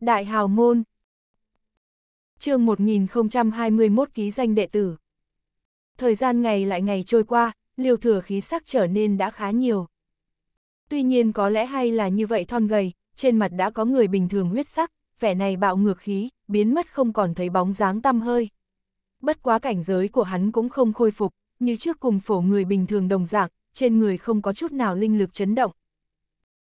Đại hào môn chương 1021 ký danh đệ tử Thời gian ngày lại ngày trôi qua, liều thừa khí sắc trở nên đã khá nhiều. Tuy nhiên có lẽ hay là như vậy thon gầy, trên mặt đã có người bình thường huyết sắc, vẻ này bạo ngược khí, biến mất không còn thấy bóng dáng tăm hơi. Bất quá cảnh giới của hắn cũng không khôi phục, như trước cùng phổ người bình thường đồng dạng, trên người không có chút nào linh lực chấn động.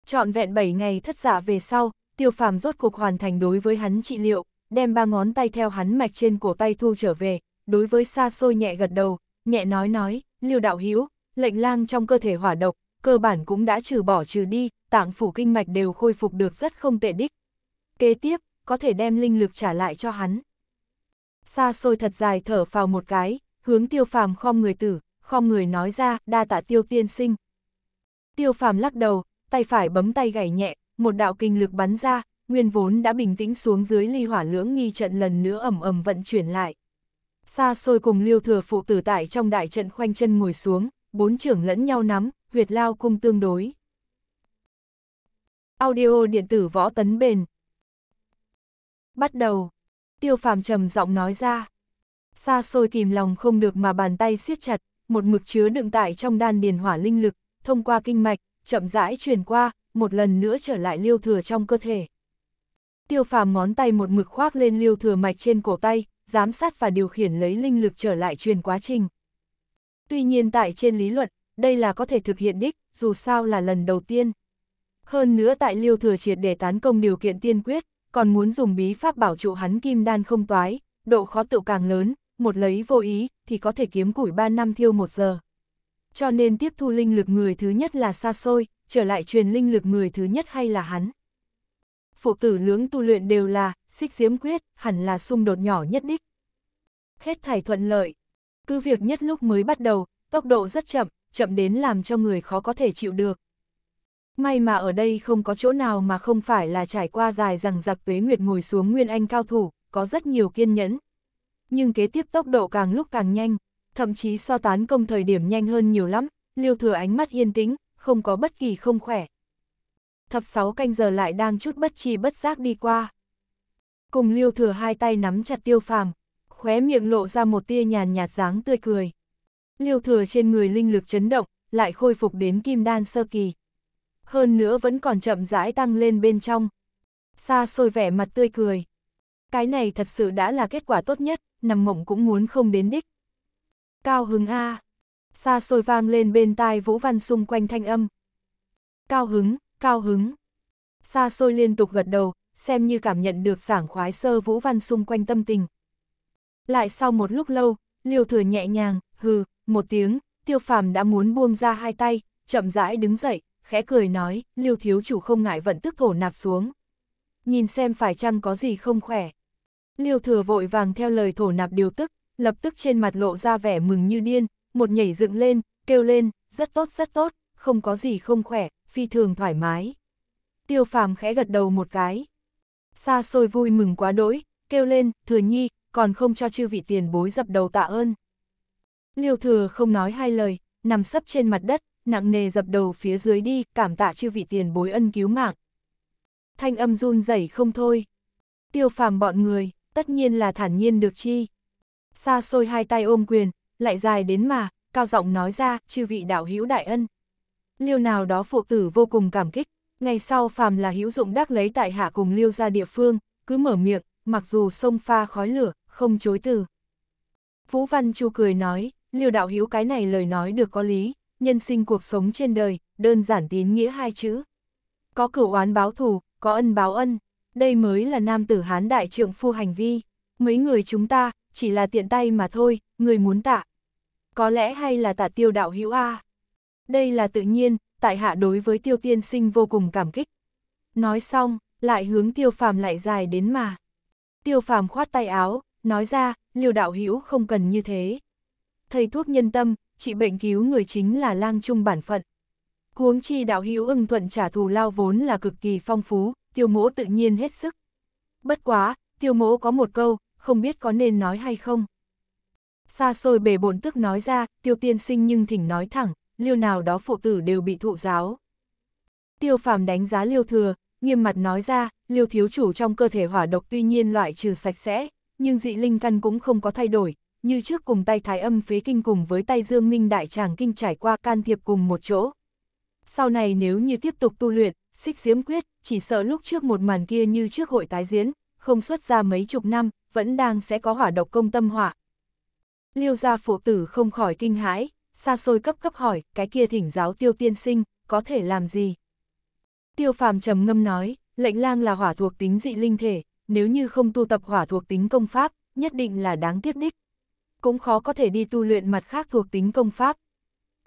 Chọn vẹn 7 ngày thất giả dạ về sau, tiêu phàm rốt cuộc hoàn thành đối với hắn trị liệu, đem ba ngón tay theo hắn mạch trên cổ tay thu trở về, đối với xa xôi nhẹ gật đầu, nhẹ nói nói, liêu đạo hữu lệnh lang trong cơ thể hỏa độc, cơ bản cũng đã trừ bỏ trừ đi, tạng phủ kinh mạch đều khôi phục được rất không tệ đích. Kế tiếp, có thể đem linh lực trả lại cho hắn. Xa xôi thật dài thở vào một cái, hướng tiêu phàm khom người tử, khom người nói ra, đa tạ tiêu tiên sinh. Tiêu phàm lắc đầu, tay phải bấm tay gảy nhẹ, một đạo kinh lực bắn ra, nguyên vốn đã bình tĩnh xuống dưới ly hỏa lưỡng nghi trận lần nữa ẩm ẩm vận chuyển lại. Xa xôi cùng liêu thừa phụ tử tại trong đại trận khoanh chân ngồi xuống, bốn trưởng lẫn nhau nắm, huyệt lao cung tương đối. Audio điện tử võ tấn bền. Bắt đầu. Tiêu phàm trầm giọng nói ra. Xa xôi kìm lòng không được mà bàn tay siết chặt, một mực chứa đựng tại trong đan điền hỏa linh lực, thông qua kinh mạch, chậm rãi truyền qua, một lần nữa trở lại liêu thừa trong cơ thể. Tiêu phàm ngón tay một mực khoác lên liêu thừa mạch trên cổ tay, giám sát và điều khiển lấy linh lực trở lại truyền quá trình. Tuy nhiên tại trên lý luận, đây là có thể thực hiện đích, dù sao là lần đầu tiên. Hơn nữa tại liêu thừa triệt để tán công điều kiện tiên quyết, còn muốn dùng bí pháp bảo trụ hắn kim đan không toái, độ khó tự càng lớn, một lấy vô ý, thì có thể kiếm củi 3 năm thiêu 1 giờ. Cho nên tiếp thu linh lực người thứ nhất là xa xôi, trở lại truyền linh lực người thứ nhất hay là hắn. Phụ tử lưỡng tu luyện đều là, xích diếm quyết, hẳn là xung đột nhỏ nhất đích. Hết thải thuận lợi, cứ việc nhất lúc mới bắt đầu, tốc độ rất chậm, chậm đến làm cho người khó có thể chịu được. May mà ở đây không có chỗ nào mà không phải là trải qua dài rằng giặc tuế nguyệt ngồi xuống nguyên anh cao thủ, có rất nhiều kiên nhẫn. Nhưng kế tiếp tốc độ càng lúc càng nhanh, thậm chí so tán công thời điểm nhanh hơn nhiều lắm, liêu thừa ánh mắt yên tĩnh, không có bất kỳ không khỏe. Thập sáu canh giờ lại đang chút bất chi bất giác đi qua. Cùng liêu thừa hai tay nắm chặt tiêu phàm, khóe miệng lộ ra một tia nhàn nhạt dáng tươi cười. Liêu thừa trên người linh lực chấn động, lại khôi phục đến kim đan sơ kỳ. Hơn nữa vẫn còn chậm rãi tăng lên bên trong. Xa xôi vẻ mặt tươi cười. Cái này thật sự đã là kết quả tốt nhất, nằm mộng cũng muốn không đến đích. Cao hứng A, xa xôi vang lên bên tai Vũ Văn xung quanh thanh âm. Cao hứng, cao hứng. Xa xôi liên tục gật đầu, xem như cảm nhận được sảng khoái sơ Vũ Văn xung quanh tâm tình. Lại sau một lúc lâu, liều thừa nhẹ nhàng, hừ, một tiếng, tiêu phàm đã muốn buông ra hai tay, chậm rãi đứng dậy, khẽ cười nói, liêu thiếu chủ không ngại vận tức thổ nạp xuống. Nhìn xem phải chăng có gì không khỏe. Liêu thừa vội vàng theo lời thổ nạp điều tức, lập tức trên mặt lộ ra vẻ mừng như điên, một nhảy dựng lên, kêu lên, rất tốt rất tốt, không có gì không khỏe, phi thường thoải mái. Tiêu phàm khẽ gật đầu một cái. Xa xôi vui mừng quá đỗi, kêu lên, thừa nhi, còn không cho chư vị tiền bối dập đầu tạ ơn. Liêu thừa không nói hai lời, nằm sấp trên mặt đất, nặng nề dập đầu phía dưới đi, cảm tạ chư vị tiền bối ân cứu mạng. Thanh âm run rẩy không thôi. Tiêu phàm bọn người, tất nhiên là thản nhiên được chi. Xa xôi hai tay ôm quyền, lại dài đến mà, cao giọng nói ra, chư vị đạo hữu đại ân. Liêu nào đó phụ tử vô cùng cảm kích, ngày sau phàm là hữu dụng đắc lấy tại hạ cùng liêu ra địa phương, cứ mở miệng, mặc dù sông pha khói lửa, không chối từ. Vũ Văn Chu cười nói, liêu đạo hữu cái này lời nói được có lý, nhân sinh cuộc sống trên đời, đơn giản tín nghĩa hai chữ. Có cửu oán báo thù, có ân báo ân, đây mới là nam tử hán đại trượng phu hành vi. Mấy người chúng ta, chỉ là tiện tay mà thôi, người muốn tạ. Có lẽ hay là tạ tiêu đạo hữu A. Đây là tự nhiên, tại hạ đối với tiêu tiên sinh vô cùng cảm kích. Nói xong, lại hướng tiêu phàm lại dài đến mà. Tiêu phàm khoát tay áo, nói ra, liều đạo hữu không cần như thế. Thầy thuốc nhân tâm, trị bệnh cứu người chính là lang trung bản phận. Huống chi đạo hữu ưng thuận trả thù lao vốn là cực kỳ phong phú, tiêu mỗ tự nhiên hết sức. Bất quá, tiêu mỗ có một câu, không biết có nên nói hay không. Xa xôi bể bổn tức nói ra, tiêu tiên sinh nhưng thỉnh nói thẳng, liêu nào đó phụ tử đều bị thụ giáo. Tiêu phàm đánh giá liêu thừa, nghiêm mặt nói ra, liêu thiếu chủ trong cơ thể hỏa độc tuy nhiên loại trừ sạch sẽ, nhưng dị linh căn cũng không có thay đổi, như trước cùng tay thái âm phế kinh cùng với tay dương minh đại tràng kinh trải qua can thiệp cùng một chỗ. Sau này nếu như tiếp tục tu luyện, xích diễm quyết, chỉ sợ lúc trước một màn kia như trước hội tái diễn, không xuất ra mấy chục năm, vẫn đang sẽ có hỏa độc công tâm hỏa. Liêu gia phụ tử không khỏi kinh hãi, xa xôi cấp cấp hỏi, cái kia thỉnh giáo tiêu tiên sinh, có thể làm gì? Tiêu phàm trầm ngâm nói, lệnh lang là hỏa thuộc tính dị linh thể, nếu như không tu tập hỏa thuộc tính công pháp, nhất định là đáng tiếc đích. Cũng khó có thể đi tu luyện mặt khác thuộc tính công pháp.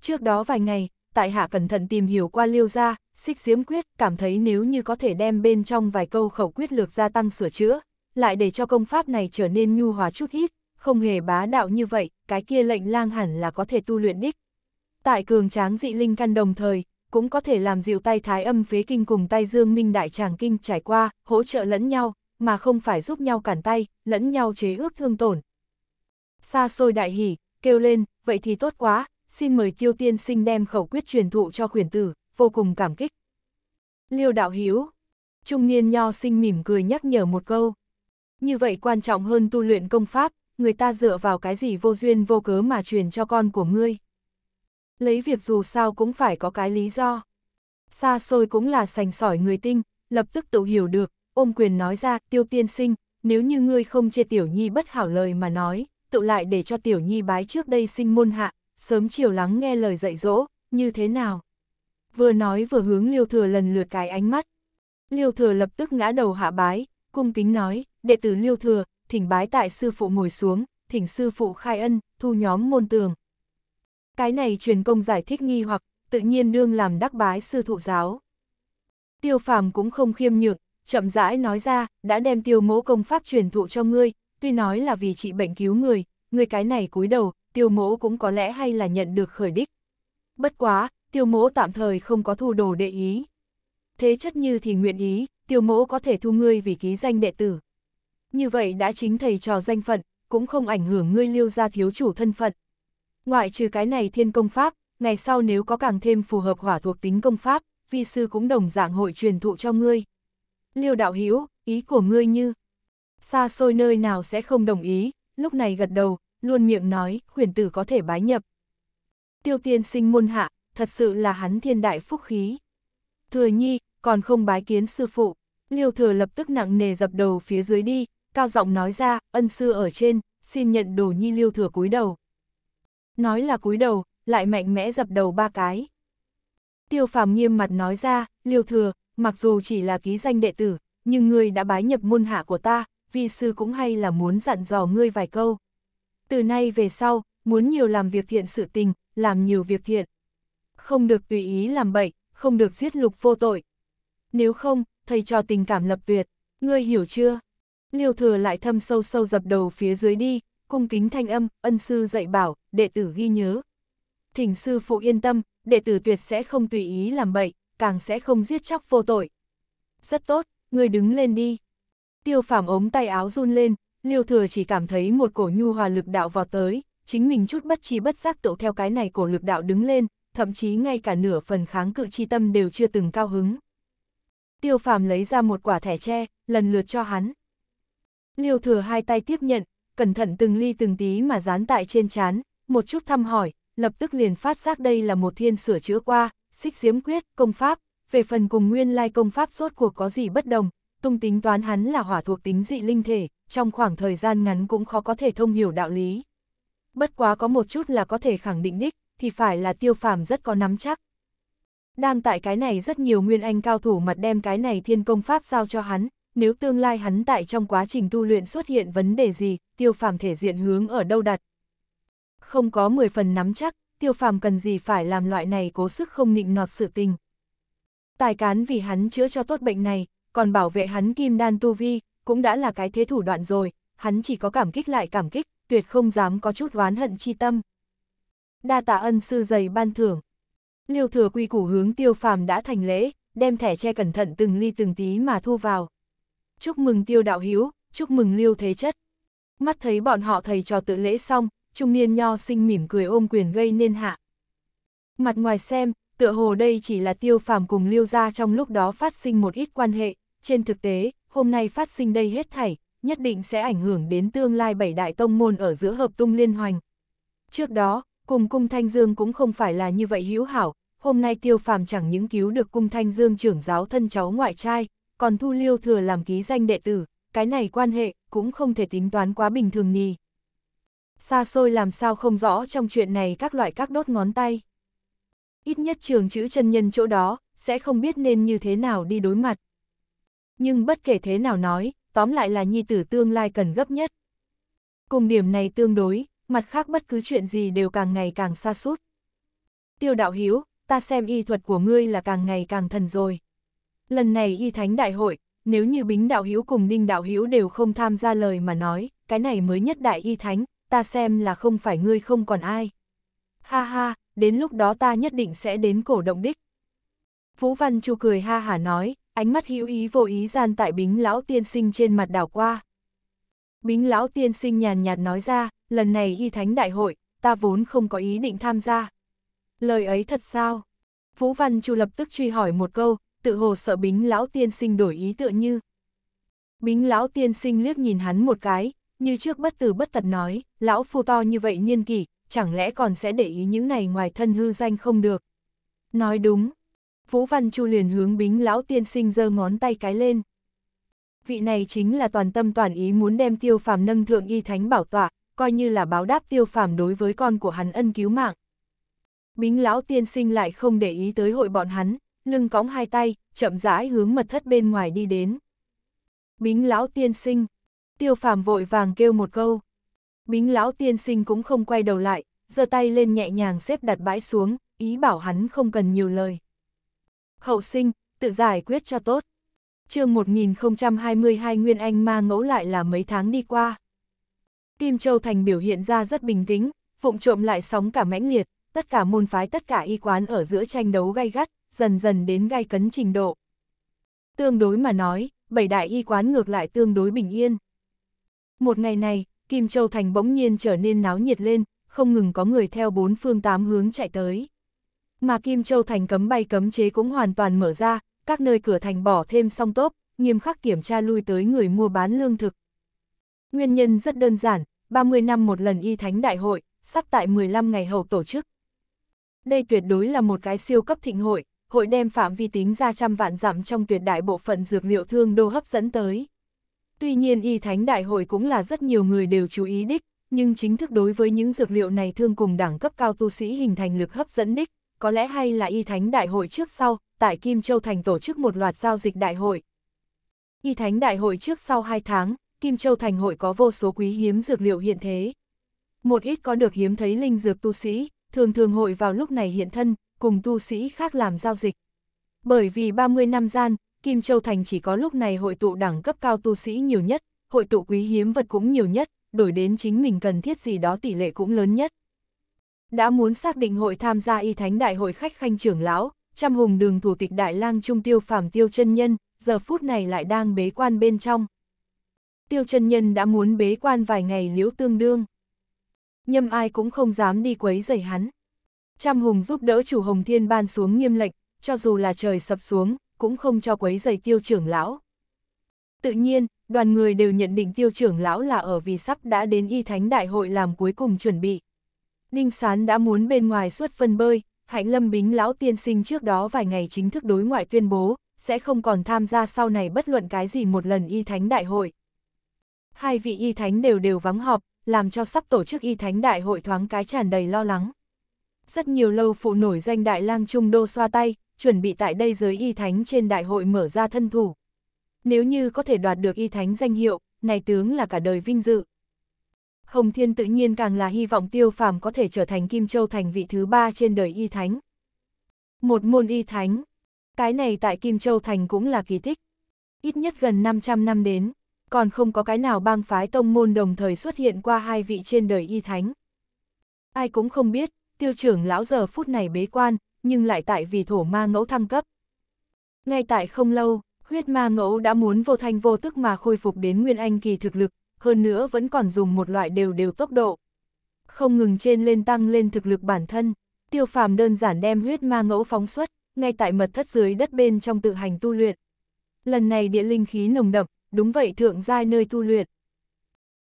Trước đó vài ngày, tại hạ cẩn thận tìm hiểu qua liêu gia, xích diễm quyết, cảm thấy nếu như có thể đem bên trong vài câu khẩu quyết lược gia tăng sửa chữa, lại để cho công pháp này trở nên nhu hòa chút ít, không hề bá đạo như vậy, cái kia lệnh lang hẳn là có thể tu luyện đích. Tại cường tráng dị linh căn đồng thời, cũng có thể làm dịu tay thái âm phế kinh cùng tay dương minh đại tràng kinh trải qua, hỗ trợ lẫn nhau, mà không phải giúp nhau cản tay, lẫn nhau chế ước thương tổn. Xa xôi đại hỉ, kêu lên, vậy thì tốt quá, xin mời tiêu tiên sinh đem khẩu quyết truyền thụ cho khuyển tử, vô cùng cảm kích. Liêu đạo hiếu, trung niên nho sinh mỉm cười nhắc nhở một câu như vậy quan trọng hơn tu luyện công pháp, người ta dựa vào cái gì vô duyên vô cớ mà truyền cho con của ngươi. Lấy việc dù sao cũng phải có cái lý do. Xa xôi cũng là sành sỏi người tinh, lập tức tự hiểu được, ôm quyền nói ra, tiêu tiên sinh, nếu như ngươi không chê tiểu nhi bất hảo lời mà nói, tự lại để cho tiểu nhi bái trước đây sinh môn hạ, sớm chiều lắng nghe lời dạy dỗ, như thế nào. Vừa nói vừa hướng liêu thừa lần lượt cái ánh mắt. Liêu thừa lập tức ngã đầu hạ bái, cung kính nói, đệ tử lưu Thừa, thỉnh bái tại sư phụ ngồi xuống, thỉnh sư phụ khai ân, thu nhóm môn tường. Cái này truyền công giải thích nghi hoặc, tự nhiên đương làm đắc bái sư thụ giáo. Tiêu phàm cũng không khiêm nhượng, chậm rãi nói ra, đã đem tiêu mỗ công pháp truyền thụ cho ngươi, tuy nói là vì trị bệnh cứu người, ngươi cái này cúi đầu, tiêu mỗ cũng có lẽ hay là nhận được khởi đích. Bất quá, tiêu mỗ tạm thời không có thu đồ đệ ý. Thế chất như thì nguyện ý, tiêu mỗ có thể thu ngươi vì ký danh đệ tử như vậy đã chính thầy trò danh phận, cũng không ảnh hưởng ngươi lưu ra thiếu chủ thân phận. Ngoại trừ cái này thiên công pháp, ngày sau nếu có càng thêm phù hợp hỏa thuộc tính công pháp, vi sư cũng đồng dạng hội truyền thụ cho ngươi. Liêu đạo hữu ý của ngươi như, xa xôi nơi nào sẽ không đồng ý, lúc này gật đầu, luôn miệng nói, khuyển tử có thể bái nhập. Tiêu tiên sinh môn hạ, thật sự là hắn thiên đại phúc khí. Thừa nhi, còn không bái kiến sư phụ, liêu thừa lập tức nặng nề dập đầu phía dưới đi, cao giọng nói ra, ân sư ở trên, xin nhận đồ nhi liêu thừa cúi đầu. Nói là cúi đầu, lại mạnh mẽ dập đầu ba cái. Tiêu phàm nghiêm mặt nói ra, liêu thừa, mặc dù chỉ là ký danh đệ tử, nhưng ngươi đã bái nhập môn hạ của ta, vi sư cũng hay là muốn dặn dò ngươi vài câu. Từ nay về sau, muốn nhiều làm việc thiện sự tình, làm nhiều việc thiện. Không được tùy ý làm bậy, không được giết lục vô tội. Nếu không, thầy cho tình cảm lập tuyệt, ngươi hiểu chưa? Liêu thừa lại thâm sâu sâu dập đầu phía dưới đi, cung kính thanh âm, ân sư dạy bảo, đệ tử ghi nhớ. Thỉnh sư phụ yên tâm, đệ tử tuyệt sẽ không tùy ý làm bậy, càng sẽ không giết chóc vô tội. Rất tốt, người đứng lên đi. Tiêu phàm ống tay áo run lên, liêu thừa chỉ cảm thấy một cổ nhu hòa lực đạo vào tới, chính mình chút bất chi bất giác tựu theo cái này cổ lực đạo đứng lên, thậm chí ngay cả nửa phần kháng cự chi tâm đều chưa từng cao hứng. Tiêu phàm lấy ra một quả thẻ tre, lần lượt cho hắn. Liêu thừa hai tay tiếp nhận, cẩn thận từng ly từng tí mà dán tại trên chán, một chút thăm hỏi, lập tức liền phát giác đây là một thiên sửa chữa qua, xích diếm quyết, công pháp, về phần cùng nguyên lai công pháp sốt cuộc có gì bất đồng, tung tính toán hắn là hỏa thuộc tính dị linh thể, trong khoảng thời gian ngắn cũng khó có thể thông hiểu đạo lý. Bất quá có một chút là có thể khẳng định đích, thì phải là tiêu phàm rất có nắm chắc. Đang tại cái này rất nhiều nguyên anh cao thủ mặt đem cái này thiên công pháp giao cho hắn, nếu tương lai hắn tại trong quá trình tu luyện xuất hiện vấn đề gì, tiêu phàm thể diện hướng ở đâu đặt. Không có 10 phần nắm chắc, tiêu phàm cần gì phải làm loại này cố sức không nịnh nọt sự tình. Tài cán vì hắn chữa cho tốt bệnh này, còn bảo vệ hắn kim đan tu vi, cũng đã là cái thế thủ đoạn rồi, hắn chỉ có cảm kích lại cảm kích, tuyệt không dám có chút oán hận chi tâm. Đa tạ ân sư dày ban thưởng. Liêu thừa quy củ hướng tiêu phàm đã thành lễ, đem thẻ che cẩn thận từng ly từng tí mà thu vào chúc mừng tiêu đạo hiếu, chúc mừng lưu thế chất. Mắt thấy bọn họ thầy trò tự lễ xong, trung niên nho sinh mỉm cười ôm quyền gây nên hạ. Mặt ngoài xem, tựa hồ đây chỉ là tiêu phàm cùng lưu ra trong lúc đó phát sinh một ít quan hệ, trên thực tế, hôm nay phát sinh đây hết thảy, nhất định sẽ ảnh hưởng đến tương lai bảy đại tông môn ở giữa hợp tung liên hoành. Trước đó, cùng cung Thanh Dương cũng không phải là như vậy hữu hảo, hôm nay tiêu phàm chẳng những cứu được cung Thanh Dương trưởng giáo thân cháu ngoại trai, còn thu liêu thừa làm ký danh đệ tử, cái này quan hệ cũng không thể tính toán quá bình thường nhì. Xa xôi làm sao không rõ trong chuyện này các loại các đốt ngón tay. Ít nhất trường chữ chân nhân chỗ đó, sẽ không biết nên như thế nào đi đối mặt. Nhưng bất kể thế nào nói, tóm lại là nhi tử tương lai cần gấp nhất. Cùng điểm này tương đối, mặt khác bất cứ chuyện gì đều càng ngày càng xa sút Tiêu đạo hiếu, ta xem y thuật của ngươi là càng ngày càng thần rồi. Lần này y thánh đại hội, nếu như Bính Đạo Hiếu cùng Đinh Đạo Hiếu đều không tham gia lời mà nói, cái này mới nhất đại y thánh, ta xem là không phải ngươi không còn ai. Ha ha, đến lúc đó ta nhất định sẽ đến cổ động đích. Vũ Văn Chu cười ha hả nói, ánh mắt hữu ý vô ý gian tại Bính Lão Tiên Sinh trên mặt đảo qua. Bính Lão Tiên Sinh nhàn nhạt nói ra, lần này y thánh đại hội, ta vốn không có ý định tham gia. Lời ấy thật sao? Vũ Văn Chu lập tức truy hỏi một câu, tự hồ sợ bính lão tiên sinh đổi ý tựa như. Bính lão tiên sinh liếc nhìn hắn một cái, như trước bất từ bất tật nói, lão phu to như vậy niên kỷ, chẳng lẽ còn sẽ để ý những này ngoài thân hư danh không được. Nói đúng, Vũ Văn Chu liền hướng bính lão tiên sinh giơ ngón tay cái lên. Vị này chính là toàn tâm toàn ý muốn đem tiêu phàm nâng thượng y thánh bảo tọa, coi như là báo đáp tiêu phàm đối với con của hắn ân cứu mạng. Bính lão tiên sinh lại không để ý tới hội bọn hắn, lưng cõng hai tay, chậm rãi hướng mật thất bên ngoài đi đến. Bính lão tiên sinh, tiêu phàm vội vàng kêu một câu. Bính lão tiên sinh cũng không quay đầu lại, giơ tay lên nhẹ nhàng xếp đặt bãi xuống, ý bảo hắn không cần nhiều lời. Hậu sinh, tự giải quyết cho tốt. chương 1022 Nguyên Anh ma ngẫu lại là mấy tháng đi qua. Kim Châu Thành biểu hiện ra rất bình tĩnh, phụng trộm lại sóng cả mãnh liệt, tất cả môn phái tất cả y quán ở giữa tranh đấu gay gắt, dần dần đến gai cấn trình độ. Tương đối mà nói, bảy đại y quán ngược lại tương đối bình yên. Một ngày này, Kim Châu Thành bỗng nhiên trở nên náo nhiệt lên, không ngừng có người theo bốn phương tám hướng chạy tới. Mà Kim Châu Thành cấm bay cấm chế cũng hoàn toàn mở ra, các nơi cửa thành bỏ thêm song tốp, nghiêm khắc kiểm tra lui tới người mua bán lương thực. Nguyên nhân rất đơn giản, 30 năm một lần y thánh đại hội, sắp tại 15 ngày hậu tổ chức. Đây tuyệt đối là một cái siêu cấp thịnh hội, hội đem phạm vi tính ra trăm vạn giảm trong tuyệt đại bộ phận dược liệu thương đô hấp dẫn tới. Tuy nhiên y thánh đại hội cũng là rất nhiều người đều chú ý đích, nhưng chính thức đối với những dược liệu này thương cùng đẳng cấp cao tu sĩ hình thành lực hấp dẫn đích, có lẽ hay là y thánh đại hội trước sau, tại Kim Châu Thành tổ chức một loạt giao dịch đại hội. Y thánh đại hội trước sau 2 tháng, Kim Châu Thành hội có vô số quý hiếm dược liệu hiện thế. Một ít có được hiếm thấy linh dược tu sĩ, thường thường hội vào lúc này hiện thân, cùng tu sĩ khác làm giao dịch. Bởi vì 30 năm gian, Kim Châu Thành chỉ có lúc này hội tụ đẳng cấp cao tu sĩ nhiều nhất, hội tụ quý hiếm vật cũng nhiều nhất, đổi đến chính mình cần thiết gì đó tỷ lệ cũng lớn nhất. Đã muốn xác định hội tham gia y thánh đại hội khách khanh trưởng lão, trăm hùng đường thủ tịch đại lang trung tiêu phàm tiêu chân nhân, giờ phút này lại đang bế quan bên trong. Tiêu chân nhân đã muốn bế quan vài ngày liễu tương đương. Nhâm ai cũng không dám đi quấy rầy hắn. Trăm hùng giúp đỡ chủ Hồng Thiên ban xuống nghiêm lệnh, cho dù là trời sập xuống, cũng không cho quấy giày tiêu trưởng lão. Tự nhiên, đoàn người đều nhận định tiêu trưởng lão là ở vì sắp đã đến y thánh đại hội làm cuối cùng chuẩn bị. Ninh Sán đã muốn bên ngoài suốt phân bơi, Hạnh Lâm Bính lão tiên sinh trước đó vài ngày chính thức đối ngoại tuyên bố, sẽ không còn tham gia sau này bất luận cái gì một lần y thánh đại hội. Hai vị y thánh đều đều vắng họp, làm cho sắp tổ chức y thánh đại hội thoáng cái tràn đầy lo lắng rất nhiều lâu phụ nổi danh Đại lang Trung Đô xoa tay, chuẩn bị tại đây giới y thánh trên đại hội mở ra thân thủ. Nếu như có thể đoạt được y thánh danh hiệu, này tướng là cả đời vinh dự. Hồng Thiên tự nhiên càng là hy vọng tiêu phàm có thể trở thành Kim Châu thành vị thứ ba trên đời y thánh. Một môn y thánh, cái này tại Kim Châu thành cũng là kỳ tích. Ít nhất gần 500 năm đến, còn không có cái nào bang phái tông môn đồng thời xuất hiện qua hai vị trên đời y thánh. Ai cũng không biết, tiêu trưởng lão giờ phút này bế quan, nhưng lại tại vì thổ ma ngẫu thăng cấp. Ngay tại không lâu, huyết ma ngẫu đã muốn vô thanh vô tức mà khôi phục đến nguyên anh kỳ thực lực, hơn nữa vẫn còn dùng một loại đều đều tốc độ. Không ngừng trên lên tăng lên thực lực bản thân, tiêu phàm đơn giản đem huyết ma ngẫu phóng xuất, ngay tại mật thất dưới đất bên trong tự hành tu luyện. Lần này địa linh khí nồng đậm, đúng vậy thượng giai nơi tu luyện.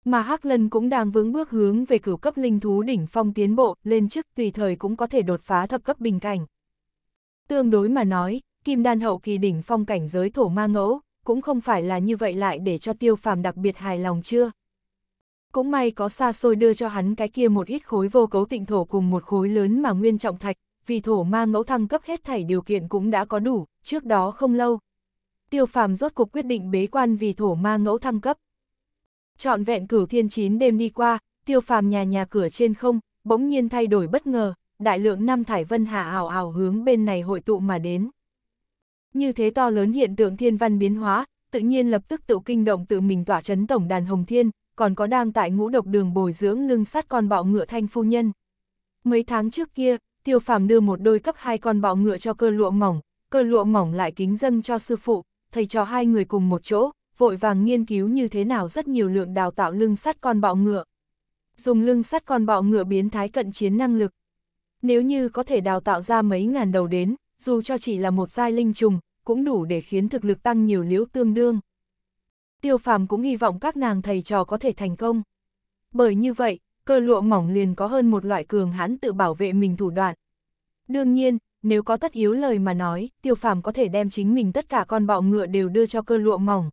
Mà Hắc Lân cũng đang vững bước hướng về cửu cấp linh thú đỉnh phong tiến bộ, lên chức tùy thời cũng có thể đột phá thập cấp bình cảnh. Tương đối mà nói, kim đan hậu kỳ đỉnh phong cảnh giới thổ ma ngẫu, cũng không phải là như vậy lại để cho tiêu phàm đặc biệt hài lòng chưa. Cũng may có xa xôi đưa cho hắn cái kia một ít khối vô cấu tịnh thổ cùng một khối lớn mà nguyên trọng thạch, vì thổ ma ngẫu thăng cấp hết thảy điều kiện cũng đã có đủ, trước đó không lâu. Tiêu phàm rốt cuộc quyết định bế quan vì thổ ma ngẫu thăng cấp trọn vẹn cửu thiên chín đêm đi qua, tiêu phàm nhà nhà cửa trên không, bỗng nhiên thay đổi bất ngờ, đại lượng năm thải vân hạ ảo ảo hướng bên này hội tụ mà đến. Như thế to lớn hiện tượng thiên văn biến hóa, tự nhiên lập tức tự kinh động tự mình tỏa chấn tổng đàn hồng thiên, còn có đang tại ngũ độc đường bồi dưỡng lưng sắt con bọ ngựa thanh phu nhân. Mấy tháng trước kia, tiêu phàm đưa một đôi cấp hai con bọ ngựa cho cơ lụa mỏng, cơ lụa mỏng lại kính dâng cho sư phụ, thầy cho hai người cùng một chỗ, vội vàng nghiên cứu như thế nào rất nhiều lượng đào tạo lưng sắt con bọ ngựa. Dùng lưng sắt con bọ ngựa biến thái cận chiến năng lực. Nếu như có thể đào tạo ra mấy ngàn đầu đến, dù cho chỉ là một giai linh trùng, cũng đủ để khiến thực lực tăng nhiều liễu tương đương. Tiêu phàm cũng hy vọng các nàng thầy trò có thể thành công. Bởi như vậy, cơ lụa mỏng liền có hơn một loại cường hãn tự bảo vệ mình thủ đoạn. Đương nhiên, nếu có tất yếu lời mà nói, tiêu phàm có thể đem chính mình tất cả con bọ ngựa đều đưa cho cơ lụa mỏng.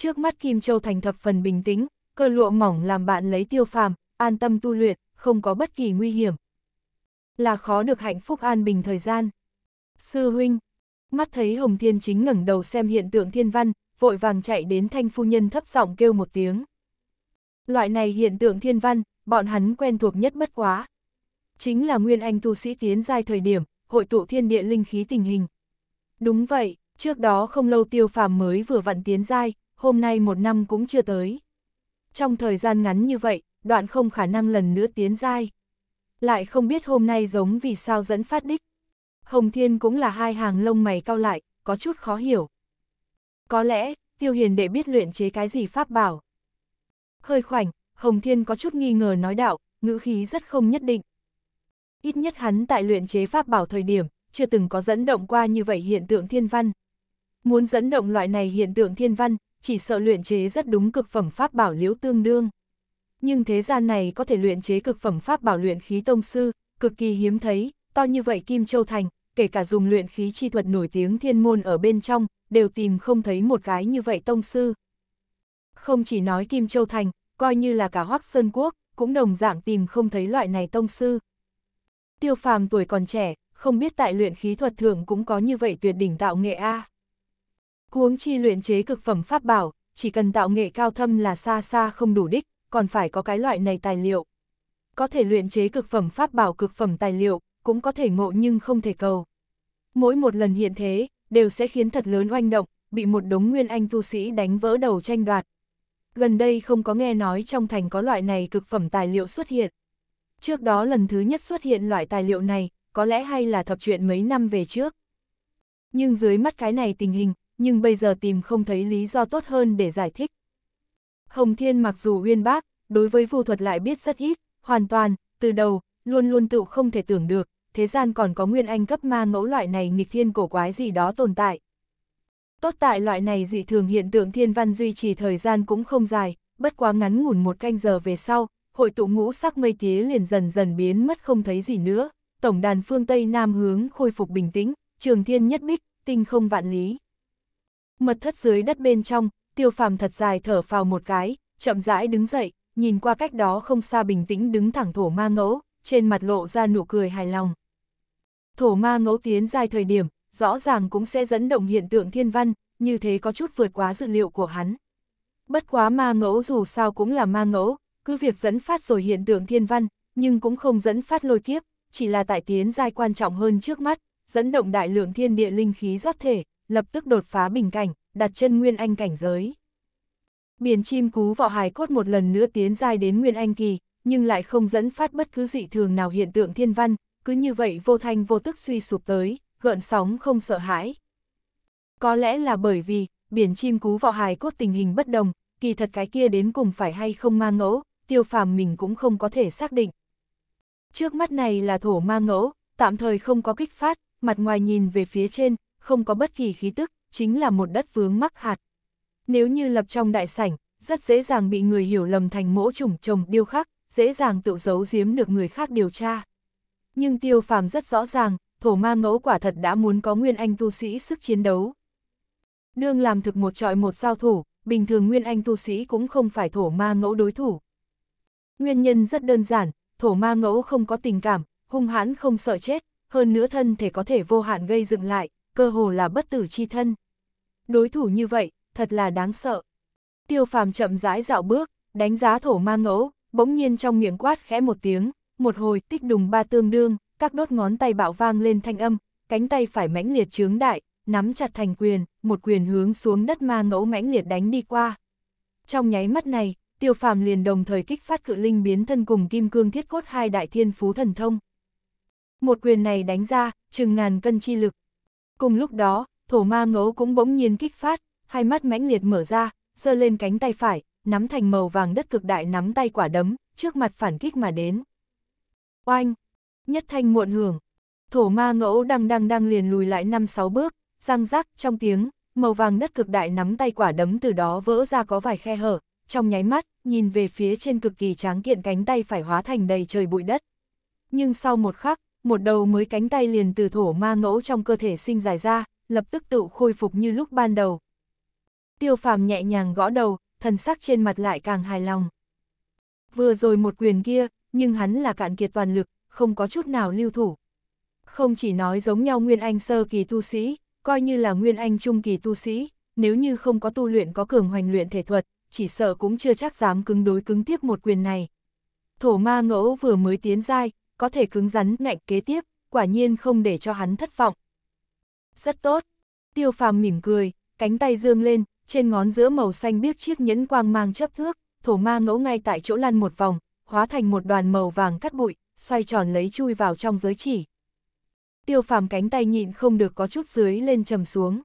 Trước mắt Kim Châu Thành thập phần bình tĩnh, cơ lụa mỏng làm bạn lấy tiêu phàm, an tâm tu luyện, không có bất kỳ nguy hiểm. Là khó được hạnh phúc an bình thời gian. Sư huynh, mắt thấy Hồng Thiên Chính ngẩng đầu xem hiện tượng thiên văn, vội vàng chạy đến thanh phu nhân thấp giọng kêu một tiếng. Loại này hiện tượng thiên văn, bọn hắn quen thuộc nhất bất quá. Chính là nguyên anh tu sĩ tiến giai thời điểm, hội tụ thiên địa linh khí tình hình. Đúng vậy, trước đó không lâu tiêu phàm mới vừa vặn tiến giai, hôm nay một năm cũng chưa tới. Trong thời gian ngắn như vậy, đoạn không khả năng lần nữa tiến dai. Lại không biết hôm nay giống vì sao dẫn phát đích. Hồng Thiên cũng là hai hàng lông mày cao lại, có chút khó hiểu. Có lẽ, Tiêu Hiền để biết luyện chế cái gì pháp bảo. Hơi khoảnh, Hồng Thiên có chút nghi ngờ nói đạo, ngữ khí rất không nhất định. Ít nhất hắn tại luyện chế pháp bảo thời điểm, chưa từng có dẫn động qua như vậy hiện tượng thiên văn. Muốn dẫn động loại này hiện tượng thiên văn, chỉ sợ luyện chế rất đúng cực phẩm pháp bảo liễu tương đương. Nhưng thế gian này có thể luyện chế cực phẩm pháp bảo luyện khí tông sư, cực kỳ hiếm thấy, to như vậy Kim Châu Thành, kể cả dùng luyện khí chi thuật nổi tiếng thiên môn ở bên trong, đều tìm không thấy một cái như vậy tông sư. Không chỉ nói Kim Châu Thành, coi như là cả Hoắc Sơn Quốc, cũng đồng dạng tìm không thấy loại này tông sư. Tiêu phàm tuổi còn trẻ, không biết tại luyện khí thuật thường cũng có như vậy tuyệt đỉnh tạo nghệ A. À. Huống chi luyện chế cực phẩm pháp bảo, chỉ cần tạo nghệ cao thâm là xa xa không đủ đích, còn phải có cái loại này tài liệu. Có thể luyện chế cực phẩm pháp bảo cực phẩm tài liệu, cũng có thể ngộ nhưng không thể cầu. Mỗi một lần hiện thế, đều sẽ khiến thật lớn oanh động, bị một đống nguyên anh tu sĩ đánh vỡ đầu tranh đoạt. Gần đây không có nghe nói trong thành có loại này cực phẩm tài liệu xuất hiện. Trước đó lần thứ nhất xuất hiện loại tài liệu này, có lẽ hay là thập chuyện mấy năm về trước. Nhưng dưới mắt cái này tình hình, nhưng bây giờ tìm không thấy lý do tốt hơn để giải thích. Hồng Thiên mặc dù uyên bác, đối với vu thuật lại biết rất ít, hoàn toàn, từ đầu, luôn luôn tự không thể tưởng được, thế gian còn có nguyên anh cấp ma ngẫu loại này nghịch thiên cổ quái gì đó tồn tại. Tốt tại loại này dị thường hiện tượng thiên văn duy trì thời gian cũng không dài, bất quá ngắn ngủn một canh giờ về sau, hội tụ ngũ sắc mây tía liền dần dần biến mất không thấy gì nữa, tổng đàn phương Tây Nam hướng khôi phục bình tĩnh, trường thiên nhất bích, tinh không vạn lý. Mật thất dưới đất bên trong, tiêu phàm thật dài thở phào một cái, chậm rãi đứng dậy, nhìn qua cách đó không xa bình tĩnh đứng thẳng thổ ma ngẫu, trên mặt lộ ra nụ cười hài lòng. Thổ ma ngẫu tiến dài thời điểm, rõ ràng cũng sẽ dẫn động hiện tượng thiên văn, như thế có chút vượt quá dự liệu của hắn. Bất quá ma ngẫu dù sao cũng là ma ngẫu, cứ việc dẫn phát rồi hiện tượng thiên văn, nhưng cũng không dẫn phát lôi kiếp, chỉ là tại tiến dài quan trọng hơn trước mắt, dẫn động đại lượng thiên địa linh khí rót thể, lập tức đột phá bình cảnh, đặt chân nguyên anh cảnh giới. Biển chim cú vọ hài cốt một lần nữa tiến dài đến nguyên anh kỳ, nhưng lại không dẫn phát bất cứ dị thường nào hiện tượng thiên văn, cứ như vậy vô thanh vô tức suy sụp tới, gợn sóng không sợ hãi. Có lẽ là bởi vì, biển chim cú vọ hài cốt tình hình bất đồng, kỳ thật cái kia đến cùng phải hay không ma ngẫu, tiêu phàm mình cũng không có thể xác định. Trước mắt này là thổ ma ngẫu, tạm thời không có kích phát, mặt ngoài nhìn về phía trên, không có bất kỳ khí tức, chính là một đất vướng mắc hạt. Nếu như lập trong đại sảnh, rất dễ dàng bị người hiểu lầm thành mỗ chủng trồng điêu khắc, dễ dàng tự giấu giếm được người khác điều tra. Nhưng tiêu phàm rất rõ ràng, thổ ma ngẫu quả thật đã muốn có nguyên anh tu sĩ sức chiến đấu. Đương làm thực một trọi một giao thủ, bình thường nguyên anh tu sĩ cũng không phải thổ ma ngẫu đối thủ. Nguyên nhân rất đơn giản, thổ ma ngẫu không có tình cảm, hung hãn không sợ chết, hơn nữa thân thể có thể vô hạn gây dựng lại, cơ hồ là bất tử chi thân. Đối thủ như vậy, thật là đáng sợ. Tiêu phàm chậm rãi dạo bước, đánh giá thổ ma ngẫu, bỗng nhiên trong miệng quát khẽ một tiếng, một hồi tích đùng ba tương đương, các đốt ngón tay bạo vang lên thanh âm, cánh tay phải mãnh liệt chướng đại, nắm chặt thành quyền, một quyền hướng xuống đất ma ngẫu mãnh liệt đánh đi qua. Trong nháy mắt này, tiêu phàm liền đồng thời kích phát cự linh biến thân cùng kim cương thiết cốt hai đại thiên phú thần thông. Một quyền này đánh ra, chừng ngàn cân chi lực, Cùng lúc đó, thổ ma ngấu cũng bỗng nhiên kích phát, hai mắt mãnh liệt mở ra, giơ lên cánh tay phải, nắm thành màu vàng đất cực đại nắm tay quả đấm, trước mặt phản kích mà đến. Oanh! Nhất thanh muộn hưởng. Thổ ma ngẫu đang đang đang liền lùi lại 5-6 bước, răng rắc trong tiếng, màu vàng đất cực đại nắm tay quả đấm từ đó vỡ ra có vài khe hở, trong nháy mắt, nhìn về phía trên cực kỳ tráng kiện cánh tay phải hóa thành đầy trời bụi đất. Nhưng sau một khắc, một đầu mới cánh tay liền từ thổ ma ngẫu trong cơ thể sinh dài ra, lập tức tự khôi phục như lúc ban đầu. Tiêu phàm nhẹ nhàng gõ đầu, thần sắc trên mặt lại càng hài lòng. Vừa rồi một quyền kia, nhưng hắn là cạn kiệt toàn lực, không có chút nào lưu thủ. Không chỉ nói giống nhau Nguyên Anh sơ kỳ tu sĩ, coi như là Nguyên Anh trung kỳ tu sĩ, nếu như không có tu luyện có cường hoành luyện thể thuật, chỉ sợ cũng chưa chắc dám cứng đối cứng tiếp một quyền này. Thổ ma ngẫu vừa mới tiến dai, có thể cứng rắn ngạnh kế tiếp, quả nhiên không để cho hắn thất vọng. Rất tốt. Tiêu phàm mỉm cười, cánh tay dương lên, trên ngón giữa màu xanh biếc chiếc nhẫn quang mang chấp thước, thổ ma ngẫu ngay tại chỗ lăn một vòng, hóa thành một đoàn màu vàng cắt bụi, xoay tròn lấy chui vào trong giới chỉ. Tiêu phàm cánh tay nhịn không được có chút dưới lên trầm xuống.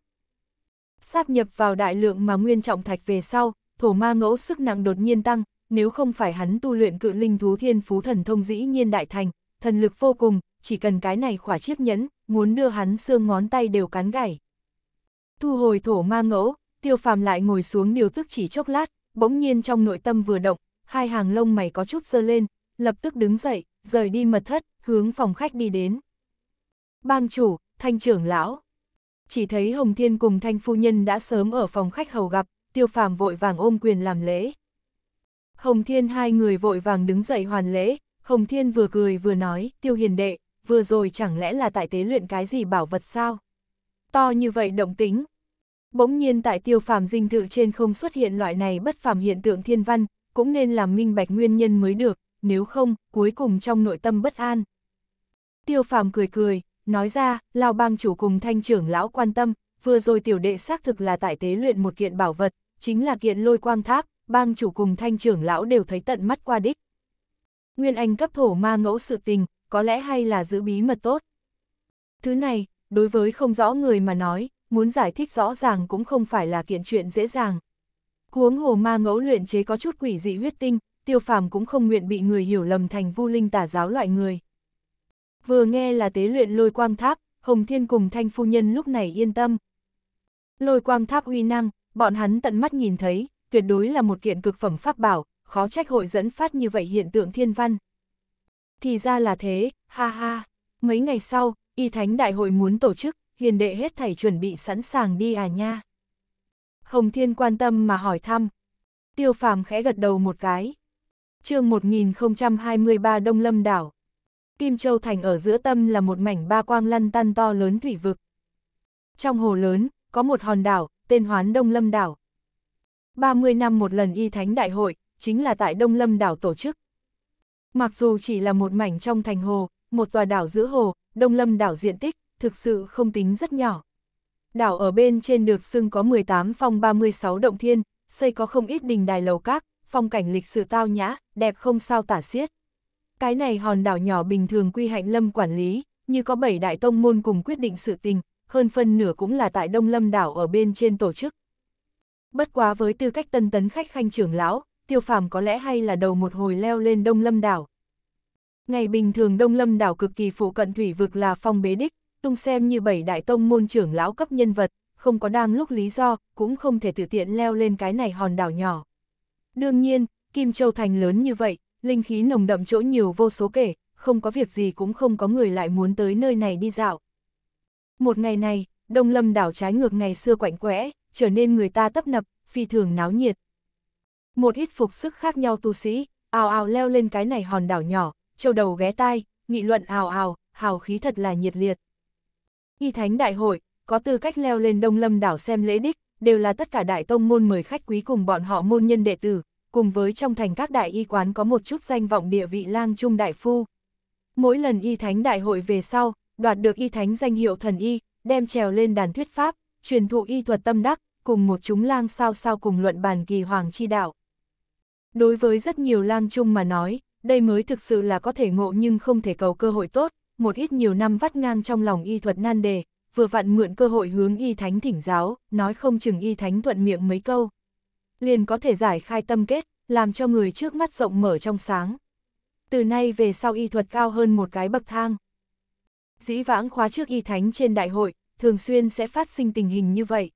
Sáp nhập vào đại lượng mà nguyên trọng thạch về sau, thổ ma ngẫu sức nặng đột nhiên tăng, nếu không phải hắn tu luyện cự linh thú thiên phú thần thông dĩ nhiên đại thành, thần lực vô cùng, chỉ cần cái này khỏa chiếc nhẫn, muốn đưa hắn xương ngón tay đều cắn gảy Thu hồi thổ ma ngẫu, tiêu phàm lại ngồi xuống điều tức chỉ chốc lát, bỗng nhiên trong nội tâm vừa động, hai hàng lông mày có chút dơ lên, lập tức đứng dậy, rời đi mật thất, hướng phòng khách đi đến. Bang chủ, thanh trưởng lão. Chỉ thấy Hồng Thiên cùng thanh phu nhân đã sớm ở phòng khách hầu gặp, tiêu phàm vội vàng ôm quyền làm lễ. Hồng Thiên hai người vội vàng đứng dậy hoàn lễ, Hồng Thiên vừa cười vừa nói, tiêu hiền đệ, vừa rồi chẳng lẽ là tại tế luyện cái gì bảo vật sao? To như vậy động tính. Bỗng nhiên tại tiêu phàm dinh thự trên không xuất hiện loại này bất phàm hiện tượng thiên văn, cũng nên làm minh bạch nguyên nhân mới được, nếu không, cuối cùng trong nội tâm bất an. Tiêu phàm cười cười, nói ra, lao bang chủ cùng thanh trưởng lão quan tâm, vừa rồi tiểu đệ xác thực là tại tế luyện một kiện bảo vật, chính là kiện lôi quang tháp, bang chủ cùng thanh trưởng lão đều thấy tận mắt qua đích. Nguyên Anh cấp thổ ma ngẫu sự tình, có lẽ hay là giữ bí mật tốt. Thứ này, đối với không rõ người mà nói, muốn giải thích rõ ràng cũng không phải là kiện chuyện dễ dàng. Huống hồ ma ngẫu luyện chế có chút quỷ dị huyết tinh, tiêu phàm cũng không nguyện bị người hiểu lầm thành vu linh tả giáo loại người. Vừa nghe là tế luyện lôi quang tháp, Hồng Thiên cùng Thanh Phu Nhân lúc này yên tâm. Lôi quang tháp uy năng, bọn hắn tận mắt nhìn thấy, tuyệt đối là một kiện cực phẩm pháp bảo, khó trách hội dẫn phát như vậy hiện tượng thiên văn. Thì ra là thế, ha ha. Mấy ngày sau, y thánh đại hội muốn tổ chức, hiền đệ hết thảy chuẩn bị sẵn sàng đi à nha. Hồng Thiên quan tâm mà hỏi thăm. Tiêu phàm khẽ gật đầu một cái. chương 1023 Đông Lâm Đảo. Kim Châu Thành ở giữa tâm là một mảnh ba quang lăn tăn to lớn thủy vực. Trong hồ lớn, có một hòn đảo, tên Hoán Đông Lâm Đảo. 30 năm một lần y thánh đại hội, chính là tại Đông Lâm đảo tổ chức. Mặc dù chỉ là một mảnh trong thành hồ, một tòa đảo giữa hồ, Đông Lâm đảo diện tích, thực sự không tính rất nhỏ. Đảo ở bên trên được xưng có 18 phòng 36 động thiên, xây có không ít đình đài lầu các, phong cảnh lịch sử tao nhã, đẹp không sao tả xiết. Cái này hòn đảo nhỏ bình thường quy hạnh lâm quản lý, như có bảy đại tông môn cùng quyết định sự tình, hơn phân nửa cũng là tại Đông Lâm đảo ở bên trên tổ chức. Bất quá với tư cách tân tấn khách khanh trưởng lão, tiêu phàm có lẽ hay là đầu một hồi leo lên Đông Lâm đảo. Ngày bình thường Đông Lâm đảo cực kỳ phụ cận thủy vực là phong bế đích, tung xem như bảy đại tông môn trưởng lão cấp nhân vật, không có đang lúc lý do, cũng không thể tự tiện leo lên cái này hòn đảo nhỏ. Đương nhiên, Kim Châu Thành lớn như vậy, linh khí nồng đậm chỗ nhiều vô số kể, không có việc gì cũng không có người lại muốn tới nơi này đi dạo. Một ngày này, Đông Lâm đảo trái ngược ngày xưa quạnh quẽ, trở nên người ta tấp nập, phi thường náo nhiệt. Một ít phục sức khác nhau tu sĩ, ào ào leo lên cái này hòn đảo nhỏ, châu đầu ghé tai, nghị luận ào ào, hào khí thật là nhiệt liệt. Y Thánh Đại hội, có tư cách leo lên Đông Lâm đảo xem lễ đích, đều là tất cả đại tông môn mời khách quý cùng bọn họ môn nhân đệ tử, cùng với trong thành các đại y quán có một chút danh vọng địa vị lang trung đại phu. Mỗi lần y thánh đại hội về sau, đoạt được y thánh danh hiệu thần y, đem trèo lên đàn thuyết pháp, truyền thụ y thuật tâm đắc, cùng một chúng lang sao sao cùng luận bàn kỳ hoàng chi đạo. Đối với rất nhiều lang chung mà nói, đây mới thực sự là có thể ngộ nhưng không thể cầu cơ hội tốt, một ít nhiều năm vắt ngang trong lòng y thuật nan đề, vừa vặn mượn cơ hội hướng y thánh thỉnh giáo, nói không chừng y thánh thuận miệng mấy câu. Liền có thể giải khai tâm kết, làm cho người trước mắt rộng mở trong sáng. Từ nay về sau y thuật cao hơn một cái bậc thang. Dĩ vãng khóa trước y thánh trên đại hội, thường xuyên sẽ phát sinh tình hình như vậy.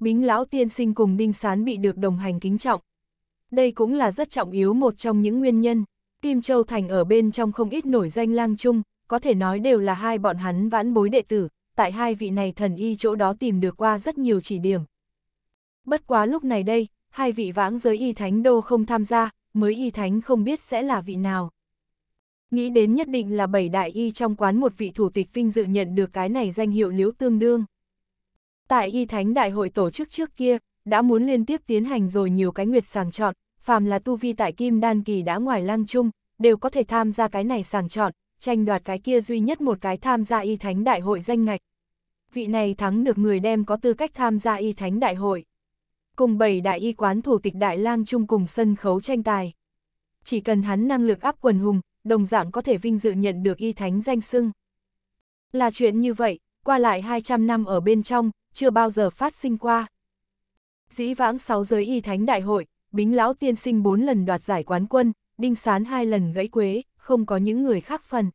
Bính lão tiên sinh cùng Đinh Sán bị được đồng hành kính trọng, đây cũng là rất trọng yếu một trong những nguyên nhân. Kim Châu Thành ở bên trong không ít nổi danh lang chung, có thể nói đều là hai bọn hắn vãn bối đệ tử, tại hai vị này thần y chỗ đó tìm được qua rất nhiều chỉ điểm. Bất quá lúc này đây, hai vị vãng giới y thánh đô không tham gia, mới y thánh không biết sẽ là vị nào. Nghĩ đến nhất định là bảy đại y trong quán một vị thủ tịch vinh dự nhận được cái này danh hiệu liễu tương đương. Tại y thánh đại hội tổ chức trước kia, đã muốn liên tiếp tiến hành rồi nhiều cái nguyệt sàng chọn, phàm là tu vi tại kim đan kỳ đã ngoài lang trung, đều có thể tham gia cái này sàng chọn, tranh đoạt cái kia duy nhất một cái tham gia y thánh đại hội danh ngạch. Vị này thắng được người đem có tư cách tham gia y thánh đại hội. Cùng bảy đại y quán thủ tịch đại lang trung cùng sân khấu tranh tài. Chỉ cần hắn năng lực áp quần hùng, đồng dạng có thể vinh dự nhận được y thánh danh xưng. Là chuyện như vậy, qua lại 200 năm ở bên trong, chưa bao giờ phát sinh qua. Dĩ vãng 6 giới y thánh đại hội, Bính Lão Tiên Sinh bốn lần đoạt giải quán quân, Đinh Sán hai lần gãy quế, không có những người khác phần.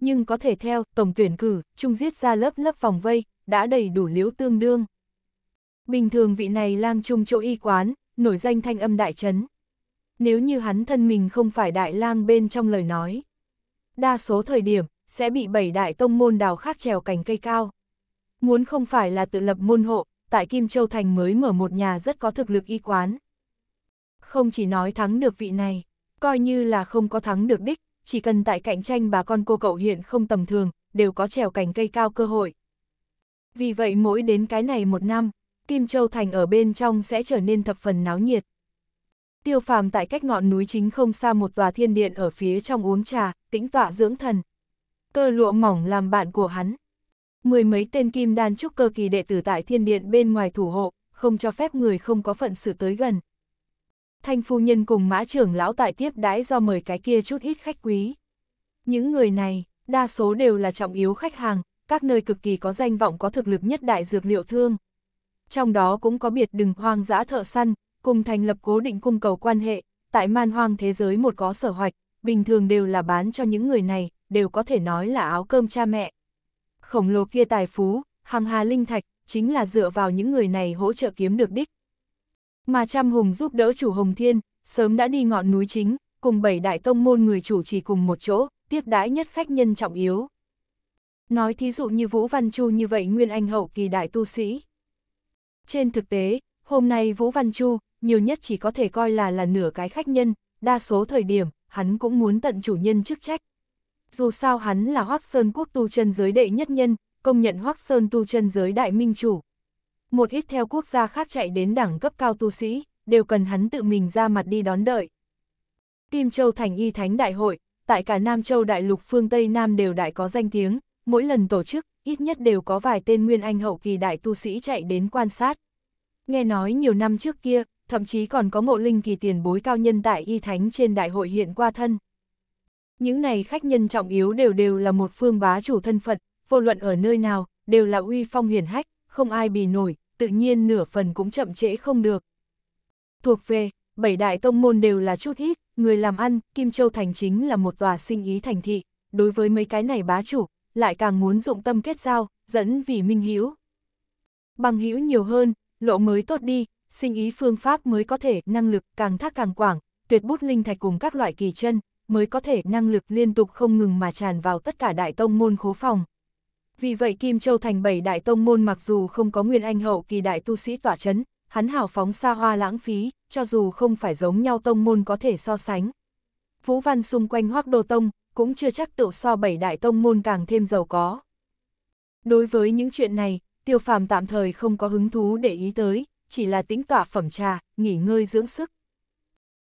Nhưng có thể theo tổng tuyển cử, chung giết ra lớp lớp vòng vây, đã đầy đủ liếu tương đương. Bình thường vị này lang trung chỗ y quán, nổi danh thanh âm đại trấn. Nếu như hắn thân mình không phải đại lang bên trong lời nói. Đa số thời điểm, sẽ bị bảy đại tông môn đào khác trèo cành cây cao. Muốn không phải là tự lập môn hộ, tại Kim Châu Thành mới mở một nhà rất có thực lực y quán không chỉ nói thắng được vị này, coi như là không có thắng được đích, chỉ cần tại cạnh tranh bà con cô cậu hiện không tầm thường, đều có trèo cành cây cao cơ hội. Vì vậy mỗi đến cái này một năm, Kim Châu Thành ở bên trong sẽ trở nên thập phần náo nhiệt. Tiêu phàm tại cách ngọn núi chính không xa một tòa thiên điện ở phía trong uống trà, tĩnh tọa dưỡng thần. Cơ lụa mỏng làm bạn của hắn. Mười mấy tên kim đan trúc cơ kỳ đệ tử tại thiên điện bên ngoài thủ hộ, không cho phép người không có phận sự tới gần thanh phu nhân cùng mã trưởng lão tại tiếp đãi do mời cái kia chút ít khách quý. Những người này, đa số đều là trọng yếu khách hàng, các nơi cực kỳ có danh vọng có thực lực nhất đại dược liệu thương. Trong đó cũng có biệt đừng hoang dã thợ săn, cùng thành lập cố định cung cầu quan hệ, tại man hoang thế giới một có sở hoạch, bình thường đều là bán cho những người này, đều có thể nói là áo cơm cha mẹ. Khổng lồ kia tài phú, hàng hà linh thạch, chính là dựa vào những người này hỗ trợ kiếm được đích, mà Trăm Hùng giúp đỡ chủ Hồng Thiên, sớm đã đi ngọn núi chính, cùng bảy đại tông môn người chủ trì cùng một chỗ, tiếp đãi nhất khách nhân trọng yếu. Nói thí dụ như Vũ Văn Chu như vậy nguyên anh hậu kỳ đại tu sĩ. Trên thực tế, hôm nay Vũ Văn Chu, nhiều nhất chỉ có thể coi là là nửa cái khách nhân, đa số thời điểm, hắn cũng muốn tận chủ nhân chức trách. Dù sao hắn là Hoác Sơn quốc tu chân giới đệ nhất nhân, công nhận Hoác Sơn tu chân giới đại minh chủ một ít theo quốc gia khác chạy đến đẳng cấp cao tu sĩ, đều cần hắn tự mình ra mặt đi đón đợi. Kim Châu Thành Y Thánh Đại hội, tại cả Nam Châu Đại lục phương Tây Nam đều đại có danh tiếng, mỗi lần tổ chức, ít nhất đều có vài tên nguyên anh hậu kỳ đại tu sĩ chạy đến quan sát. Nghe nói nhiều năm trước kia, thậm chí còn có mộ linh kỳ tiền bối cao nhân tại Y Thánh trên đại hội hiện qua thân. Những này khách nhân trọng yếu đều đều là một phương bá chủ thân phận, vô luận ở nơi nào, đều là uy phong hiển hách, không ai bì nổi, tự nhiên nửa phần cũng chậm trễ không được. Thuộc về, bảy đại tông môn đều là chút ít, người làm ăn, Kim Châu Thành chính là một tòa sinh ý thành thị, đối với mấy cái này bá chủ, lại càng muốn dụng tâm kết giao, dẫn vì minh hữu Bằng hữu nhiều hơn, lộ mới tốt đi, sinh ý phương pháp mới có thể năng lực càng thác càng quảng, tuyệt bút linh thạch cùng các loại kỳ chân, mới có thể năng lực liên tục không ngừng mà tràn vào tất cả đại tông môn khố phòng. Vì vậy Kim Châu thành bảy đại tông môn mặc dù không có nguyên anh hậu kỳ đại tu sĩ tỏa chấn, hắn hào phóng xa hoa lãng phí, cho dù không phải giống nhau tông môn có thể so sánh. Vũ văn xung quanh hoác đô tông, cũng chưa chắc tự so bảy đại tông môn càng thêm giàu có. Đối với những chuyện này, tiêu phàm tạm thời không có hứng thú để ý tới, chỉ là tính tỏa phẩm trà, nghỉ ngơi dưỡng sức.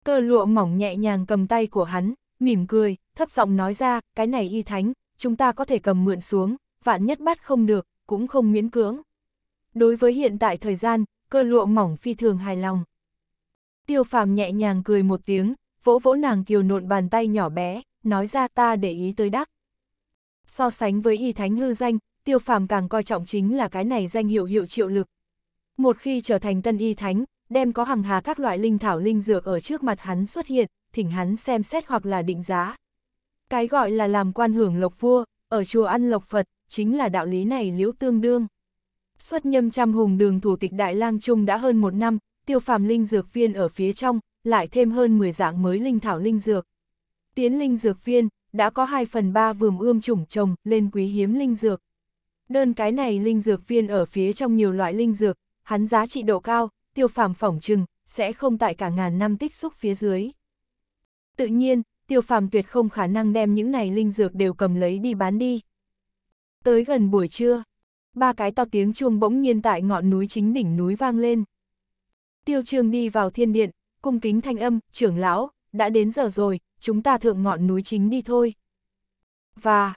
Cơ lụa mỏng nhẹ nhàng cầm tay của hắn, mỉm cười, thấp giọng nói ra, cái này y thánh, chúng ta có thể cầm mượn xuống, vạn nhất bắt không được, cũng không miễn cưỡng. Đối với hiện tại thời gian, cơ lụa mỏng phi thường hài lòng. Tiêu phàm nhẹ nhàng cười một tiếng, vỗ vỗ nàng kiều nộn bàn tay nhỏ bé, nói ra ta để ý tới đắc. So sánh với y thánh hư danh, tiêu phàm càng coi trọng chính là cái này danh hiệu hiệu triệu lực. Một khi trở thành tân y thánh, đem có hàng hà các loại linh thảo linh dược ở trước mặt hắn xuất hiện, thỉnh hắn xem xét hoặc là định giá. Cái gọi là làm quan hưởng lộc vua, ở chùa ăn lộc Phật, chính là đạo lý này liễu tương đương. Xuất nhâm trăm hùng đường thủ tịch Đại lang Trung đã hơn một năm, tiêu phàm linh dược viên ở phía trong, lại thêm hơn 10 dạng mới linh thảo linh dược. Tiến linh dược viên, đã có 2 phần 3 vườn ươm chủng trồng lên quý hiếm linh dược. Đơn cái này linh dược viên ở phía trong nhiều loại linh dược, hắn giá trị độ cao, tiêu phàm phỏng trừng, sẽ không tại cả ngàn năm tích xúc phía dưới. Tự nhiên, tiêu phàm tuyệt không khả năng đem những này linh dược đều cầm lấy đi bán đi. Tới gần buổi trưa, ba cái to tiếng chuông bỗng nhiên tại ngọn núi chính đỉnh núi vang lên. Tiêu Trương đi vào thiên điện, cung kính thanh âm, trưởng lão, đã đến giờ rồi, chúng ta thượng ngọn núi chính đi thôi. Và,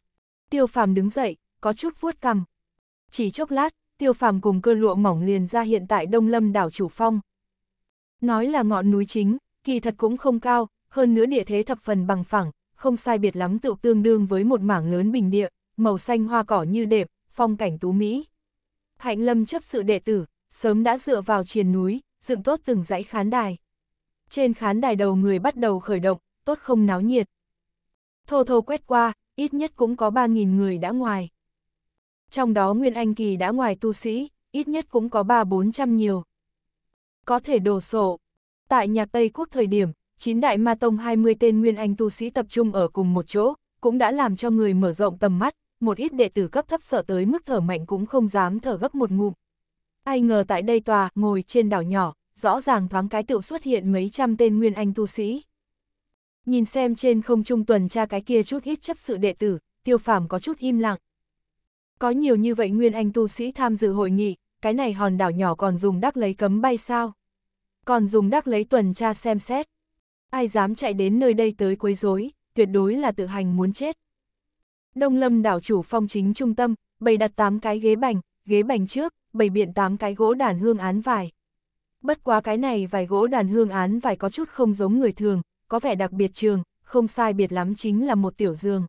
tiêu phàm đứng dậy, có chút vuốt cằm. Chỉ chốc lát, tiêu phàm cùng cơ lụa mỏng liền ra hiện tại Đông Lâm đảo Chủ Phong. Nói là ngọn núi chính, kỳ thật cũng không cao, hơn nữa địa thế thập phần bằng phẳng, không sai biệt lắm tự tương đương với một mảng lớn bình địa, màu xanh hoa cỏ như đẹp phong cảnh tú mỹ. Hạnh Lâm chấp sự đệ tử, sớm đã dựa vào triền núi, dựng tốt từng dãy khán đài. Trên khán đài đầu người bắt đầu khởi động, tốt không náo nhiệt. Thô thô quét qua, ít nhất cũng có 3.000 người đã ngoài. Trong đó Nguyên Anh Kỳ đã ngoài tu sĩ, ít nhất cũng có 3-400 nhiều. Có thể đồ sổ. Tại nhạc Tây Quốc thời điểm, chín đại ma tông 20 tên Nguyên Anh tu sĩ tập trung ở cùng một chỗ, cũng đã làm cho người mở rộng tầm mắt, một ít đệ tử cấp thấp sợ tới mức thở mạnh cũng không dám thở gấp một ngụm. Ai ngờ tại đây tòa, ngồi trên đảo nhỏ, rõ ràng thoáng cái tựu xuất hiện mấy trăm tên nguyên anh tu sĩ. Nhìn xem trên không trung tuần tra cái kia chút ít chấp sự đệ tử, tiêu phàm có chút im lặng. Có nhiều như vậy nguyên anh tu sĩ tham dự hội nghị, cái này hòn đảo nhỏ còn dùng đắc lấy cấm bay sao? Còn dùng đắc lấy tuần tra xem xét. Ai dám chạy đến nơi đây tới quấy rối tuyệt đối là tự hành muốn chết. Đông Lâm đảo chủ phong chính trung tâm, bày đặt 8 cái ghế bành, ghế bành trước, bày biện 8 cái gỗ đàn hương án vải. Bất quá cái này vài gỗ đàn hương án vải có chút không giống người thường, có vẻ đặc biệt trường, không sai biệt lắm chính là một tiểu giường.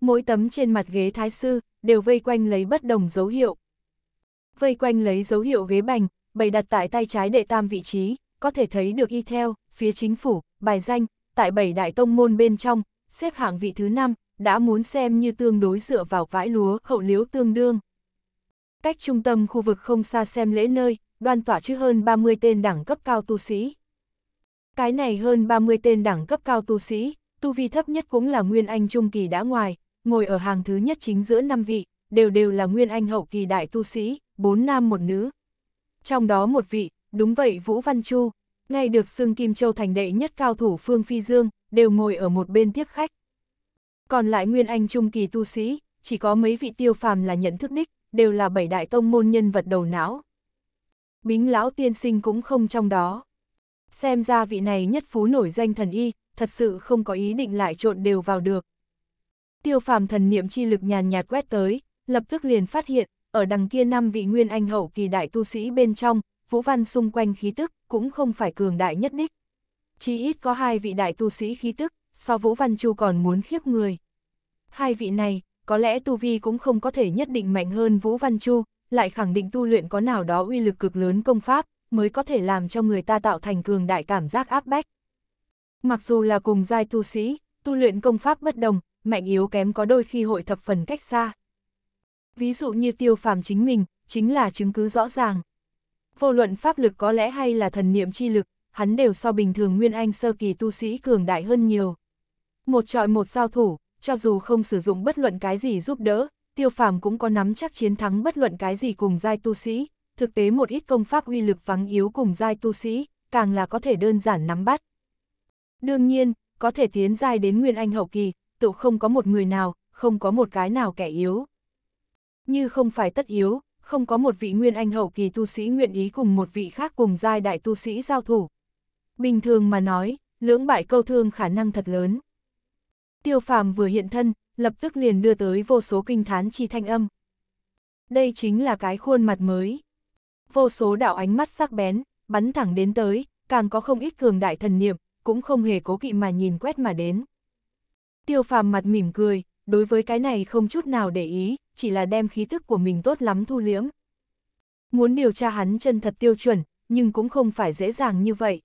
Mỗi tấm trên mặt ghế thái sư, đều vây quanh lấy bất đồng dấu hiệu. Vây quanh lấy dấu hiệu ghế bành, bày đặt tại tay trái đệ tam vị trí, có thể thấy được y theo, phía chính phủ, bài danh, tại bảy đại tông môn bên trong, xếp hạng vị thứ 5, đã muốn xem như tương đối dựa vào vãi lúa hậu liếu tương đương. Cách trung tâm khu vực không xa xem lễ nơi, đoan tỏa chứ hơn 30 tên đẳng cấp cao tu sĩ. Cái này hơn 30 tên đẳng cấp cao tu sĩ, tu vi thấp nhất cũng là Nguyên Anh Trung Kỳ đã ngoài, ngồi ở hàng thứ nhất chính giữa năm vị, đều đều là Nguyên Anh Hậu Kỳ đại tu sĩ, bốn nam một nữ. Trong đó một vị, đúng vậy Vũ Văn Chu, ngay được xưng Kim Châu thành đệ nhất cao thủ Phương Phi Dương, đều ngồi ở một bên tiếp khách. Còn lại Nguyên Anh Trung Kỳ tu sĩ, chỉ có mấy vị tiêu phàm là nhận thức đích, đều là bảy đại tông môn nhân vật đầu não. Bính lão tiên sinh cũng không trong đó. Xem ra vị này nhất phú nổi danh thần y, thật sự không có ý định lại trộn đều vào được. Tiêu phàm thần niệm chi lực nhàn nhạt quét tới, lập tức liền phát hiện, ở đằng kia năm vị nguyên anh hậu kỳ đại tu sĩ bên trong, vũ văn xung quanh khí tức cũng không phải cường đại nhất đích. Chỉ ít có hai vị đại tu sĩ khí tức, so vũ văn chu còn muốn khiếp người hai vị này, có lẽ tu vi cũng không có thể nhất định mạnh hơn Vũ Văn Chu, lại khẳng định tu luyện có nào đó uy lực cực lớn công pháp, mới có thể làm cho người ta tạo thành cường đại cảm giác áp bách. Mặc dù là cùng giai tu sĩ, tu luyện công pháp bất đồng, mạnh yếu kém có đôi khi hội thập phần cách xa. Ví dụ như tiêu phàm chính mình, chính là chứng cứ rõ ràng. Vô luận pháp lực có lẽ hay là thần niệm chi lực, hắn đều so bình thường nguyên anh sơ kỳ tu sĩ cường đại hơn nhiều. Một trọi một giao thủ, cho dù không sử dụng bất luận cái gì giúp đỡ, tiêu phàm cũng có nắm chắc chiến thắng bất luận cái gì cùng giai tu sĩ, thực tế một ít công pháp uy lực vắng yếu cùng giai tu sĩ, càng là có thể đơn giản nắm bắt. Đương nhiên, có thể tiến giai đến Nguyên Anh hậu kỳ, tự không có một người nào, không có một cái nào kẻ yếu. Như không phải tất yếu, không có một vị Nguyên Anh hậu kỳ tu sĩ nguyện ý cùng một vị khác cùng giai đại tu sĩ giao thủ. Bình thường mà nói, lưỡng bại câu thương khả năng thật lớn tiêu phàm vừa hiện thân, lập tức liền đưa tới vô số kinh thán chi thanh âm. Đây chính là cái khuôn mặt mới. Vô số đạo ánh mắt sắc bén, bắn thẳng đến tới, càng có không ít cường đại thần niệm, cũng không hề cố kỵ mà nhìn quét mà đến. Tiêu phàm mặt mỉm cười, đối với cái này không chút nào để ý, chỉ là đem khí thức của mình tốt lắm thu liễm. Muốn điều tra hắn chân thật tiêu chuẩn, nhưng cũng không phải dễ dàng như vậy.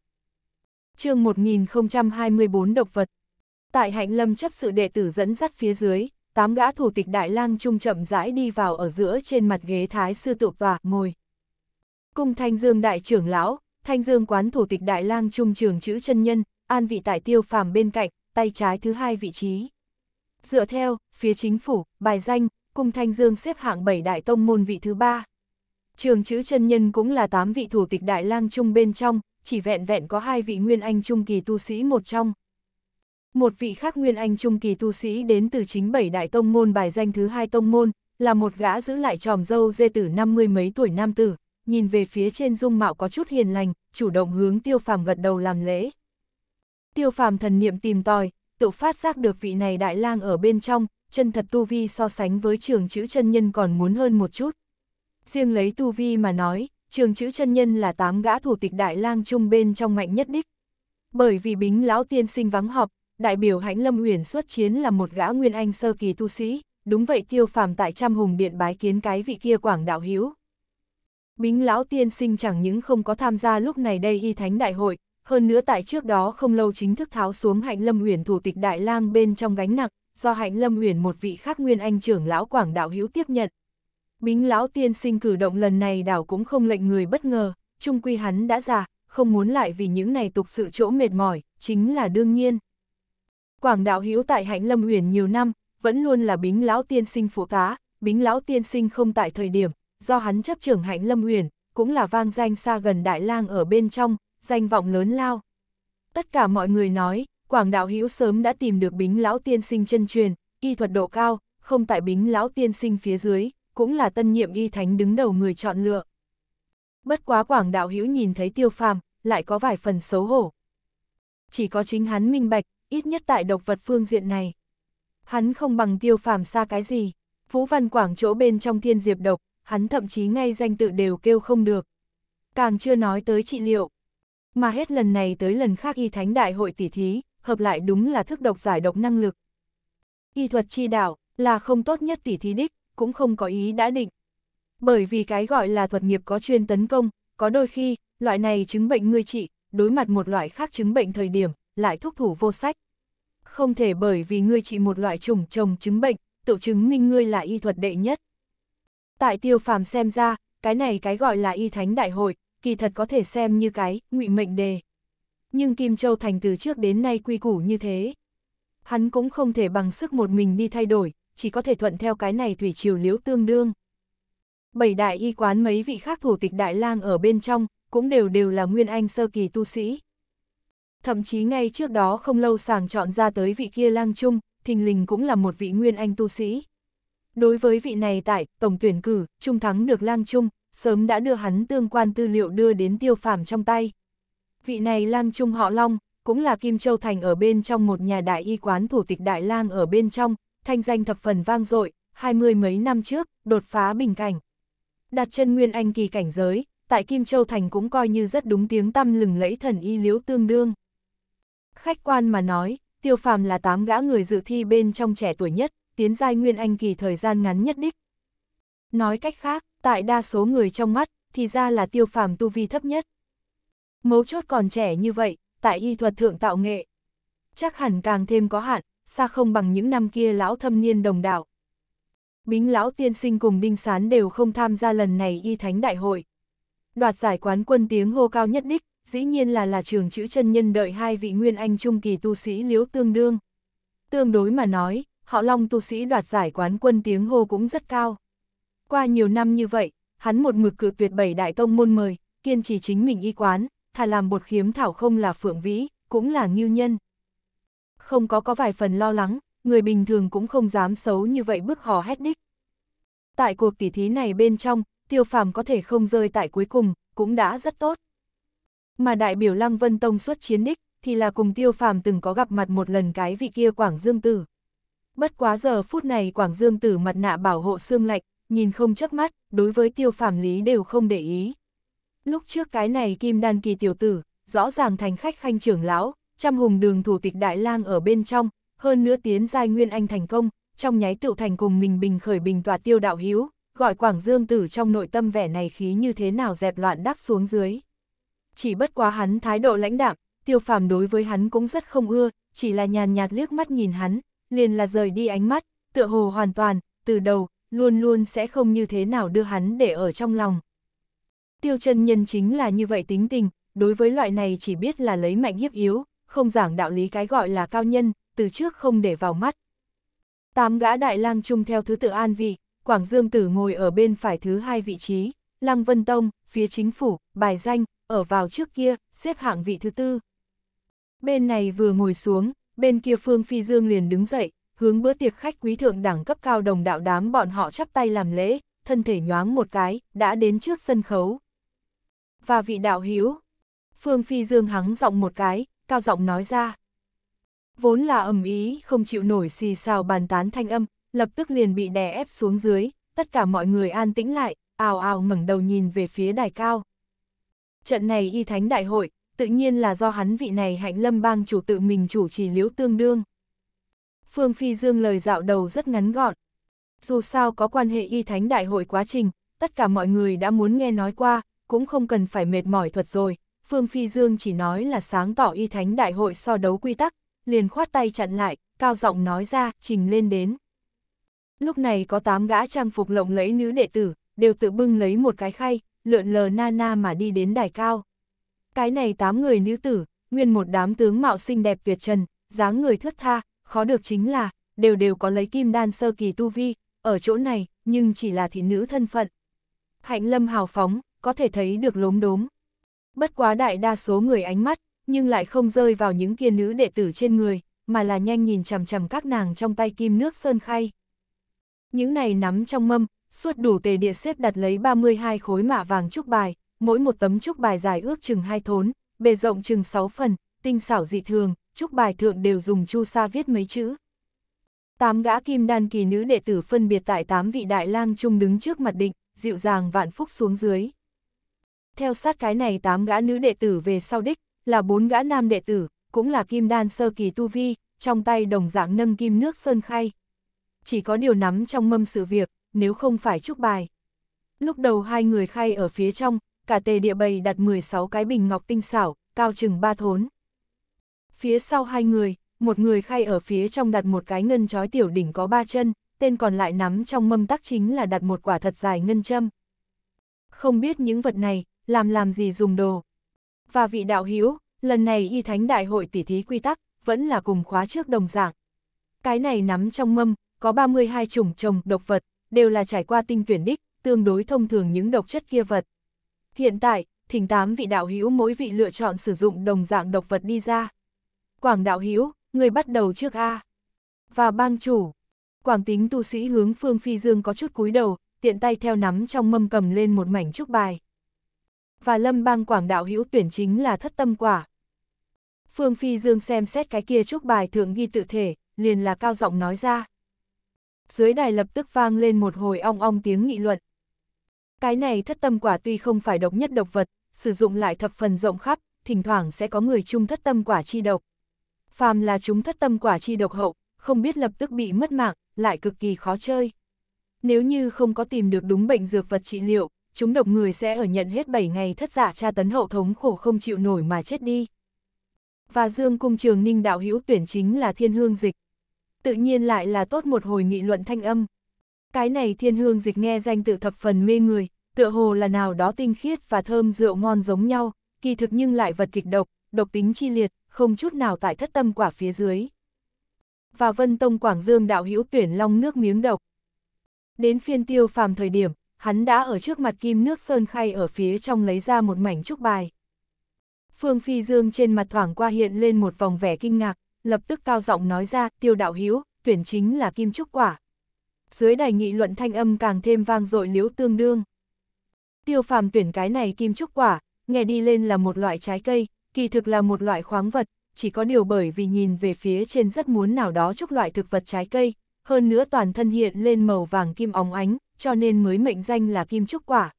chương 1024 độc vật Tại hạnh lâm chấp sự đệ tử dẫn dắt phía dưới, tám gã thủ tịch đại lang trung chậm rãi đi vào ở giữa trên mặt ghế thái sư tụ tòa, ngồi. Cùng thanh dương đại trưởng lão, thanh dương quán thủ tịch đại lang trung trường chữ chân nhân, an vị tại tiêu phàm bên cạnh, tay trái thứ hai vị trí. Dựa theo, phía chính phủ, bài danh, cùng thanh dương xếp hạng 7 đại tông môn vị thứ ba. Trường chữ chân nhân cũng là tám vị thủ tịch đại lang trung bên trong, chỉ vẹn vẹn có hai vị nguyên anh trung kỳ tu sĩ một trong, một vị khác nguyên anh trung kỳ tu sĩ đến từ chính bảy đại tông môn bài danh thứ hai tông môn, là một gã giữ lại tròm dâu dê tử năm mươi mấy tuổi nam tử, nhìn về phía trên dung mạo có chút hiền lành, chủ động hướng tiêu phàm gật đầu làm lễ. Tiêu phàm thần niệm tìm tòi, tự phát giác được vị này đại lang ở bên trong, chân thật tu vi so sánh với trường chữ chân nhân còn muốn hơn một chút. Riêng lấy tu vi mà nói, trường chữ chân nhân là tám gã thủ tịch đại lang trung bên trong mạnh nhất đích. Bởi vì bính lão tiên sinh vắng họp, đại biểu Hãnh Lâm Uyển xuất chiến là một gã nguyên anh sơ kỳ tu sĩ, đúng vậy tiêu phàm tại trăm hùng điện bái kiến cái vị kia quảng đạo hiếu. Bính lão tiên sinh chẳng những không có tham gia lúc này đây y thánh đại hội, hơn nữa tại trước đó không lâu chính thức tháo xuống hạnh lâm uyển thủ tịch đại lang bên trong gánh nặng, do hạnh lâm uyển một vị khác nguyên anh trưởng lão quảng đạo hiếu tiếp nhận. Bính lão tiên sinh cử động lần này đảo cũng không lệnh người bất ngờ, trung quy hắn đã già, không muốn lại vì những này tục sự chỗ mệt mỏi, chính là đương nhiên. Quảng đạo hữu tại Hạnh Lâm Huyền nhiều năm, vẫn luôn là bính lão tiên sinh phụ tá, bính lão tiên sinh không tại thời điểm, do hắn chấp trưởng Hạnh Lâm Huyền, cũng là vang danh xa gần Đại Lang ở bên trong, danh vọng lớn lao. Tất cả mọi người nói, Quảng đạo hữu sớm đã tìm được bính lão tiên sinh chân truyền, y thuật độ cao, không tại bính lão tiên sinh phía dưới, cũng là tân nhiệm y thánh đứng đầu người chọn lựa. Bất quá Quảng đạo hữu nhìn thấy tiêu phàm, lại có vài phần xấu hổ. Chỉ có chính hắn minh bạch, ít nhất tại độc vật phương diện này. Hắn không bằng tiêu phàm xa cái gì, Vũ Văn Quảng chỗ bên trong thiên diệp độc, hắn thậm chí ngay danh tự đều kêu không được. Càng chưa nói tới trị liệu. Mà hết lần này tới lần khác y thánh đại hội tỉ thí, hợp lại đúng là thức độc giải độc năng lực. Y thuật chi đạo là không tốt nhất tỉ thí đích, cũng không có ý đã định. Bởi vì cái gọi là thuật nghiệp có chuyên tấn công, có đôi khi, loại này chứng bệnh người trị, đối mặt một loại khác chứng bệnh thời điểm, lại thúc thủ vô sách. Không thể bởi vì ngươi trị một loại trùng trồng chứng bệnh, tự chứng minh ngươi là y thuật đệ nhất. Tại tiêu phàm xem ra, cái này cái gọi là y thánh đại hội, kỳ thật có thể xem như cái ngụy mệnh đề. Nhưng Kim Châu Thành từ trước đến nay quy củ như thế. Hắn cũng không thể bằng sức một mình đi thay đổi, chỉ có thể thuận theo cái này thủy triều liễu tương đương. Bảy đại y quán mấy vị khác thủ tịch đại lang ở bên trong, cũng đều đều là nguyên anh sơ kỳ tu sĩ. Thậm chí ngay trước đó không lâu sàng chọn ra tới vị kia lang trung, thình lình cũng là một vị nguyên anh tu sĩ. Đối với vị này tại tổng tuyển cử, trung thắng được lang trung, sớm đã đưa hắn tương quan tư liệu đưa đến tiêu phàm trong tay. Vị này lang trung họ long, cũng là Kim Châu Thành ở bên trong một nhà đại y quán thủ tịch đại lang ở bên trong, thanh danh thập phần vang dội, hai mươi mấy năm trước, đột phá bình cảnh. Đặt chân nguyên anh kỳ cảnh giới, tại Kim Châu Thành cũng coi như rất đúng tiếng tăm lừng lẫy thần y liếu tương đương. Khách quan mà nói, tiêu phàm là tám gã người dự thi bên trong trẻ tuổi nhất, tiến giai nguyên anh kỳ thời gian ngắn nhất đích. Nói cách khác, tại đa số người trong mắt, thì ra là tiêu phàm tu vi thấp nhất. Mấu chốt còn trẻ như vậy, tại y thuật thượng tạo nghệ. Chắc hẳn càng thêm có hạn, xa không bằng những năm kia lão thâm niên đồng đạo. Bính lão tiên sinh cùng Đinh Sán đều không tham gia lần này y thánh đại hội. Đoạt giải quán quân tiếng hô cao nhất đích, dĩ nhiên là là trường chữ chân nhân đợi hai vị nguyên anh trung kỳ tu sĩ liếu tương đương. Tương đối mà nói, họ long tu sĩ đoạt giải quán quân tiếng hô cũng rất cao. Qua nhiều năm như vậy, hắn một mực cự tuyệt bảy đại tông môn mời, kiên trì chính mình y quán, thà làm bột khiếm thảo không là phượng vĩ, cũng là ngưu nhân. Không có có vài phần lo lắng, người bình thường cũng không dám xấu như vậy bức hò hét đích. Tại cuộc tỉ thí này bên trong, tiêu phàm có thể không rơi tại cuối cùng, cũng đã rất tốt mà đại biểu Lăng Vân Tông xuất chiến đích, thì là cùng tiêu phàm từng có gặp mặt một lần cái vị kia Quảng Dương Tử. Bất quá giờ phút này Quảng Dương Tử mặt nạ bảo hộ xương lạnh, nhìn không chớp mắt, đối với tiêu phàm lý đều không để ý. Lúc trước cái này kim đan kỳ tiểu tử, rõ ràng thành khách khanh trưởng lão, trăm hùng đường thủ tịch Đại lang ở bên trong, hơn nữa tiến giai Nguyên Anh thành công, trong nháy tựu thành cùng mình bình khởi bình tòa tiêu đạo hiếu, gọi Quảng Dương Tử trong nội tâm vẻ này khí như thế nào dẹp loạn đắc xuống dưới chỉ bất quá hắn thái độ lãnh đạm, tiêu phàm đối với hắn cũng rất không ưa, chỉ là nhàn nhạt liếc mắt nhìn hắn, liền là rời đi ánh mắt, tựa hồ hoàn toàn, từ đầu, luôn luôn sẽ không như thế nào đưa hắn để ở trong lòng. Tiêu chân nhân chính là như vậy tính tình, đối với loại này chỉ biết là lấy mạnh hiếp yếu, không giảng đạo lý cái gọi là cao nhân, từ trước không để vào mắt. Tám gã đại lang chung theo thứ tự an vị, Quảng Dương Tử ngồi ở bên phải thứ hai vị trí, Lăng Vân Tông, phía chính phủ, bài danh, ở vào trước kia, xếp hạng vị thứ tư. Bên này vừa ngồi xuống, bên kia Phương Phi Dương liền đứng dậy, hướng bữa tiệc khách quý thượng đẳng cấp cao đồng đạo đám bọn họ chắp tay làm lễ, thân thể nhoáng một cái, đã đến trước sân khấu. Và vị đạo hữu Phương Phi Dương hắng giọng một cái, cao giọng nói ra. Vốn là ầm ý, không chịu nổi xì xào bàn tán thanh âm, lập tức liền bị đè ép xuống dưới, tất cả mọi người an tĩnh lại, ào ào ngẩng đầu nhìn về phía đài cao. Trận này y thánh đại hội, tự nhiên là do hắn vị này hạnh lâm bang chủ tự mình chủ trì liễu tương đương. Phương Phi Dương lời dạo đầu rất ngắn gọn. Dù sao có quan hệ y thánh đại hội quá trình, tất cả mọi người đã muốn nghe nói qua, cũng không cần phải mệt mỏi thuật rồi. Phương Phi Dương chỉ nói là sáng tỏ y thánh đại hội so đấu quy tắc, liền khoát tay chặn lại, cao giọng nói ra, trình lên đến. Lúc này có 8 gã trang phục lộng lẫy nữ đệ tử, đều tự bưng lấy một cái khay, lượn lờ na na mà đi đến đài cao. Cái này tám người nữ tử, nguyên một đám tướng mạo xinh đẹp tuyệt trần, dáng người thướt tha, khó được chính là, đều đều có lấy kim đan sơ kỳ tu vi, ở chỗ này, nhưng chỉ là thị nữ thân phận. Hạnh lâm hào phóng, có thể thấy được lốm đốm. Bất quá đại đa số người ánh mắt, nhưng lại không rơi vào những kia nữ đệ tử trên người, mà là nhanh nhìn chằm chằm các nàng trong tay kim nước sơn khay. Những này nắm trong mâm, suốt đủ tề địa xếp đặt lấy 32 khối mạ vàng trúc bài, mỗi một tấm trúc bài dài ước chừng hai thốn, bề rộng chừng 6 phần, tinh xảo dị thường, trúc bài thượng đều dùng chu sa viết mấy chữ. Tám gã kim đan kỳ nữ đệ tử phân biệt tại tám vị đại lang chung đứng trước mặt định, dịu dàng vạn phúc xuống dưới. Theo sát cái này tám gã nữ đệ tử về sau đích, là bốn gã nam đệ tử, cũng là kim đan sơ kỳ tu vi, trong tay đồng dạng nâng kim nước sơn khay. Chỉ có điều nắm trong mâm sự việc, nếu không phải trúc bài. Lúc đầu hai người khay ở phía trong, cả tề địa bày đặt 16 cái bình ngọc tinh xảo, cao chừng ba thốn. Phía sau hai người, một người khay ở phía trong đặt một cái ngân chói tiểu đỉnh có ba chân, tên còn lại nắm trong mâm tắc chính là đặt một quả thật dài ngân châm. Không biết những vật này, làm làm gì dùng đồ. Và vị đạo hữu lần này y thánh đại hội tỉ thí quy tắc, vẫn là cùng khóa trước đồng dạng. Cái này nắm trong mâm, có 32 chủng trồng độc vật, đều là trải qua tinh tuyển đích, tương đối thông thường những độc chất kia vật. Hiện tại, thỉnh tám vị đạo hữu mỗi vị lựa chọn sử dụng đồng dạng độc vật đi ra. Quảng đạo hữu, người bắt đầu trước A. Và bang chủ. Quảng tính tu sĩ hướng Phương Phi Dương có chút cúi đầu, tiện tay theo nắm trong mâm cầm lên một mảnh trúc bài. Và lâm bang quảng đạo hữu tuyển chính là thất tâm quả. Phương Phi Dương xem xét cái kia trúc bài thượng ghi tự thể, liền là cao giọng nói ra dưới đài lập tức vang lên một hồi ong ong tiếng nghị luận. Cái này thất tâm quả tuy không phải độc nhất độc vật, sử dụng lại thập phần rộng khắp, thỉnh thoảng sẽ có người chung thất tâm quả chi độc. Phàm là chúng thất tâm quả chi độc hậu, không biết lập tức bị mất mạng, lại cực kỳ khó chơi. Nếu như không có tìm được đúng bệnh dược vật trị liệu, chúng độc người sẽ ở nhận hết 7 ngày thất giả dạ tra tấn hậu thống khổ không chịu nổi mà chết đi. Và Dương Cung Trường Ninh đạo hữu tuyển chính là thiên hương dịch, tự nhiên lại là tốt một hồi nghị luận thanh âm. Cái này thiên hương dịch nghe danh tự thập phần mê người, tựa hồ là nào đó tinh khiết và thơm rượu ngon giống nhau, kỳ thực nhưng lại vật kịch độc, độc tính chi liệt, không chút nào tại thất tâm quả phía dưới. Và vân tông Quảng Dương đạo hữu tuyển long nước miếng độc. Đến phiên tiêu phàm thời điểm, hắn đã ở trước mặt kim nước sơn khay ở phía trong lấy ra một mảnh trúc bài. Phương Phi Dương trên mặt thoảng qua hiện lên một vòng vẻ kinh ngạc, lập tức cao giọng nói ra, tiêu đạo hiếu, tuyển chính là kim trúc quả. Dưới đài nghị luận thanh âm càng thêm vang dội liếu tương đương. Tiêu phàm tuyển cái này kim trúc quả, nghe đi lên là một loại trái cây, kỳ thực là một loại khoáng vật, chỉ có điều bởi vì nhìn về phía trên rất muốn nào đó trúc loại thực vật trái cây, hơn nữa toàn thân hiện lên màu vàng kim óng ánh, cho nên mới mệnh danh là kim trúc quả.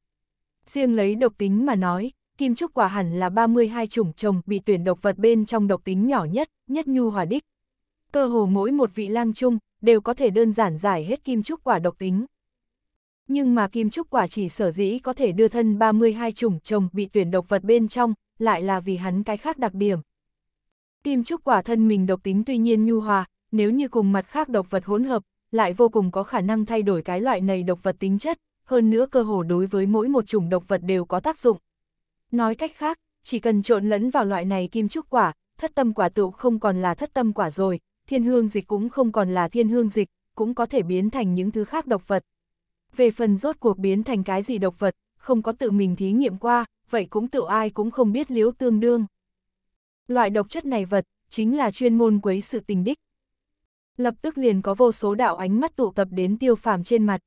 Riêng lấy độc tính mà nói, kim trúc quả hẳn là 32 chủng trồng bị tuyển độc vật bên trong độc tính nhỏ nhất, nhất nhu hòa đích. Cơ hồ mỗi một vị lang chung đều có thể đơn giản giải hết kim trúc quả độc tính. Nhưng mà kim trúc quả chỉ sở dĩ có thể đưa thân 32 chủng trồng bị tuyển độc vật bên trong, lại là vì hắn cái khác đặc điểm. Kim trúc quả thân mình độc tính tuy nhiên nhu hòa, nếu như cùng mặt khác độc vật hỗn hợp, lại vô cùng có khả năng thay đổi cái loại này độc vật tính chất, hơn nữa cơ hồ đối với mỗi một chủng độc vật đều có tác dụng. Nói cách khác, chỉ cần trộn lẫn vào loại này kim trúc quả, thất tâm quả tựu không còn là thất tâm quả rồi, thiên hương dịch cũng không còn là thiên hương dịch, cũng có thể biến thành những thứ khác độc vật. Về phần rốt cuộc biến thành cái gì độc vật, không có tự mình thí nghiệm qua, vậy cũng tự ai cũng không biết liếu tương đương. Loại độc chất này vật, chính là chuyên môn quấy sự tình đích. Lập tức liền có vô số đạo ánh mắt tụ tập đến tiêu phàm trên mặt.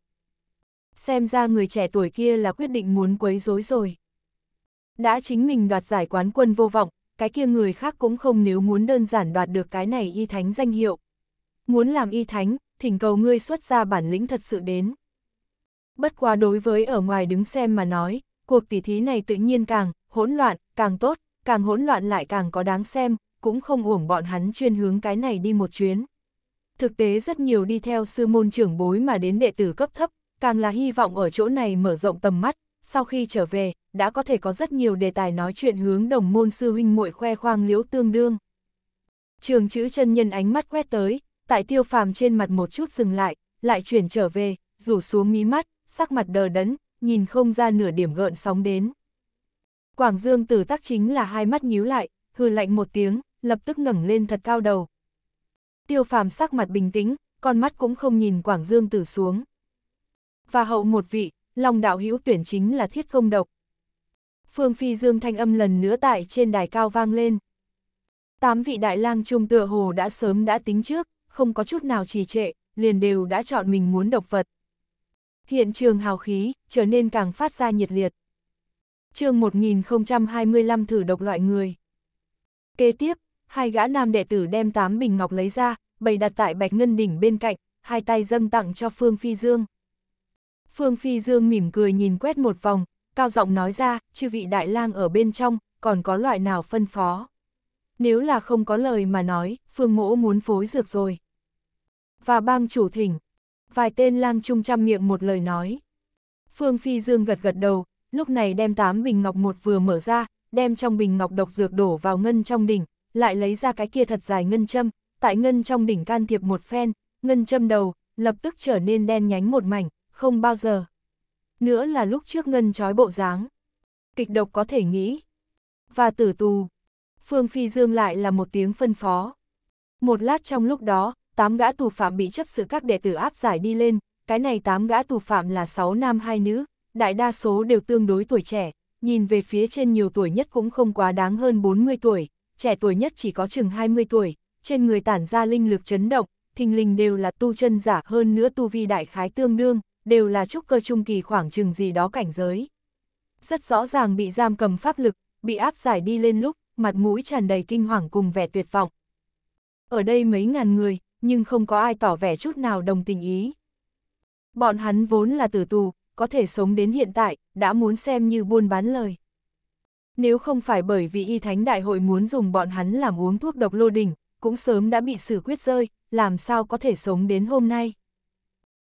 Xem ra người trẻ tuổi kia là quyết định muốn quấy rối rồi. Đã chính mình đoạt giải quán quân vô vọng, cái kia người khác cũng không nếu muốn đơn giản đoạt được cái này y thánh danh hiệu. Muốn làm y thánh, thỉnh cầu ngươi xuất ra bản lĩnh thật sự đến. Bất quá đối với ở ngoài đứng xem mà nói, cuộc tỉ thí này tự nhiên càng hỗn loạn, càng tốt, càng hỗn loạn lại càng có đáng xem, cũng không uổng bọn hắn chuyên hướng cái này đi một chuyến. Thực tế rất nhiều đi theo sư môn trưởng bối mà đến đệ tử cấp thấp, càng là hy vọng ở chỗ này mở rộng tầm mắt, sau khi trở về, đã có thể có rất nhiều đề tài nói chuyện hướng đồng môn sư huynh muội khoe khoang liễu tương đương. Trường chữ chân nhân ánh mắt quét tới, tại tiêu phàm trên mặt một chút dừng lại, lại chuyển trở về, rủ xuống mí mắt, sắc mặt đờ đẫn, nhìn không ra nửa điểm gợn sóng đến. Quảng Dương tử tác chính là hai mắt nhíu lại, hừ lạnh một tiếng, lập tức ngẩng lên thật cao đầu. Tiêu phàm sắc mặt bình tĩnh, con mắt cũng không nhìn Quảng Dương tử xuống. Và hậu một vị, lòng đạo hữu tuyển chính là thiết công độc. Phương Phi Dương thanh âm lần nữa tại trên đài cao vang lên. Tám vị đại lang trung tựa hồ đã sớm đã tính trước, không có chút nào trì trệ, liền đều đã chọn mình muốn độc vật. Hiện trường hào khí, trở nên càng phát ra nhiệt liệt. chương 1025 thử độc loại người. Kế tiếp, hai gã nam đệ tử đem tám bình ngọc lấy ra, bày đặt tại bạch ngân đỉnh bên cạnh, hai tay dâng tặng cho Phương Phi Dương. Phương Phi Dương mỉm cười nhìn quét một vòng, cao giọng nói ra, chư vị đại lang ở bên trong, còn có loại nào phân phó. Nếu là không có lời mà nói, phương mỗ muốn phối dược rồi. Và bang chủ thỉnh, vài tên lang trung trăm miệng một lời nói. Phương Phi Dương gật gật đầu, lúc này đem tám bình ngọc một vừa mở ra, đem trong bình ngọc độc dược đổ vào ngân trong đỉnh, lại lấy ra cái kia thật dài ngân châm, tại ngân trong đỉnh can thiệp một phen, ngân châm đầu, lập tức trở nên đen nhánh một mảnh, không bao giờ. Nữa là lúc trước ngân trói bộ dáng. Kịch độc có thể nghĩ. Và tử tù. Phương Phi Dương lại là một tiếng phân phó. Một lát trong lúc đó, tám gã tù phạm bị chấp sự các đệ tử áp giải đi lên, cái này tám gã tù phạm là sáu nam hai nữ, đại đa số đều tương đối tuổi trẻ, nhìn về phía trên nhiều tuổi nhất cũng không quá đáng hơn 40 tuổi, trẻ tuổi nhất chỉ có chừng 20 tuổi, trên người tản ra linh lực chấn động, thình lình đều là tu chân giả hơn nữa tu vi đại khái tương đương, đều là trúc cơ trung kỳ khoảng chừng gì đó cảnh giới. Rất rõ ràng bị giam cầm pháp lực, bị áp giải đi lên lúc, mặt mũi tràn đầy kinh hoàng cùng vẻ tuyệt vọng. Ở đây mấy ngàn người, nhưng không có ai tỏ vẻ chút nào đồng tình ý. Bọn hắn vốn là tử tù, có thể sống đến hiện tại, đã muốn xem như buôn bán lời. Nếu không phải bởi vì y thánh đại hội muốn dùng bọn hắn làm uống thuốc độc lô đỉnh, cũng sớm đã bị xử quyết rơi, làm sao có thể sống đến hôm nay.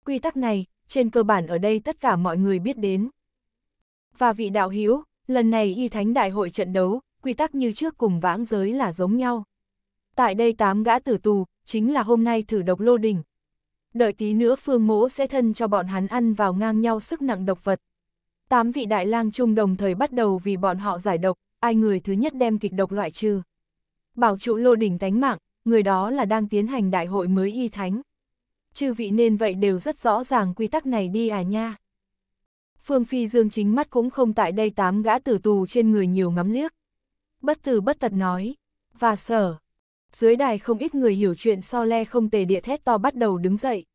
Quy tắc này, trên cơ bản ở đây tất cả mọi người biết đến. Và vị đạo hiếu, lần này y thánh đại hội trận đấu, quy tắc như trước cùng vãng giới là giống nhau. Tại đây tám gã tử tù, chính là hôm nay thử độc lô đỉnh. Đợi tí nữa phương mỗ sẽ thân cho bọn hắn ăn vào ngang nhau sức nặng độc vật. Tám vị đại lang chung đồng thời bắt đầu vì bọn họ giải độc, ai người thứ nhất đem kịch độc loại trừ. Bảo trụ lô đỉnh tánh mạng, người đó là đang tiến hành đại hội mới y thánh chư vị nên vậy đều rất rõ ràng quy tắc này đi à nha. Phương Phi Dương chính mắt cũng không tại đây tám gã tử tù trên người nhiều ngắm liếc. Bất tử bất tật nói, và sở. Dưới đài không ít người hiểu chuyện so le không tề địa thét to bắt đầu đứng dậy.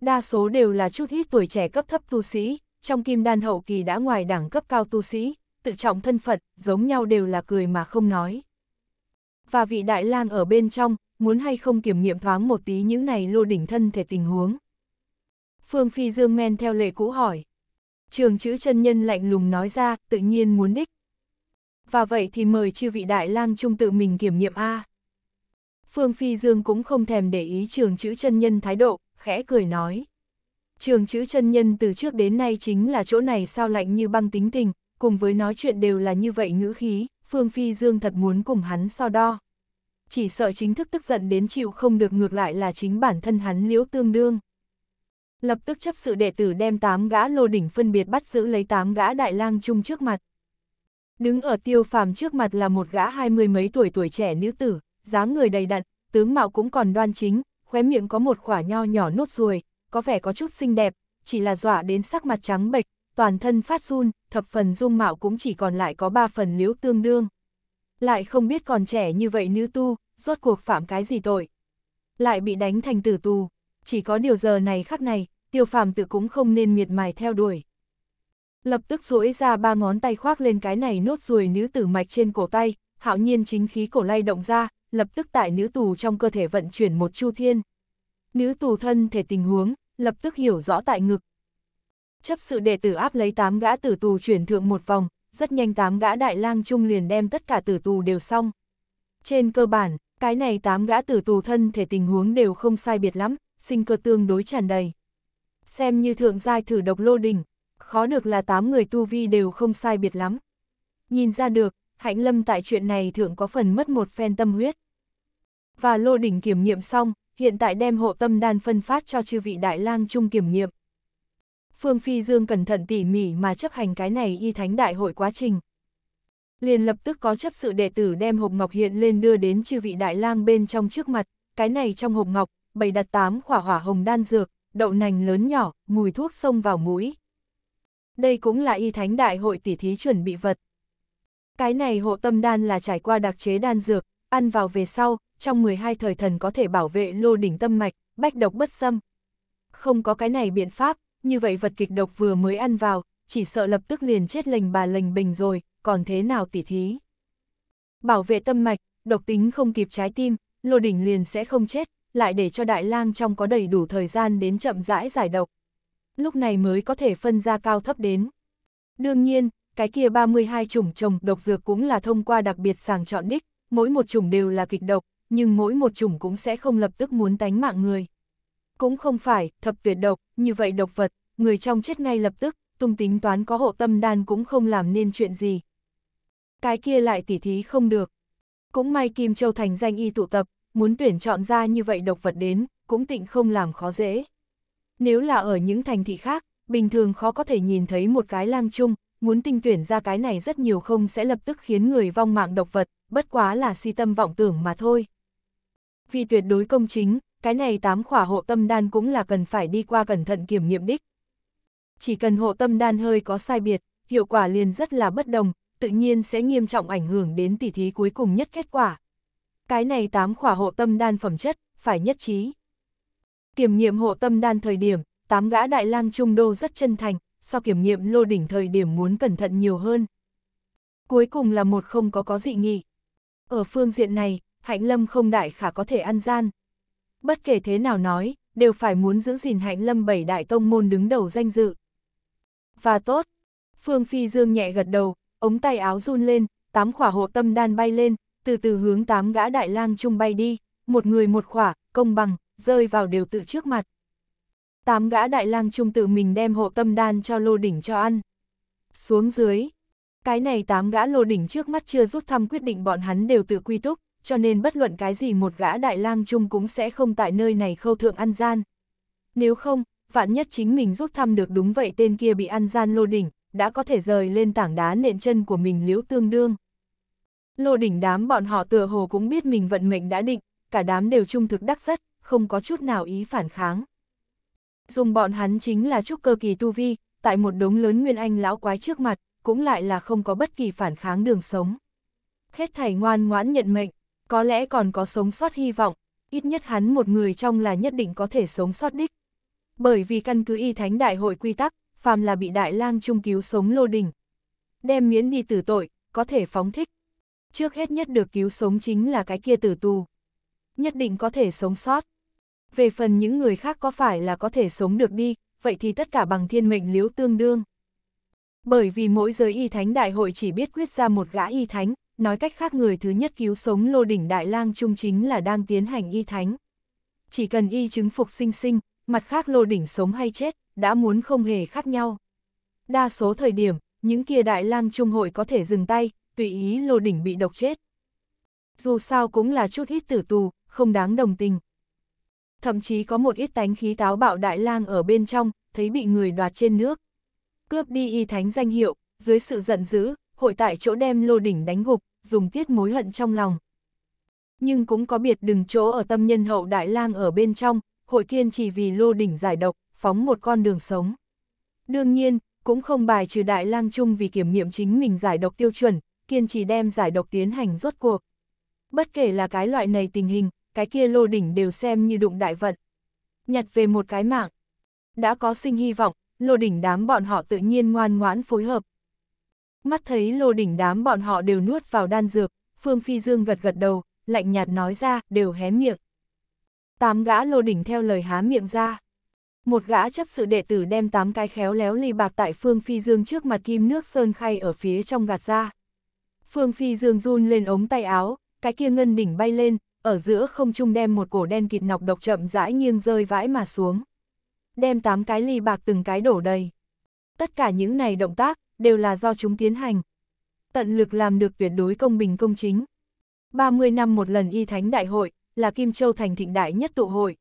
Đa số đều là chút ít tuổi trẻ cấp thấp tu sĩ, trong kim đan hậu kỳ đã ngoài đẳng cấp cao tu sĩ, tự trọng thân phận, giống nhau đều là cười mà không nói. Và vị đại lang ở bên trong, muốn hay không kiểm nghiệm thoáng một tí những này lô đỉnh thân thể tình huống. Phương Phi Dương men theo lệ cũ hỏi. Trường chữ chân nhân lạnh lùng nói ra, tự nhiên muốn đích. Và vậy thì mời chư vị đại lang trung tự mình kiểm nghiệm A. Phương Phi Dương cũng không thèm để ý trường chữ chân nhân thái độ, khẽ cười nói. Trường chữ chân nhân từ trước đến nay chính là chỗ này sao lạnh như băng tính tình, cùng với nói chuyện đều là như vậy ngữ khí, Phương Phi Dương thật muốn cùng hắn so đo chỉ sợ chính thức tức giận đến chịu không được ngược lại là chính bản thân hắn liễu tương đương. Lập tức chấp sự đệ tử đem tám gã lô đỉnh phân biệt bắt giữ lấy tám gã đại lang chung trước mặt. Đứng ở tiêu phàm trước mặt là một gã hai mươi mấy tuổi tuổi trẻ nữ tử, dáng người đầy đặn, tướng mạo cũng còn đoan chính, khóe miệng có một khỏa nho nhỏ nốt ruồi, có vẻ có chút xinh đẹp, chỉ là dọa đến sắc mặt trắng bệch, toàn thân phát run, thập phần dung mạo cũng chỉ còn lại có ba phần liếu tương đương lại không biết còn trẻ như vậy nữ tu, rốt cuộc phạm cái gì tội. Lại bị đánh thành tử tù, chỉ có điều giờ này khắc này, tiêu phàm tự cũng không nên miệt mài theo đuổi. Lập tức duỗi ra ba ngón tay khoác lên cái này nốt ruồi nữ tử mạch trên cổ tay, hạo nhiên chính khí cổ lay động ra, lập tức tại nữ tù trong cơ thể vận chuyển một chu thiên. Nữ tù thân thể tình huống, lập tức hiểu rõ tại ngực. Chấp sự đệ tử áp lấy tám gã tử tù chuyển thượng một vòng, rất nhanh tám gã đại lang trung liền đem tất cả tử tù đều xong. Trên cơ bản, cái này tám gã tử tù thân thể tình huống đều không sai biệt lắm, sinh cơ tương đối tràn đầy. Xem như thượng giai thử độc lô đỉnh, khó được là tám người tu vi đều không sai biệt lắm. Nhìn ra được, Hạnh Lâm tại chuyện này thượng có phần mất một phen tâm huyết. Và lô đỉnh kiểm nghiệm xong, hiện tại đem hộ tâm đan phân phát cho chư vị đại lang trung kiểm nghiệm. Phương Phi Dương cẩn thận tỉ mỉ mà chấp hành cái này y thánh đại hội quá trình. Liền lập tức có chấp sự đệ tử đem hộp ngọc hiện lên đưa đến chư vị đại lang bên trong trước mặt, cái này trong hộp ngọc, bày đặt tám khỏa hỏa hồng đan dược, đậu nành lớn nhỏ, mùi thuốc xông vào mũi. Đây cũng là y thánh đại hội tỉ thí chuẩn bị vật. Cái này hộ tâm đan là trải qua đặc chế đan dược, ăn vào về sau, trong 12 thời thần có thể bảo vệ lô đỉnh tâm mạch, bách độc bất xâm. Không có cái này biện pháp, như vậy vật kịch độc vừa mới ăn vào, chỉ sợ lập tức liền chết lành bà lành bình rồi, còn thế nào tỉ thí. Bảo vệ tâm mạch, độc tính không kịp trái tim, lô đỉnh liền sẽ không chết, lại để cho đại lang trong có đầy đủ thời gian đến chậm rãi giải độc. Lúc này mới có thể phân ra cao thấp đến. Đương nhiên, cái kia 32 chủng trồng độc dược cũng là thông qua đặc biệt sàng chọn đích, mỗi một chủng đều là kịch độc, nhưng mỗi một chủng cũng sẽ không lập tức muốn tánh mạng người. Cũng không phải, thập tuyệt độc, như vậy độc vật, người trong chết ngay lập tức, tung tính toán có hộ tâm đan cũng không làm nên chuyện gì. Cái kia lại tỉ thí không được. Cũng may Kim Châu thành danh y tụ tập, muốn tuyển chọn ra như vậy độc vật đến, cũng tịnh không làm khó dễ. Nếu là ở những thành thị khác, bình thường khó có thể nhìn thấy một cái lang chung, muốn tinh tuyển ra cái này rất nhiều không sẽ lập tức khiến người vong mạng độc vật, bất quá là si tâm vọng tưởng mà thôi. Vì tuyệt đối công chính, cái này tám khỏa hộ tâm đan cũng là cần phải đi qua cẩn thận kiểm nghiệm đích. Chỉ cần hộ tâm đan hơi có sai biệt, hiệu quả liền rất là bất đồng, tự nhiên sẽ nghiêm trọng ảnh hưởng đến tỉ thí cuối cùng nhất kết quả. Cái này tám khỏa hộ tâm đan phẩm chất, phải nhất trí. Kiểm nghiệm hộ tâm đan thời điểm, tám gã đại lang trung đô rất chân thành, sau kiểm nghiệm lô đỉnh thời điểm muốn cẩn thận nhiều hơn. Cuối cùng là một không có có dị nghị. Ở phương diện này, Hạnh Lâm không đại khả có thể ăn gian bất kể thế nào nói, đều phải muốn giữ gìn hạnh lâm bảy đại tông môn đứng đầu danh dự. Và tốt, Phương Phi Dương nhẹ gật đầu, ống tay áo run lên, tám khỏa hộ tâm đan bay lên, từ từ hướng tám gã đại lang chung bay đi, một người một khỏa, công bằng, rơi vào đều tự trước mặt. Tám gã đại lang chung tự mình đem hộ tâm đan cho lô đỉnh cho ăn. Xuống dưới, cái này tám gã lô đỉnh trước mắt chưa rút thăm quyết định bọn hắn đều tự quy túc, cho nên bất luận cái gì một gã đại lang chung cũng sẽ không tại nơi này khâu thượng ăn gian. Nếu không, vạn nhất chính mình rút thăm được đúng vậy tên kia bị ăn gian lô đỉnh, đã có thể rời lên tảng đá nện chân của mình liễu tương đương. Lô đỉnh đám bọn họ tựa hồ cũng biết mình vận mệnh đã định, cả đám đều trung thực đắc rất, không có chút nào ý phản kháng. Dùng bọn hắn chính là chút cơ kỳ tu vi, tại một đống lớn nguyên anh lão quái trước mặt, cũng lại là không có bất kỳ phản kháng đường sống. Hết thảy ngoan ngoãn nhận mệnh có lẽ còn có sống sót hy vọng, ít nhất hắn một người trong là nhất định có thể sống sót đích. Bởi vì căn cứ y thánh đại hội quy tắc, phàm là bị đại lang trung cứu sống lô đỉnh Đem miễn đi tử tội, có thể phóng thích. Trước hết nhất được cứu sống chính là cái kia tử tù. Nhất định có thể sống sót. Về phần những người khác có phải là có thể sống được đi, vậy thì tất cả bằng thiên mệnh liếu tương đương. Bởi vì mỗi giới y thánh đại hội chỉ biết quyết ra một gã y thánh, nói cách khác người thứ nhất cứu sống lô đỉnh đại lang trung chính là đang tiến hành y thánh. Chỉ cần y chứng phục sinh sinh, mặt khác lô đỉnh sống hay chết, đã muốn không hề khác nhau. Đa số thời điểm, những kia đại lang trung hội có thể dừng tay, tùy ý lô đỉnh bị độc chết. Dù sao cũng là chút ít tử tù, không đáng đồng tình. Thậm chí có một ít tánh khí táo bạo đại lang ở bên trong, thấy bị người đoạt trên nước. Cướp đi y thánh danh hiệu, dưới sự giận dữ, hội tại chỗ đem lô đỉnh đánh gục, dùng tiết mối hận trong lòng. Nhưng cũng có biệt đừng chỗ ở tâm nhân hậu Đại lang ở bên trong, hội kiên chỉ vì lô đỉnh giải độc, phóng một con đường sống. Đương nhiên, cũng không bài trừ Đại lang chung vì kiểm nghiệm chính mình giải độc tiêu chuẩn, kiên trì đem giải độc tiến hành rốt cuộc. Bất kể là cái loại này tình hình, cái kia lô đỉnh đều xem như đụng đại vận. Nhặt về một cái mạng. Đã có sinh hy vọng, lô đỉnh đám bọn họ tự nhiên ngoan ngoãn phối hợp, mắt thấy lô đỉnh đám bọn họ đều nuốt vào đan dược, Phương Phi Dương gật gật đầu, lạnh nhạt nói ra, đều hé miệng. Tám gã lô đỉnh theo lời há miệng ra. Một gã chấp sự đệ tử đem tám cái khéo léo ly bạc tại Phương Phi Dương trước mặt kim nước sơn khay ở phía trong gạt ra. Phương Phi Dương run lên ống tay áo, cái kia ngân đỉnh bay lên, ở giữa không trung đem một cổ đen kịt nọc độc chậm rãi nghiêng rơi vãi mà xuống. Đem tám cái ly bạc từng cái đổ đầy. Tất cả những này động tác, đều là do chúng tiến hành. Tận lực làm được tuyệt đối công bình công chính. 30 năm một lần y thánh đại hội, là Kim Châu Thành thịnh đại nhất tụ hội.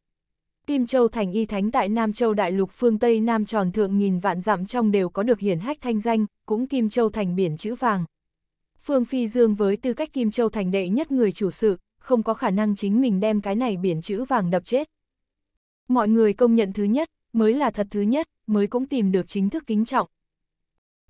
Kim Châu Thành y thánh tại Nam Châu Đại Lục phương Tây Nam tròn thượng nghìn vạn dặm trong đều có được hiển hách thanh danh, cũng Kim Châu Thành biển chữ vàng. Phương Phi Dương với tư cách Kim Châu Thành đệ nhất người chủ sự, không có khả năng chính mình đem cái này biển chữ vàng đập chết. Mọi người công nhận thứ nhất, mới là thật thứ nhất, mới cũng tìm được chính thức kính trọng.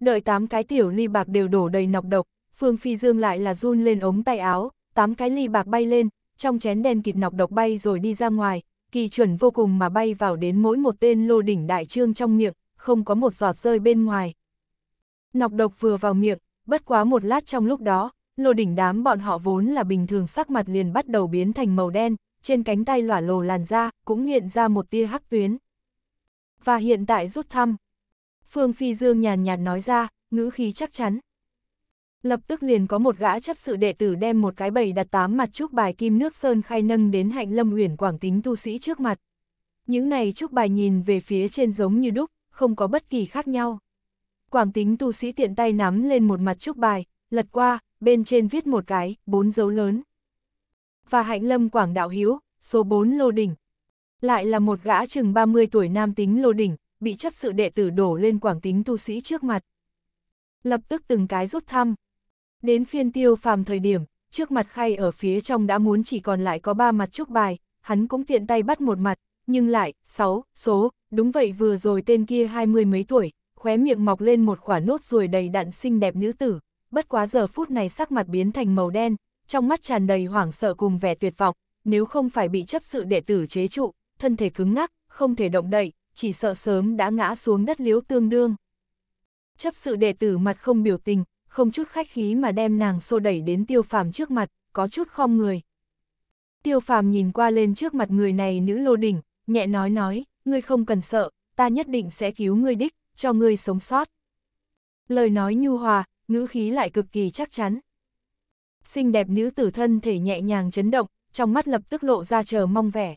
Đợi tám cái tiểu ly bạc đều đổ đầy nọc độc, Phương Phi Dương lại là run lên ống tay áo, tám cái ly bạc bay lên, trong chén đen kịt nọc độc bay rồi đi ra ngoài, kỳ chuẩn vô cùng mà bay vào đến mỗi một tên lô đỉnh đại trương trong miệng, không có một giọt rơi bên ngoài. Nọc độc vừa vào miệng, bất quá một lát trong lúc đó, lô đỉnh đám bọn họ vốn là bình thường sắc mặt liền bắt đầu biến thành màu đen, trên cánh tay lỏa lồ làn da cũng hiện ra một tia hắc tuyến. Và hiện tại rút thăm, Phương Phi Dương nhàn nhạt nói ra, ngữ khí chắc chắn. Lập tức liền có một gã chấp sự đệ tử đem một cái bầy đặt tám mặt trúc bài kim nước sơn khai nâng đến hạnh lâm huyền quảng tính tu sĩ trước mặt. Những này trúc bài nhìn về phía trên giống như đúc, không có bất kỳ khác nhau. Quảng tính tu sĩ tiện tay nắm lên một mặt trúc bài, lật qua, bên trên viết một cái, bốn dấu lớn. Và hạnh lâm quảng đạo hiếu, số 4 lô đỉnh. Lại là một gã chừng 30 tuổi nam tính lô đỉnh, bị chấp sự đệ tử đổ lên quảng tính tu sĩ trước mặt. Lập tức từng cái rút thăm. Đến phiên tiêu phàm thời điểm, trước mặt khay ở phía trong đã muốn chỉ còn lại có ba mặt trúc bài, hắn cũng tiện tay bắt một mặt, nhưng lại, sáu số, đúng vậy vừa rồi tên kia hai mươi mấy tuổi, khóe miệng mọc lên một khỏa nốt ruồi đầy đặn xinh đẹp nữ tử, bất quá giờ phút này sắc mặt biến thành màu đen, trong mắt tràn đầy hoảng sợ cùng vẻ tuyệt vọng, nếu không phải bị chấp sự đệ tử chế trụ, thân thể cứng ngắc, không thể động đậy, chỉ sợ sớm đã ngã xuống đất liếu tương đương. Chấp sự đệ tử mặt không biểu tình, không chút khách khí mà đem nàng xô đẩy đến tiêu phàm trước mặt, có chút khom người. Tiêu phàm nhìn qua lên trước mặt người này nữ lô đỉnh, nhẹ nói nói, ngươi không cần sợ, ta nhất định sẽ cứu ngươi đích, cho ngươi sống sót. Lời nói nhu hòa, ngữ khí lại cực kỳ chắc chắn. Xinh đẹp nữ tử thân thể nhẹ nhàng chấn động, trong mắt lập tức lộ ra chờ mong vẻ.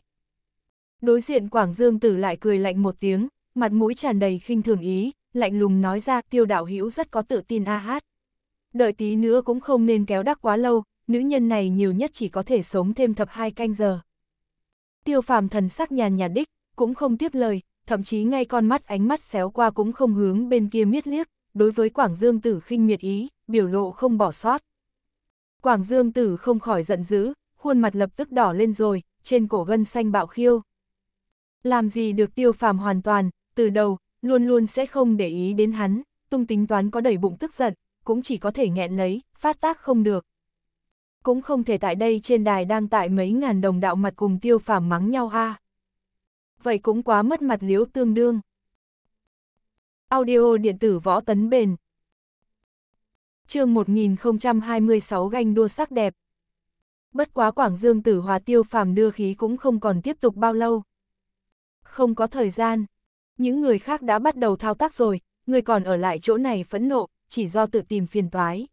Đối diện Quảng Dương Tử lại cười lạnh một tiếng, mặt mũi tràn đầy khinh thường ý, lạnh lùng nói ra tiêu đạo hữu rất có tự tin a hát. Đợi tí nữa cũng không nên kéo đắc quá lâu, nữ nhân này nhiều nhất chỉ có thể sống thêm thập hai canh giờ. Tiêu phàm thần sắc nhàn nhạt đích, cũng không tiếp lời, thậm chí ngay con mắt ánh mắt xéo qua cũng không hướng bên kia miết liếc, đối với Quảng Dương Tử khinh miệt ý, biểu lộ không bỏ sót. Quảng Dương Tử không khỏi giận dữ, khuôn mặt lập tức đỏ lên rồi, trên cổ gân xanh bạo khiêu. Làm gì được tiêu phàm hoàn toàn, từ đầu, luôn luôn sẽ không để ý đến hắn, tung tính toán có đầy bụng tức giận, cũng chỉ có thể nghẹn lấy, phát tác không được. Cũng không thể tại đây trên đài đang tại mấy ngàn đồng đạo mặt cùng tiêu phàm mắng nhau ha Vậy cũng quá mất mặt liếu tương đương. Audio điện tử võ tấn bền. chương 1026 ganh đua sắc đẹp. Bất quá Quảng Dương tử hòa tiêu phàm đưa khí cũng không còn tiếp tục bao lâu không có thời gian. Những người khác đã bắt đầu thao tác rồi, người còn ở lại chỗ này phẫn nộ, chỉ do tự tìm phiền toái.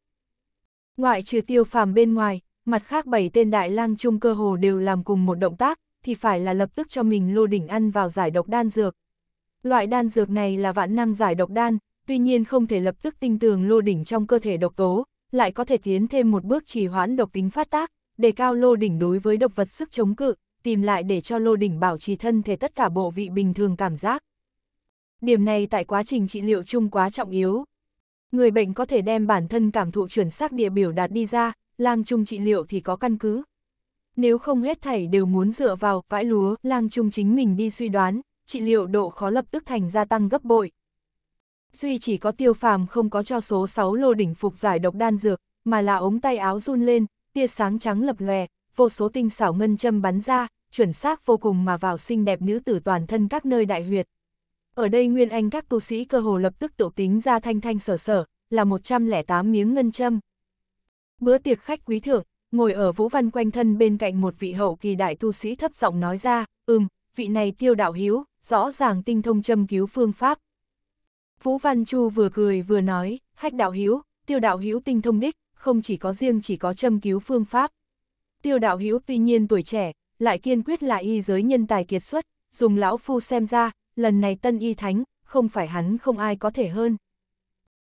Ngoại trừ tiêu phàm bên ngoài, mặt khác bảy tên đại lang chung cơ hồ đều làm cùng một động tác, thì phải là lập tức cho mình lô đỉnh ăn vào giải độc đan dược. Loại đan dược này là vạn năng giải độc đan, tuy nhiên không thể lập tức tinh tường lô đỉnh trong cơ thể độc tố, lại có thể tiến thêm một bước trì hoãn độc tính phát tác, đề cao lô đỉnh đối với độc vật sức chống cự, tìm lại để cho Lô Đỉnh bảo trì thân thể tất cả bộ vị bình thường cảm giác. Điểm này tại quá trình trị liệu chung quá trọng yếu. Người bệnh có thể đem bản thân cảm thụ chuẩn xác địa biểu đạt đi ra, lang chung trị liệu thì có căn cứ. Nếu không hết thảy đều muốn dựa vào vãi lúa, lang chung chính mình đi suy đoán, trị liệu độ khó lập tức thành gia tăng gấp bội. Duy chỉ có tiêu phàm không có cho số 6 lô đỉnh phục giải độc đan dược, mà là ống tay áo run lên, tia sáng trắng lập lòe, vô số tinh xảo ngân châm bắn ra, chuẩn xác vô cùng mà vào xinh đẹp nữ tử toàn thân các nơi đại huyệt. Ở đây nguyên anh các tu sĩ cơ hồ lập tức tự tính ra thanh thanh sở sở, là 108 miếng ngân châm. Bữa tiệc khách quý thượng, ngồi ở Vũ Văn quanh thân bên cạnh một vị hậu kỳ đại tu sĩ thấp giọng nói ra, ừm, vị này tiêu đạo hiếu, rõ ràng tinh thông châm cứu phương pháp. Vũ Văn Chu vừa cười vừa nói, hách đạo hiếu, tiêu đạo hiếu tinh thông đích, không chỉ có riêng chỉ có châm cứu phương pháp. Tiêu đạo hữu tuy nhiên tuổi trẻ, lại kiên quyết là y giới nhân tài kiệt xuất, dùng lão phu xem ra, lần này tân y thánh, không phải hắn không ai có thể hơn.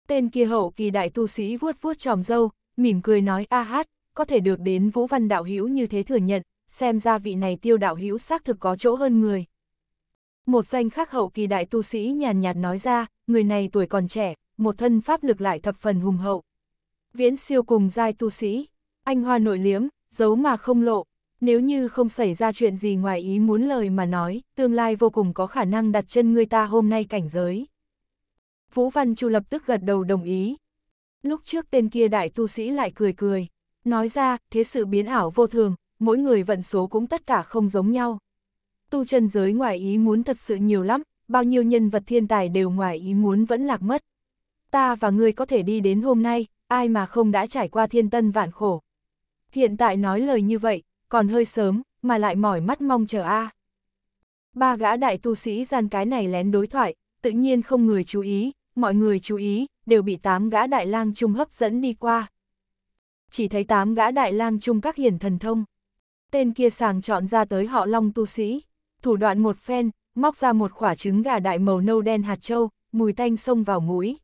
Tên kia hậu kỳ đại tu sĩ vuốt vuốt tròm dâu, mỉm cười nói a hát, có thể được đến Vũ Văn đạo hữu như thế thừa nhận, xem ra vị này tiêu đạo hữu xác thực có chỗ hơn người. Một danh khác hậu kỳ đại tu sĩ nhàn nhạt nói ra, người này tuổi còn trẻ, một thân pháp lực lại thập phần hùng hậu. Viễn siêu cùng giai tu sĩ, anh hoa nội liếm, giấu mà không lộ. Nếu như không xảy ra chuyện gì ngoài ý muốn lời mà nói, tương lai vô cùng có khả năng đặt chân người ta hôm nay cảnh giới. Vũ Văn Chu lập tức gật đầu đồng ý. Lúc trước tên kia đại tu sĩ lại cười cười, nói ra, thế sự biến ảo vô thường, mỗi người vận số cũng tất cả không giống nhau. Tu chân giới ngoài ý muốn thật sự nhiều lắm, bao nhiêu nhân vật thiên tài đều ngoài ý muốn vẫn lạc mất. Ta và ngươi có thể đi đến hôm nay, ai mà không đã trải qua thiên tân vạn khổ hiện tại nói lời như vậy, còn hơi sớm, mà lại mỏi mắt mong chờ a. À. Ba gã đại tu sĩ gian cái này lén đối thoại, tự nhiên không người chú ý, mọi người chú ý, đều bị tám gã đại lang trung hấp dẫn đi qua. Chỉ thấy tám gã đại lang trung các hiển thần thông. Tên kia sàng chọn ra tới họ long tu sĩ, thủ đoạn một phen, móc ra một quả trứng gà đại màu nâu đen hạt châu, mùi tanh xông vào mũi.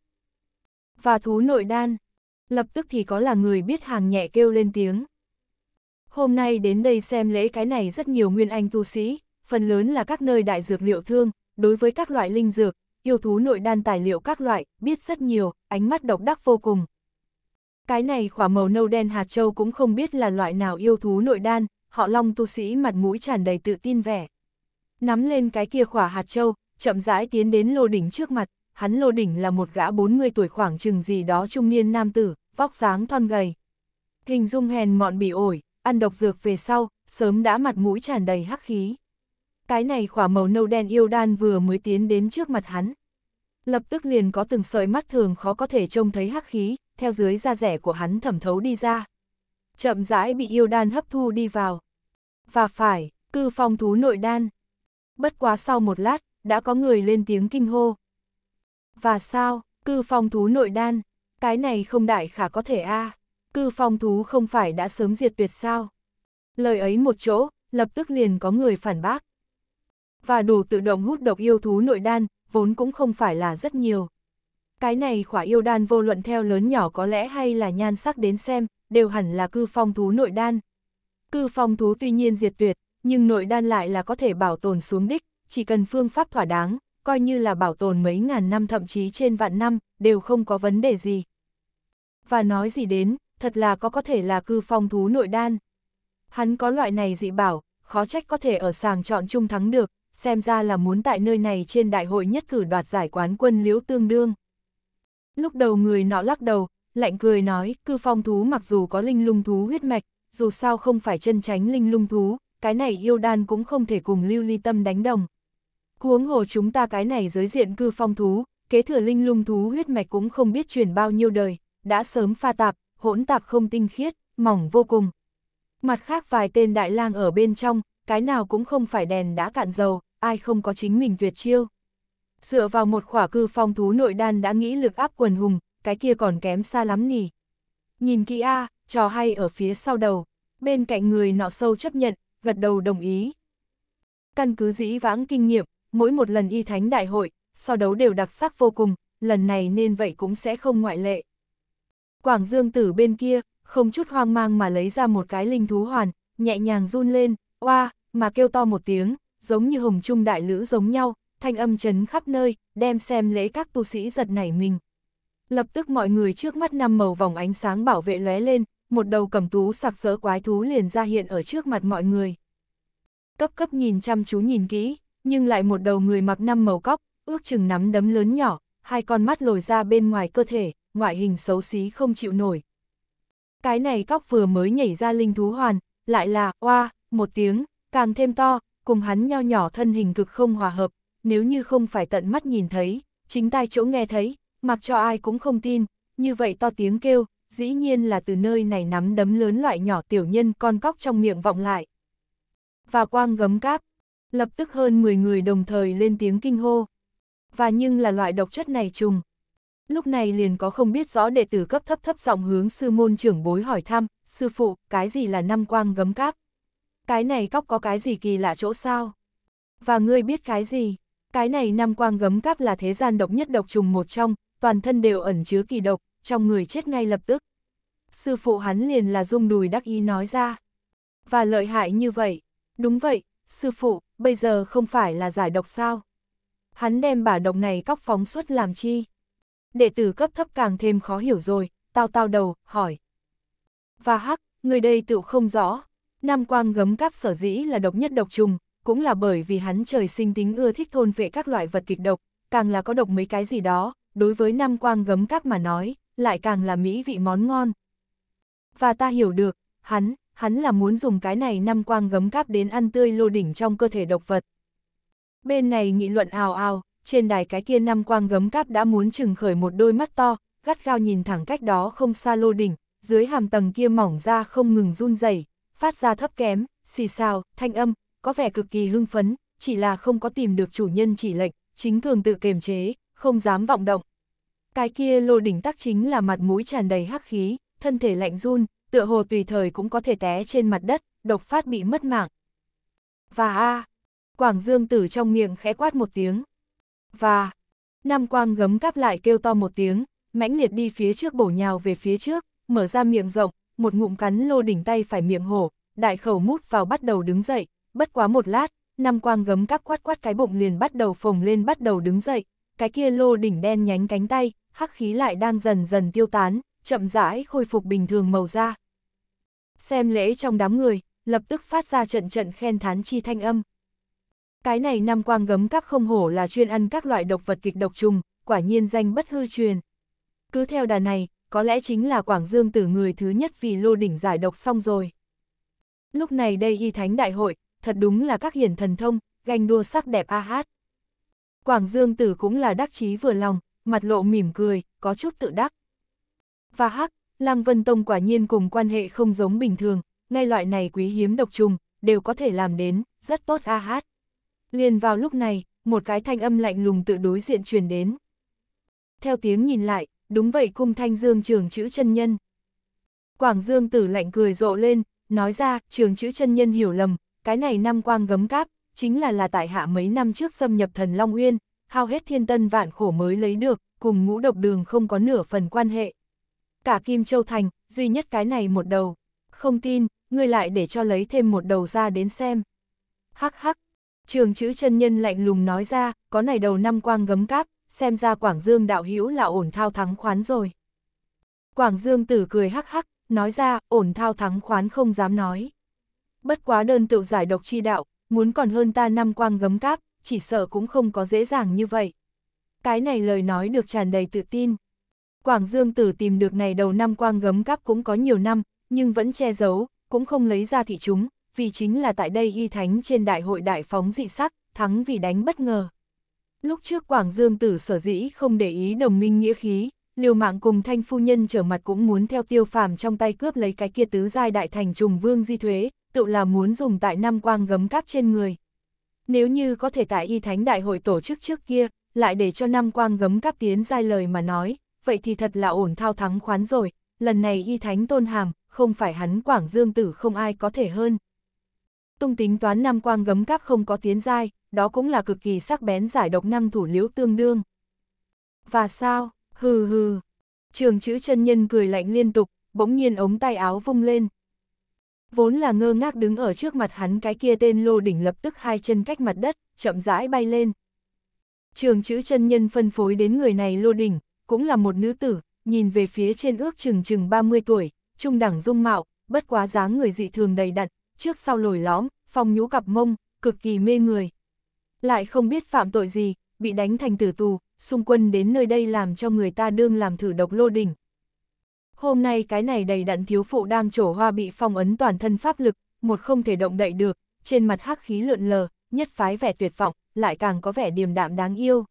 Và thú nội đan, lập tức thì có là người biết hàng nhẹ kêu lên tiếng. Hôm nay đến đây xem lễ cái này rất nhiều nguyên anh tu sĩ, phần lớn là các nơi đại dược liệu thương, đối với các loại linh dược, yêu thú nội đan tài liệu các loại, biết rất nhiều, ánh mắt độc đắc vô cùng. Cái này khỏa màu nâu đen hạt châu cũng không biết là loại nào yêu thú nội đan, họ long tu sĩ mặt mũi tràn đầy tự tin vẻ. Nắm lên cái kia khỏa hạt châu, chậm rãi tiến đến lô đỉnh trước mặt, hắn lô đỉnh là một gã 40 tuổi khoảng chừng gì đó trung niên nam tử, vóc dáng thon gầy. Hình dung hèn mọn bị ổi, ăn độc dược về sau, sớm đã mặt mũi tràn đầy hắc khí. Cái này khỏa màu nâu đen yêu đan vừa mới tiến đến trước mặt hắn. Lập tức liền có từng sợi mắt thường khó có thể trông thấy hắc khí, theo dưới da rẻ của hắn thẩm thấu đi ra. Chậm rãi bị yêu đan hấp thu đi vào. Và phải, cư phong thú nội đan. Bất quá sau một lát, đã có người lên tiếng kinh hô. Và sao, cư phong thú nội đan, cái này không đại khả có thể a à cư phong thú không phải đã sớm diệt tuyệt sao. Lời ấy một chỗ, lập tức liền có người phản bác. Và đủ tự động hút độc yêu thú nội đan, vốn cũng không phải là rất nhiều. Cái này khỏa yêu đan vô luận theo lớn nhỏ có lẽ hay là nhan sắc đến xem, đều hẳn là cư phong thú nội đan. Cư phong thú tuy nhiên diệt tuyệt, nhưng nội đan lại là có thể bảo tồn xuống đích, chỉ cần phương pháp thỏa đáng, coi như là bảo tồn mấy ngàn năm thậm chí trên vạn năm, đều không có vấn đề gì. Và nói gì đến, thật là có có thể là cư phong thú nội đan. Hắn có loại này dị bảo, khó trách có thể ở sàng chọn chung thắng được, xem ra là muốn tại nơi này trên đại hội nhất cử đoạt giải quán quân liễu tương đương. Lúc đầu người nọ lắc đầu, lạnh cười nói, cư phong thú mặc dù có linh lung thú huyết mạch, dù sao không phải chân tránh linh lung thú, cái này yêu đan cũng không thể cùng lưu ly tâm đánh đồng. Huống hồ chúng ta cái này giới diện cư phong thú, kế thừa linh lung thú huyết mạch cũng không biết truyền bao nhiêu đời, đã sớm pha tạp, hỗn tạp không tinh khiết, mỏng vô cùng. Mặt khác vài tên đại lang ở bên trong, cái nào cũng không phải đèn đã cạn dầu, ai không có chính mình tuyệt chiêu. Dựa vào một khỏa cư phong thú nội đan đã nghĩ lực áp quần hùng, cái kia còn kém xa lắm nhỉ. Nhìn kỹ a, trò hay ở phía sau đầu, bên cạnh người nọ sâu chấp nhận, gật đầu đồng ý. Căn cứ dĩ vãng kinh nghiệm, mỗi một lần y thánh đại hội, so đấu đều đặc sắc vô cùng, lần này nên vậy cũng sẽ không ngoại lệ. Quảng Dương Tử bên kia, không chút hoang mang mà lấy ra một cái linh thú hoàn, nhẹ nhàng run lên, oa, mà kêu to một tiếng, giống như hồng trung đại lữ giống nhau, thanh âm chấn khắp nơi, đem xem lễ các tu sĩ giật nảy mình. Lập tức mọi người trước mắt năm màu vòng ánh sáng bảo vệ lóe lên, một đầu cầm tú sặc sỡ quái thú liền ra hiện ở trước mặt mọi người. Cấp cấp nhìn chăm chú nhìn kỹ, nhưng lại một đầu người mặc năm màu cóc, ước chừng nắm đấm lớn nhỏ, hai con mắt lồi ra bên ngoài cơ thể, ngoại hình xấu xí không chịu nổi. Cái này cóc vừa mới nhảy ra linh thú hoàn, lại là, oa, một tiếng, càng thêm to, cùng hắn nho nhỏ thân hình cực không hòa hợp, nếu như không phải tận mắt nhìn thấy, chính tai chỗ nghe thấy, mặc cho ai cũng không tin, như vậy to tiếng kêu, dĩ nhiên là từ nơi này nắm đấm lớn loại nhỏ tiểu nhân con cóc trong miệng vọng lại. Và quang gấm cáp, lập tức hơn 10 người đồng thời lên tiếng kinh hô. Và nhưng là loại độc chất này trùng, Lúc này liền có không biết rõ đệ tử cấp thấp thấp giọng hướng sư môn trưởng bối hỏi thăm, sư phụ, cái gì là năm quang gấm cáp? Cái này cóc có cái gì kỳ lạ chỗ sao? Và ngươi biết cái gì? Cái này năm quang gấm cáp là thế gian độc nhất độc trùng một trong, toàn thân đều ẩn chứa kỳ độc, trong người chết ngay lập tức. Sư phụ hắn liền là rung đùi đắc ý nói ra. Và lợi hại như vậy. Đúng vậy, sư phụ, bây giờ không phải là giải độc sao? Hắn đem bả độc này cóc phóng suốt làm chi? đệ tử cấp thấp càng thêm khó hiểu rồi, tao tao đầu, hỏi. Và hắc, người đây tự không rõ, Nam Quang gấm các sở dĩ là độc nhất độc trùng, cũng là bởi vì hắn trời sinh tính ưa thích thôn vệ các loại vật kịch độc, càng là có độc mấy cái gì đó, đối với Nam Quang gấm các mà nói, lại càng là mỹ vị món ngon. Và ta hiểu được, hắn, hắn là muốn dùng cái này Nam Quang gấm cáp đến ăn tươi lô đỉnh trong cơ thể độc vật. Bên này nghị luận ào ào, trên đài cái kia năm quang gấm cáp đã muốn chừng khởi một đôi mắt to, gắt gao nhìn thẳng cách đó không xa lô đỉnh, dưới hàm tầng kia mỏng ra không ngừng run dày phát ra thấp kém, xì xào, thanh âm, có vẻ cực kỳ hưng phấn, chỉ là không có tìm được chủ nhân chỉ lệnh, chính cường tự kiềm chế, không dám vọng động. Cái kia lô đỉnh tắc chính là mặt mũi tràn đầy hắc khí, thân thể lạnh run, tựa hồ tùy thời cũng có thể té trên mặt đất, độc phát bị mất mạng. Và a, Quảng Dương Tử trong miệng khẽ quát một tiếng và Nam Quang gấm cáp lại kêu to một tiếng, mãnh liệt đi phía trước bổ nhào về phía trước, mở ra miệng rộng, một ngụm cắn lô đỉnh tay phải miệng hổ, đại khẩu mút vào bắt đầu đứng dậy, bất quá một lát, Nam Quang gấm cáp quát quát cái bụng liền bắt đầu phồng lên bắt đầu đứng dậy, cái kia lô đỉnh đen nhánh cánh tay, hắc khí lại đang dần dần tiêu tán, chậm rãi khôi phục bình thường màu da. Xem lễ trong đám người, lập tức phát ra trận trận khen thán chi thanh âm. Cái này năm quang gấm các không hổ là chuyên ăn các loại độc vật kịch độc trùng, quả nhiên danh bất hư truyền. Cứ theo đà này, có lẽ chính là Quảng Dương tử người thứ nhất vì lô đỉnh giải độc xong rồi. Lúc này đây y thánh đại hội, thật đúng là các hiển thần thông, ganh đua sắc đẹp a hát. Quảng Dương tử cũng là đắc chí vừa lòng, mặt lộ mỉm cười, có chút tự đắc. Và hắc, Lăng Vân Tông quả nhiên cùng quan hệ không giống bình thường, ngay loại này quý hiếm độc trùng, đều có thể làm đến, rất tốt a hát. Liền vào lúc này, một cái thanh âm lạnh lùng tự đối diện truyền đến. Theo tiếng nhìn lại, đúng vậy cung thanh dương trường chữ chân nhân. Quảng dương tử lạnh cười rộ lên, nói ra trường chữ chân nhân hiểu lầm, cái này năm quang gấm cáp, chính là là tại hạ mấy năm trước xâm nhập thần Long Uyên, hao hết thiên tân vạn khổ mới lấy được, cùng ngũ độc đường không có nửa phần quan hệ. Cả Kim Châu Thành, duy nhất cái này một đầu. Không tin, ngươi lại để cho lấy thêm một đầu ra đến xem. Hắc hắc, Trường chữ chân nhân lạnh lùng nói ra, có này đầu năm quang gấm cáp, xem ra Quảng Dương đạo hữu là ổn thao thắng khoán rồi. Quảng Dương tử cười hắc hắc, nói ra, ổn thao thắng khoán không dám nói. Bất quá đơn tự giải độc chi đạo, muốn còn hơn ta năm quang gấm cáp, chỉ sợ cũng không có dễ dàng như vậy. Cái này lời nói được tràn đầy tự tin. Quảng Dương tử tìm được này đầu năm quang gấm cáp cũng có nhiều năm, nhưng vẫn che giấu, cũng không lấy ra thị chúng, vì chính là tại đây y thánh trên đại hội đại phóng dị sắc, thắng vì đánh bất ngờ. Lúc trước Quảng Dương Tử sở dĩ không để ý đồng minh nghĩa khí, liều mạng cùng thanh phu nhân trở mặt cũng muốn theo tiêu phàm trong tay cướp lấy cái kia tứ giai đại thành trùng vương di thuế, tự là muốn dùng tại năm quang gấm cáp trên người. Nếu như có thể tại y thánh đại hội tổ chức trước kia, lại để cho năm quang gấm cáp tiến giai lời mà nói, vậy thì thật là ổn thao thắng khoán rồi, lần này y thánh tôn hàm, không phải hắn Quảng Dương Tử không ai có thể hơn. Tung tính toán Nam Quang gấm cáp không có tiến giai, đó cũng là cực kỳ sắc bén giải độc năng thủ liễu tương đương. Và sao, hừ hừ, trường chữ chân nhân cười lạnh liên tục, bỗng nhiên ống tay áo vung lên. Vốn là ngơ ngác đứng ở trước mặt hắn cái kia tên lô đỉnh lập tức hai chân cách mặt đất, chậm rãi bay lên. Trường chữ chân nhân phân phối đến người này lô đỉnh, cũng là một nữ tử, nhìn về phía trên ước chừng chừng 30 tuổi, trung đẳng dung mạo, bất quá dáng người dị thường đầy đặn, trước sau lồi lõm, phong nhũ cặp mông, cực kỳ mê người. Lại không biết phạm tội gì, bị đánh thành tử tù, xung quân đến nơi đây làm cho người ta đương làm thử độc lô đỉnh. Hôm nay cái này đầy đặn thiếu phụ đang trổ hoa bị phong ấn toàn thân pháp lực, một không thể động đậy được, trên mặt hắc khí lượn lờ, nhất phái vẻ tuyệt vọng, lại càng có vẻ điềm đạm đáng yêu.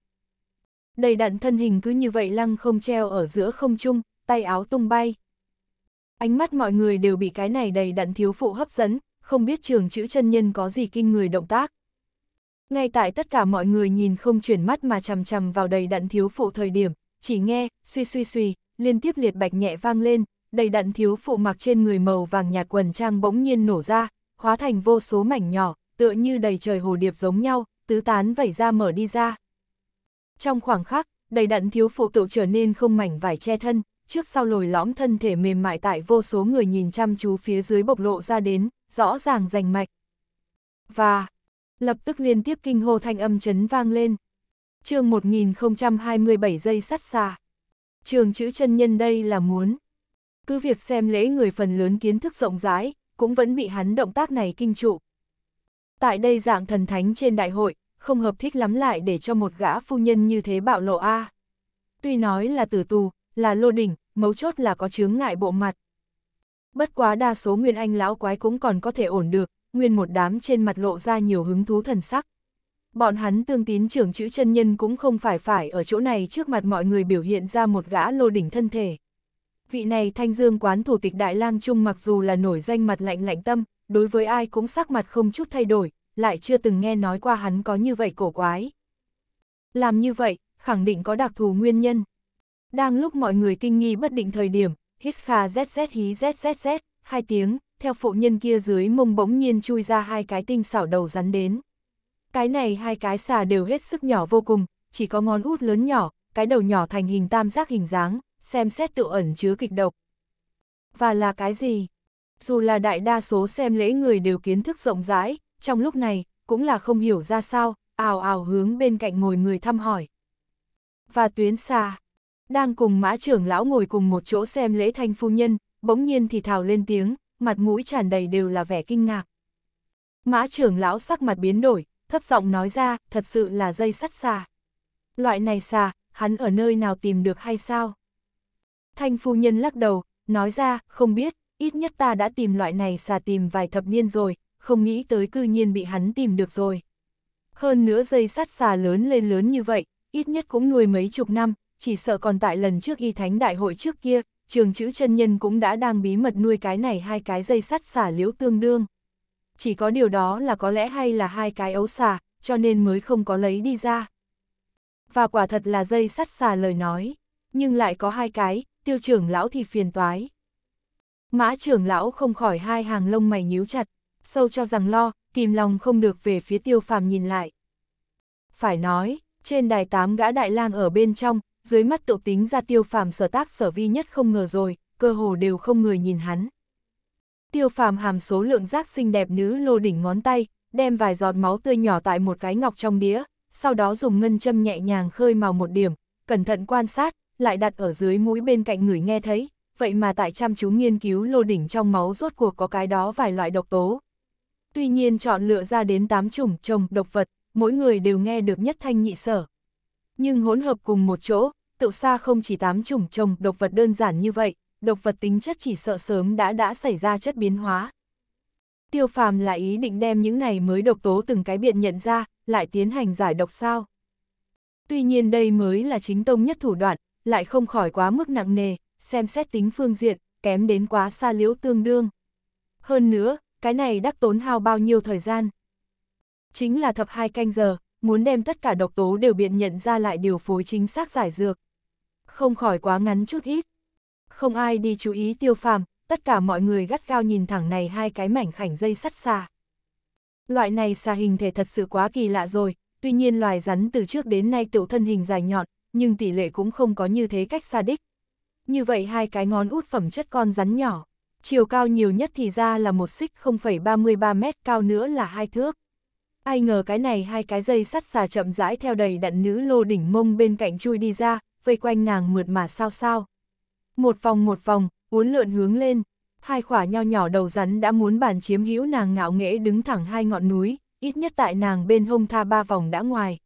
Đầy đặn thân hình cứ như vậy lăng không treo ở giữa không trung, tay áo tung bay. Ánh mắt mọi người đều bị cái này đầy đặn thiếu phụ hấp dẫn, không biết trường chữ chân nhân có gì kinh người động tác. Ngay tại tất cả mọi người nhìn không chuyển mắt mà chằm chằm vào đầy đặn thiếu phụ thời điểm, chỉ nghe, suy suy suy, liên tiếp liệt bạch nhẹ vang lên, đầy đặn thiếu phụ mặc trên người màu vàng nhạt quần trang bỗng nhiên nổ ra, hóa thành vô số mảnh nhỏ, tựa như đầy trời hồ điệp giống nhau, tứ tán vẩy ra mở đi ra. Trong khoảng khắc, đầy đặn thiếu phụ tự trở nên không mảnh vải che thân, trước sau lồi lõm thân thể mềm mại tại vô số người nhìn chăm chú phía dưới bộc lộ ra đến, rõ ràng rành mạch. Và, lập tức liên tiếp kinh hô thanh âm chấn vang lên. chương 1027 giây sắt xa Trường chữ chân nhân đây là muốn. Cứ việc xem lễ người phần lớn kiến thức rộng rãi, cũng vẫn bị hắn động tác này kinh trụ. Tại đây dạng thần thánh trên đại hội, không hợp thích lắm lại để cho một gã phu nhân như thế bạo lộ A. Tuy nói là tử tù, là lô đỉnh, mấu chốt là có chướng ngại bộ mặt, Bất quá đa số nguyên anh lão quái cũng còn có thể ổn được, nguyên một đám trên mặt lộ ra nhiều hứng thú thần sắc. Bọn hắn tương tín trưởng chữ chân nhân cũng không phải phải ở chỗ này trước mặt mọi người biểu hiện ra một gã lô đỉnh thân thể. Vị này thanh dương quán thủ tịch Đại lang Trung mặc dù là nổi danh mặt lạnh lạnh tâm, đối với ai cũng sắc mặt không chút thay đổi, lại chưa từng nghe nói qua hắn có như vậy cổ quái. Làm như vậy, khẳng định có đặc thù nguyên nhân. Đang lúc mọi người kinh nghi bất định thời điểm, hít kha zz hí zzz, hai tiếng, theo phụ nhân kia dưới mông bỗng nhiên chui ra hai cái tinh xảo đầu rắn đến. Cái này hai cái xà đều hết sức nhỏ vô cùng, chỉ có ngón út lớn nhỏ, cái đầu nhỏ thành hình tam giác hình dáng, xem xét tự ẩn chứa kịch độc. Và là cái gì? Dù là đại đa số xem lễ người đều kiến thức rộng rãi, trong lúc này, cũng là không hiểu ra sao, ào ào hướng bên cạnh ngồi người thăm hỏi. Và tuyến xà, đang cùng mã trưởng lão ngồi cùng một chỗ xem lễ thanh phu nhân, bỗng nhiên thì thào lên tiếng, mặt mũi tràn đầy đều là vẻ kinh ngạc. Mã trưởng lão sắc mặt biến đổi, thấp giọng nói ra, thật sự là dây sắt xà. Loại này xà, hắn ở nơi nào tìm được hay sao? Thanh phu nhân lắc đầu, nói ra, không biết, ít nhất ta đã tìm loại này xà tìm vài thập niên rồi, không nghĩ tới cư nhiên bị hắn tìm được rồi. Hơn nữa dây sắt xà lớn lên lớn như vậy, ít nhất cũng nuôi mấy chục năm, chỉ sợ còn tại lần trước y thánh đại hội trước kia, trường chữ chân nhân cũng đã đang bí mật nuôi cái này hai cái dây sắt xả liếu tương đương. Chỉ có điều đó là có lẽ hay là hai cái ấu xả, cho nên mới không có lấy đi ra. Và quả thật là dây sắt xả lời nói, nhưng lại có hai cái, tiêu trưởng lão thì phiền toái. Mã trưởng lão không khỏi hai hàng lông mày nhíu chặt, sâu cho rằng lo, kìm lòng không được về phía tiêu phàm nhìn lại. Phải nói, trên đài tám gã đại lang ở bên trong, dưới mắt tự tính ra tiêu phàm sở tác sở vi nhất không ngờ rồi, cơ hồ đều không người nhìn hắn. Tiêu phàm hàm số lượng rác xinh đẹp nữ lô đỉnh ngón tay, đem vài giọt máu tươi nhỏ tại một cái ngọc trong đĩa, sau đó dùng ngân châm nhẹ nhàng khơi màu một điểm, cẩn thận quan sát, lại đặt ở dưới mũi bên cạnh người nghe thấy, vậy mà tại chăm chú nghiên cứu lô đỉnh trong máu rốt cuộc có cái đó vài loại độc tố. Tuy nhiên chọn lựa ra đến 8 chủng trồng độc vật, mỗi người đều nghe được nhất thanh nhị sở nhưng hỗn hợp cùng một chỗ, tựu xa không chỉ tám chủng trồng độc vật đơn giản như vậy, độc vật tính chất chỉ sợ sớm đã đã xảy ra chất biến hóa. Tiêu phàm là ý định đem những này mới độc tố từng cái biện nhận ra, lại tiến hành giải độc sao. Tuy nhiên đây mới là chính tông nhất thủ đoạn, lại không khỏi quá mức nặng nề, xem xét tính phương diện, kém đến quá xa liễu tương đương. Hơn nữa, cái này đắc tốn hao bao nhiêu thời gian. Chính là thập hai canh giờ, muốn đem tất cả độc tố đều biện nhận ra lại điều phối chính xác giải dược. Không khỏi quá ngắn chút ít. Không ai đi chú ý tiêu phàm, tất cả mọi người gắt gao nhìn thẳng này hai cái mảnh khảnh dây sắt xà. Loại này xà hình thể thật sự quá kỳ lạ rồi, tuy nhiên loài rắn từ trước đến nay tiểu thân hình dài nhọn, nhưng tỷ lệ cũng không có như thế cách xa đích. Như vậy hai cái ngón út phẩm chất con rắn nhỏ, chiều cao nhiều nhất thì ra là một xích 0,33 mét cao nữa là hai thước ai ngờ cái này hai cái dây sắt xà chậm rãi theo đầy đặn nữ lô đỉnh mông bên cạnh chui đi ra, vây quanh nàng mượt mà sao sao. Một vòng một vòng, uốn lượn hướng lên, hai khỏa nho nhỏ đầu rắn đã muốn bàn chiếm hữu nàng ngạo nghễ đứng thẳng hai ngọn núi, ít nhất tại nàng bên hông tha ba vòng đã ngoài.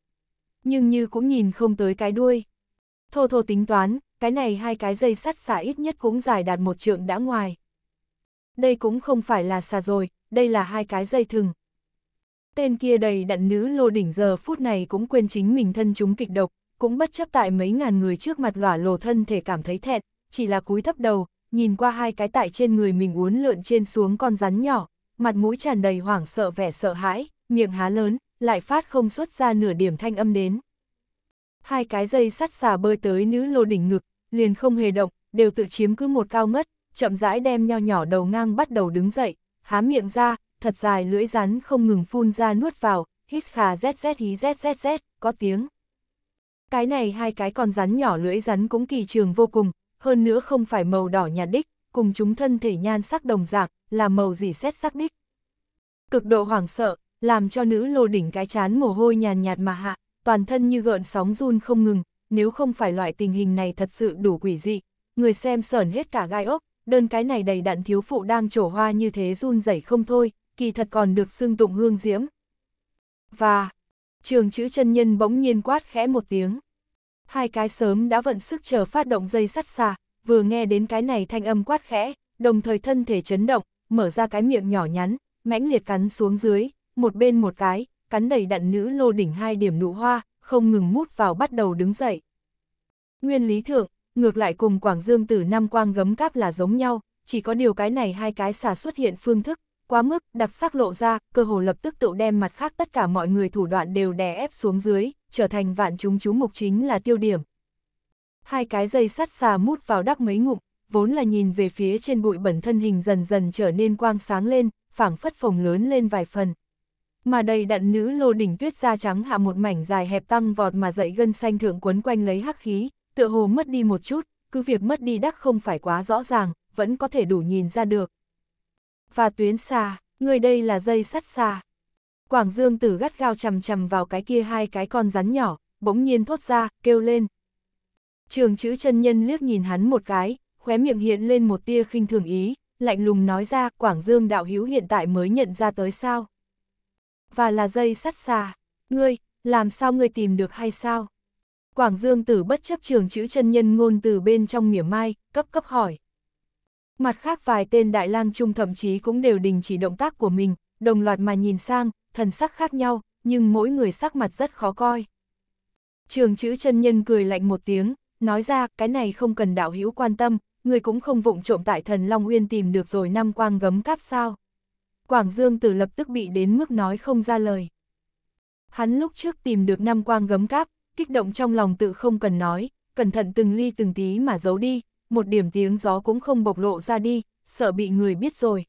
Nhưng như cũng nhìn không tới cái đuôi. Thô thô tính toán, cái này hai cái dây sắt xà ít nhất cũng dài đạt một trượng đã ngoài. Đây cũng không phải là xà rồi, đây là hai cái dây thừng, tên kia đầy đặn nữ lô đỉnh giờ phút này cũng quên chính mình thân chúng kịch độc, cũng bất chấp tại mấy ngàn người trước mặt lỏa lồ thân thể cảm thấy thẹn, chỉ là cúi thấp đầu, nhìn qua hai cái tại trên người mình uốn lượn trên xuống con rắn nhỏ, mặt mũi tràn đầy hoảng sợ vẻ sợ hãi, miệng há lớn, lại phát không xuất ra nửa điểm thanh âm đến. Hai cái dây sắt xà bơi tới nữ lô đỉnh ngực, liền không hề động, đều tự chiếm cứ một cao ngất, chậm rãi đem nho nhỏ đầu ngang bắt đầu đứng dậy, há miệng ra, thật dài lưỡi rắn không ngừng phun ra nuốt vào, hít khà rét rét hí rét rét có tiếng. Cái này hai cái con rắn nhỏ lưỡi rắn cũng kỳ trường vô cùng, hơn nữa không phải màu đỏ nhạt đích, cùng chúng thân thể nhan sắc đồng dạng, là màu gì xét sắc đích. Cực độ hoảng sợ, làm cho nữ lô đỉnh cái chán mồ hôi nhàn nhạt mà hạ, toàn thân như gợn sóng run không ngừng, nếu không phải loại tình hình này thật sự đủ quỷ dị, người xem sởn hết cả gai ốc, đơn cái này đầy đặn thiếu phụ đang trổ hoa như thế run rẩy không thôi, kỳ thật còn được xưng tụng hương diễm. Và, trường chữ chân nhân bỗng nhiên quát khẽ một tiếng. Hai cái sớm đã vận sức chờ phát động dây sắt xà, vừa nghe đến cái này thanh âm quát khẽ, đồng thời thân thể chấn động, mở ra cái miệng nhỏ nhắn, mãnh liệt cắn xuống dưới, một bên một cái, cắn đầy đặn nữ lô đỉnh hai điểm nụ hoa, không ngừng mút vào bắt đầu đứng dậy. Nguyên lý thượng, ngược lại cùng Quảng Dương tử Nam Quang gấm cáp là giống nhau, chỉ có điều cái này hai cái xà xuất hiện phương thức, quá mức, đặc sắc lộ ra, cơ hồ lập tức tự đem mặt khác tất cả mọi người thủ đoạn đều đè ép xuống dưới, trở thành vạn chúng chú mục chính là tiêu điểm. Hai cái dây sắt xà mút vào đắc mấy ngụm, vốn là nhìn về phía trên bụi bẩn thân hình dần dần trở nên quang sáng lên, phảng phất phồng lớn lên vài phần. Mà đầy đặn nữ lô đỉnh tuyết da trắng hạ một mảnh dài hẹp tăng vọt mà dậy gân xanh thượng quấn quanh lấy hắc khí, tựa hồ mất đi một chút, cứ việc mất đi đắc không phải quá rõ ràng, vẫn có thể đủ nhìn ra được, và tuyến xà, người đây là dây sắt xà. Quảng Dương Tử gắt gao chầm chầm vào cái kia hai cái con rắn nhỏ, bỗng nhiên thốt ra, kêu lên. Trường chữ chân nhân liếc nhìn hắn một cái, khóe miệng hiện lên một tia khinh thường ý, lạnh lùng nói ra Quảng Dương đạo hữu hiện tại mới nhận ra tới sao. Và là dây sắt xà, ngươi, làm sao ngươi tìm được hay sao? Quảng Dương Tử bất chấp trường chữ chân nhân ngôn từ bên trong mỉa mai, cấp cấp hỏi. Mặt khác vài tên đại lang trung thậm chí cũng đều đình chỉ động tác của mình, đồng loạt mà nhìn sang, thần sắc khác nhau, nhưng mỗi người sắc mặt rất khó coi. Trường chữ chân nhân cười lạnh một tiếng, nói ra cái này không cần đạo hữu quan tâm, người cũng không vụng trộm tại thần Long Uyên tìm được rồi năm quang gấm cáp sao. Quảng Dương Tử lập tức bị đến mức nói không ra lời. Hắn lúc trước tìm được năm quang gấm cáp, kích động trong lòng tự không cần nói, cẩn thận từng ly từng tí mà giấu đi, một điểm tiếng gió cũng không bộc lộ ra đi, sợ bị người biết rồi.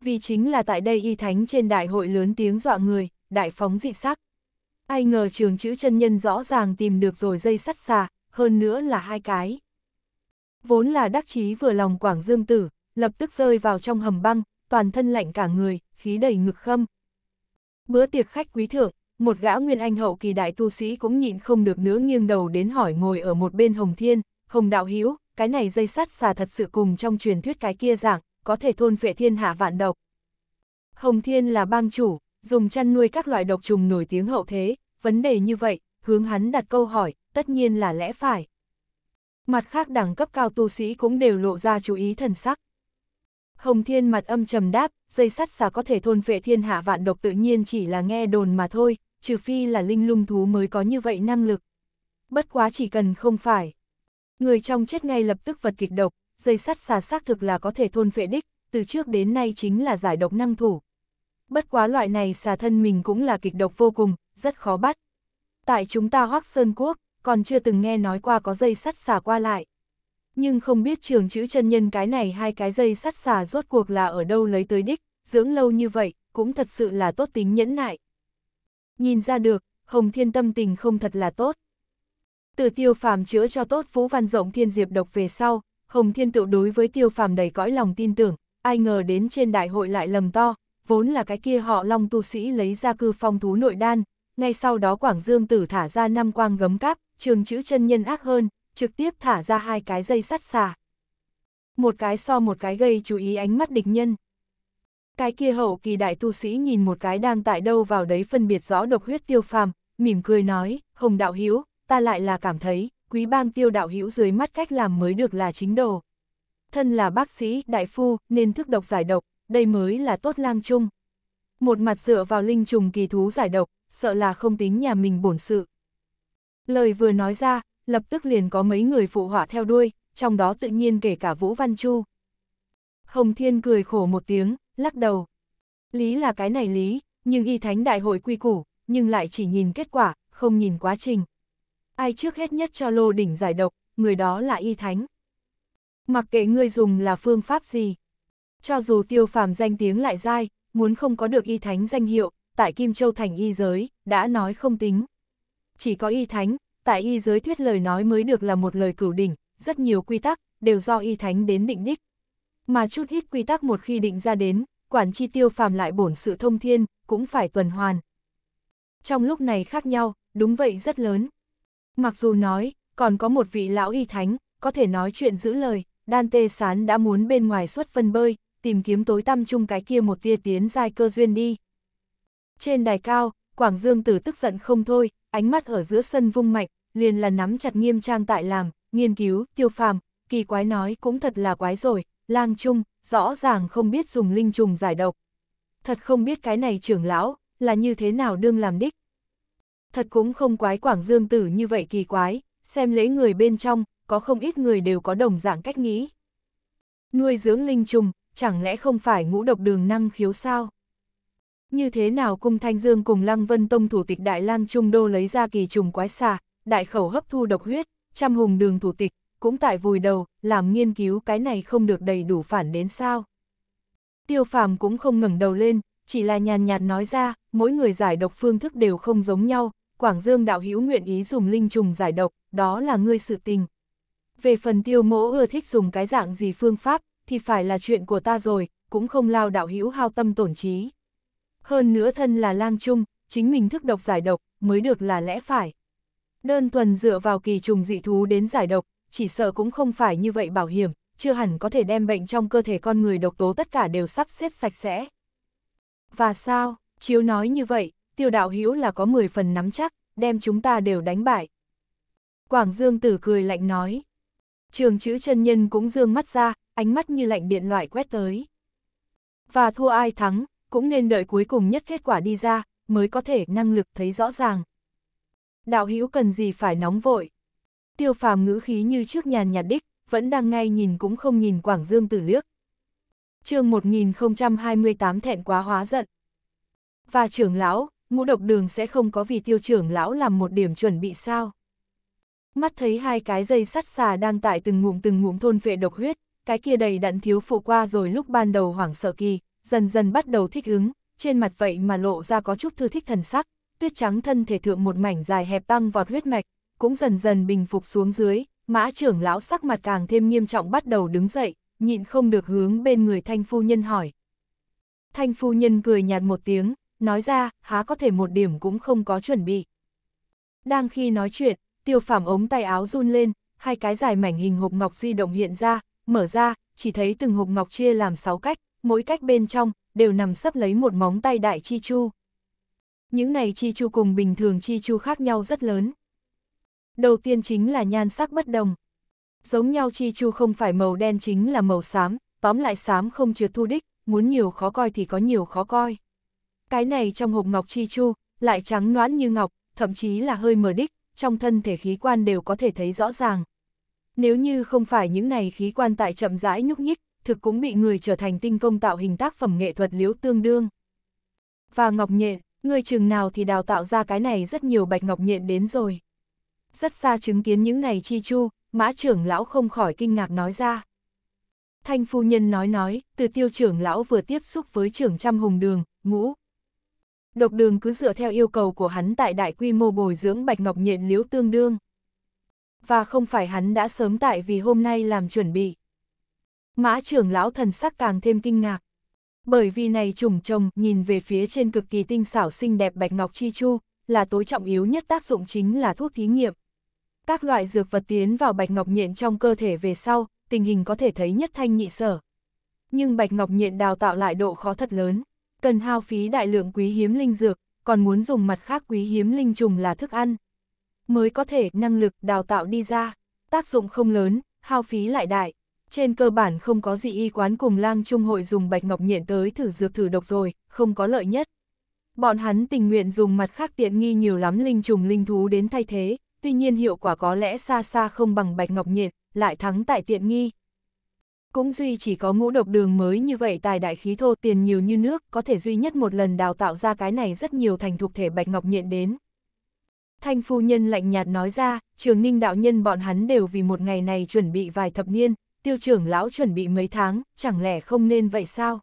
Vì chính là tại đây y thánh trên đại hội lớn tiếng dọa người, đại phóng dị sắc. Ai ngờ trường chữ chân nhân rõ ràng tìm được rồi dây sắt xà, hơn nữa là hai cái. Vốn là đắc chí vừa lòng Quảng Dương Tử, lập tức rơi vào trong hầm băng, toàn thân lạnh cả người, khí đầy ngực khâm. Bữa tiệc khách quý thượng, một gã nguyên anh hậu kỳ đại tu sĩ cũng nhịn không được nữa nghiêng đầu đến hỏi ngồi ở một bên Hồng Thiên, Hồng Đạo Hiếu, cái này dây sắt xà thật sự cùng trong truyền thuyết cái kia dạng, có thể thôn vệ thiên hạ vạn độc. Hồng Thiên là bang chủ, dùng chăn nuôi các loại độc trùng nổi tiếng hậu thế, vấn đề như vậy, hướng hắn đặt câu hỏi, tất nhiên là lẽ phải. Mặt khác đẳng cấp cao tu sĩ cũng đều lộ ra chú ý thần sắc. Hồng Thiên mặt âm trầm đáp, dây sắt xà có thể thôn vệ thiên hạ vạn độc tự nhiên chỉ là nghe đồn mà thôi, trừ phi là linh lung thú mới có như vậy năng lực. Bất quá chỉ cần không phải. Người trong chết ngay lập tức vật kịch độc, dây sắt xà xác thực là có thể thôn phệ đích, từ trước đến nay chính là giải độc năng thủ. Bất quá loại này xà thân mình cũng là kịch độc vô cùng, rất khó bắt. Tại chúng ta Hoác Sơn Quốc, còn chưa từng nghe nói qua có dây sắt xà qua lại. Nhưng không biết trường chữ chân nhân cái này hai cái dây sắt xà rốt cuộc là ở đâu lấy tới đích, dưỡng lâu như vậy, cũng thật sự là tốt tính nhẫn nại. Nhìn ra được, Hồng Thiên tâm tình không thật là tốt. Từ tiêu phàm chữa cho tốt phú Văn Rộng Thiên Diệp độc về sau, Hồng Thiên Tựu đối với tiêu phàm đầy cõi lòng tin tưởng, ai ngờ đến trên đại hội lại lầm to, vốn là cái kia họ long tu sĩ lấy ra cư phong thú nội đan, ngay sau đó Quảng Dương Tử thả ra năm quang gấm cáp, trường chữ chân nhân ác hơn, trực tiếp thả ra hai cái dây sắt xà. Một cái so một cái gây chú ý ánh mắt địch nhân. Cái kia hậu kỳ đại tu sĩ nhìn một cái đang tại đâu vào đấy phân biệt rõ độc huyết tiêu phàm, mỉm cười nói, Hồng Đạo Hiếu, ta lại là cảm thấy, quý bang tiêu đạo hữu dưới mắt cách làm mới được là chính đồ. Thân là bác sĩ, đại phu, nên thức độc giải độc, đây mới là tốt lang chung. Một mặt dựa vào linh trùng kỳ thú giải độc, sợ là không tính nhà mình bổn sự. Lời vừa nói ra, lập tức liền có mấy người phụ họa theo đuôi, trong đó tự nhiên kể cả Vũ Văn Chu. Hồng Thiên cười khổ một tiếng, lắc đầu. Lý là cái này lý, nhưng y thánh đại hội quy củ, nhưng lại chỉ nhìn kết quả, không nhìn quá trình ai trước hết nhất cho lô đỉnh giải độc, người đó là y thánh. Mặc kệ ngươi dùng là phương pháp gì, cho dù tiêu phàm danh tiếng lại dai, muốn không có được y thánh danh hiệu, tại Kim Châu Thành y giới, đã nói không tính. Chỉ có y thánh, tại y giới thuyết lời nói mới được là một lời cửu đỉnh, rất nhiều quy tắc, đều do y thánh đến định đích. Mà chút ít quy tắc một khi định ra đến, quản chi tiêu phàm lại bổn sự thông thiên, cũng phải tuần hoàn. Trong lúc này khác nhau, đúng vậy rất lớn. Mặc dù nói, còn có một vị lão y thánh, có thể nói chuyện giữ lời, Dante sán đã muốn bên ngoài xuất phân bơi, tìm kiếm tối tăm chung cái kia một tia tiến giai cơ duyên đi. Trên đài cao, Quảng Dương Tử tức giận không thôi, ánh mắt ở giữa sân vung mạnh, liền là nắm chặt nghiêm trang tại làm, nghiên cứu, tiêu phàm, kỳ quái nói cũng thật là quái rồi, lang trung, rõ ràng không biết dùng linh trùng giải độc. Thật không biết cái này trưởng lão, là như thế nào đương làm đích, thật cũng không quái Quảng Dương Tử như vậy kỳ quái, xem lễ người bên trong, có không ít người đều có đồng dạng cách nghĩ. Nuôi dưỡng linh trùng, chẳng lẽ không phải ngũ độc đường năng khiếu sao? Như thế nào cung Thanh Dương cùng Lăng Vân Tông thủ tịch Đại Lang Trung Đô lấy ra kỳ trùng quái xà, đại khẩu hấp thu độc huyết, trăm hùng đường thủ tịch, cũng tại vùi đầu, làm nghiên cứu cái này không được đầy đủ phản đến sao? Tiêu phàm cũng không ngẩng đầu lên, chỉ là nhàn nhạt nói ra, mỗi người giải độc phương thức đều không giống nhau, Quảng Dương đạo hữu nguyện ý dùng linh trùng giải độc, đó là ngươi sự tình. Về phần tiêu mỗ ưa thích dùng cái dạng gì phương pháp, thì phải là chuyện của ta rồi, cũng không lao đạo hữu hao tâm tổn trí. Hơn nữa thân là lang trung, chính mình thức độc giải độc, mới được là lẽ phải. Đơn thuần dựa vào kỳ trùng dị thú đến giải độc, chỉ sợ cũng không phải như vậy bảo hiểm, chưa hẳn có thể đem bệnh trong cơ thể con người độc tố tất cả đều sắp xếp sạch sẽ. Và sao, chiếu nói như vậy, tiêu đạo hữu là có 10 phần nắm chắc, đem chúng ta đều đánh bại. Quảng Dương Tử cười lạnh nói. Trường chữ chân nhân cũng dương mắt ra, ánh mắt như lạnh điện loại quét tới. Và thua ai thắng, cũng nên đợi cuối cùng nhất kết quả đi ra, mới có thể năng lực thấy rõ ràng. Đạo hữu cần gì phải nóng vội. Tiêu phàm ngữ khí như trước nhàn nhạt đích, vẫn đang ngay nhìn cũng không nhìn Quảng Dương Tử liếc. chương 1028 thẹn quá hóa giận. Và trưởng lão, ngũ độc đường sẽ không có vì tiêu trưởng lão làm một điểm chuẩn bị sao. Mắt thấy hai cái dây sắt xà đang tại từng ngụm từng ngụm thôn vệ độc huyết, cái kia đầy đặn thiếu phụ qua rồi lúc ban đầu hoảng sợ kỳ, dần dần bắt đầu thích ứng, trên mặt vậy mà lộ ra có chút thư thích thần sắc, tuyết trắng thân thể thượng một mảnh dài hẹp tăng vọt huyết mạch, cũng dần dần bình phục xuống dưới, mã trưởng lão sắc mặt càng thêm nghiêm trọng bắt đầu đứng dậy, nhịn không được hướng bên người thanh phu nhân hỏi. Thanh phu nhân cười nhạt một tiếng, nói ra, há có thể một điểm cũng không có chuẩn bị. Đang khi nói chuyện, tiêu phảm ống tay áo run lên, hai cái dài mảnh hình hộp ngọc di động hiện ra, mở ra, chỉ thấy từng hộp ngọc chia làm 6 cách, mỗi cách bên trong, đều nằm sắp lấy một móng tay đại chi chu. Những này chi chu cùng bình thường chi chu khác nhau rất lớn. Đầu tiên chính là nhan sắc bất đồng. Giống nhau chi chu không phải màu đen chính là màu xám, tóm lại xám không chứa thu đích, muốn nhiều khó coi thì có nhiều khó coi cái này trong hộp ngọc chi chu, lại trắng noãn như ngọc, thậm chí là hơi mờ đích, trong thân thể khí quan đều có thể thấy rõ ràng. Nếu như không phải những này khí quan tại chậm rãi nhúc nhích, thực cũng bị người trở thành tinh công tạo hình tác phẩm nghệ thuật liếu tương đương. Và ngọc nhện, người chừng nào thì đào tạo ra cái này rất nhiều bạch ngọc nhện đến rồi. Rất xa chứng kiến những này chi chu, mã trưởng lão không khỏi kinh ngạc nói ra. Thanh phu nhân nói nói, từ tiêu trưởng lão vừa tiếp xúc với trưởng trăm hùng đường, ngũ, Độc đường cứ dựa theo yêu cầu của hắn tại đại quy mô bồi dưỡng Bạch Ngọc Nhện Liễu tương đương. Và không phải hắn đã sớm tại vì hôm nay làm chuẩn bị. Mã trưởng lão thần sắc càng thêm kinh ngạc. Bởi vì này trùng trồng nhìn về phía trên cực kỳ tinh xảo xinh đẹp Bạch Ngọc Chi Chu, là tối trọng yếu nhất tác dụng chính là thuốc thí nghiệm. Các loại dược vật tiến vào Bạch Ngọc Nhện trong cơ thể về sau, tình hình có thể thấy nhất thanh nhị sở. Nhưng Bạch Ngọc Nhện đào tạo lại độ khó thật lớn cần hao phí đại lượng quý hiếm linh dược, còn muốn dùng mặt khác quý hiếm linh trùng là thức ăn. Mới có thể năng lực đào tạo đi ra, tác dụng không lớn, hao phí lại đại. Trên cơ bản không có gì y quán cùng lang trung hội dùng bạch ngọc nhện tới thử dược thử độc rồi, không có lợi nhất. Bọn hắn tình nguyện dùng mặt khác tiện nghi nhiều lắm linh trùng linh thú đến thay thế, tuy nhiên hiệu quả có lẽ xa xa không bằng bạch ngọc nhện, lại thắng tại tiện nghi cũng duy chỉ có ngũ độc đường mới như vậy tài đại khí thô tiền nhiều như nước, có thể duy nhất một lần đào tạo ra cái này rất nhiều thành thục thể bạch ngọc nhện đến. Thanh phu nhân lạnh nhạt nói ra, trường ninh đạo nhân bọn hắn đều vì một ngày này chuẩn bị vài thập niên, tiêu trưởng lão chuẩn bị mấy tháng, chẳng lẽ không nên vậy sao?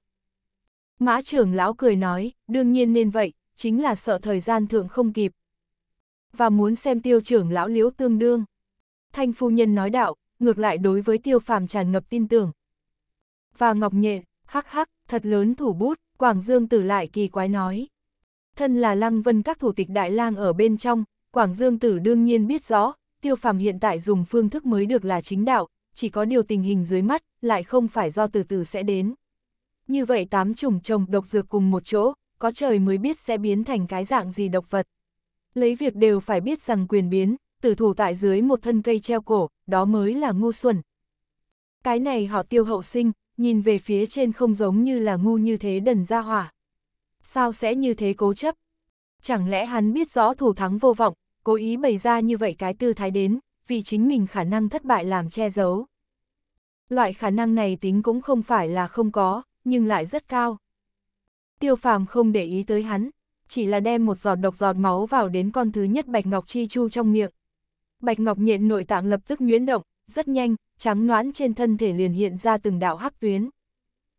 Mã trưởng lão cười nói, đương nhiên nên vậy, chính là sợ thời gian thượng không kịp. Và muốn xem tiêu trưởng lão liễu tương đương. Thanh phu nhân nói đạo, ngược lại đối với tiêu phàm tràn ngập tin tưởng, và Ngọc Nhện, hắc hắc, thật lớn thủ bút, Quảng Dương Tử lại kỳ quái nói. Thân là Lăng Vân các thủ tịch Đại lang ở bên trong, Quảng Dương Tử đương nhiên biết rõ, tiêu phàm hiện tại dùng phương thức mới được là chính đạo, chỉ có điều tình hình dưới mắt, lại không phải do từ từ sẽ đến. Như vậy tám chủng trồng độc dược cùng một chỗ, có trời mới biết sẽ biến thành cái dạng gì độc vật. Lấy việc đều phải biết rằng quyền biến, tử thủ tại dưới một thân cây treo cổ, đó mới là ngu xuẩn. Cái này họ tiêu hậu sinh, nhìn về phía trên không giống như là ngu như thế đần ra hỏa. Sao sẽ như thế cố chấp? Chẳng lẽ hắn biết rõ thủ thắng vô vọng, cố ý bày ra như vậy cái tư thái đến, vì chính mình khả năng thất bại làm che giấu. Loại khả năng này tính cũng không phải là không có, nhưng lại rất cao. Tiêu phàm không để ý tới hắn, chỉ là đem một giọt độc giọt máu vào đến con thứ nhất Bạch Ngọc Chi Chu trong miệng. Bạch Ngọc nhện nội tạng lập tức nhuyễn động, rất nhanh, trắng noãn trên thân thể liền hiện ra từng đạo hắc tuyến.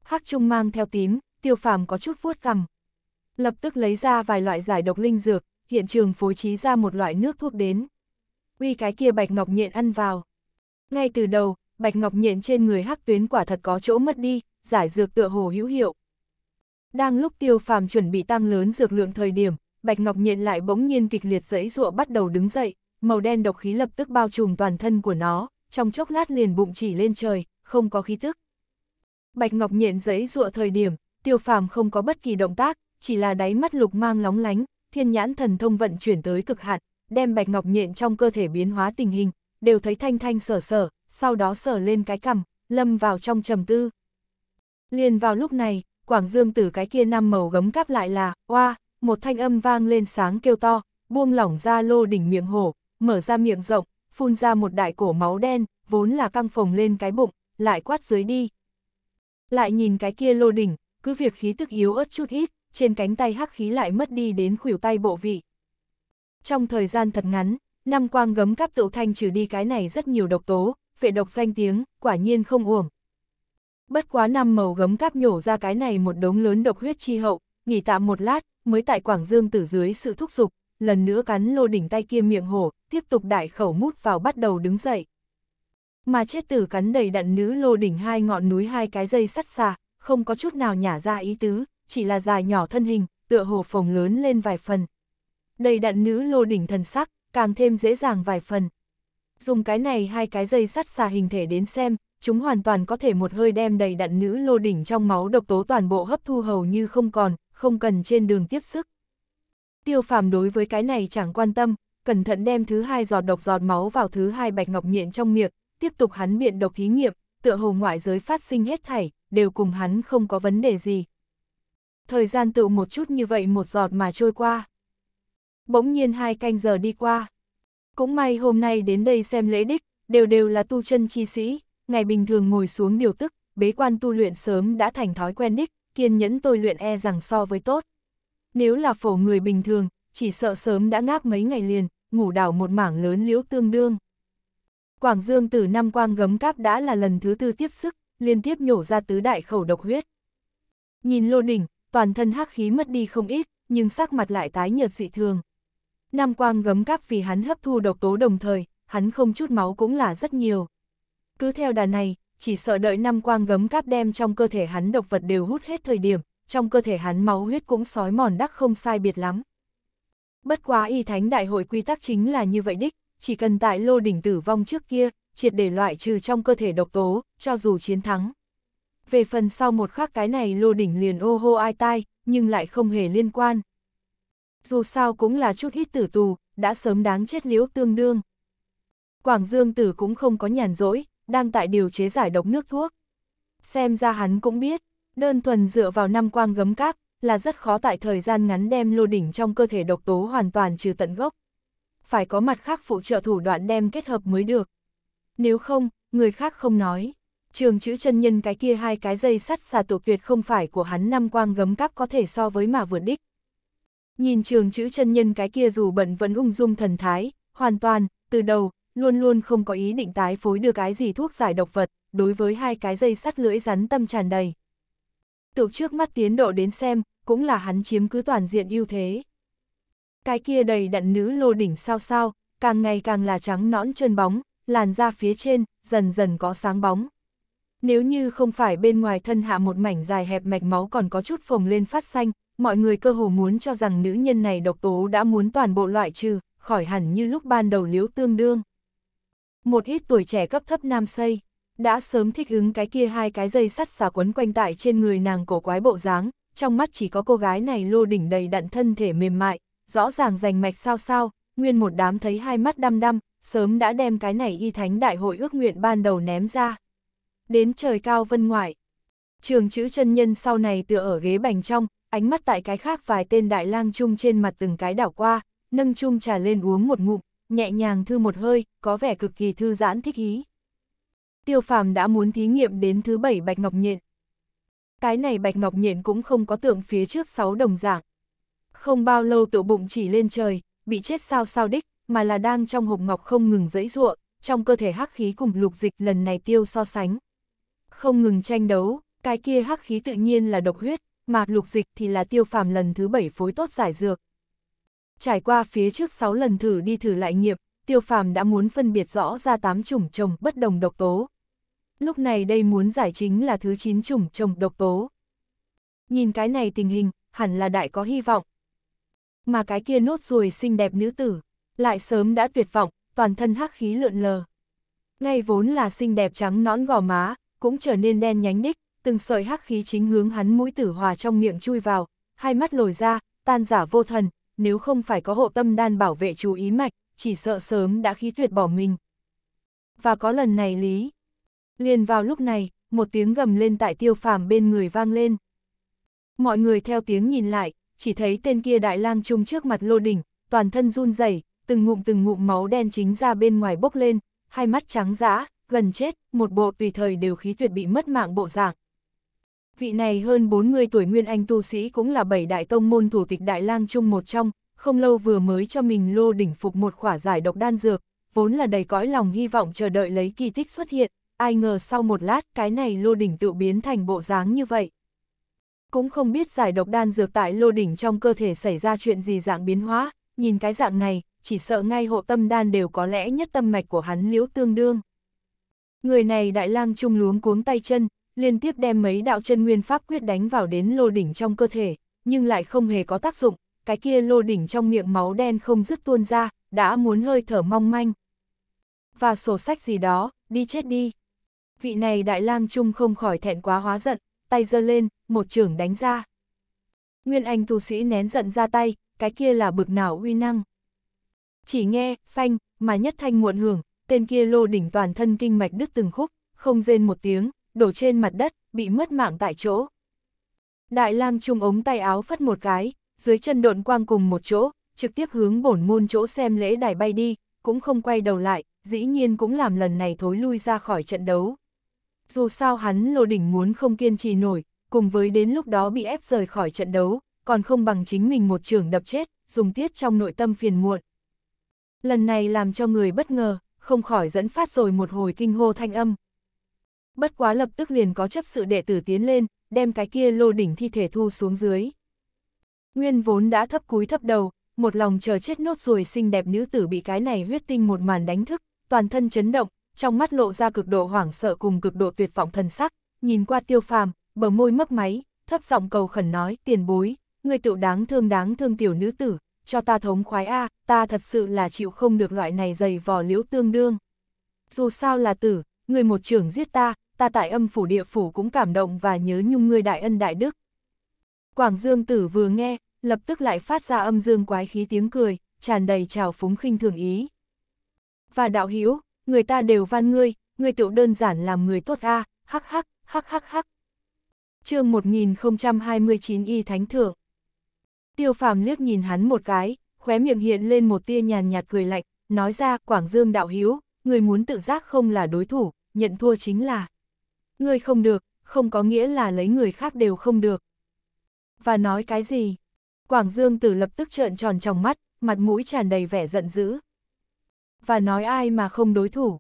Hắc trung mang theo tím, tiêu phàm có chút vuốt cằm. Lập tức lấy ra vài loại giải độc linh dược, hiện trường phối trí ra một loại nước thuốc đến. Uy cái kia bạch ngọc nhện ăn vào. Ngay từ đầu, bạch ngọc nhện trên người hắc tuyến quả thật có chỗ mất đi, giải dược tựa hồ hữu hiệu. Đang lúc tiêu phàm chuẩn bị tăng lớn dược lượng thời điểm, bạch ngọc nhện lại bỗng nhiên kịch liệt dẫy ruộng bắt đầu đứng dậy, màu đen độc khí lập tức bao trùm toàn thân của nó trong chốc lát liền bụng chỉ lên trời, không có khí tức. Bạch Ngọc nhện giấy dụa thời điểm, tiêu phàm không có bất kỳ động tác, chỉ là đáy mắt lục mang lóng lánh, thiên nhãn thần thông vận chuyển tới cực hạn, đem Bạch Ngọc nhện trong cơ thể biến hóa tình hình, đều thấy thanh thanh sở sở, sau đó sở lên cái cằm, lâm vào trong trầm tư. Liền vào lúc này, Quảng Dương từ cái kia năm màu gấm cáp lại là, oa, một thanh âm vang lên sáng kêu to, buông lỏng ra lô đỉnh miệng hổ, mở ra miệng rộng, phun ra một đại cổ máu đen, vốn là căng phồng lên cái bụng, lại quát dưới đi. Lại nhìn cái kia lô đỉnh, cứ việc khí tức yếu ớt chút ít, trên cánh tay hắc khí lại mất đi đến khuỷu tay bộ vị. Trong thời gian thật ngắn, năm quang gấm cắp tựu thanh trừ đi cái này rất nhiều độc tố, vệ độc danh tiếng, quả nhiên không uổng. Bất quá năm màu gấm cáp nhổ ra cái này một đống lớn độc huyết chi hậu, nghỉ tạm một lát, mới tại Quảng Dương tử dưới sự thúc giục, lần nữa cắn lô đỉnh tay kia miệng hổ, tiếp tục đại khẩu mút vào bắt đầu đứng dậy. Mà chết tử cắn đầy đặn nữ lô đỉnh hai ngọn núi hai cái dây sắt xa không có chút nào nhả ra ý tứ, chỉ là dài nhỏ thân hình, tựa hồ phồng lớn lên vài phần. Đầy đặn nữ lô đỉnh thần sắc, càng thêm dễ dàng vài phần. Dùng cái này hai cái dây sắt xa hình thể đến xem, chúng hoàn toàn có thể một hơi đem đầy đặn nữ lô đỉnh trong máu độc tố toàn bộ hấp thu hầu như không còn, không cần trên đường tiếp sức tiêu phàm đối với cái này chẳng quan tâm, cẩn thận đem thứ hai giọt độc giọt máu vào thứ hai bạch ngọc nhện trong miệng, tiếp tục hắn biện độc thí nghiệm, tựa hồ ngoại giới phát sinh hết thảy, đều cùng hắn không có vấn đề gì. Thời gian tự một chút như vậy một giọt mà trôi qua. Bỗng nhiên hai canh giờ đi qua. Cũng may hôm nay đến đây xem lễ đích, đều đều là tu chân chi sĩ, ngày bình thường ngồi xuống điều tức, bế quan tu luyện sớm đã thành thói quen đích, kiên nhẫn tôi luyện e rằng so với tốt. Nếu là phổ người bình thường, chỉ sợ sớm đã ngáp mấy ngày liền, ngủ đảo một mảng lớn liễu tương đương. Quảng Dương từ năm quang gấm cáp đã là lần thứ tư tiếp sức, liên tiếp nhổ ra tứ đại khẩu độc huyết. Nhìn lô đỉnh, toàn thân hắc khí mất đi không ít, nhưng sắc mặt lại tái nhợt dị thường. năm quang gấm cáp vì hắn hấp thu độc tố đồng thời, hắn không chút máu cũng là rất nhiều. Cứ theo đà này, chỉ sợ đợi năm quang gấm cáp đem trong cơ thể hắn độc vật đều hút hết thời điểm, trong cơ thể hắn máu huyết cũng sói mòn đắc không sai biệt lắm. Bất quá y thánh đại hội quy tắc chính là như vậy đích, chỉ cần tại lô đỉnh tử vong trước kia, triệt để loại trừ trong cơ thể độc tố, cho dù chiến thắng. Về phần sau một khắc cái này lô đỉnh liền ô hô ai tai, nhưng lại không hề liên quan. Dù sao cũng là chút ít tử tù, đã sớm đáng chết liễu tương đương. Quảng Dương tử cũng không có nhàn rỗi, đang tại điều chế giải độc nước thuốc. Xem ra hắn cũng biết, Đơn thuần dựa vào năm quang gấm cáp, là rất khó tại thời gian ngắn đem lô đỉnh trong cơ thể độc tố hoàn toàn trừ tận gốc. Phải có mặt khác phụ trợ thủ đoạn đem kết hợp mới được. Nếu không, người khác không nói. Trường chữ chân nhân cái kia hai cái dây sắt xà tổ tuyệt không phải của hắn năm quang gấm cáp có thể so với mà vượt đích. Nhìn trường chữ chân nhân cái kia dù bận vẫn ung dung thần thái, hoàn toàn, từ đầu, luôn luôn không có ý định tái phối được cái gì thuốc giải độc vật, đối với hai cái dây sắt lưỡi rắn tâm tràn đầy tược trước mắt tiến độ đến xem, cũng là hắn chiếm cứ toàn diện ưu thế. Cái kia đầy đặn nữ lô đỉnh sao sao, càng ngày càng là trắng nõn trơn bóng, làn da phía trên, dần dần có sáng bóng. Nếu như không phải bên ngoài thân hạ một mảnh dài hẹp mạch máu còn có chút phồng lên phát xanh, mọi người cơ hồ muốn cho rằng nữ nhân này độc tố đã muốn toàn bộ loại trừ, khỏi hẳn như lúc ban đầu liếu tương đương. Một ít tuổi trẻ cấp thấp nam xây đã sớm thích ứng cái kia hai cái dây sắt xà quấn quanh tại trên người nàng cổ quái bộ dáng, trong mắt chỉ có cô gái này lô đỉnh đầy đặn thân thể mềm mại, rõ ràng rành mạch sao sao, nguyên một đám thấy hai mắt đăm đăm, sớm đã đem cái này y thánh đại hội ước nguyện ban đầu ném ra. Đến trời cao vân ngoại, trường chữ chân nhân sau này tựa ở ghế bành trong, ánh mắt tại cái khác vài tên đại lang chung trên mặt từng cái đảo qua, nâng chung trà lên uống một ngụm, nhẹ nhàng thư một hơi, có vẻ cực kỳ thư giãn thích ý tiêu phàm đã muốn thí nghiệm đến thứ bảy bạch ngọc nhện. Cái này bạch ngọc nhện cũng không có tượng phía trước sáu đồng dạng. Không bao lâu tự bụng chỉ lên trời, bị chết sao sao đích, mà là đang trong hộp ngọc không ngừng dẫy ruộng, trong cơ thể hắc khí cùng lục dịch lần này tiêu so sánh. Không ngừng tranh đấu, cái kia hắc khí tự nhiên là độc huyết, mà lục dịch thì là tiêu phàm lần thứ bảy phối tốt giải dược. Trải qua phía trước sáu lần thử đi thử lại nghiệm, tiêu phàm đã muốn phân biệt rõ ra tám chủng trồng bất đồng độc tố lúc này đây muốn giải chính là thứ chín chủng trồng độc tố. Nhìn cái này tình hình, hẳn là đại có hy vọng. Mà cái kia nốt ruồi xinh đẹp nữ tử, lại sớm đã tuyệt vọng, toàn thân hắc khí lượn lờ. Ngay vốn là xinh đẹp trắng nõn gò má, cũng trở nên đen nhánh đích, từng sợi hắc khí chính hướng hắn mũi tử hòa trong miệng chui vào, hai mắt lồi ra, tan giả vô thần, nếu không phải có hộ tâm đan bảo vệ chú ý mạch, chỉ sợ sớm đã khí tuyệt bỏ mình. Và có lần này lý, Liền vào lúc này, một tiếng gầm lên tại tiêu phàm bên người vang lên. Mọi người theo tiếng nhìn lại, chỉ thấy tên kia đại lang trung trước mặt lô đỉnh, toàn thân run rẩy, từng ngụm từng ngụm máu đen chính ra bên ngoài bốc lên, hai mắt trắng dã, gần chết, một bộ tùy thời đều khí tuyệt bị mất mạng bộ dạng. Vị này hơn 40 tuổi nguyên anh tu sĩ cũng là bảy đại tông môn thủ tịch đại lang trung một trong, không lâu vừa mới cho mình lô đỉnh phục một khỏa giải độc đan dược, vốn là đầy cõi lòng hy vọng chờ đợi lấy kỳ tích xuất hiện, ai ngờ sau một lát cái này lô đỉnh tự biến thành bộ dáng như vậy. Cũng không biết giải độc đan dược tại lô đỉnh trong cơ thể xảy ra chuyện gì dạng biến hóa, nhìn cái dạng này, chỉ sợ ngay hộ tâm đan đều có lẽ nhất tâm mạch của hắn liễu tương đương. Người này đại lang trung luống cuống tay chân, liên tiếp đem mấy đạo chân nguyên pháp quyết đánh vào đến lô đỉnh trong cơ thể, nhưng lại không hề có tác dụng, cái kia lô đỉnh trong miệng máu đen không dứt tuôn ra, đã muốn hơi thở mong manh. Và sổ sách gì đó, đi chết đi vị này đại lang trung không khỏi thẹn quá hóa giận, tay giơ lên, một trưởng đánh ra. Nguyên Anh tu sĩ nén giận ra tay, cái kia là bực nào uy năng. Chỉ nghe, phanh, mà nhất thanh muộn hưởng, tên kia lô đỉnh toàn thân kinh mạch đứt từng khúc, không rên một tiếng, đổ trên mặt đất, bị mất mạng tại chỗ. Đại lang trung ống tay áo phất một cái, dưới chân độn quang cùng một chỗ, trực tiếp hướng bổn môn chỗ xem lễ đài bay đi, cũng không quay đầu lại, dĩ nhiên cũng làm lần này thối lui ra khỏi trận đấu dù sao hắn lô đỉnh muốn không kiên trì nổi, cùng với đến lúc đó bị ép rời khỏi trận đấu, còn không bằng chính mình một trường đập chết, dùng tiết trong nội tâm phiền muộn. Lần này làm cho người bất ngờ, không khỏi dẫn phát rồi một hồi kinh hô thanh âm. Bất quá lập tức liền có chấp sự đệ tử tiến lên, đem cái kia lô đỉnh thi thể thu xuống dưới. Nguyên vốn đã thấp cúi thấp đầu, một lòng chờ chết nốt rồi xinh đẹp nữ tử bị cái này huyết tinh một màn đánh thức, toàn thân chấn động, trong mắt lộ ra cực độ hoảng sợ cùng cực độ tuyệt vọng thần sắc, nhìn qua tiêu phàm, bờ môi mấp máy, thấp giọng cầu khẩn nói tiền bối, người tiểu đáng thương đáng thương tiểu nữ tử, cho ta thống khoái A, ta thật sự là chịu không được loại này dày vò liễu tương đương. Dù sao là tử, người một trưởng giết ta, ta tại âm phủ địa phủ cũng cảm động và nhớ nhung người đại ân đại đức. Quảng Dương tử vừa nghe, lập tức lại phát ra âm dương quái khí tiếng cười, tràn đầy trào phúng khinh thường ý. Và đạo hữu người ta đều van ngươi, ngươi tiểu đơn giản làm người tốt a, hắc hắc, hắc hắc hắc. Chương 1029 y thánh thượng. Tiêu Phàm liếc nhìn hắn một cái, khóe miệng hiện lên một tia nhàn nhạt cười lạnh, nói ra, Quảng Dương đạo hữu, người muốn tự giác không là đối thủ, nhận thua chính là ngươi không được, không có nghĩa là lấy người khác đều không được. Và nói cái gì? Quảng Dương Tử lập tức trợn tròn trong mắt, mặt mũi tràn đầy vẻ giận dữ và nói ai mà không đối thủ.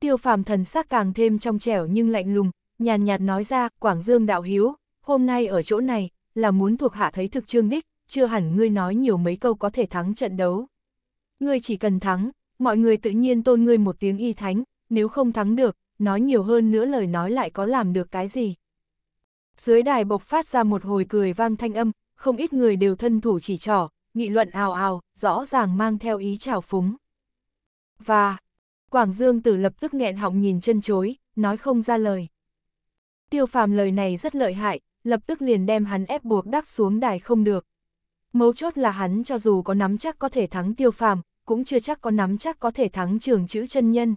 Tiêu phàm thần sắc càng thêm trong trẻo nhưng lạnh lùng, nhàn nhạt nói ra, Quảng Dương đạo hiếu, hôm nay ở chỗ này, là muốn thuộc hạ thấy thực trương đích, chưa hẳn ngươi nói nhiều mấy câu có thể thắng trận đấu. Ngươi chỉ cần thắng, mọi người tự nhiên tôn ngươi một tiếng y thánh, nếu không thắng được, nói nhiều hơn nữa lời nói lại có làm được cái gì. Dưới đài bộc phát ra một hồi cười vang thanh âm, không ít người đều thân thủ chỉ trỏ, nghị luận ào ào, rõ ràng mang theo ý trào phúng và... Quảng Dương Tử lập tức nghẹn họng nhìn chân chối, nói không ra lời. Tiêu phàm lời này rất lợi hại, lập tức liền đem hắn ép buộc đắc xuống đài không được. Mấu chốt là hắn cho dù có nắm chắc có thể thắng tiêu phàm, cũng chưa chắc có nắm chắc có thể thắng trường chữ chân nhân.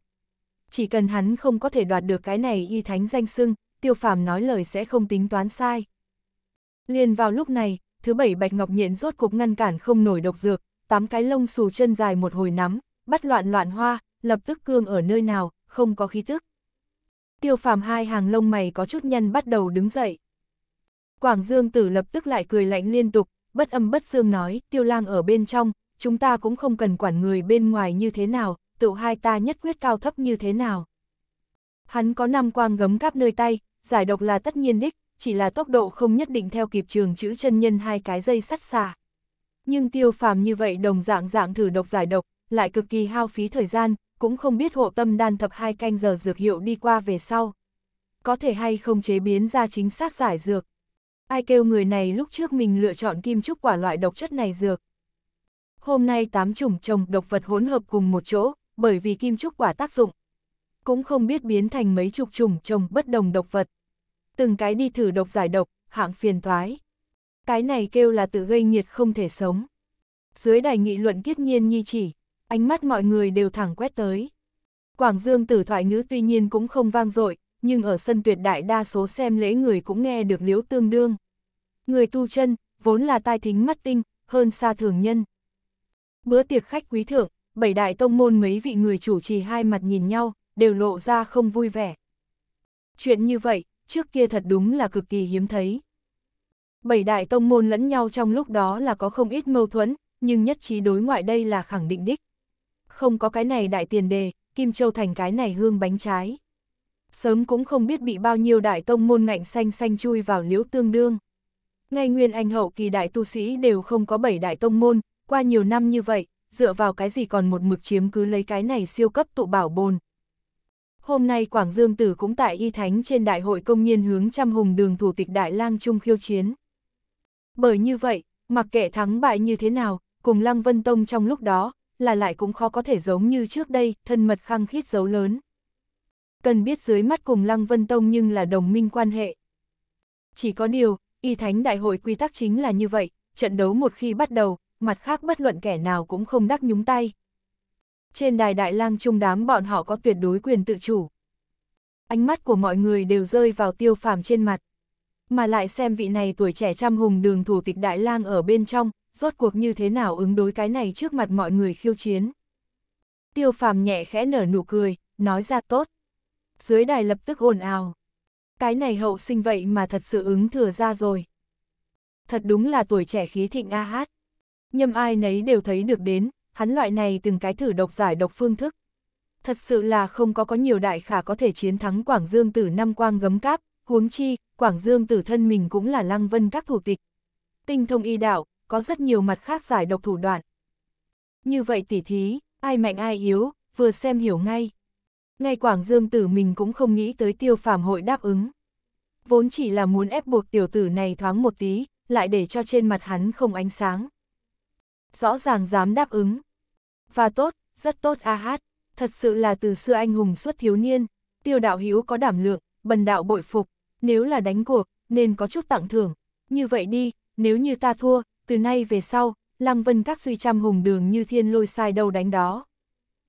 Chỉ cần hắn không có thể đoạt được cái này y thánh danh xưng, tiêu phàm nói lời sẽ không tính toán sai. Liền vào lúc này, thứ bảy Bạch Ngọc Nhện rốt cục ngăn cản không nổi độc dược, tám cái lông xù chân dài một hồi nắm, bắt loạn loạn hoa, lập tức cương ở nơi nào, không có khí tức. Tiêu phàm hai hàng lông mày có chút nhăn bắt đầu đứng dậy. Quảng Dương Tử lập tức lại cười lạnh liên tục, bất âm bất dương nói, tiêu lang ở bên trong, chúng ta cũng không cần quản người bên ngoài như thế nào, tự hai ta nhất quyết cao thấp như thế nào. Hắn có năm quang gấm cáp nơi tay, giải độc là tất nhiên đích, chỉ là tốc độ không nhất định theo kịp trường chữ chân nhân hai cái dây sắt xà. Nhưng tiêu phàm như vậy đồng dạng dạng thử độc giải độc, lại cực kỳ hao phí thời gian, cũng không biết hộ tâm đan thập hai canh giờ dược hiệu đi qua về sau. Có thể hay không chế biến ra chính xác giải dược. Ai kêu người này lúc trước mình lựa chọn kim trúc quả loại độc chất này dược. Hôm nay tám chủng trồng độc vật hỗn hợp cùng một chỗ, bởi vì kim trúc quả tác dụng. Cũng không biết biến thành mấy chục chủng trồng bất đồng độc vật. Từng cái đi thử độc giải độc, hạng phiền toái. Cái này kêu là tự gây nhiệt không thể sống. Dưới đài nghị luận kiết nhiên nhi chỉ, ánh mắt mọi người đều thẳng quét tới. Quảng Dương tử thoại ngữ tuy nhiên cũng không vang dội, nhưng ở sân tuyệt đại đa số xem lễ người cũng nghe được liếu tương đương. Người tu chân, vốn là tai thính mắt tinh, hơn xa thường nhân. Bữa tiệc khách quý thượng, bảy đại tông môn mấy vị người chủ trì hai mặt nhìn nhau, đều lộ ra không vui vẻ. Chuyện như vậy, trước kia thật đúng là cực kỳ hiếm thấy. Bảy đại tông môn lẫn nhau trong lúc đó là có không ít mâu thuẫn, nhưng nhất trí đối ngoại đây là khẳng định đích không có cái này đại tiền đề, Kim Châu thành cái này hương bánh trái. Sớm cũng không biết bị bao nhiêu đại tông môn ngạnh xanh xanh chui vào liễu tương đương. Ngay nguyên anh hậu kỳ đại tu sĩ đều không có bảy đại tông môn, qua nhiều năm như vậy, dựa vào cái gì còn một mực chiếm cứ lấy cái này siêu cấp tụ bảo bồn. Hôm nay Quảng Dương Tử cũng tại y thánh trên đại hội công nhiên hướng trăm hùng đường thủ tịch đại lang trung khiêu chiến. Bởi như vậy, mặc kệ thắng bại như thế nào, cùng Lăng Vân Tông trong lúc đó, là lại cũng khó có thể giống như trước đây, thân mật khăng khít dấu lớn. Cần biết dưới mắt cùng Lăng Vân Tông nhưng là đồng minh quan hệ. Chỉ có điều, y thánh đại hội quy tắc chính là như vậy, trận đấu một khi bắt đầu, mặt khác bất luận kẻ nào cũng không đắc nhúng tay. Trên đài đại lang trung đám bọn họ có tuyệt đối quyền tự chủ. Ánh mắt của mọi người đều rơi vào tiêu phàm trên mặt. Mà lại xem vị này tuổi trẻ trăm hùng đường thủ tịch đại lang ở bên trong, rốt cuộc như thế nào ứng đối cái này trước mặt mọi người khiêu chiến. Tiêu phàm nhẹ khẽ nở nụ cười, nói ra tốt. Dưới đài lập tức ồn ào. Cái này hậu sinh vậy mà thật sự ứng thừa ra rồi. Thật đúng là tuổi trẻ khí thịnh a hát. Nhâm ai nấy đều thấy được đến, hắn loại này từng cái thử độc giải độc phương thức. Thật sự là không có có nhiều đại khả có thể chiến thắng Quảng Dương tử năm quang gấm cáp, huống chi, Quảng Dương tử thân mình cũng là lăng vân các thủ tịch. Tinh thông y đạo, có rất nhiều mặt khác giải độc thủ đoạn. Như vậy tỉ thí, ai mạnh ai yếu, vừa xem hiểu ngay. Ngay Quảng Dương tử mình cũng không nghĩ tới tiêu phàm hội đáp ứng. Vốn chỉ là muốn ép buộc tiểu tử này thoáng một tí, lại để cho trên mặt hắn không ánh sáng. Rõ ràng dám đáp ứng. Và tốt, rất tốt a hát, thật sự là từ xưa anh hùng xuất thiếu niên, tiêu đạo hữu có đảm lượng, bần đạo bội phục, nếu là đánh cuộc, nên có chút tặng thưởng. Như vậy đi, nếu như ta thua, từ nay về sau, Lăng Vân các suy trăm hùng đường như thiên lôi sai đâu đánh đó.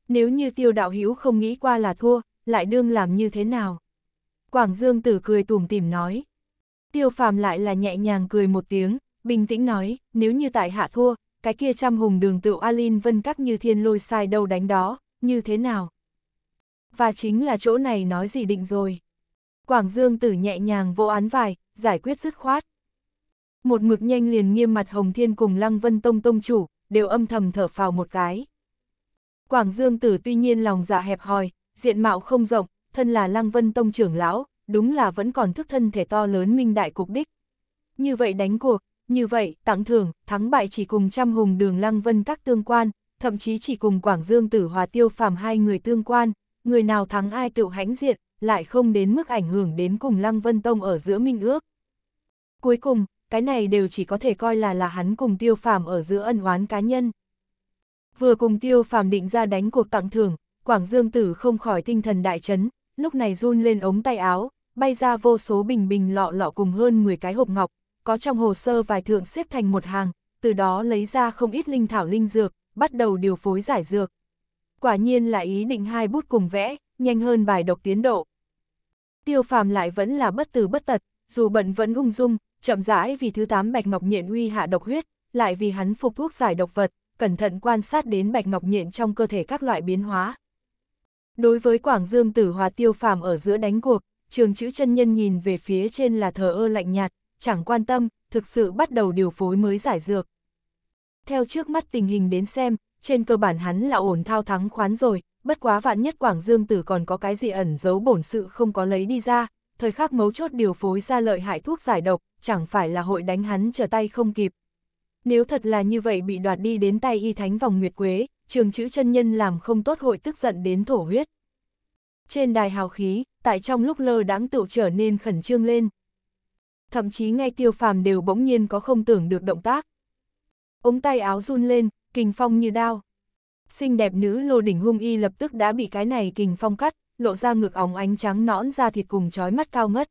Nếu như tiêu đạo hữu không nghĩ qua là thua, lại đương làm như thế nào? Quảng Dương tử cười tủm tỉm nói. Tiêu phàm lại là nhẹ nhàng cười một tiếng, bình tĩnh nói, nếu như tại hạ thua, cái kia trăm hùng đường tựu Alin Vân các như thiên lôi sai đâu đánh đó, như thế nào? Và chính là chỗ này nói gì định rồi. Quảng Dương tử nhẹ nhàng vô án vài, giải quyết dứt khoát. Một mực nhanh liền nghiêm mặt Hồng Thiên cùng Lăng Vân Tông Tông chủ, đều âm thầm thở phào một cái. Quảng Dương Tử tuy nhiên lòng dạ hẹp hòi, diện mạo không rộng, thân là Lăng Vân Tông trưởng lão, đúng là vẫn còn thức thân thể to lớn minh đại cục đích. Như vậy đánh cuộc, như vậy tặng thưởng, thắng bại chỉ cùng trăm hùng đường Lăng Vân các tương quan, thậm chí chỉ cùng Quảng Dương Tử Hòa Tiêu Phàm hai người tương quan, người nào thắng ai tự hãnh diện, lại không đến mức ảnh hưởng đến cùng Lăng Vân Tông ở giữa minh ước. Cuối cùng, cái này đều chỉ có thể coi là là hắn cùng tiêu phàm ở giữa ân oán cá nhân. Vừa cùng tiêu phàm định ra đánh cuộc tặng thưởng, Quảng Dương Tử không khỏi tinh thần đại chấn, lúc này run lên ống tay áo, bay ra vô số bình bình lọ lọ cùng hơn 10 cái hộp ngọc, có trong hồ sơ vài thượng xếp thành một hàng, từ đó lấy ra không ít linh thảo linh dược, bắt đầu điều phối giải dược. Quả nhiên là ý định hai bút cùng vẽ, nhanh hơn bài độc tiến độ. Tiêu phàm lại vẫn là bất tử bất tật, dù bận vẫn ung dung, chậm rãi vì thứ tám Bạch Ngọc Nhện uy hạ độc huyết, lại vì hắn phục thuốc giải độc vật, cẩn thận quan sát đến Bạch Ngọc Nhện trong cơ thể các loại biến hóa. Đối với Quảng Dương Tử Hòa Tiêu Phàm ở giữa đánh cuộc, trường chữ chân nhân nhìn về phía trên là thờ ơ lạnh nhạt, chẳng quan tâm, thực sự bắt đầu điều phối mới giải dược. Theo trước mắt tình hình đến xem, trên cơ bản hắn là ổn thao thắng khoán rồi, bất quá vạn nhất Quảng Dương Tử còn có cái gì ẩn giấu bổn sự không có lấy đi ra, thời khắc mấu chốt điều phối ra lợi hại thuốc giải độc, chẳng phải là hội đánh hắn trở tay không kịp. Nếu thật là như vậy bị đoạt đi đến tay y thánh vòng nguyệt quế, trường chữ chân nhân làm không tốt hội tức giận đến thổ huyết. Trên đài hào khí, tại trong lúc lơ đáng tự trở nên khẩn trương lên. Thậm chí ngay tiêu phàm đều bỗng nhiên có không tưởng được động tác. Ống tay áo run lên, kình phong như đao. Xinh đẹp nữ lô đỉnh hung y lập tức đã bị cái này kình phong cắt, lộ ra ngực óng ánh trắng nõn ra thịt cùng trói mắt cao ngất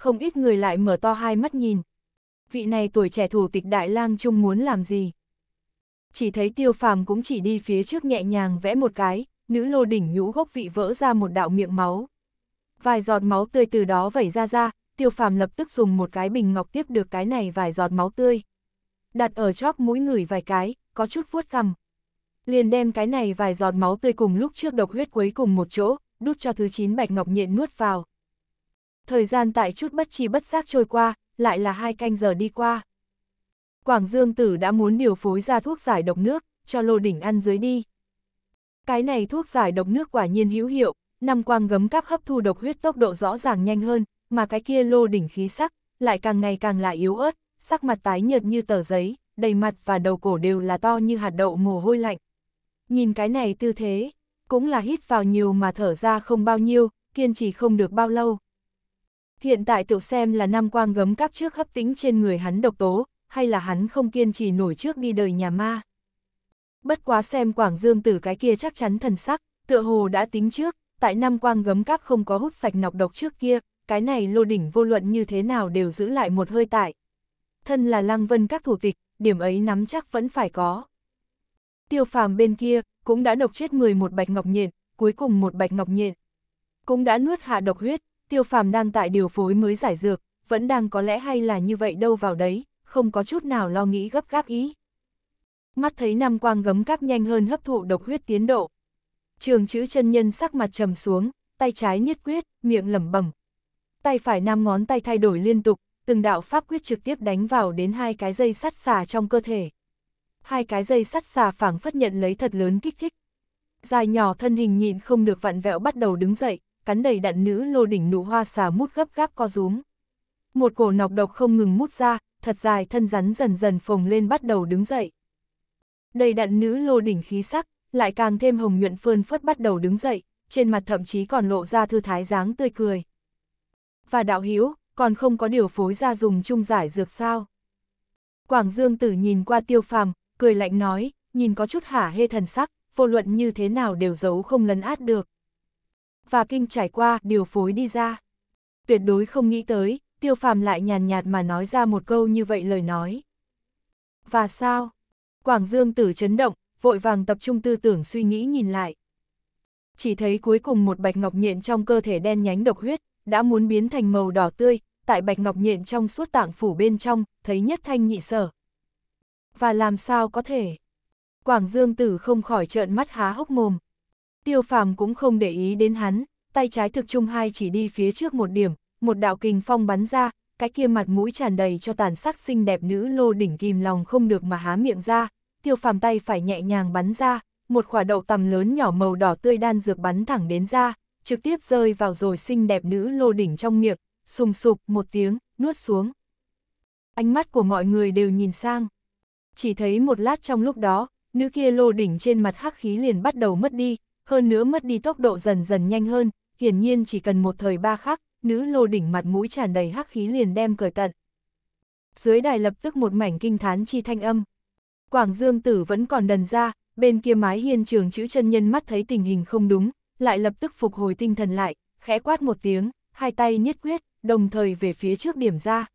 không ít người lại mở to hai mắt nhìn. Vị này tuổi trẻ thủ tịch Đại lang Trung muốn làm gì? Chỉ thấy tiêu phàm cũng chỉ đi phía trước nhẹ nhàng vẽ một cái, nữ lô đỉnh nhũ gốc vị vỡ ra một đạo miệng máu. Vài giọt máu tươi từ đó vẩy ra ra, tiêu phàm lập tức dùng một cái bình ngọc tiếp được cái này vài giọt máu tươi. Đặt ở chóp mũi ngửi vài cái, có chút vuốt cằm. Liền đem cái này vài giọt máu tươi cùng lúc trước độc huyết quấy cùng một chỗ, đút cho thứ chín bạch ngọc nhện nuốt vào. Thời gian tại chút bất chi bất giác trôi qua, lại là hai canh giờ đi qua. Quảng Dương Tử đã muốn điều phối ra thuốc giải độc nước, cho Lô Đỉnh ăn dưới đi. Cái này thuốc giải độc nước quả nhiên hữu hiệu, năm quang gấm cáp hấp thu độc huyết tốc độ rõ ràng nhanh hơn, mà cái kia Lô Đỉnh khí sắc, lại càng ngày càng lại yếu ớt, sắc mặt tái nhợt như tờ giấy, đầy mặt và đầu cổ đều là to như hạt đậu mồ hôi lạnh. Nhìn cái này tư thế, cũng là hít vào nhiều mà thở ra không bao nhiêu, kiên trì không được bao lâu. Hiện tại tiểu xem là Nam Quang gấm cáp trước hấp tính trên người hắn độc tố, hay là hắn không kiên trì nổi trước đi đời nhà ma. Bất quá xem Quảng Dương tử cái kia chắc chắn thần sắc, tựa hồ đã tính trước, tại Nam Quang gấm cáp không có hút sạch nọc độc trước kia, cái này lô đỉnh vô luận như thế nào đều giữ lại một hơi tại. Thân là lăng vân các thủ tịch, điểm ấy nắm chắc vẫn phải có. Tiêu phàm bên kia, cũng đã độc chết 11 bạch ngọc nhện, cuối cùng một bạch ngọc nhện. Cũng đã nuốt hạ độc huyết, tiêu phàm đang tại điều phối mới giải dược, vẫn đang có lẽ hay là như vậy đâu vào đấy, không có chút nào lo nghĩ gấp gáp ý. Mắt thấy năm Quang gấm cáp nhanh hơn hấp thụ độc huyết tiến độ. Trường chữ chân nhân sắc mặt trầm xuống, tay trái niết quyết, miệng lẩm bẩm. Tay phải nam ngón tay thay đổi liên tục, từng đạo pháp quyết trực tiếp đánh vào đến hai cái dây sắt xà trong cơ thể. Hai cái dây sắt xà phảng phất nhận lấy thật lớn kích thích. Dài nhỏ thân hình nhịn không được vặn vẹo bắt đầu đứng dậy, cắn đầy đạn nữ lô đỉnh nụ hoa xà mút gấp gáp co rúm. Một cổ nọc độc không ngừng mút ra, thật dài thân rắn dần dần phồng lên bắt đầu đứng dậy. Đầy đạn nữ lô đỉnh khí sắc, lại càng thêm hồng nhuận phơn phất bắt đầu đứng dậy, trên mặt thậm chí còn lộ ra thư thái dáng tươi cười. Và đạo hiếu còn không có điều phối ra dùng chung giải dược sao. Quảng Dương tử nhìn qua tiêu phàm, cười lạnh nói, nhìn có chút hả hê thần sắc, vô luận như thế nào đều giấu không lấn át được và kinh trải qua điều phối đi ra. Tuyệt đối không nghĩ tới, tiêu phàm lại nhàn nhạt mà nói ra một câu như vậy lời nói. Và sao? Quảng Dương tử chấn động, vội vàng tập trung tư tưởng suy nghĩ nhìn lại. Chỉ thấy cuối cùng một bạch ngọc nhện trong cơ thể đen nhánh độc huyết, đã muốn biến thành màu đỏ tươi, tại bạch ngọc nhện trong suốt tạng phủ bên trong, thấy nhất thanh nhị sở. Và làm sao có thể? Quảng Dương Tử không khỏi trợn mắt há hốc mồm, Tiêu phàm cũng không để ý đến hắn, tay trái thực trung hai chỉ đi phía trước một điểm, một đạo kình phong bắn ra, cái kia mặt mũi tràn đầy cho tàn sắc xinh đẹp nữ lô đỉnh kìm lòng không được mà há miệng ra, tiêu phàm tay phải nhẹ nhàng bắn ra, một quả đậu tầm lớn nhỏ màu đỏ tươi đan dược bắn thẳng đến ra, trực tiếp rơi vào rồi xinh đẹp nữ lô đỉnh trong miệng, sùng sục một tiếng, nuốt xuống. Ánh mắt của mọi người đều nhìn sang. Chỉ thấy một lát trong lúc đó, nữ kia lô đỉnh trên mặt hắc khí liền bắt đầu mất đi, hơn nữa mất đi tốc độ dần dần nhanh hơn, hiển nhiên chỉ cần một thời ba khắc, nữ lô đỉnh mặt mũi tràn đầy hắc khí liền đem cởi tận. Dưới đài lập tức một mảnh kinh thán chi thanh âm. Quảng Dương Tử vẫn còn đần ra, bên kia mái hiên trường chữ chân nhân mắt thấy tình hình không đúng, lại lập tức phục hồi tinh thần lại, khẽ quát một tiếng, hai tay nhất quyết, đồng thời về phía trước điểm ra.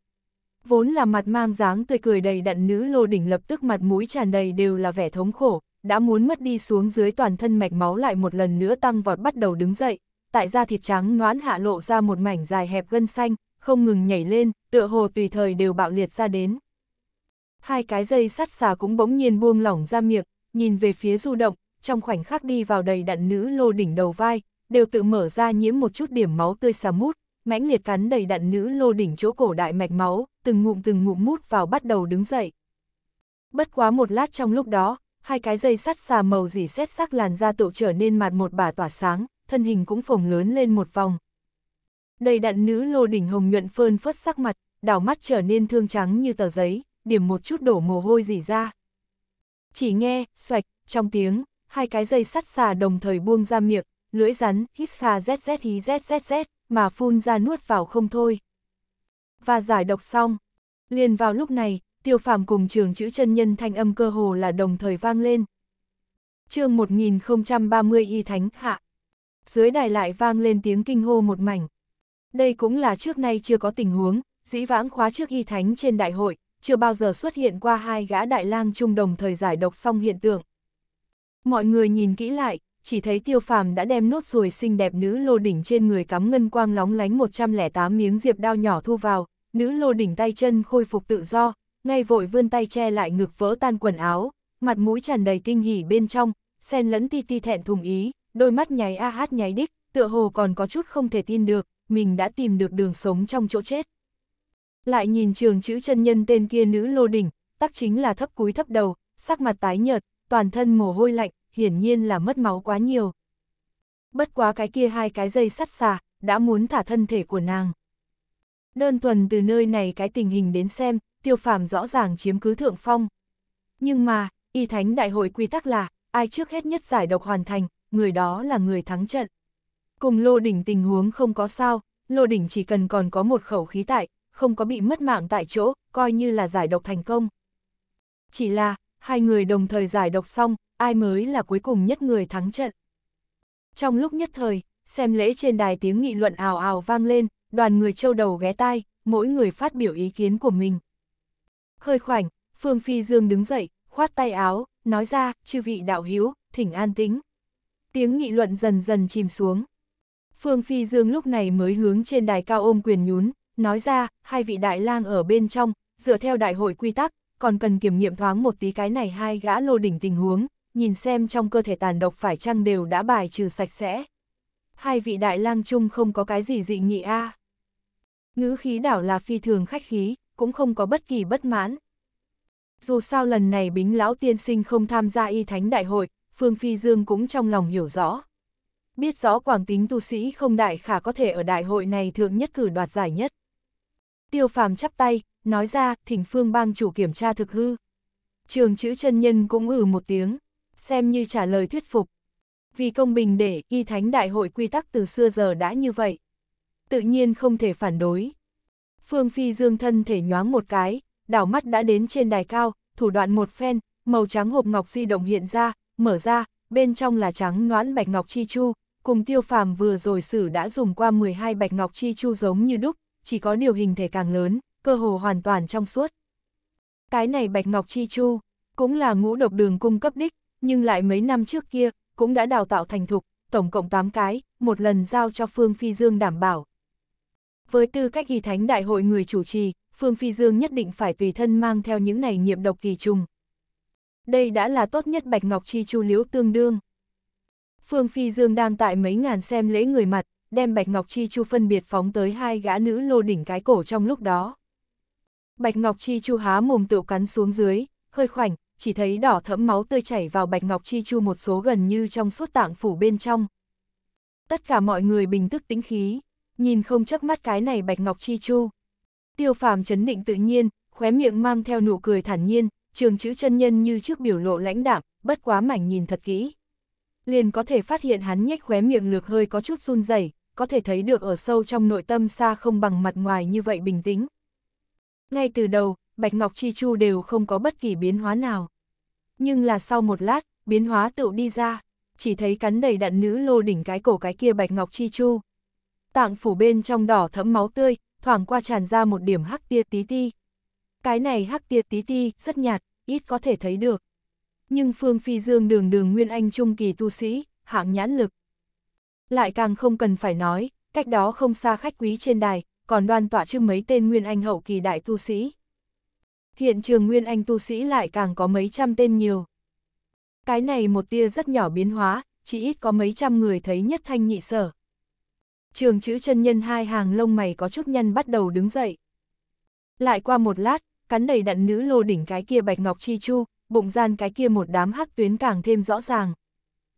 Vốn là mặt mang dáng tươi cười đầy đặn nữ lô đỉnh lập tức mặt mũi tràn đầy đều là vẻ thống khổ, đã muốn mất đi xuống dưới toàn thân mạch máu lại một lần nữa tăng vọt bắt đầu đứng dậy, tại da thịt trắng noãn hạ lộ ra một mảnh dài hẹp gân xanh, không ngừng nhảy lên, tựa hồ tùy thời đều bạo liệt ra đến. Hai cái dây sắt xà cũng bỗng nhiên buông lỏng ra miệng, nhìn về phía du động, trong khoảnh khắc đi vào đầy đặn nữ lô đỉnh đầu vai, đều tự mở ra nhiễm một chút điểm máu tươi xà mút, mãnh liệt cắn đầy đặn nữ lô đỉnh chỗ cổ đại mạch máu, từng ngụm từng ngụm mút vào bắt đầu đứng dậy. Bất quá một lát trong lúc đó, hai cái dây sắt xà màu dỉ xét sắc làn da tựu trở nên mặt một bà tỏa sáng, thân hình cũng phồng lớn lên một vòng. Đầy đặn nữ lô đỉnh hồng nhuận phơn phớt sắc mặt, đảo mắt trở nên thương trắng như tờ giấy, điểm một chút đổ mồ hôi dì ra. Chỉ nghe, xoạch, trong tiếng, hai cái dây sắt xà đồng thời buông ra miệng, lưỡi rắn, hít kha zzz hí zzz mà phun ra nuốt vào không thôi. Và giải độc xong. Liền vào lúc này, tiêu phàm cùng trường chữ chân nhân thanh âm cơ hồ là đồng thời vang lên. chương 1030 y thánh hạ. Dưới đài lại vang lên tiếng kinh hô một mảnh. Đây cũng là trước nay chưa có tình huống, dĩ vãng khóa trước y thánh trên đại hội, chưa bao giờ xuất hiện qua hai gã đại lang chung đồng thời giải độc xong hiện tượng. Mọi người nhìn kỹ lại, chỉ thấy tiêu phàm đã đem nốt ruồi xinh đẹp nữ lô đỉnh trên người cắm ngân quang lóng lánh 108 miếng diệp đao nhỏ thu vào, nữ lô đỉnh tay chân khôi phục tự do, ngay vội vươn tay che lại ngực vỡ tan quần áo, mặt mũi tràn đầy kinh hỉ bên trong, xen lẫn ti ti thẹn thùng ý, đôi mắt nháy a hát nháy đích, tựa hồ còn có chút không thể tin được, mình đã tìm được đường sống trong chỗ chết. Lại nhìn trường chữ chân nhân tên kia nữ lô đỉnh, tắc chính là thấp cúi thấp đầu, sắc mặt tái nhợt, toàn thân mồ hôi lạnh, hiển nhiên là mất máu quá nhiều. Bất quá cái kia hai cái dây sắt xà, đã muốn thả thân thể của nàng. Đơn thuần từ nơi này cái tình hình đến xem, tiêu phàm rõ ràng chiếm cứ thượng phong. Nhưng mà, y thánh đại hội quy tắc là, ai trước hết nhất giải độc hoàn thành, người đó là người thắng trận. Cùng lô đỉnh tình huống không có sao, lô đỉnh chỉ cần còn có một khẩu khí tại, không có bị mất mạng tại chỗ, coi như là giải độc thành công. Chỉ là, hai người đồng thời giải độc xong, ai mới là cuối cùng nhất người thắng trận. Trong lúc nhất thời, xem lễ trên đài tiếng nghị luận ào ào vang lên, đoàn người châu đầu ghé tai, mỗi người phát biểu ý kiến của mình. Hơi khoảnh, Phương Phi Dương đứng dậy, khoát tay áo, nói ra, chư vị đạo hiếu, thỉnh an tính. Tiếng nghị luận dần dần chìm xuống. Phương Phi Dương lúc này mới hướng trên đài cao ôm quyền nhún, nói ra, hai vị đại lang ở bên trong, dựa theo đại hội quy tắc, còn cần kiểm nghiệm thoáng một tí cái này hai gã lô đỉnh tình huống, nhìn xem trong cơ thể tàn độc phải chăng đều đã bài trừ sạch sẽ. Hai vị đại lang chung không có cái gì dị nghị a. Ngữ khí đảo là phi thường khách khí, cũng không có bất kỳ bất mãn. Dù sao lần này Bính Lão Tiên Sinh không tham gia y thánh đại hội, Phương Phi Dương cũng trong lòng hiểu rõ. Biết rõ quảng tính tu sĩ không đại khả có thể ở đại hội này thượng nhất cử đoạt giải nhất. Tiêu phàm chắp tay, nói ra, thỉnh Phương bang chủ kiểm tra thực hư. Trường chữ chân nhân cũng ừ một tiếng, xem như trả lời thuyết phục. Vì công bình để y thánh đại hội quy tắc từ xưa giờ đã như vậy. Tự nhiên không thể phản đối. Phương Phi Dương thân thể nhoáng một cái, đảo mắt đã đến trên đài cao, thủ đoạn một phen, màu trắng hộp ngọc di động hiện ra, mở ra, bên trong là trắng noãn bạch ngọc chi chu, cùng tiêu phàm vừa rồi xử đã dùng qua 12 bạch ngọc chi chu giống như đúc, chỉ có điều hình thể càng lớn, cơ hồ hoàn toàn trong suốt. Cái này bạch ngọc chi chu, cũng là ngũ độc đường cung cấp đích, nhưng lại mấy năm trước kia, cũng đã đào tạo thành thục, tổng cộng 8 cái, một lần giao cho Phương Phi Dương đảm bảo, với tư cách y thánh đại hội người chủ trì, Phương Phi Dương nhất định phải tùy thân mang theo những này nghiệm độc kỳ trùng. Đây đã là tốt nhất Bạch Ngọc Chi Chu Liễu tương đương. Phương Phi Dương đang tại mấy ngàn xem lễ người mặt, đem Bạch Ngọc Chi Chu phân biệt phóng tới hai gã nữ lô đỉnh cái cổ trong lúc đó. Bạch Ngọc Chi Chu há mồm tựu cắn xuống dưới, hơi khoảnh, chỉ thấy đỏ thẫm máu tươi chảy vào Bạch Ngọc Chi Chu một số gần như trong suốt tạng phủ bên trong. Tất cả mọi người bình tức tĩnh khí nhìn không chớp mắt cái này bạch ngọc chi chu. Tiêu phàm chấn định tự nhiên, khóe miệng mang theo nụ cười thản nhiên, trường chữ chân nhân như trước biểu lộ lãnh đạm, bất quá mảnh nhìn thật kỹ. Liền có thể phát hiện hắn nhếch khóe miệng lược hơi có chút run rẩy, có thể thấy được ở sâu trong nội tâm xa không bằng mặt ngoài như vậy bình tĩnh. Ngay từ đầu, Bạch Ngọc Chi Chu đều không có bất kỳ biến hóa nào. Nhưng là sau một lát, biến hóa tự đi ra, chỉ thấy cắn đầy đạn nữ lô đỉnh cái cổ cái kia Bạch Ngọc Chi Chu, tạng phủ bên trong đỏ thẫm máu tươi, thoảng qua tràn ra một điểm hắc tia tí ti. Cái này hắc tia tí ti rất nhạt, ít có thể thấy được. Nhưng Phương Phi Dương đường đường Nguyên Anh trung kỳ tu sĩ, hạng nhãn lực. Lại càng không cần phải nói, cách đó không xa khách quý trên đài, còn đoan tỏa chưng mấy tên Nguyên Anh hậu kỳ đại tu sĩ. Hiện trường Nguyên Anh tu sĩ lại càng có mấy trăm tên nhiều. Cái này một tia rất nhỏ biến hóa, chỉ ít có mấy trăm người thấy nhất thanh nhị sở, trường chữ chân nhân hai hàng lông mày có chút nhân bắt đầu đứng dậy. Lại qua một lát, cắn đầy đặn nữ lô đỉnh cái kia bạch ngọc chi chu, bụng gian cái kia một đám hắc tuyến càng thêm rõ ràng.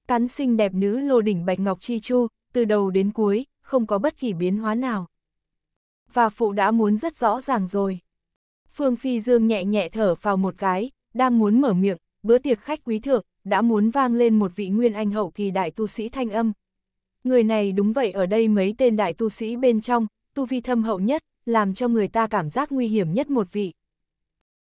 Cắn xinh đẹp nữ lô đỉnh bạch ngọc chi chu, từ đầu đến cuối, không có bất kỳ biến hóa nào. Và phụ đã muốn rất rõ ràng rồi. Phương Phi Dương nhẹ nhẹ thở vào một cái, đang muốn mở miệng, bữa tiệc khách quý thượng, đã muốn vang lên một vị nguyên anh hậu kỳ đại tu sĩ thanh âm, Người này đúng vậy ở đây mấy tên đại tu sĩ bên trong, tu vi thâm hậu nhất, làm cho người ta cảm giác nguy hiểm nhất một vị.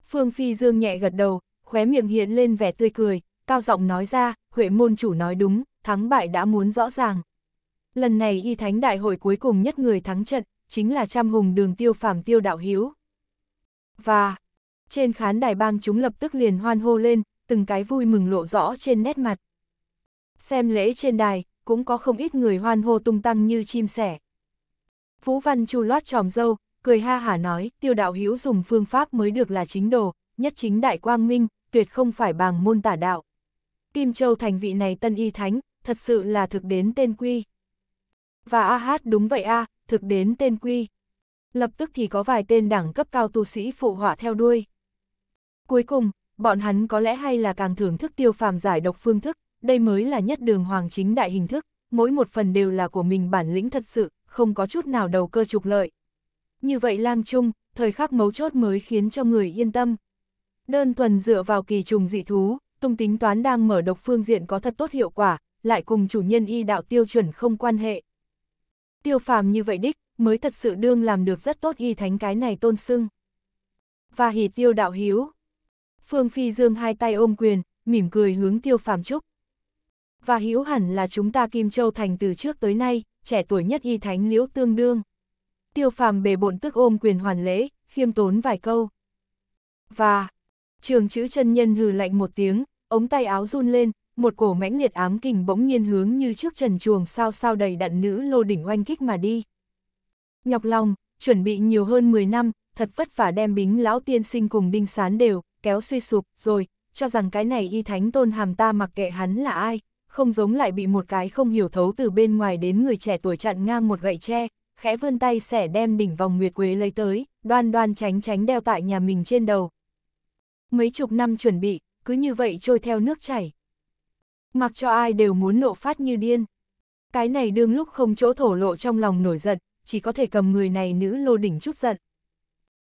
Phương Phi Dương nhẹ gật đầu, khóe miệng hiện lên vẻ tươi cười, cao giọng nói ra, Huệ môn chủ nói đúng, thắng bại đã muốn rõ ràng. Lần này y thánh đại hội cuối cùng nhất người thắng trận, chính là trăm hùng đường tiêu phàm tiêu đạo hiếu. Và, trên khán đài bang chúng lập tức liền hoan hô lên, từng cái vui mừng lộ rõ trên nét mặt. Xem lễ trên đài, cũng có không ít người hoan hô tung tăng như chim sẻ. Vũ Văn Chu loát tròm dâu, cười ha hả nói, tiêu đạo hữu dùng phương pháp mới được là chính đồ, nhất chính đại quang minh, tuyệt không phải bằng môn tả đạo. Kim Châu thành vị này tân y thánh, thật sự là thực đến tên quy. Và A Hát đúng vậy A, thực đến tên quy. Lập tức thì có vài tên đẳng cấp cao tu sĩ phụ họa theo đuôi. Cuối cùng, bọn hắn có lẽ hay là càng thưởng thức tiêu phàm giải độc phương thức, đây mới là nhất đường hoàng chính đại hình thức, mỗi một phần đều là của mình bản lĩnh thật sự, không có chút nào đầu cơ trục lợi. Như vậy lang chung, thời khắc mấu chốt mới khiến cho người yên tâm. Đơn thuần dựa vào kỳ trùng dị thú, tung tính toán đang mở độc phương diện có thật tốt hiệu quả, lại cùng chủ nhân y đạo tiêu chuẩn không quan hệ. Tiêu phàm như vậy đích, mới thật sự đương làm được rất tốt y thánh cái này tôn sưng. Và hỉ tiêu đạo hiếu. Phương Phi Dương hai tay ôm quyền, mỉm cười hướng tiêu phàm chúc và hiếu hẳn là chúng ta Kim Châu Thành từ trước tới nay, trẻ tuổi nhất y thánh liễu tương đương. Tiêu phàm bề bộn tức ôm quyền hoàn lễ, khiêm tốn vài câu. Và, trường chữ chân nhân hừ lạnh một tiếng, ống tay áo run lên, một cổ mãnh liệt ám kình bỗng nhiên hướng như trước trần chuồng sao sao đầy đặn nữ lô đỉnh oanh kích mà đi. Nhọc lòng, chuẩn bị nhiều hơn 10 năm, thật vất vả đem bính lão tiên sinh cùng đinh sán đều, kéo suy sụp, rồi, cho rằng cái này y thánh tôn hàm ta mặc kệ hắn là ai, không giống lại bị một cái không hiểu thấu từ bên ngoài đến người trẻ tuổi chặn ngang một gậy tre, khẽ vươn tay sẻ đem đỉnh vòng nguyệt quế lấy tới, đoan đoan tránh tránh đeo tại nhà mình trên đầu. Mấy chục năm chuẩn bị, cứ như vậy trôi theo nước chảy. Mặc cho ai đều muốn nộ phát như điên. Cái này đương lúc không chỗ thổ lộ trong lòng nổi giận, chỉ có thể cầm người này nữ lô đỉnh chút giận.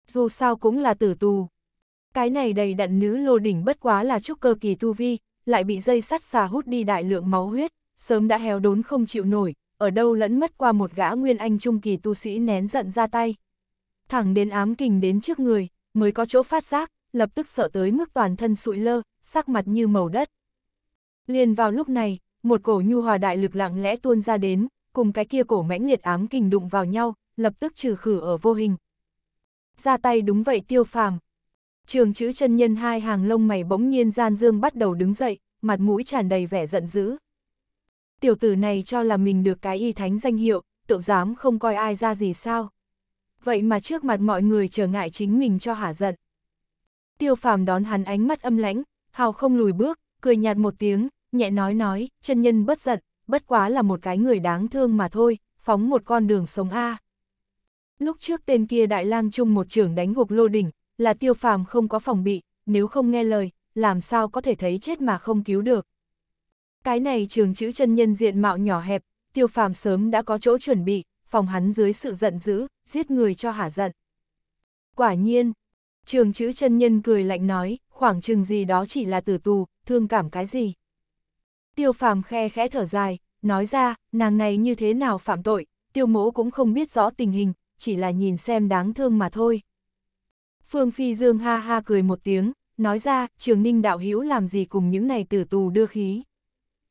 Dù sao cũng là tử tù. Cái này đầy đặn nữ lô đỉnh bất quá là trúc cơ kỳ tu vi, lại bị dây sắt xà hút đi đại lượng máu huyết, sớm đã héo đốn không chịu nổi, ở đâu lẫn mất qua một gã nguyên anh trung kỳ tu sĩ nén giận ra tay. Thẳng đến ám kình đến trước người, mới có chỗ phát giác, lập tức sợ tới mức toàn thân sụi lơ, sắc mặt như màu đất. Liền vào lúc này, một cổ nhu hòa đại lực lặng lẽ tuôn ra đến, cùng cái kia cổ mãnh liệt ám kình đụng vào nhau, lập tức trừ khử ở vô hình. Ra tay đúng vậy tiêu phàm, Trường chữ chân nhân hai hàng lông mày bỗng nhiên gian dương bắt đầu đứng dậy, mặt mũi tràn đầy vẻ giận dữ. Tiểu tử này cho là mình được cái y thánh danh hiệu, tự dám không coi ai ra gì sao. Vậy mà trước mặt mọi người trở ngại chính mình cho hả giận. Tiêu phàm đón hắn ánh mắt âm lãnh, hào không lùi bước, cười nhạt một tiếng, nhẹ nói nói, chân nhân bất giận, bất quá là một cái người đáng thương mà thôi, phóng một con đường sống A. Lúc trước tên kia đại lang chung một trưởng đánh gục lô đỉnh, là tiêu phàm không có phòng bị, nếu không nghe lời, làm sao có thể thấy chết mà không cứu được. Cái này trường chữ chân nhân diện mạo nhỏ hẹp, tiêu phàm sớm đã có chỗ chuẩn bị, phòng hắn dưới sự giận dữ, giết người cho hả giận. Quả nhiên, trường chữ chân nhân cười lạnh nói, khoảng chừng gì đó chỉ là tử tù, thương cảm cái gì. Tiêu phàm khe khẽ thở dài, nói ra, nàng này như thế nào phạm tội, tiêu mỗ cũng không biết rõ tình hình, chỉ là nhìn xem đáng thương mà thôi. Phương Phi Dương ha ha cười một tiếng, nói ra, trường ninh đạo hữu làm gì cùng những này tử tù đưa khí.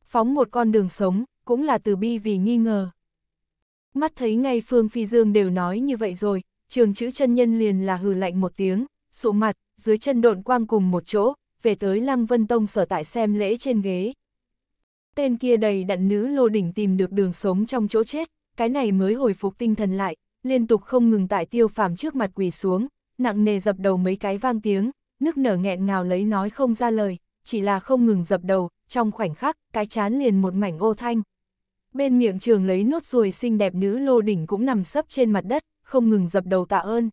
Phóng một con đường sống, cũng là từ bi vì nghi ngờ. Mắt thấy ngay Phương Phi Dương đều nói như vậy rồi, trường chữ chân nhân liền là hừ lạnh một tiếng, sụ mặt, dưới chân độn quang cùng một chỗ, về tới Lăng Vân Tông sở tại xem lễ trên ghế. Tên kia đầy đặn nữ lô đỉnh tìm được đường sống trong chỗ chết, cái này mới hồi phục tinh thần lại, liên tục không ngừng tại tiêu phàm trước mặt quỳ xuống, nặng nề dập đầu mấy cái vang tiếng, nước nở nghẹn ngào lấy nói không ra lời, chỉ là không ngừng dập đầu, trong khoảnh khắc, cái chán liền một mảnh ô thanh. Bên miệng trường lấy nốt ruồi xinh đẹp nữ lô đỉnh cũng nằm sấp trên mặt đất, không ngừng dập đầu tạ ơn.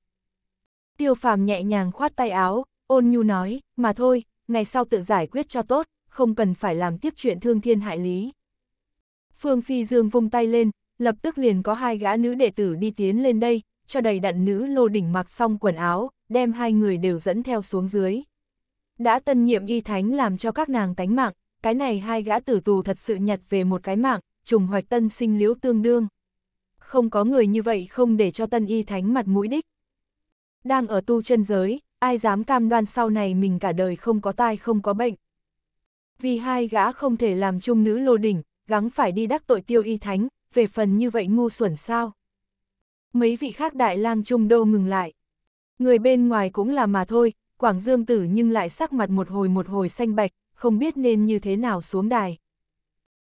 Tiêu phàm nhẹ nhàng khoát tay áo, ôn nhu nói, mà thôi, ngày sau tự giải quyết cho tốt, không cần phải làm tiếp chuyện thương thiên hại lý. Phương Phi Dương vung tay lên, lập tức liền có hai gã nữ đệ tử đi tiến lên đây, cho đầy đặn nữ lô đỉnh mặc xong quần áo, đem hai người đều dẫn theo xuống dưới. Đã tân nhiệm y thánh làm cho các nàng tánh mạng, cái này hai gã tử tù thật sự nhặt về một cái mạng, trùng hoạch tân sinh liễu tương đương. Không có người như vậy không để cho tân y thánh mặt mũi đích. Đang ở tu chân giới, ai dám cam đoan sau này mình cả đời không có tai không có bệnh. Vì hai gã không thể làm chung nữ lô đỉnh, gắng phải đi đắc tội tiêu y thánh, về phần như vậy ngu xuẩn sao. Mấy vị khác đại lang trung đô ngừng lại. Người bên ngoài cũng là mà thôi, Quảng Dương tử nhưng lại sắc mặt một hồi một hồi xanh bạch, không biết nên như thế nào xuống đài.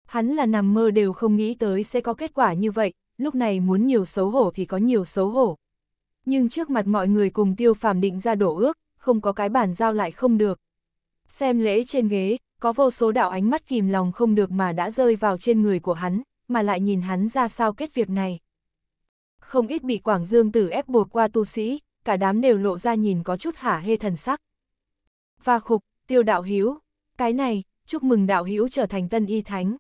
Hắn là nằm mơ đều không nghĩ tới sẽ có kết quả như vậy, lúc này muốn nhiều xấu hổ thì có nhiều xấu hổ. Nhưng trước mặt mọi người cùng tiêu phàm định ra đổ ước, không có cái bản giao lại không được. Xem lễ trên ghế, có vô số đạo ánh mắt kìm lòng không được mà đã rơi vào trên người của hắn, mà lại nhìn hắn ra sao kết việc này không ít bị Quảng Dương Tử ép buộc qua tu sĩ, cả đám đều lộ ra nhìn có chút hả hê thần sắc. Và khục, tiêu đạo hiếu, cái này, chúc mừng đạo hiếu trở thành tân y thánh.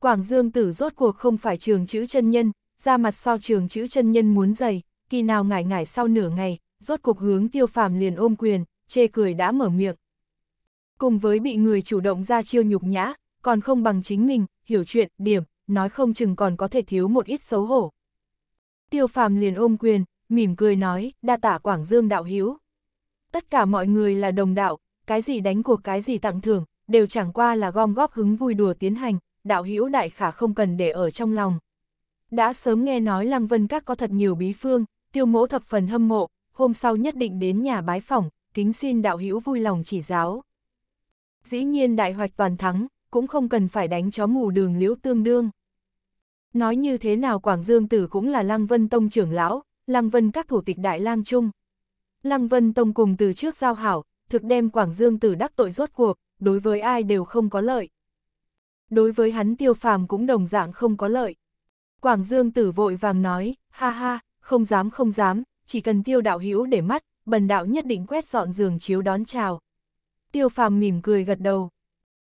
Quảng Dương Tử rốt cuộc không phải trường chữ chân nhân, ra mặt so trường chữ chân nhân muốn dày, kỳ nào ngải ngải sau nửa ngày, rốt cuộc hướng tiêu phàm liền ôm quyền, chê cười đã mở miệng. Cùng với bị người chủ động ra chiêu nhục nhã, còn không bằng chính mình, hiểu chuyện, điểm, nói không chừng còn có thể thiếu một ít xấu hổ tiêu phàm liền ôm quyền, mỉm cười nói, đa tả Quảng Dương đạo hiếu. Tất cả mọi người là đồng đạo, cái gì đánh cuộc cái gì tặng thưởng, đều chẳng qua là gom góp hứng vui đùa tiến hành, đạo Hiếu đại khả không cần để ở trong lòng. Đã sớm nghe nói Lăng Vân Các có thật nhiều bí phương, tiêu mỗ thập phần hâm mộ, hôm sau nhất định đến nhà bái phỏng, kính xin đạo Hiếu vui lòng chỉ giáo. Dĩ nhiên đại hoạch toàn thắng, cũng không cần phải đánh chó mù đường liễu tương đương. Nói như thế nào Quảng Dương Tử cũng là Lăng Vân Tông trưởng lão, Lăng Vân các thủ tịch đại lang chung. Lăng Vân Tông cùng từ trước giao hảo, thực đem Quảng Dương Tử đắc tội rốt cuộc, đối với ai đều không có lợi. Đối với hắn tiêu phàm cũng đồng dạng không có lợi. Quảng Dương Tử vội vàng nói, ha ha, không dám không dám, chỉ cần tiêu đạo hữu để mắt, bần đạo nhất định quét dọn giường chiếu đón chào. Tiêu phàm mỉm cười gật đầu.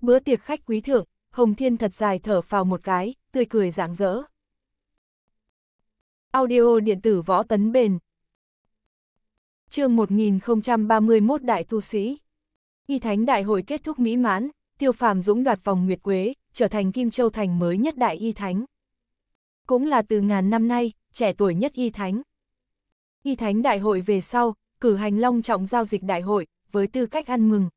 Bữa tiệc khách quý thượng, Hồng Thiên thật dài thở phào một cái, tươi cười rạng rỡ. Audio điện tử võ tấn bền. Chương 1031 Đại tu sĩ. Y Thánh đại hội kết thúc mỹ mãn, Tiêu Phàm Dũng đoạt vòng Nguyệt Quế, trở thành Kim Châu thành mới nhất đại y thánh. Cũng là từ ngàn năm nay, trẻ tuổi nhất y thánh. Y Thánh đại hội về sau, cử hành long trọng giao dịch đại hội, với tư cách ăn mừng.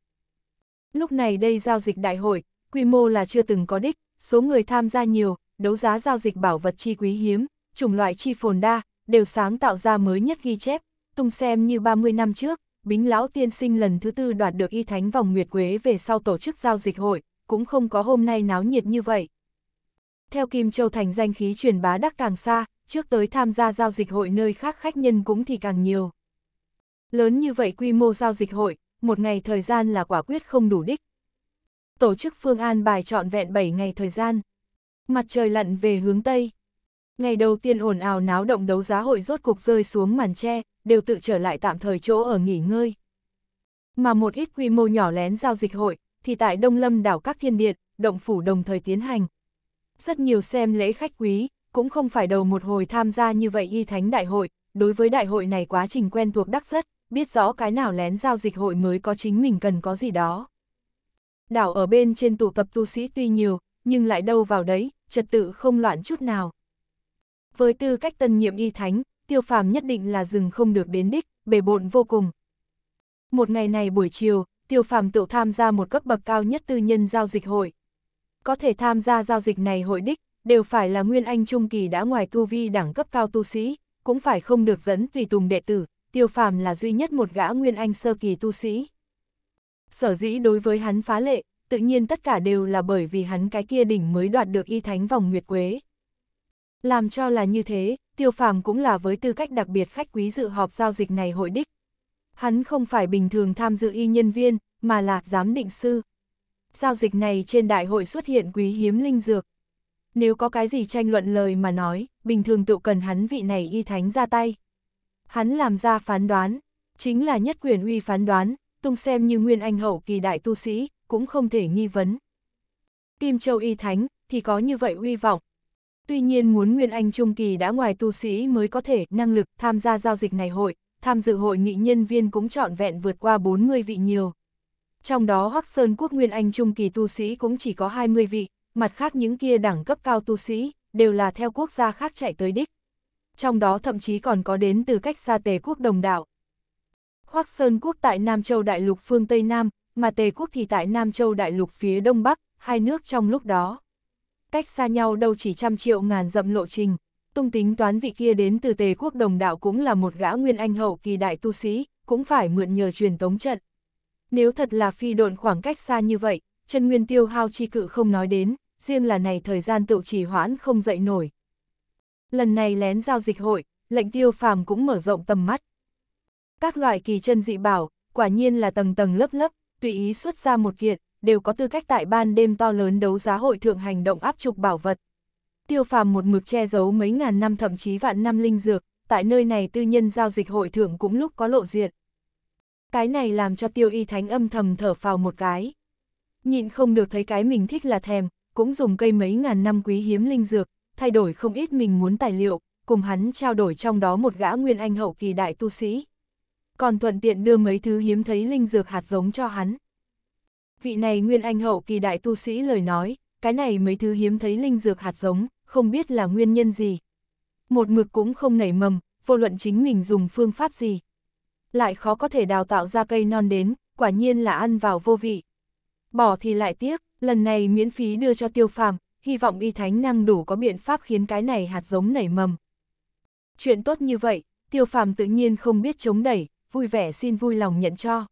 Lúc này đây giao dịch đại hội, quy mô là chưa từng có đích, số người tham gia nhiều, đấu giá giao dịch bảo vật chi quý hiếm, chủng loại chi phồn đa, đều sáng tạo ra mới nhất ghi chép, tung xem như 30 năm trước, Bính Lão Tiên Sinh lần thứ tư đoạt được y thánh vòng Nguyệt Quế về sau tổ chức giao dịch hội, cũng không có hôm nay náo nhiệt như vậy. Theo Kim Châu Thành danh khí truyền bá đắc càng xa, trước tới tham gia giao dịch hội nơi khác khách nhân cũng thì càng nhiều. Lớn như vậy quy mô giao dịch hội, một ngày thời gian là quả quyết không đủ đích, tổ chức phương an bài trọn vẹn 7 ngày thời gian. Mặt trời lặn về hướng Tây. Ngày đầu tiên ồn ào náo động đấu giá hội rốt cuộc rơi xuống màn tre, đều tự trở lại tạm thời chỗ ở nghỉ ngơi. Mà một ít quy mô nhỏ lén giao dịch hội, thì tại Đông Lâm đảo các thiên điện, động phủ đồng thời tiến hành. Rất nhiều xem lễ khách quý, cũng không phải đầu một hồi tham gia như vậy y thánh đại hội, đối với đại hội này quá trình quen thuộc đắc rất, biết rõ cái nào lén giao dịch hội mới có chính mình cần có gì đó đảo ở bên trên tụ tập tu sĩ tuy nhiều, nhưng lại đâu vào đấy, trật tự không loạn chút nào. Với tư cách tân nhiệm y thánh, tiêu phàm nhất định là rừng không được đến đích, bề bộn vô cùng. Một ngày này buổi chiều, tiêu phàm tự tham gia một cấp bậc cao nhất tư nhân giao dịch hội. Có thể tham gia giao dịch này hội đích, đều phải là nguyên anh trung kỳ đã ngoài tu vi đẳng cấp cao tu sĩ, cũng phải không được dẫn tùy tùng đệ tử, tiêu phàm là duy nhất một gã nguyên anh sơ kỳ tu sĩ. Sở dĩ đối với hắn phá lệ, tự nhiên tất cả đều là bởi vì hắn cái kia đỉnh mới đoạt được y thánh vòng nguyệt quế. Làm cho là như thế, tiêu phàm cũng là với tư cách đặc biệt khách quý dự họp giao dịch này hội đích. Hắn không phải bình thường tham dự y nhân viên, mà là giám định sư. Giao dịch này trên đại hội xuất hiện quý hiếm linh dược. Nếu có cái gì tranh luận lời mà nói, bình thường tự cần hắn vị này y thánh ra tay. Hắn làm ra phán đoán, chính là nhất quyền uy phán đoán, tung xem như nguyên anh hậu kỳ đại tu sĩ, cũng không thể nghi vấn. Kim Châu Y Thánh, thì có như vậy uy vọng. Tuy nhiên muốn Nguyên Anh Trung Kỳ đã ngoài tu sĩ mới có thể năng lực tham gia giao dịch này hội, tham dự hội nghị nhân viên cũng trọn vẹn vượt qua 40 vị nhiều. Trong đó Hoắc Sơn Quốc Nguyên Anh Trung Kỳ tu sĩ cũng chỉ có 20 vị, mặt khác những kia đẳng cấp cao tu sĩ, đều là theo quốc gia khác chạy tới đích. Trong đó thậm chí còn có đến từ cách xa tề quốc đồng đạo, Hoắc Sơn quốc tại Nam Châu Đại Lục phương Tây Nam, mà Tề quốc thì tại Nam Châu Đại Lục phía Đông Bắc, hai nước trong lúc đó. Cách xa nhau đâu chỉ trăm triệu ngàn dặm lộ trình, tung tính toán vị kia đến từ Tề quốc đồng đạo cũng là một gã nguyên anh hậu kỳ đại tu sĩ, cũng phải mượn nhờ truyền tống trận. Nếu thật là phi độn khoảng cách xa như vậy, chân nguyên tiêu hao chi cự không nói đến, riêng là này thời gian tự trì hoãn không dậy nổi. Lần này lén giao dịch hội, lệnh tiêu phàm cũng mở rộng tầm mắt. Các loại kỳ chân dị bảo, quả nhiên là tầng tầng lớp lớp, tùy ý xuất ra một kiện, đều có tư cách tại ban đêm to lớn đấu giá hội thượng hành động áp trục bảo vật. Tiêu phàm một mực che giấu mấy ngàn năm thậm chí vạn năm linh dược, tại nơi này tư nhân giao dịch hội thượng cũng lúc có lộ diện. Cái này làm cho tiêu y thánh âm thầm thở phào một cái. Nhịn không được thấy cái mình thích là thèm, cũng dùng cây mấy ngàn năm quý hiếm linh dược, thay đổi không ít mình muốn tài liệu, cùng hắn trao đổi trong đó một gã nguyên anh hậu kỳ đại tu sĩ còn thuận tiện đưa mấy thứ hiếm thấy linh dược hạt giống cho hắn. Vị này nguyên anh hậu kỳ đại tu sĩ lời nói, cái này mấy thứ hiếm thấy linh dược hạt giống, không biết là nguyên nhân gì. Một mực cũng không nảy mầm, vô luận chính mình dùng phương pháp gì. Lại khó có thể đào tạo ra cây non đến, quả nhiên là ăn vào vô vị. Bỏ thì lại tiếc, lần này miễn phí đưa cho tiêu phàm, hy vọng y thánh năng đủ có biện pháp khiến cái này hạt giống nảy mầm. Chuyện tốt như vậy, tiêu phàm tự nhiên không biết chống đẩy, vui vẻ xin vui lòng nhận cho.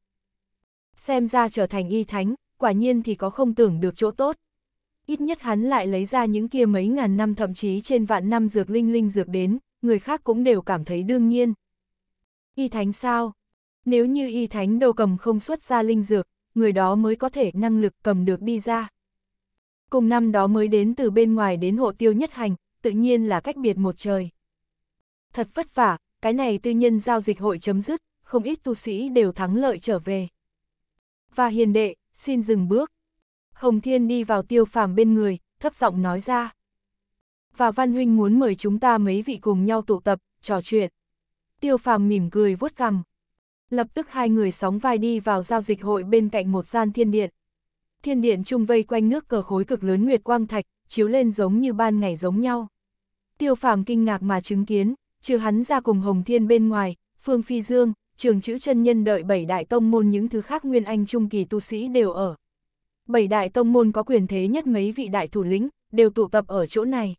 Xem ra trở thành y thánh, quả nhiên thì có không tưởng được chỗ tốt. Ít nhất hắn lại lấy ra những kia mấy ngàn năm thậm chí trên vạn năm dược linh linh dược đến, người khác cũng đều cảm thấy đương nhiên. Y thánh sao? Nếu như y thánh đâu cầm không xuất ra linh dược, người đó mới có thể năng lực cầm được đi ra. Cùng năm đó mới đến từ bên ngoài đến hộ tiêu nhất hành, tự nhiên là cách biệt một trời. Thật vất vả, cái này tư nhân giao dịch hội chấm dứt, không ít tu sĩ đều thắng lợi trở về. Và hiền đệ, xin dừng bước. Hồng Thiên đi vào tiêu phàm bên người, thấp giọng nói ra. Và Văn Huynh muốn mời chúng ta mấy vị cùng nhau tụ tập, trò chuyện. Tiêu phàm mỉm cười vuốt cằm. Lập tức hai người sóng vai đi vào giao dịch hội bên cạnh một gian thiên điện. Thiên điện chung vây quanh nước cờ khối cực lớn Nguyệt Quang Thạch, chiếu lên giống như ban ngày giống nhau. Tiêu phàm kinh ngạc mà chứng kiến, trừ hắn ra cùng Hồng Thiên bên ngoài, Phương Phi Dương, trường chữ chân nhân đợi bảy đại tông môn những thứ khác nguyên anh trung kỳ tu sĩ đều ở. Bảy đại tông môn có quyền thế nhất mấy vị đại thủ lĩnh, đều tụ tập ở chỗ này.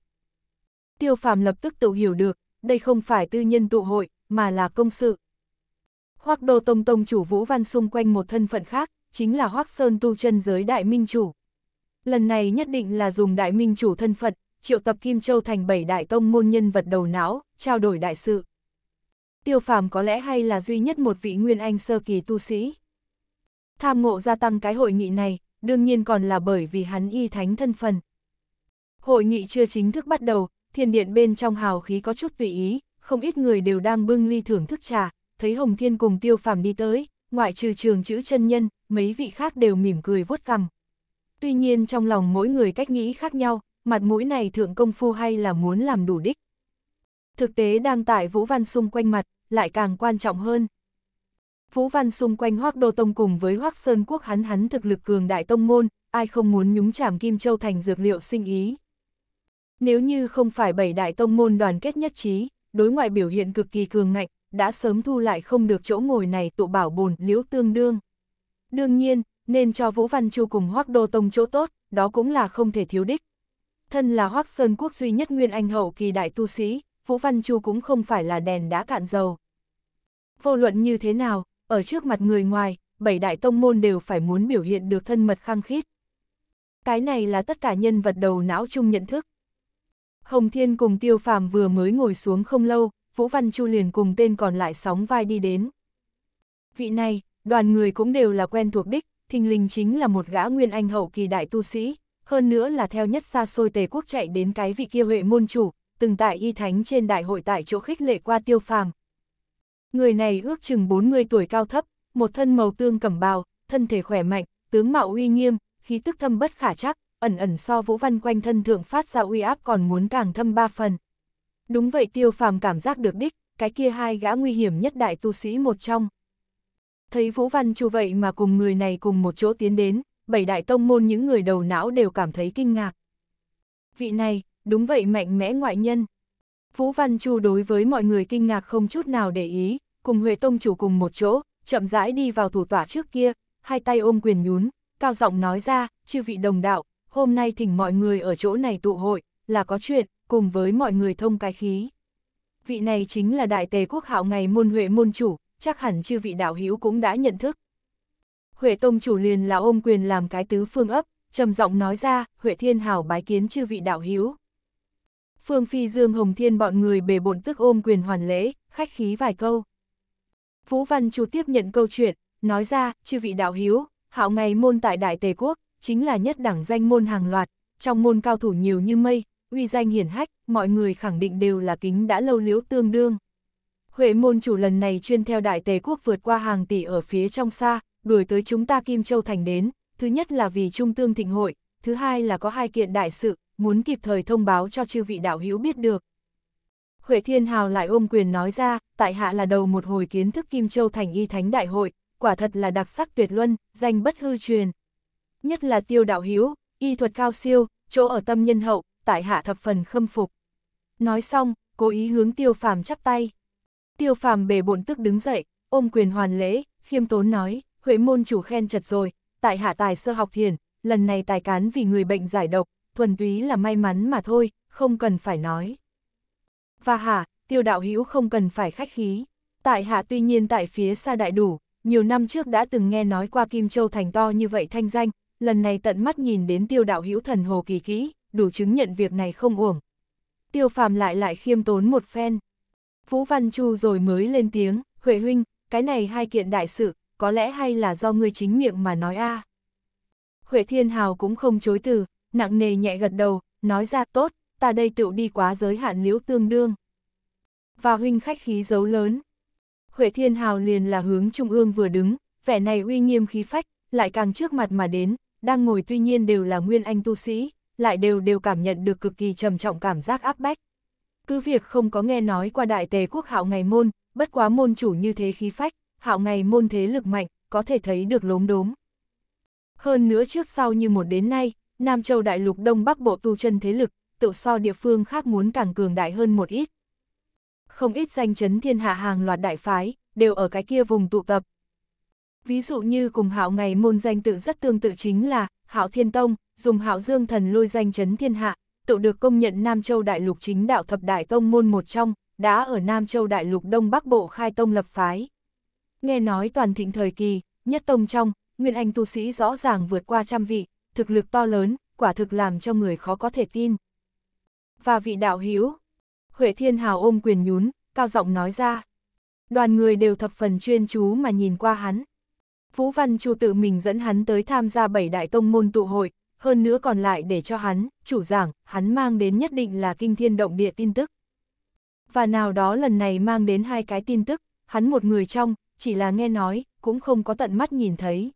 Tiêu phàm lập tức tự hiểu được, đây không phải tư nhân tụ hội, mà là công sự. Hoác Đô Tông Tông chủ Vũ Văn xung quanh một thân phận khác, chính là Hoác Sơn tu chân giới đại minh chủ. Lần này nhất định là dùng đại minh chủ thân phận, triệu tập Kim Châu thành bảy đại tông môn nhân vật đầu não, trao đổi đại sự tiêu phàm có lẽ hay là duy nhất một vị nguyên anh sơ kỳ tu sĩ. Tham ngộ gia tăng cái hội nghị này, đương nhiên còn là bởi vì hắn y thánh thân phần. Hội nghị chưa chính thức bắt đầu, thiên điện bên trong hào khí có chút tùy ý, không ít người đều đang bưng ly thưởng thức trà, thấy Hồng Thiên cùng tiêu phàm đi tới, ngoại trừ trường chữ chân nhân, mấy vị khác đều mỉm cười vuốt cằm. Tuy nhiên trong lòng mỗi người cách nghĩ khác nhau, mặt mũi này thượng công phu hay là muốn làm đủ đích. Thực tế đang tại Vũ Văn xung quanh mặt, lại càng quan trọng hơn. Vũ Văn xung quanh Hoác Đô Tông cùng với Hoác Sơn Quốc hắn hắn thực lực cường đại tông môn, ai không muốn nhúng chảm Kim Châu thành dược liệu sinh ý. Nếu như không phải bảy đại tông môn đoàn kết nhất trí, đối ngoại biểu hiện cực kỳ cường ngạnh, đã sớm thu lại không được chỗ ngồi này tụ bảo bồn liễu tương đương. Đương nhiên, nên cho Vũ Văn Chu cùng Hoác Đô Tông chỗ tốt, đó cũng là không thể thiếu đích. Thân là Hoác Sơn Quốc duy nhất Nguyên Anh Hậu kỳ đại tu sĩ, Vũ Văn Chu cũng không phải là đèn đã cạn dầu. Vô luận như thế nào, ở trước mặt người ngoài, bảy đại tông môn đều phải muốn biểu hiện được thân mật khăng khít. Cái này là tất cả nhân vật đầu não chung nhận thức. Hồng Thiên cùng Tiêu Phàm vừa mới ngồi xuống không lâu, Vũ Văn Chu liền cùng tên còn lại sóng vai đi đến. Vị này, đoàn người cũng đều là quen thuộc đích, thình lình chính là một gã nguyên anh hậu kỳ đại tu sĩ, hơn nữa là theo nhất xa xôi tề quốc chạy đến cái vị kia huệ môn chủ, từng tại y thánh trên đại hội tại chỗ khích lệ qua tiêu phàm. Người này ước chừng 40 tuổi cao thấp, một thân màu tương cẩm bào, thân thể khỏe mạnh, tướng mạo uy nghiêm, khí tức thâm bất khả chắc, ẩn ẩn so vũ văn quanh thân thượng phát ra uy áp còn muốn càng thâm ba phần. Đúng vậy tiêu phàm cảm giác được đích, cái kia hai gã nguy hiểm nhất đại tu sĩ một trong. Thấy vũ văn chu vậy mà cùng người này cùng một chỗ tiến đến, bảy đại tông môn những người đầu não đều cảm thấy kinh ngạc. Vị này, đúng vậy mạnh mẽ ngoại nhân. Vũ Văn Chu đối với mọi người kinh ngạc không chút nào để ý, cùng Huệ Tông chủ cùng một chỗ, chậm rãi đi vào thủ tỏa trước kia, hai tay ôm quyền nhún, cao giọng nói ra, chư vị đồng đạo, hôm nay thỉnh mọi người ở chỗ này tụ hội, là có chuyện, cùng với mọi người thông cái khí. Vị này chính là đại tề quốc hạo ngày môn Huệ môn chủ, chắc hẳn chư vị đạo hữu cũng đã nhận thức. Huệ Tông chủ liền là ôm quyền làm cái tứ phương ấp, trầm giọng nói ra, Huệ Thiên Hảo bái kiến chư vị đạo hữu. Phương Phi Dương Hồng Thiên bọn người bề bộn tức ôm quyền hoàn lễ, khách khí vài câu. Vũ Văn Chu tiếp nhận câu chuyện, nói ra, chư vị đạo hiếu, hạo ngày môn tại Đại Tề Quốc, chính là nhất đẳng danh môn hàng loạt, trong môn cao thủ nhiều như mây, uy danh hiển hách, mọi người khẳng định đều là kính đã lâu liễu tương đương. Huệ môn chủ lần này chuyên theo Đại Tề Quốc vượt qua hàng tỷ ở phía trong xa, đuổi tới chúng ta Kim Châu Thành đến, thứ nhất là vì trung tương thịnh hội, thứ hai là có hai kiện đại sự, muốn kịp thời thông báo cho chư vị đạo hữu biết được. Huệ Thiên Hào lại ôm quyền nói ra, tại hạ là đầu một hồi kiến thức Kim Châu Thành Y Thánh Đại Hội, quả thật là đặc sắc tuyệt luân, danh bất hư truyền. Nhất là tiêu đạo hữu y thuật cao siêu, chỗ ở tâm nhân hậu, tại hạ thập phần khâm phục. Nói xong, cố ý hướng tiêu phàm chắp tay. Tiêu phàm bề bộn tức đứng dậy, ôm quyền hoàn lễ, khiêm tốn nói, Huệ môn chủ khen chật rồi, tại hạ tài sơ học thiền, lần này tài cán vì người bệnh giải độc, thuần túy là may mắn mà thôi, không cần phải nói. Và hả, tiêu đạo hữu không cần phải khách khí. Tại hạ tuy nhiên tại phía xa đại đủ, nhiều năm trước đã từng nghe nói qua Kim Châu thành to như vậy thanh danh, lần này tận mắt nhìn đến tiêu đạo hữu thần hồ kỳ kỹ, đủ chứng nhận việc này không uổng. Tiêu phàm lại lại khiêm tốn một phen. Vũ Văn Chu rồi mới lên tiếng, Huệ Huynh, cái này hai kiện đại sự, có lẽ hay là do ngươi chính miệng mà nói a à. Huệ Thiên Hào cũng không chối từ, nặng nề nhẹ gật đầu, nói ra tốt, ta đây tựu đi quá giới hạn liễu tương đương. Và huynh khách khí dấu lớn. Huệ Thiên Hào liền là hướng trung ương vừa đứng, vẻ này uy nghiêm khí phách, lại càng trước mặt mà đến, đang ngồi tuy nhiên đều là nguyên anh tu sĩ, lại đều đều cảm nhận được cực kỳ trầm trọng cảm giác áp bách. Cứ việc không có nghe nói qua đại tề quốc hạo ngày môn, bất quá môn chủ như thế khí phách, hạo ngày môn thế lực mạnh, có thể thấy được lốm đốm. Hơn nữa trước sau như một đến nay, Nam Châu Đại Lục Đông Bắc Bộ tu chân thế lực, tự so địa phương khác muốn càng cường đại hơn một ít. Không ít danh chấn thiên hạ hàng loạt đại phái, đều ở cái kia vùng tụ tập. Ví dụ như cùng hạo ngày môn danh tự rất tương tự chính là hạo thiên tông, dùng hạo dương thần lôi danh chấn thiên hạ, tự được công nhận Nam Châu Đại Lục chính đạo thập đại tông môn một trong, đã ở Nam Châu Đại Lục Đông Bắc Bộ khai tông lập phái. Nghe nói toàn thịnh thời kỳ, nhất tông trong, Nguyên Anh tu sĩ rõ ràng vượt qua trăm vị, thực lực to lớn, quả thực làm cho người khó có thể tin. Và vị đạo hiếu Huệ Thiên Hào ôm quyền nhún, cao giọng nói ra. Đoàn người đều thập phần chuyên chú mà nhìn qua hắn. Vũ Văn Chu tự mình dẫn hắn tới tham gia bảy đại tông môn tụ hội, hơn nữa còn lại để cho hắn, chủ giảng, hắn mang đến nhất định là kinh thiên động địa tin tức. Và nào đó lần này mang đến hai cái tin tức, hắn một người trong, chỉ là nghe nói, cũng không có tận mắt nhìn thấy.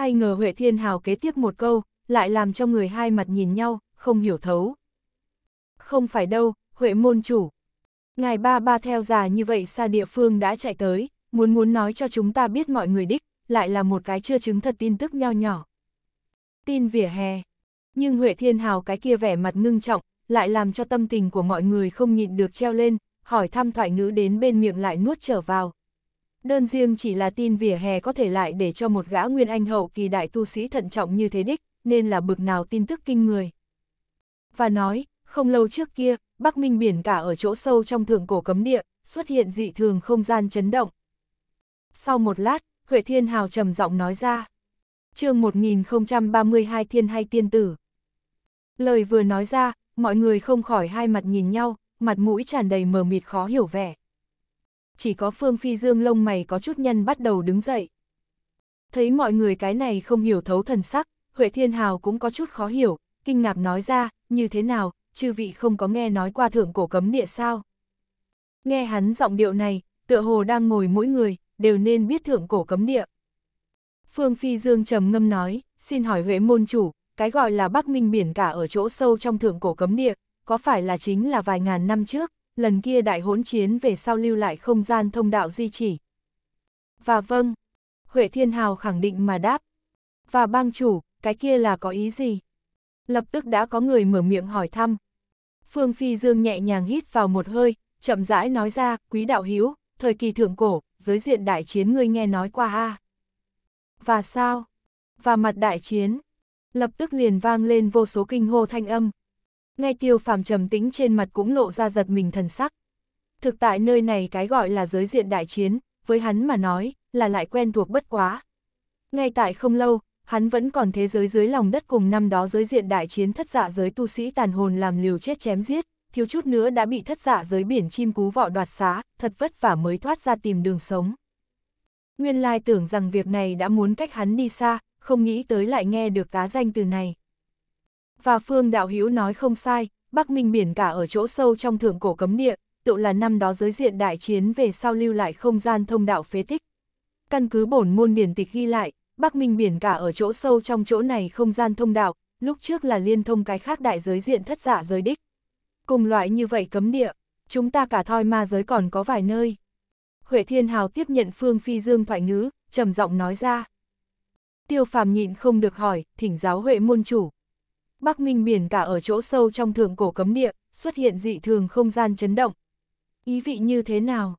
Ai ngờ Huệ Thiên Hào kế tiếp một câu, lại làm cho người hai mặt nhìn nhau, không hiểu thấu. Không phải đâu, Huệ môn chủ. Ngài ba ba theo già như vậy xa địa phương đã chạy tới, muốn muốn nói cho chúng ta biết mọi người đích, lại là một cái chưa chứng thật tin tức nho nhỏ. Tin vỉa hè. Nhưng Huệ Thiên Hào cái kia vẻ mặt ngưng trọng, lại làm cho tâm tình của mọi người không nhịn được treo lên, hỏi thăm thoại ngữ đến bên miệng lại nuốt trở vào, Đơn riêng chỉ là tin vỉa hè có thể lại để cho một gã nguyên anh hậu kỳ đại tu sĩ thận trọng như thế đích, nên là bực nào tin tức kinh người. Và nói, không lâu trước kia, Bắc Minh biển cả ở chỗ sâu trong thượng cổ cấm địa, xuất hiện dị thường không gian chấn động. Sau một lát, Huệ Thiên Hào trầm giọng nói ra. chương 1032 Thiên hay Tiên Tử. Lời vừa nói ra, mọi người không khỏi hai mặt nhìn nhau, mặt mũi tràn đầy mờ mịt khó hiểu vẻ chỉ có Phương Phi Dương lông mày có chút nhân bắt đầu đứng dậy. Thấy mọi người cái này không hiểu thấu thần sắc, Huệ Thiên Hào cũng có chút khó hiểu, kinh ngạc nói ra, như thế nào, chư vị không có nghe nói qua thượng cổ cấm địa sao. Nghe hắn giọng điệu này, tựa hồ đang ngồi mỗi người, đều nên biết thượng cổ cấm địa. Phương Phi Dương trầm ngâm nói, xin hỏi Huệ môn chủ, cái gọi là Bắc Minh biển cả ở chỗ sâu trong thượng cổ cấm địa, có phải là chính là vài ngàn năm trước? lần kia đại hỗn chiến về sau lưu lại không gian thông đạo di chỉ. Và vâng, Huệ Thiên Hào khẳng định mà đáp. Và bang chủ, cái kia là có ý gì? Lập tức đã có người mở miệng hỏi thăm. Phương Phi Dương nhẹ nhàng hít vào một hơi, chậm rãi nói ra, quý đạo hiếu thời kỳ thượng cổ, giới diện đại chiến ngươi nghe nói qua ha. Và sao? Và mặt đại chiến. Lập tức liền vang lên vô số kinh hô thanh âm, ngay tiêu phàm trầm tĩnh trên mặt cũng lộ ra giật mình thần sắc. Thực tại nơi này cái gọi là giới diện đại chiến, với hắn mà nói, là lại quen thuộc bất quá. Ngay tại không lâu, hắn vẫn còn thế giới dưới lòng đất cùng năm đó giới diện đại chiến thất giả dạ giới tu sĩ tàn hồn làm liều chết chém giết, thiếu chút nữa đã bị thất giả dạ giới biển chim cú vọ đoạt xá, thật vất vả mới thoát ra tìm đường sống. Nguyên lai tưởng rằng việc này đã muốn cách hắn đi xa, không nghĩ tới lại nghe được cá danh từ này. Và Phương Đạo hiếu nói không sai, Bắc Minh biển cả ở chỗ sâu trong thượng cổ cấm địa, tự là năm đó giới diện đại chiến về sau lưu lại không gian thông đạo phế tích. Căn cứ bổn môn điển tịch ghi lại, Bắc Minh biển cả ở chỗ sâu trong chỗ này không gian thông đạo, lúc trước là liên thông cái khác đại giới diện thất giả dạ giới đích. Cùng loại như vậy cấm địa, chúng ta cả thoi ma giới còn có vài nơi. Huệ Thiên Hào tiếp nhận Phương Phi Dương thoại ngữ, trầm giọng nói ra. Tiêu phàm nhịn không được hỏi, thỉnh giáo Huệ môn chủ, Bắc Minh biển cả ở chỗ sâu trong thượng cổ cấm địa, xuất hiện dị thường không gian chấn động. Ý vị như thế nào?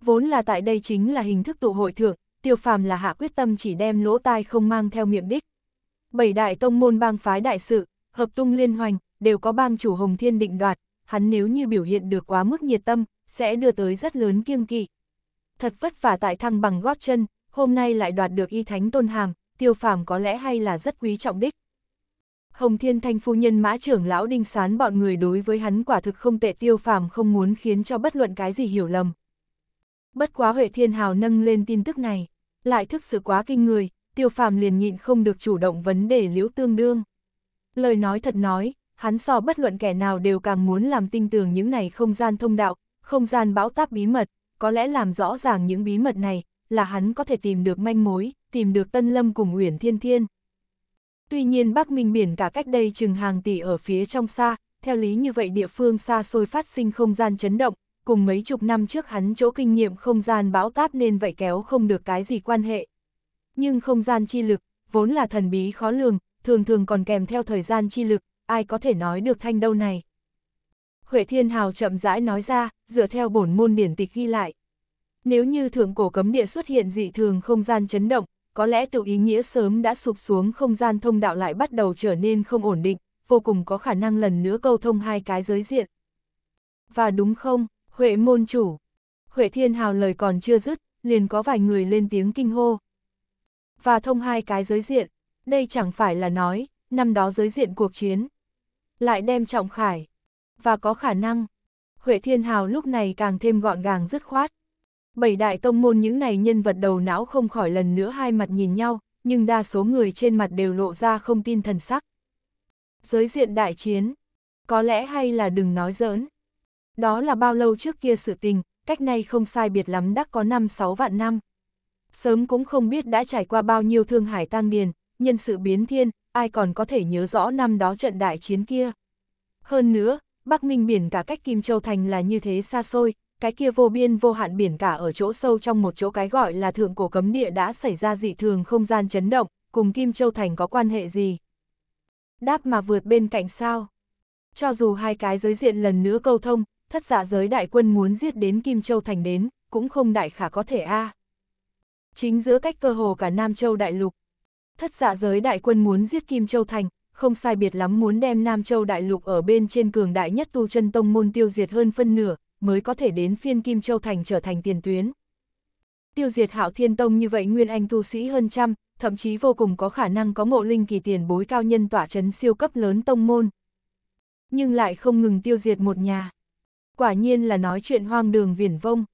Vốn là tại đây chính là hình thức tụ hội thượng, tiêu phàm là hạ quyết tâm chỉ đem lỗ tai không mang theo miệng đích. Bảy đại tông môn bang phái đại sự, hợp tung liên hoành, đều có bang chủ Hồng Thiên định đoạt, hắn nếu như biểu hiện được quá mức nhiệt tâm, sẽ đưa tới rất lớn kiêng kỵ. Thật vất vả tại thăng bằng gót chân, hôm nay lại đoạt được y thánh tôn hàm, tiêu phàm có lẽ hay là rất quý trọng đích. Hồng Thiên Thanh phu nhân mã trưởng lão đinh sán bọn người đối với hắn quả thực không tệ tiêu phàm không muốn khiến cho bất luận cái gì hiểu lầm. Bất quá Huệ Thiên Hào nâng lên tin tức này, lại thức sự quá kinh người, tiêu phàm liền nhịn không được chủ động vấn đề liễu tương đương. Lời nói thật nói, hắn so bất luận kẻ nào đều càng muốn làm tin tưởng những này không gian thông đạo, không gian bão táp bí mật, có lẽ làm rõ ràng những bí mật này, là hắn có thể tìm được manh mối, tìm được Tân Lâm cùng Uyển Thiên Thiên. Tuy nhiên Bắc Minh biển cả cách đây chừng hàng tỷ ở phía trong xa, theo lý như vậy địa phương xa xôi phát sinh không gian chấn động, cùng mấy chục năm trước hắn chỗ kinh nghiệm không gian bão táp nên vậy kéo không được cái gì quan hệ. Nhưng không gian chi lực, vốn là thần bí khó lường, thường thường còn kèm theo thời gian chi lực, ai có thể nói được thanh đâu này. Huệ Thiên Hào chậm rãi nói ra, dựa theo bổn môn điển tịch ghi lại. Nếu như thượng cổ cấm địa xuất hiện dị thường không gian chấn động, có lẽ tự ý nghĩa sớm đã sụp xuống không gian thông đạo lại bắt đầu trở nên không ổn định, vô cùng có khả năng lần nữa câu thông hai cái giới diện. Và đúng không, Huệ môn chủ? Huệ Thiên Hào lời còn chưa dứt, liền có vài người lên tiếng kinh hô. Và thông hai cái giới diện, đây chẳng phải là nói, năm đó giới diện cuộc chiến. Lại đem trọng khải, và có khả năng. Huệ Thiên Hào lúc này càng thêm gọn gàng dứt khoát bảy đại tông môn những này nhân vật đầu não không khỏi lần nữa hai mặt nhìn nhau, nhưng đa số người trên mặt đều lộ ra không tin thần sắc. Giới diện đại chiến, có lẽ hay là đừng nói giỡn. Đó là bao lâu trước kia sự tình, cách nay không sai biệt lắm đắc có 5-6 vạn năm. Sớm cũng không biết đã trải qua bao nhiêu thương hải tang điền, nhân sự biến thiên, ai còn có thể nhớ rõ năm đó trận đại chiến kia. Hơn nữa, Bắc Minh biển cả cách Kim Châu Thành là như thế xa xôi, cái kia vô biên vô hạn biển cả ở chỗ sâu trong một chỗ cái gọi là thượng cổ cấm địa đã xảy ra dị thường không gian chấn động, cùng Kim Châu Thành có quan hệ gì? Đáp mà vượt bên cạnh sao? Cho dù hai cái giới diện lần nữa câu thông, thất giả dạ giới đại quân muốn giết đến Kim Châu Thành đến, cũng không đại khả có thể a à. Chính giữa cách cơ hồ cả Nam Châu đại lục. Thất giả dạ giới đại quân muốn giết Kim Châu Thành, không sai biệt lắm muốn đem Nam Châu đại lục ở bên trên cường đại nhất tu chân tông môn tiêu diệt hơn phân nửa, mới có thể đến phiên Kim Châu Thành trở thành tiền tuyến. Tiêu diệt hạo thiên tông như vậy Nguyên Anh tu sĩ hơn trăm, thậm chí vô cùng có khả năng có ngộ linh kỳ tiền bối cao nhân tỏa chấn siêu cấp lớn tông môn. Nhưng lại không ngừng tiêu diệt một nhà. Quả nhiên là nói chuyện hoang đường viển vông.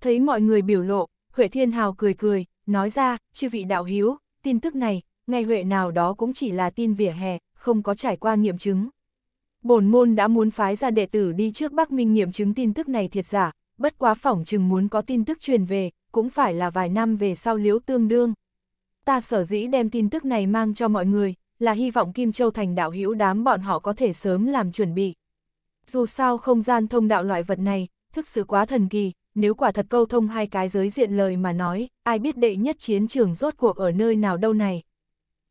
Thấy mọi người biểu lộ, Huệ Thiên Hào cười cười, nói ra, chư vị đạo hiếu, tin tức này, ngày Huệ nào đó cũng chỉ là tin vỉa hè, không có trải qua nghiệm chứng bổn môn đã muốn phái ra đệ tử đi trước Bắc Minh nghiệm chứng tin tức này thiệt giả, bất quá phỏng chừng muốn có tin tức truyền về, cũng phải là vài năm về sau liếu tương đương. Ta sở dĩ đem tin tức này mang cho mọi người, là hy vọng Kim Châu Thành đạo hữu đám bọn họ có thể sớm làm chuẩn bị. Dù sao không gian thông đạo loại vật này, thực sự quá thần kỳ, nếu quả thật câu thông hai cái giới diện lời mà nói, ai biết đệ nhất chiến trường rốt cuộc ở nơi nào đâu này.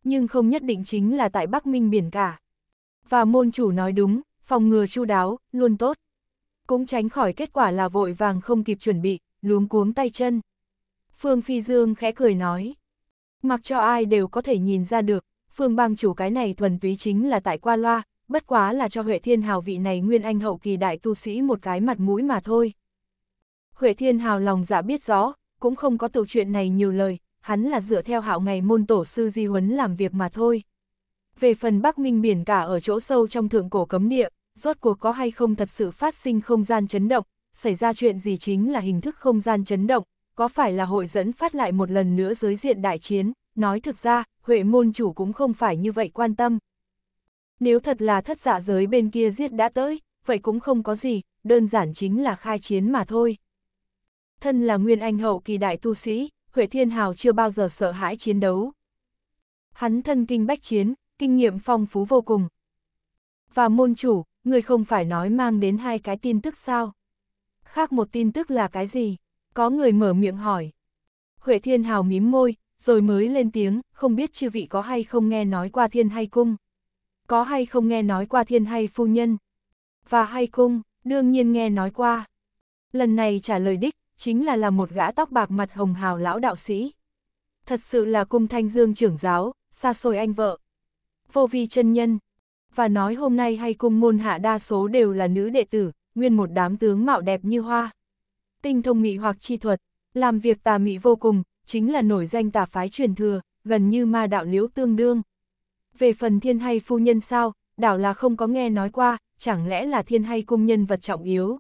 Nhưng không nhất định chính là tại Bắc Minh biển cả và môn chủ nói đúng, phòng ngừa chu đáo, luôn tốt. Cũng tránh khỏi kết quả là vội vàng không kịp chuẩn bị, luống cuống tay chân. Phương Phi Dương khẽ cười nói. Mặc cho ai đều có thể nhìn ra được, Phương bang chủ cái này thuần túy chính là tại qua loa, bất quá là cho Huệ Thiên Hào vị này nguyên anh hậu kỳ đại tu sĩ một cái mặt mũi mà thôi. Huệ Thiên Hào lòng dạ biết rõ, cũng không có tự chuyện này nhiều lời, hắn là dựa theo hạo ngày môn tổ sư di huấn làm việc mà thôi về phần Bắc Minh biển cả ở chỗ sâu trong thượng cổ cấm địa, rốt cuộc có hay không thật sự phát sinh không gian chấn động, xảy ra chuyện gì chính là hình thức không gian chấn động, có phải là hội dẫn phát lại một lần nữa dưới diện đại chiến, nói thực ra, Huệ môn chủ cũng không phải như vậy quan tâm. Nếu thật là thất dạ giới bên kia giết đã tới, vậy cũng không có gì, đơn giản chính là khai chiến mà thôi. Thân là nguyên anh hậu kỳ đại tu sĩ, Huệ Thiên Hào chưa bao giờ sợ hãi chiến đấu. Hắn thân kinh bách chiến, kinh nghiệm phong phú vô cùng. Và môn chủ, người không phải nói mang đến hai cái tin tức sao? Khác một tin tức là cái gì? Có người mở miệng hỏi. Huệ Thiên Hào mím môi, rồi mới lên tiếng, không biết chư vị có hay không nghe nói qua thiên hay cung. Có hay không nghe nói qua thiên hay phu nhân. Và hay cung, đương nhiên nghe nói qua. Lần này trả lời đích, chính là là một gã tóc bạc mặt hồng hào lão đạo sĩ. Thật sự là cung thanh dương trưởng giáo, xa xôi anh vợ, vô vi chân nhân. Và nói hôm nay hay cung môn hạ đa số đều là nữ đệ tử, nguyên một đám tướng mạo đẹp như hoa. Tinh thông mị hoặc chi thuật, làm việc tà mị vô cùng, chính là nổi danh tà phái truyền thừa, gần như ma đạo liễu tương đương. Về phần thiên hay phu nhân sao, đảo là không có nghe nói qua, chẳng lẽ là thiên hay cung nhân vật trọng yếu.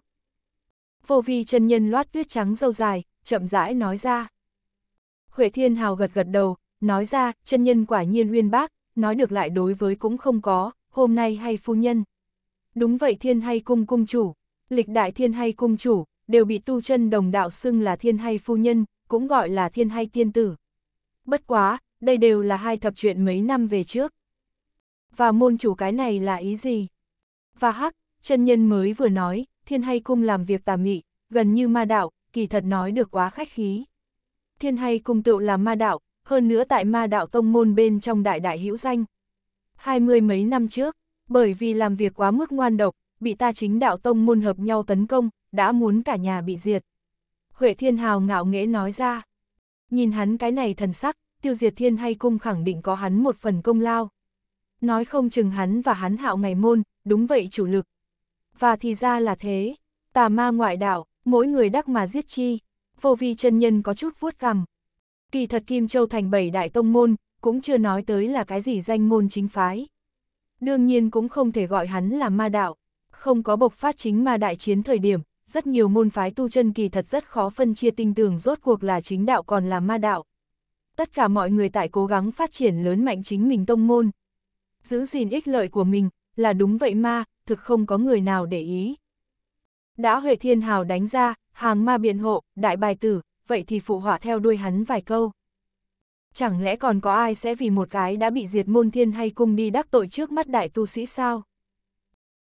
Vô vi chân nhân loát tuyết trắng dâu dài, chậm rãi nói ra. Huệ thiên hào gật gật đầu, nói ra, chân nhân quả nhiên uyên bác, nói được lại đối với cũng không có, hôm nay hay phu nhân. Đúng vậy thiên hay cung cung chủ, lịch đại thiên hay cung chủ, đều bị tu chân đồng đạo xưng là thiên hay phu nhân, cũng gọi là thiên hay tiên tử. Bất quá, đây đều là hai thập chuyện mấy năm về trước. Và môn chủ cái này là ý gì? Và hắc, chân nhân mới vừa nói, thiên hay cung làm việc tà mị, gần như ma đạo, kỳ thật nói được quá khách khí. Thiên hay cung tựu là ma đạo, hơn nữa tại ma đạo tông môn bên trong đại đại hữu danh. Hai mươi mấy năm trước, bởi vì làm việc quá mức ngoan độc, bị ta chính đạo tông môn hợp nhau tấn công, đã muốn cả nhà bị diệt. Huệ Thiên Hào ngạo nghễ nói ra. Nhìn hắn cái này thần sắc, tiêu diệt thiên hay cung khẳng định có hắn một phần công lao. Nói không chừng hắn và hắn hạo ngày môn, đúng vậy chủ lực. Và thì ra là thế, tà ma ngoại đạo, mỗi người đắc mà giết chi. Vô vi chân nhân có chút vuốt cằm, Kỳ thật Kim Châu thành bảy đại tông môn, cũng chưa nói tới là cái gì danh môn chính phái. Đương nhiên cũng không thể gọi hắn là ma đạo, không có bộc phát chính ma đại chiến thời điểm, rất nhiều môn phái tu chân kỳ thật rất khó phân chia tinh tường rốt cuộc là chính đạo còn là ma đạo. Tất cả mọi người tại cố gắng phát triển lớn mạnh chính mình tông môn. Giữ gìn ích lợi của mình, là đúng vậy ma, thực không có người nào để ý. Đã Huệ Thiên Hào đánh ra, hàng ma biện hộ, đại bài tử, vậy thì phụ họa theo đuôi hắn vài câu. Chẳng lẽ còn có ai sẽ vì một cái đã bị diệt môn thiên hay cung đi đắc tội trước mắt đại tu sĩ sao?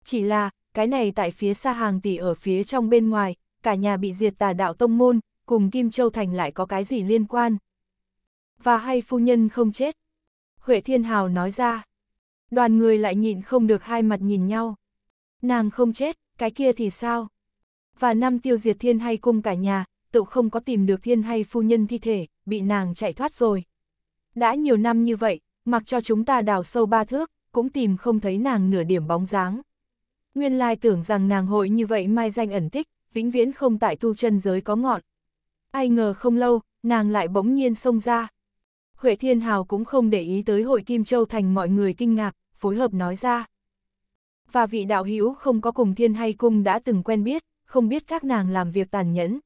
Chỉ là, cái này tại phía xa hàng tỷ ở phía trong bên ngoài, cả nhà bị diệt tà đạo tông môn, cùng Kim Châu Thành lại có cái gì liên quan? Và hay phu nhân không chết? Huệ Thiên Hào nói ra. Đoàn người lại nhịn không được hai mặt nhìn nhau. Nàng không chết, cái kia thì sao? Và năm tiêu diệt thiên hay cung cả nhà, tự không có tìm được thiên hay phu nhân thi thể, bị nàng chạy thoát rồi. Đã nhiều năm như vậy, mặc cho chúng ta đào sâu ba thước, cũng tìm không thấy nàng nửa điểm bóng dáng. Nguyên lai tưởng rằng nàng hội như vậy mai danh ẩn tích, vĩnh viễn không tại tu chân giới có ngọn. Ai ngờ không lâu, nàng lại bỗng nhiên xông ra. Huệ Thiên Hào cũng không để ý tới hội Kim Châu thành mọi người kinh ngạc, phối hợp nói ra. Và vị đạo hữu không có cùng thiên hay cung đã từng quen biết, không biết các nàng làm việc tàn nhẫn,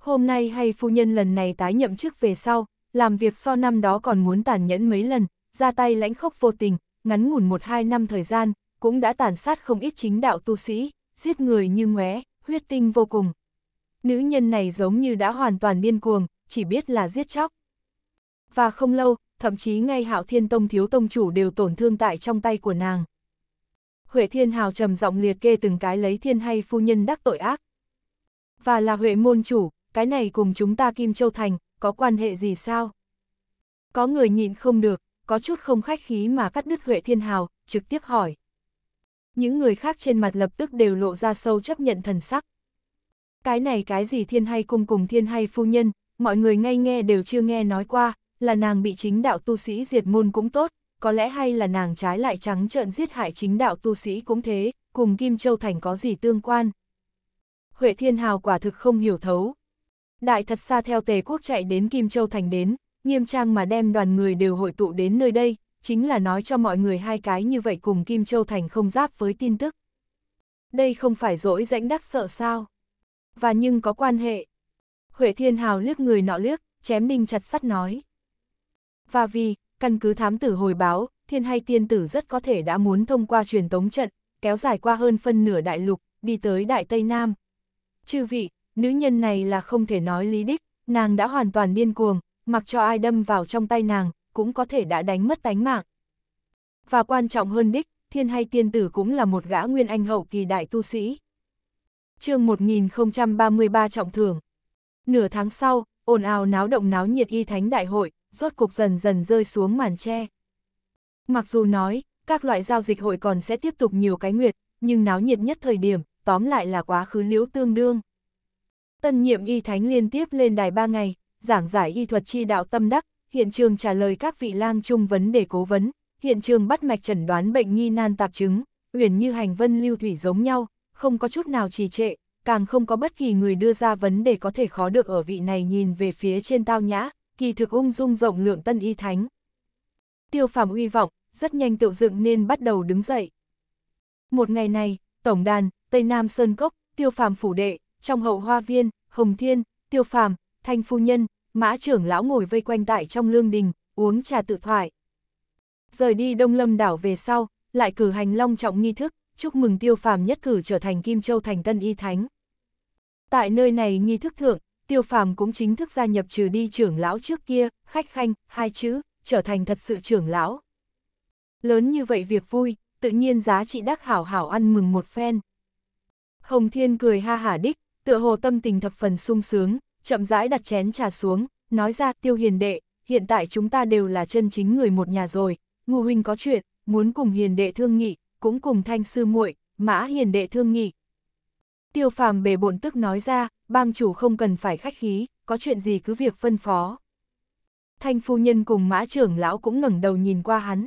hôm nay hay phu nhân lần này tái nhậm chức về sau, làm việc so năm đó còn muốn tàn nhẫn mấy lần, ra tay lãnh khốc vô tình, ngắn ngủn một hai năm thời gian, cũng đã tàn sát không ít chính đạo tu sĩ, giết người như ngóe, huyết tinh vô cùng. Nữ nhân này giống như đã hoàn toàn điên cuồng, chỉ biết là giết chóc. Và không lâu, thậm chí ngay hạo thiên tông thiếu tông chủ đều tổn thương tại trong tay của nàng. Huệ Thiên Hào trầm giọng liệt kê từng cái lấy thiên hay phu nhân đắc tội ác. Và là Huệ môn chủ, cái này cùng chúng ta Kim Châu Thành, có quan hệ gì sao? Có người nhịn không được, có chút không khách khí mà cắt đứt Huệ Thiên Hào, trực tiếp hỏi. Những người khác trên mặt lập tức đều lộ ra sâu chấp nhận thần sắc. Cái này cái gì thiên hay cung cùng thiên hay phu nhân, mọi người ngay nghe đều chưa nghe nói qua, là nàng bị chính đạo tu sĩ diệt môn cũng tốt, có lẽ hay là nàng trái lại trắng trợn giết hại chính đạo tu sĩ cũng thế, cùng Kim Châu Thành có gì tương quan. Huệ Thiên Hào quả thực không hiểu thấu, đại thật xa theo tề quốc chạy đến Kim Châu Thành đến, nghiêm trang mà đem đoàn người đều hội tụ đến nơi đây, chính là nói cho mọi người hai cái như vậy cùng Kim Châu Thành không giáp với tin tức. Đây không phải dỗi rãnh đắc sợ sao. Và nhưng có quan hệ. Huệ Thiên Hào liếc người nọ liếc, chém đinh chặt sắt nói. Và vì, căn cứ thám tử hồi báo, thiên hay tiên tử rất có thể đã muốn thông qua truyền tống trận, kéo dài qua hơn phân nửa đại lục, đi tới Đại Tây Nam. Chư vị, nữ nhân này là không thể nói lý đích, nàng đã hoàn toàn điên cuồng, mặc cho ai đâm vào trong tay nàng, cũng có thể đã đánh mất tánh mạng. Và quan trọng hơn đích, thiên hay tiên tử cũng là một gã nguyên anh hậu kỳ đại tu sĩ. chương 1033 trọng thưởng. Nửa tháng sau, ồn ào náo động náo nhiệt y thánh đại hội, rốt cục dần dần rơi xuống màn tre. Mặc dù nói, các loại giao dịch hội còn sẽ tiếp tục nhiều cái nguyệt, nhưng náo nhiệt nhất thời điểm, tóm lại là quá khứ liễu tương đương. Tân nhiệm y thánh liên tiếp lên đài ba ngày, giảng giải y thuật chi đạo tâm đắc, hiện trường trả lời các vị lang trung vấn đề cố vấn, hiện trường bắt mạch chẩn đoán bệnh nghi nan tạp chứng, uyển như hành vân lưu thủy giống nhau, không có chút nào trì trệ, càng không có bất kỳ người đưa ra vấn đề có thể khó được ở vị này nhìn về phía trên tao nhã, kỳ thực ung dung rộng lượng tân y thánh. Tiêu phàm uy vọng, rất nhanh tự dựng nên bắt đầu đứng dậy. Một ngày này, Tổng đàn, Tây Nam Sơn Cốc, Tiêu phàm phủ đệ, trong hậu hoa viên, Hồng Thiên, Tiêu Phàm, Thanh Phu Nhân, Mã trưởng lão ngồi vây quanh tại trong lương đình, uống trà tự thoại. Rời đi Đông Lâm đảo về sau, lại cử hành long trọng nghi thức, chúc mừng Tiêu Phàm nhất cử trở thành Kim Châu thành Tân Y Thánh. Tại nơi này nghi thức thượng, Tiêu Phàm cũng chính thức gia nhập trừ đi trưởng lão trước kia, khách khanh, hai chữ, trở thành thật sự trưởng lão. Lớn như vậy việc vui, tự nhiên giá trị đắc hảo hảo ăn mừng một phen. Hồng Thiên cười ha hả đích, tựa hồ tâm tình thập phần sung sướng, chậm rãi đặt chén trà xuống, nói ra tiêu hiền đệ, hiện tại chúng ta đều là chân chính người một nhà rồi, ngụ huynh có chuyện, muốn cùng hiền đệ thương nghị, cũng cùng thanh sư muội, mã hiền đệ thương nghị. Tiêu phàm bề bộn tức nói ra, bang chủ không cần phải khách khí, có chuyện gì cứ việc phân phó. Thanh phu nhân cùng mã trưởng lão cũng ngẩng đầu nhìn qua hắn.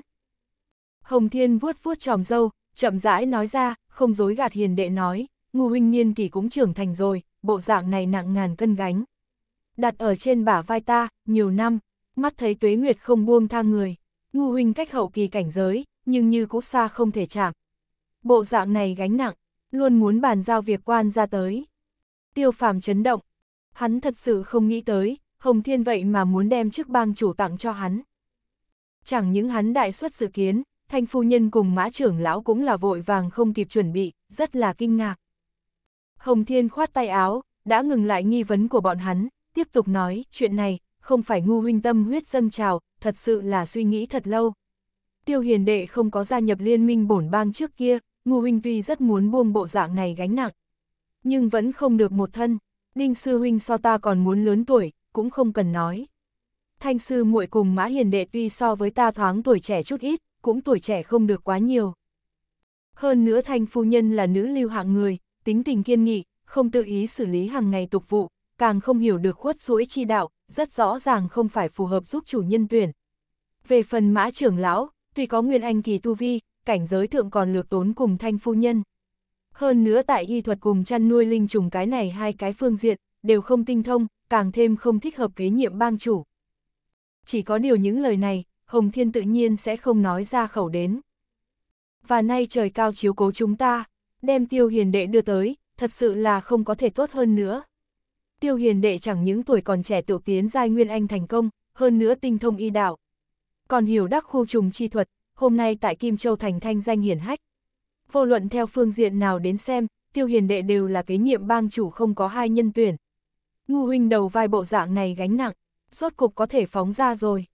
Hồng Thiên vuốt vuốt tròm dâu, chậm rãi nói ra, không dối gạt hiền đệ nói, ngu huynh niên kỳ cũng trưởng thành rồi, bộ dạng này nặng ngàn cân gánh. Đặt ở trên bả vai ta, nhiều năm, mắt thấy tuế nguyệt không buông tha người, ngu huynh cách hậu kỳ cảnh giới, nhưng như cũ xa không thể chạm. Bộ dạng này gánh nặng, luôn muốn bàn giao việc quan ra tới. Tiêu phàm chấn động, hắn thật sự không nghĩ tới, Hồng Thiên vậy mà muốn đem chức bang chủ tặng cho hắn. Chẳng những hắn đại suất dự kiến, thanh phu nhân cùng mã trưởng lão cũng là vội vàng không kịp chuẩn bị, rất là kinh ngạc. Hồng Thiên khoát tay áo, đã ngừng lại nghi vấn của bọn hắn, tiếp tục nói, chuyện này, không phải ngu huynh tâm huyết dâng trào, thật sự là suy nghĩ thật lâu. Tiêu hiền đệ không có gia nhập liên minh bổn bang trước kia, ngu huynh tuy rất muốn buông bộ dạng này gánh nặng, nhưng vẫn không được một thân, Ninh sư huynh so ta còn muốn lớn tuổi, cũng không cần nói. Thanh sư muội cùng mã hiền đệ tuy so với ta thoáng tuổi trẻ chút ít, cũng tuổi trẻ không được quá nhiều. Hơn nữa thanh phu nhân là nữ lưu hạng người, tính tình kiên nghị, không tự ý xử lý hàng ngày tục vụ, càng không hiểu được khuất rũi chi đạo, rất rõ ràng không phải phù hợp giúp chủ nhân tuyển. Về phần mã trưởng lão, tuy có nguyên anh kỳ tu vi, cảnh giới thượng còn lược tốn cùng thanh phu nhân. Hơn nữa tại y thuật cùng chăn nuôi linh trùng cái này hai cái phương diện, đều không tinh thông, càng thêm không thích hợp kế nhiệm bang chủ. Chỉ có điều những lời này, Hồng Thiên tự nhiên sẽ không nói ra khẩu đến. Và nay trời cao chiếu cố chúng ta, đem tiêu hiền đệ đưa tới, thật sự là không có thể tốt hơn nữa. Tiêu hiền đệ chẳng những tuổi còn trẻ tiểu tiến giai nguyên anh thành công, hơn nữa tinh thông y đạo. Còn hiểu đắc khu trùng chi thuật, hôm nay tại Kim Châu Thành thanh danh hiển hách. Vô luận theo phương diện nào đến xem, tiêu hiền đệ đều là kế nhiệm bang chủ không có hai nhân tuyển. Ngu huynh đầu vai bộ dạng này gánh nặng, rốt cục có thể phóng ra rồi.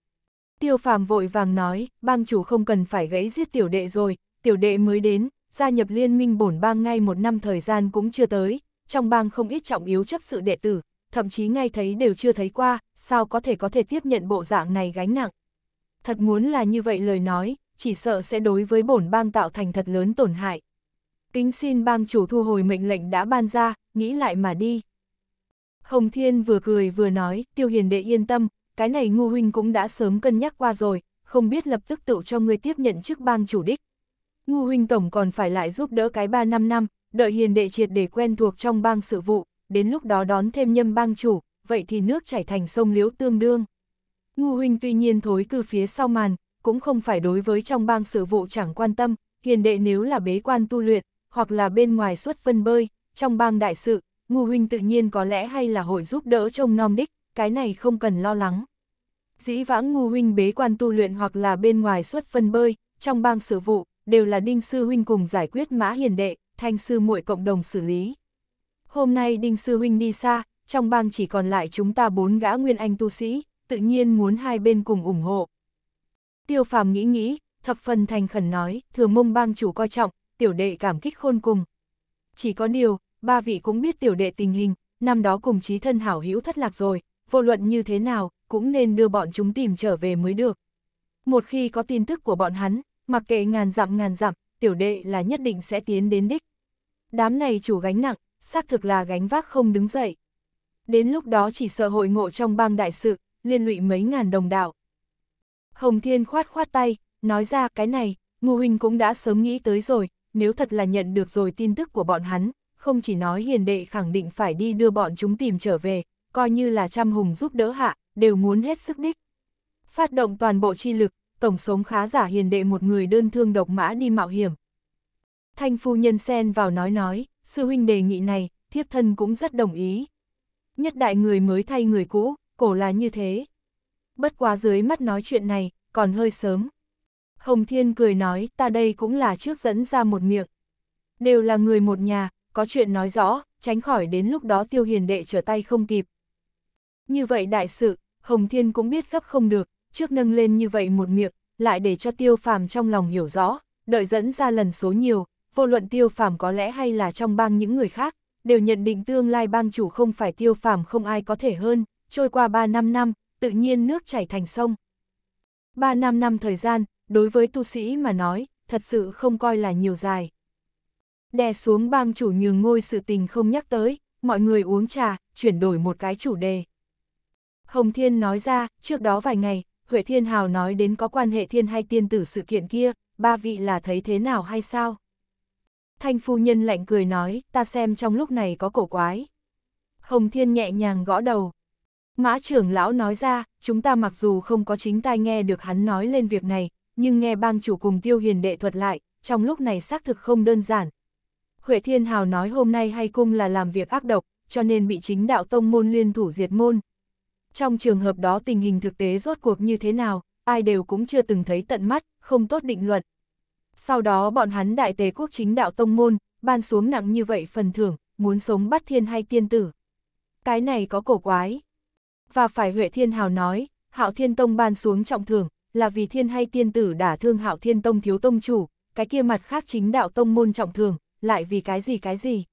Tiêu phàm vội vàng nói, bang chủ không cần phải gãy giết tiểu đệ rồi, tiểu đệ mới đến, gia nhập liên minh bổn bang ngay một năm thời gian cũng chưa tới, trong bang không ít trọng yếu chấp sự đệ tử, thậm chí ngay thấy đều chưa thấy qua, sao có thể có thể tiếp nhận bộ dạng này gánh nặng. Thật muốn là như vậy lời nói, chỉ sợ sẽ đối với bổn bang tạo thành thật lớn tổn hại. Kính xin bang chủ thu hồi mệnh lệnh đã ban ra, nghĩ lại mà đi. Hồng Thiên vừa cười vừa nói, tiêu hiền đệ yên tâm, cái này ngu huynh cũng đã sớm cân nhắc qua rồi, không biết lập tức tự cho người tiếp nhận chức bang chủ đích, Ngu huynh tổng còn phải lại giúp đỡ cái 3-5 năm, đợi hiền đệ triệt để quen thuộc trong bang sự vụ, đến lúc đó đón thêm nhâm bang chủ, vậy thì nước chảy thành sông liếu tương đương. Ngu huynh tuy nhiên thối cư phía sau màn, cũng không phải đối với trong bang sự vụ chẳng quan tâm, hiền đệ nếu là bế quan tu luyện, hoặc là bên ngoài xuất phân bơi, trong bang đại sự, ngu huynh tự nhiên có lẽ hay là hội giúp đỡ trông nom đích, cái này không cần lo lắng. Dĩ vãng ngu huynh bế quan tu luyện hoặc là bên ngoài xuất phân bơi, trong bang sự vụ, đều là Đinh Sư Huynh cùng giải quyết mã hiền đệ, thanh sư muội cộng đồng xử lý. Hôm nay Đinh Sư Huynh đi xa, trong bang chỉ còn lại chúng ta bốn gã nguyên anh tu sĩ, tự nhiên muốn hai bên cùng ủng hộ. Tiêu phàm nghĩ nghĩ, thập phần thành khẩn nói, thừa mông bang chủ coi trọng, tiểu đệ cảm kích khôn cùng. Chỉ có điều, ba vị cũng biết tiểu đệ tình hình, năm đó cùng chí thân hảo hữu thất lạc rồi, vô luận như thế nào, cũng nên đưa bọn chúng tìm trở về mới được. Một khi có tin tức của bọn hắn, Mặc kệ ngàn dặm ngàn dặm, tiểu đệ là nhất định sẽ tiến đến đích. Đám này chủ gánh nặng, xác thực là gánh vác không đứng dậy. Đến lúc đó chỉ sợ hội ngộ trong bang đại sự, liên lụy mấy ngàn đồng đạo. Hồng Thiên khoát khoát tay, nói ra cái này, Ngô Huynh cũng đã sớm nghĩ tới rồi, nếu thật là nhận được rồi tin tức của bọn hắn, không chỉ nói hiền đệ khẳng định phải đi đưa bọn chúng tìm trở về, coi như là trăm hùng giúp đỡ hạ, đều muốn hết sức đích. Phát động toàn bộ chi lực, tổng sống khá giả hiền đệ một người đơn thương độc mã đi mạo hiểm. Thanh phu nhân xen vào nói nói, sư huynh đề nghị này, thiếp thân cũng rất đồng ý. Nhất đại người mới thay người cũ, cổ là như thế. Bất quá dưới mắt nói chuyện này, còn hơi sớm. Hồng Thiên cười nói, ta đây cũng là trước dẫn ra một miệng. Đều là người một nhà, có chuyện nói rõ, tránh khỏi đến lúc đó tiêu hiền đệ trở tay không kịp. Như vậy đại sự, Hồng Thiên cũng biết gấp không được, trước nâng lên như vậy một miệng, lại để cho tiêu phàm trong lòng hiểu rõ, đợi dẫn ra lần số nhiều, vô luận tiêu phàm có lẽ hay là trong bang những người khác, đều nhận định tương lai bang chủ không phải tiêu phàm không ai có thể hơn, trôi qua 3 năm năm, tự nhiên nước chảy thành sông. 3 năm năm thời gian, đối với tu sĩ mà nói, thật sự không coi là nhiều dài. Đè xuống bang chủ nhường ngôi sự tình không nhắc tới, mọi người uống trà, chuyển đổi một cái chủ đề. Hồng Thiên nói ra, trước đó vài ngày, Huệ Thiên Hào nói đến có quan hệ thiên hay tiên tử sự kiện kia, ba vị là thấy thế nào hay sao? Thanh phu nhân lạnh cười nói, ta xem trong lúc này có cổ quái. Hồng Thiên nhẹ nhàng gõ đầu. Mã trưởng lão nói ra, chúng ta mặc dù không có chính tai nghe được hắn nói lên việc này, nhưng nghe bang chủ cùng tiêu hiền đệ thuật lại, trong lúc này xác thực không đơn giản. Huệ Thiên Hào nói hôm nay hay cung là làm việc ác độc, cho nên bị chính đạo tông môn liên thủ diệt môn, trong trường hợp đó tình hình thực tế rốt cuộc như thế nào, ai đều cũng chưa từng thấy tận mắt, không tốt định luận. Sau đó bọn hắn đại tế quốc chính đạo tông môn, ban xuống nặng như vậy phần thưởng, muốn sống bắt thiên hay tiên tử. Cái này có cổ quái. Và phải Huệ Thiên Hào nói, Hạo Thiên Tông ban xuống trọng thưởng, là vì thiên hay tiên tử đã thương Hạo Thiên Tông thiếu tông chủ, cái kia mặt khác chính đạo tông môn trọng thưởng, lại vì cái gì cái gì.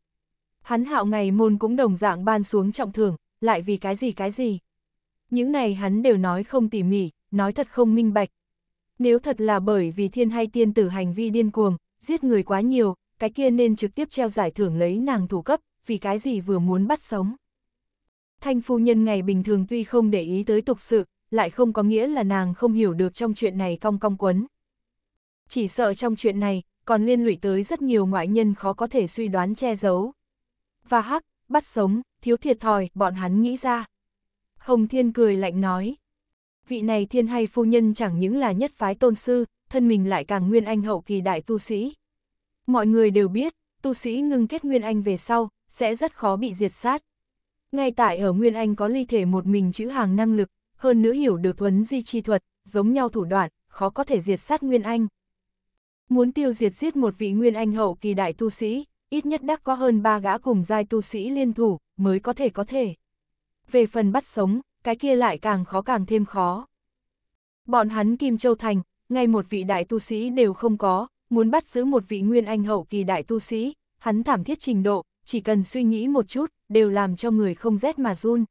Hắn Hạo ngày môn cũng đồng dạng ban xuống trọng thưởng, lại vì cái gì cái gì những này hắn đều nói không tỉ mỉ, nói thật không minh bạch. Nếu thật là bởi vì thiên hay tiên tử hành vi điên cuồng, giết người quá nhiều, cái kia nên trực tiếp treo giải thưởng lấy nàng thủ cấp, vì cái gì vừa muốn bắt sống. Thanh phu nhân ngày bình thường tuy không để ý tới tục sự, lại không có nghĩa là nàng không hiểu được trong chuyện này cong cong quấn. Chỉ sợ trong chuyện này, còn liên lụy tới rất nhiều ngoại nhân khó có thể suy đoán che giấu. Và hắc, bắt sống, thiếu thiệt thòi, bọn hắn nghĩ ra, Hồng Thiên cười lạnh nói. Vị này thiên hay phu nhân chẳng những là nhất phái tôn sư, thân mình lại càng nguyên anh hậu kỳ đại tu sĩ. Mọi người đều biết, tu sĩ ngưng kết nguyên anh về sau, sẽ rất khó bị diệt sát. Ngay tại ở nguyên anh có ly thể một mình chữ hàng năng lực, hơn nữa hiểu được thuấn di chi thuật, giống nhau thủ đoạn, khó có thể diệt sát nguyên anh. Muốn tiêu diệt giết một vị nguyên anh hậu kỳ đại tu sĩ, ít nhất đắc có hơn ba gã cùng giai tu sĩ liên thủ, mới có thể có thể về phần bắt sống, cái kia lại càng khó càng thêm khó. Bọn hắn Kim Châu Thành, ngay một vị đại tu sĩ đều không có, muốn bắt giữ một vị nguyên anh hậu kỳ đại tu sĩ, hắn thảm thiết trình độ, chỉ cần suy nghĩ một chút, đều làm cho người không rét mà run.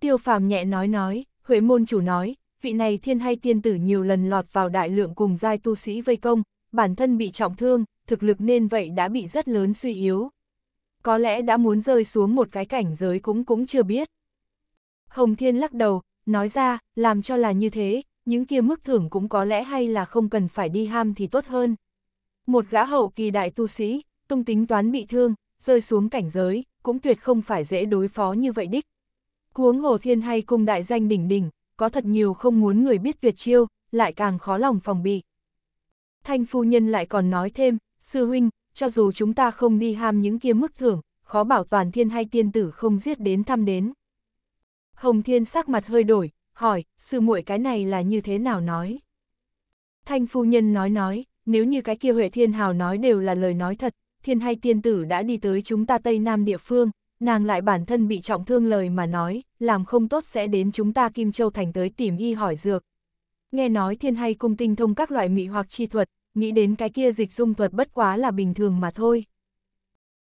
Tiêu phàm nhẹ nói nói, Huệ môn chủ nói, vị này thiên hay tiên tử nhiều lần lọt vào đại lượng cùng giai tu sĩ vây công, bản thân bị trọng thương, thực lực nên vậy đã bị rất lớn suy yếu có lẽ đã muốn rơi xuống một cái cảnh giới cũng cũng chưa biết. Hồng Thiên lắc đầu, nói ra, làm cho là như thế, những kia mức thưởng cũng có lẽ hay là không cần phải đi ham thì tốt hơn. Một gã hậu kỳ đại tu sĩ, tung tính toán bị thương, rơi xuống cảnh giới, cũng tuyệt không phải dễ đối phó như vậy đích. Cuống Hồ Thiên hay cung đại danh đỉnh đỉnh, có thật nhiều không muốn người biết tuyệt chiêu, lại càng khó lòng phòng bị. Thanh phu nhân lại còn nói thêm, sư huynh, cho dù chúng ta không đi ham những kia mức thưởng, khó bảo toàn thiên hay tiên tử không giết đến thăm đến. Hồng Thiên sắc mặt hơi đổi, hỏi, sư muội cái này là như thế nào nói? Thanh phu nhân nói nói, nếu như cái kia Huệ Thiên Hào nói đều là lời nói thật, thiên hay tiên tử đã đi tới chúng ta Tây Nam địa phương, nàng lại bản thân bị trọng thương lời mà nói, làm không tốt sẽ đến chúng ta Kim Châu Thành tới tìm y hỏi dược. Nghe nói thiên hay cung tinh thông các loại mỹ hoặc chi thuật, nghĩ đến cái kia dịch dung thuật bất quá là bình thường mà thôi.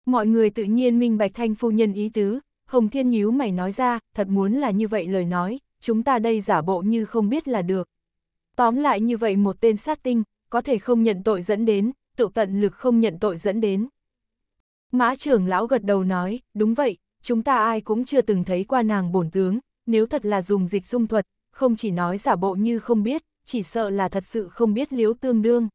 Mọi người tự nhiên minh bạch thanh phu nhân ý tứ, Hồng Thiên nhíu mày nói ra, thật muốn là như vậy lời nói, chúng ta đây giả bộ như không biết là được. Tóm lại như vậy một tên sát tinh, có thể không nhận tội dẫn đến, tự tận lực không nhận tội dẫn đến. Mã trưởng lão gật đầu nói, đúng vậy, chúng ta ai cũng chưa từng thấy qua nàng bổn tướng, nếu thật là dùng dịch dung thuật, không chỉ nói giả bộ như không biết, chỉ sợ là thật sự không biết liếu tương đương.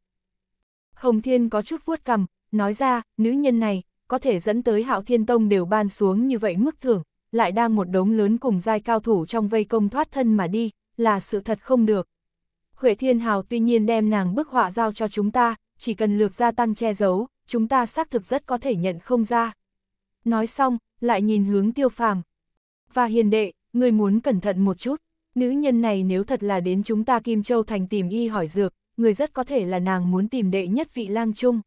Hồng Thiên có chút vuốt cầm, nói ra, nữ nhân này, có thể dẫn tới Hạo Thiên Tông đều ban xuống như vậy mức thưởng, lại đang một đống lớn cùng giai cao thủ trong vây công thoát thân mà đi, là sự thật không được. Huệ Thiên Hào tuy nhiên đem nàng bức họa giao cho chúng ta, chỉ cần lược gia tăng che giấu, chúng ta xác thực rất có thể nhận không ra. Nói xong, lại nhìn hướng tiêu phàm. Và hiền đệ, người muốn cẩn thận một chút, nữ nhân này nếu thật là đến chúng ta Kim Châu Thành tìm y hỏi dược, người rất có thể là nàng muốn tìm đệ nhất vị lang trung.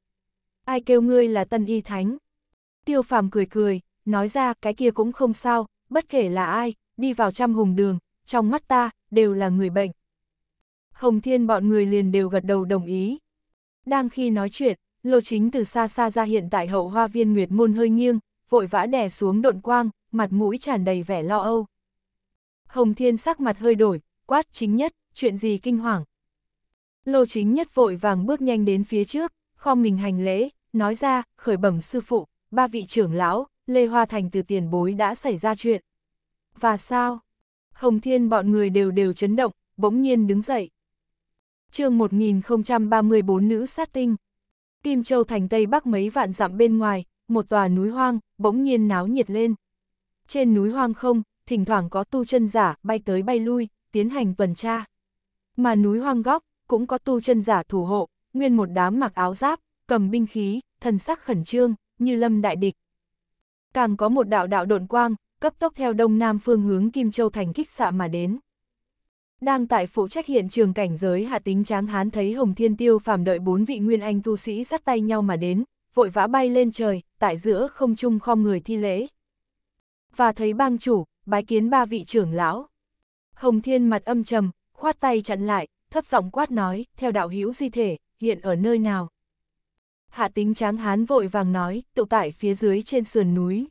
Ai kêu ngươi là tân y thánh? Tiêu phàm cười cười, nói ra cái kia cũng không sao, bất kể là ai, đi vào trăm hùng đường, trong mắt ta, đều là người bệnh. Hồng Thiên bọn người liền đều gật đầu đồng ý. Đang khi nói chuyện, Lô Chính từ xa xa ra hiện tại hậu hoa viên Nguyệt Môn hơi nghiêng, vội vã đè xuống độn quang, mặt mũi tràn đầy vẻ lo âu. Hồng Thiên sắc mặt hơi đổi, quát chính nhất, chuyện gì kinh hoàng, Lô chính nhất vội vàng bước nhanh đến phía trước, kho mình hành lễ, nói ra, khởi bẩm sư phụ, ba vị trưởng lão, Lê Hoa Thành từ tiền bối đã xảy ra chuyện. Và sao? Hồng Thiên bọn người đều đều chấn động, bỗng nhiên đứng dậy. chương 1034 nữ sát tinh. Kim Châu thành Tây Bắc mấy vạn dặm bên ngoài, một tòa núi hoang, bỗng nhiên náo nhiệt lên. Trên núi hoang không, thỉnh thoảng có tu chân giả bay tới bay lui, tiến hành tuần tra. Mà núi hoang góc, cũng có tu chân giả thủ hộ, nguyên một đám mặc áo giáp, cầm binh khí, thần sắc khẩn trương, như lâm đại địch. Càng có một đạo đạo độn quang, cấp tốc theo đông nam phương hướng Kim Châu thành kích xạ mà đến. Đang tại phụ trách hiện trường cảnh giới hạ tính tráng hán thấy Hồng Thiên Tiêu phàm đợi bốn vị nguyên anh tu sĩ sát tay nhau mà đến, vội vã bay lên trời, tại giữa không trung khom người thi lễ. Và thấy bang chủ, bái kiến ba vị trưởng lão. Hồng Thiên mặt âm trầm, khoát tay chặn lại, thấp giọng quát nói, theo đạo hữu di thể, hiện ở nơi nào. Hạ tính tráng hán vội vàng nói, tụ tại phía dưới trên sườn núi.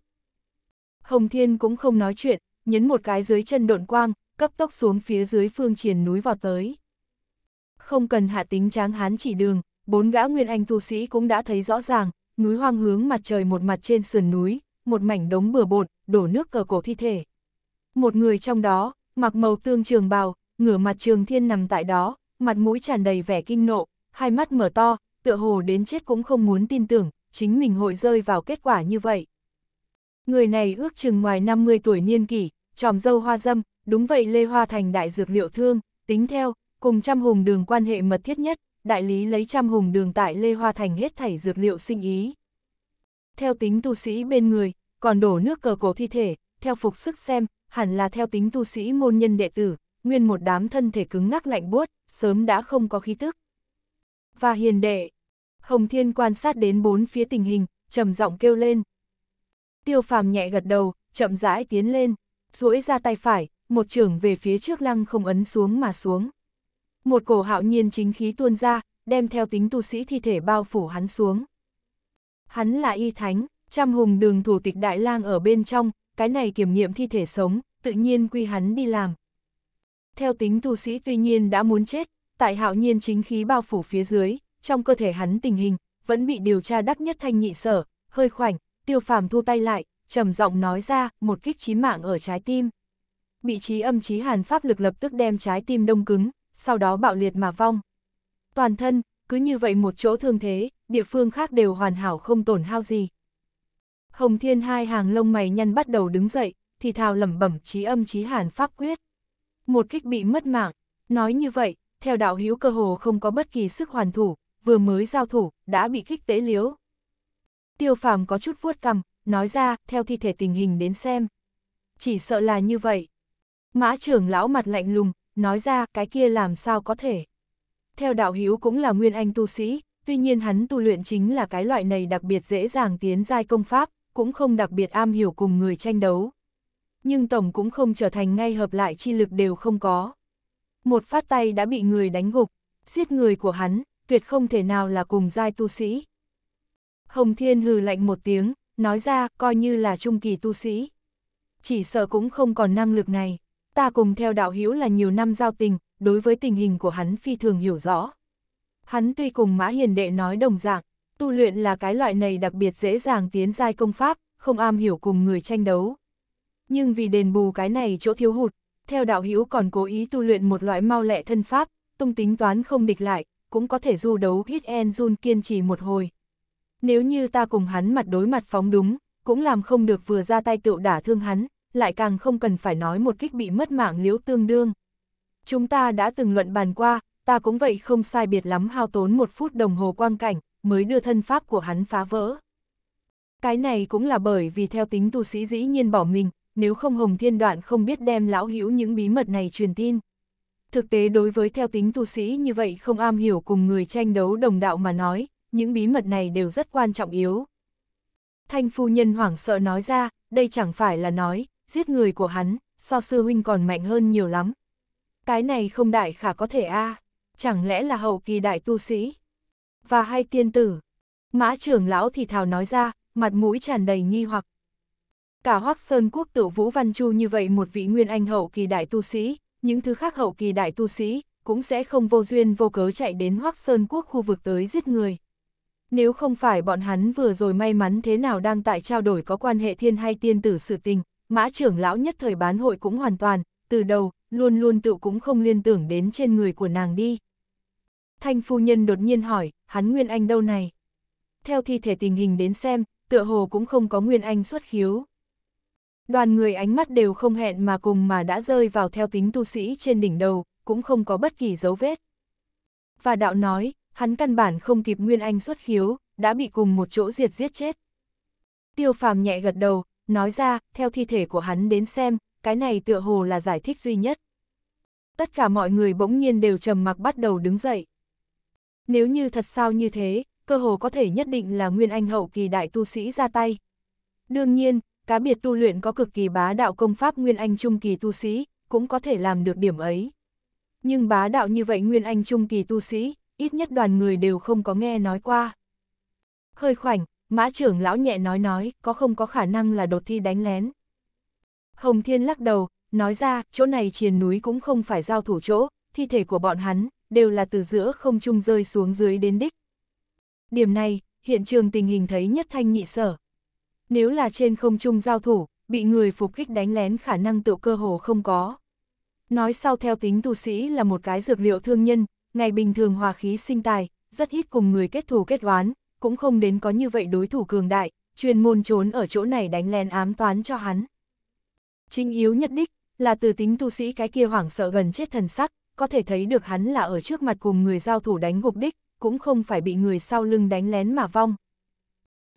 Hồng Thiên cũng không nói chuyện, nhấn một cái dưới chân độn quang, cấp tốc xuống phía dưới phương triển núi vào tới. Không cần hạ tính tráng hán chỉ đường, bốn gã nguyên anh tu sĩ cũng đã thấy rõ ràng, núi hoang hướng mặt trời một mặt trên sườn núi, một mảnh đống bừa bột, đổ nước cờ cổ thi thể. Một người trong đó, mặc màu tương trường bào, ngửa mặt trường thiên nằm tại đó, mặt mũi tràn đầy vẻ kinh nộ, hai mắt mở to, tựa hồ đến chết cũng không muốn tin tưởng, chính mình hội rơi vào kết quả như vậy. Người này ước chừng ngoài 50 tuổi niên kỷ, tròm dâu hoa dâm, đúng vậy Lê Hoa Thành đại dược liệu thương, tính theo, cùng trăm hùng đường quan hệ mật thiết nhất, đại lý lấy trăm hùng đường tại Lê Hoa Thành hết thảy dược liệu sinh ý. Theo tính tu sĩ bên người, còn đổ nước cờ cổ thi thể, theo phục sức xem, hẳn là theo tính tu sĩ môn nhân đệ tử, nguyên một đám thân thể cứng ngắc lạnh buốt, sớm đã không có khí tức. Và hiền đệ, Hồng Thiên quan sát đến bốn phía tình hình, trầm giọng kêu lên. Tiêu phàm nhẹ gật đầu, chậm rãi tiến lên, duỗi ra tay phải, một trưởng về phía trước lăng không ấn xuống mà xuống. Một cổ hạo nhiên chính khí tuôn ra, đem theo tính tu sĩ thi thể bao phủ hắn xuống. Hắn là y thánh, trăm hùng đường thủ tịch đại lang ở bên trong, cái này kiểm nghiệm thi thể sống, tự nhiên quy hắn đi làm. Theo tính tu sĩ tuy nhiên đã muốn chết, tại hạo nhiên chính khí bao phủ phía dưới, trong cơ thể hắn tình hình, vẫn bị điều tra đắc nhất thanh nhị sở, hơi khoảnh, tiêu phàm thu tay lại, trầm giọng nói ra, một kích trí mạng ở trái tim. Bị trí âm chí hàn pháp lực lập tức đem trái tim đông cứng, sau đó bạo liệt mà vong. Toàn thân, cứ như vậy một chỗ thương thế, địa phương khác đều hoàn hảo không tổn hao gì. Hồng Thiên hai hàng lông mày nhăn bắt đầu đứng dậy, thì thào lẩm bẩm trí âm chí hàn pháp quyết một kích bị mất mạng. Nói như vậy, theo đạo hiếu cơ hồ không có bất kỳ sức hoàn thủ, vừa mới giao thủ, đã bị kích tế liếu. Tiêu phàm có chút vuốt cầm, nói ra, theo thi thể tình hình đến xem. Chỉ sợ là như vậy. Mã trưởng lão mặt lạnh lùng, nói ra cái kia làm sao có thể. Theo đạo hiếu cũng là nguyên anh tu sĩ, tuy nhiên hắn tu luyện chính là cái loại này đặc biệt dễ dàng tiến giai công pháp, cũng không đặc biệt am hiểu cùng người tranh đấu nhưng tổng cũng không trở thành ngay hợp lại chi lực đều không có. Một phát tay đã bị người đánh gục, giết người của hắn, tuyệt không thể nào là cùng giai tu sĩ. Hồng Thiên hừ lạnh một tiếng, nói ra coi như là trung kỳ tu sĩ. Chỉ sợ cũng không còn năng lực này, ta cùng theo đạo hữu là nhiều năm giao tình, đối với tình hình của hắn phi thường hiểu rõ. Hắn tuy cùng Mã Hiền Đệ nói đồng dạng, tu luyện là cái loại này đặc biệt dễ dàng tiến giai công pháp, không am hiểu cùng người tranh đấu nhưng vì đền bù cái này chỗ thiếu hụt, theo đạo hữu còn cố ý tu luyện một loại mau lẹ thân pháp, tung tính toán không địch lại, cũng có thể du đấu hit and run kiên trì một hồi. Nếu như ta cùng hắn mặt đối mặt phóng đúng, cũng làm không được vừa ra tay tựu đả thương hắn, lại càng không cần phải nói một kích bị mất mạng liếu tương đương. Chúng ta đã từng luận bàn qua, ta cũng vậy không sai biệt lắm hao tốn một phút đồng hồ quang cảnh, mới đưa thân pháp của hắn phá vỡ. Cái này cũng là bởi vì theo tính tu sĩ dĩ nhiên bỏ mình, nếu không Hồng Thiên Đoạn không biết đem lão hữu những bí mật này truyền tin. Thực tế đối với theo tính tu sĩ như vậy không am hiểu cùng người tranh đấu đồng đạo mà nói, những bí mật này đều rất quan trọng yếu. Thanh phu nhân hoảng sợ nói ra, đây chẳng phải là nói, giết người của hắn, so sư huynh còn mạnh hơn nhiều lắm. Cái này không đại khả có thể a chẳng lẽ là hậu kỳ đại tu sĩ? Và hai tiên tử. Mã trưởng lão thì thào nói ra, mặt mũi tràn đầy nghi hoặc. Cả Hoác Sơn Quốc tự Vũ Văn Chu như vậy một vị nguyên anh hậu kỳ đại tu sĩ, những thứ khác hậu kỳ đại tu sĩ, cũng sẽ không vô duyên vô cớ chạy đến Hoắc Sơn Quốc khu vực tới giết người. Nếu không phải bọn hắn vừa rồi may mắn thế nào đang tại trao đổi có quan hệ thiên hay tiên tử sự tình, mã trưởng lão nhất thời bán hội cũng hoàn toàn, từ đầu, luôn luôn tự cũng không liên tưởng đến trên người của nàng đi. Thanh phu nhân đột nhiên hỏi, hắn Nguyên Anh đâu này? Theo thi thể tình hình đến xem, tựa hồ cũng không có Nguyên Anh xuất khiếu. Đoàn người ánh mắt đều không hẹn mà cùng mà đã rơi vào theo tính tu sĩ trên đỉnh đầu, cũng không có bất kỳ dấu vết. Và đạo nói, hắn căn bản không kịp Nguyên Anh xuất khiếu, đã bị cùng một chỗ diệt giết chết. Tiêu phàm nhẹ gật đầu, nói ra, theo thi thể của hắn đến xem, cái này tựa hồ là giải thích duy nhất. Tất cả mọi người bỗng nhiên đều trầm mặc bắt đầu đứng dậy. Nếu như thật sao như thế, cơ hồ có thể nhất định là Nguyên Anh hậu kỳ đại tu sĩ ra tay. Đương nhiên, cá biệt tu luyện có cực kỳ bá đạo công pháp Nguyên Anh Trung Kỳ tu sĩ, cũng có thể làm được điểm ấy. Nhưng bá đạo như vậy Nguyên Anh Trung Kỳ tu sĩ, ít nhất đoàn người đều không có nghe nói qua. Hơi khoảnh, mã trưởng lão nhẹ nói nói, có không có khả năng là đột thi đánh lén. Hồng Thiên lắc đầu, nói ra, chỗ này triền núi cũng không phải giao thủ chỗ, thi thể của bọn hắn, đều là từ giữa không trung rơi xuống dưới đến đích. Điểm này, hiện trường tình hình thấy nhất thanh nhị sở, nếu là trên không trung giao thủ, bị người phục kích đánh lén khả năng tự cơ hồ không có. Nói sau theo tính tu sĩ là một cái dược liệu thương nhân, ngày bình thường hòa khí sinh tài, rất ít cùng người kết thù kết oán, cũng không đến có như vậy đối thủ cường đại, chuyên môn trốn ở chỗ này đánh lén ám toán cho hắn. Chính yếu nhất đích, là từ tính tu sĩ cái kia hoảng sợ gần chết thần sắc, có thể thấy được hắn là ở trước mặt cùng người giao thủ đánh gục đích, cũng không phải bị người sau lưng đánh lén mà vong.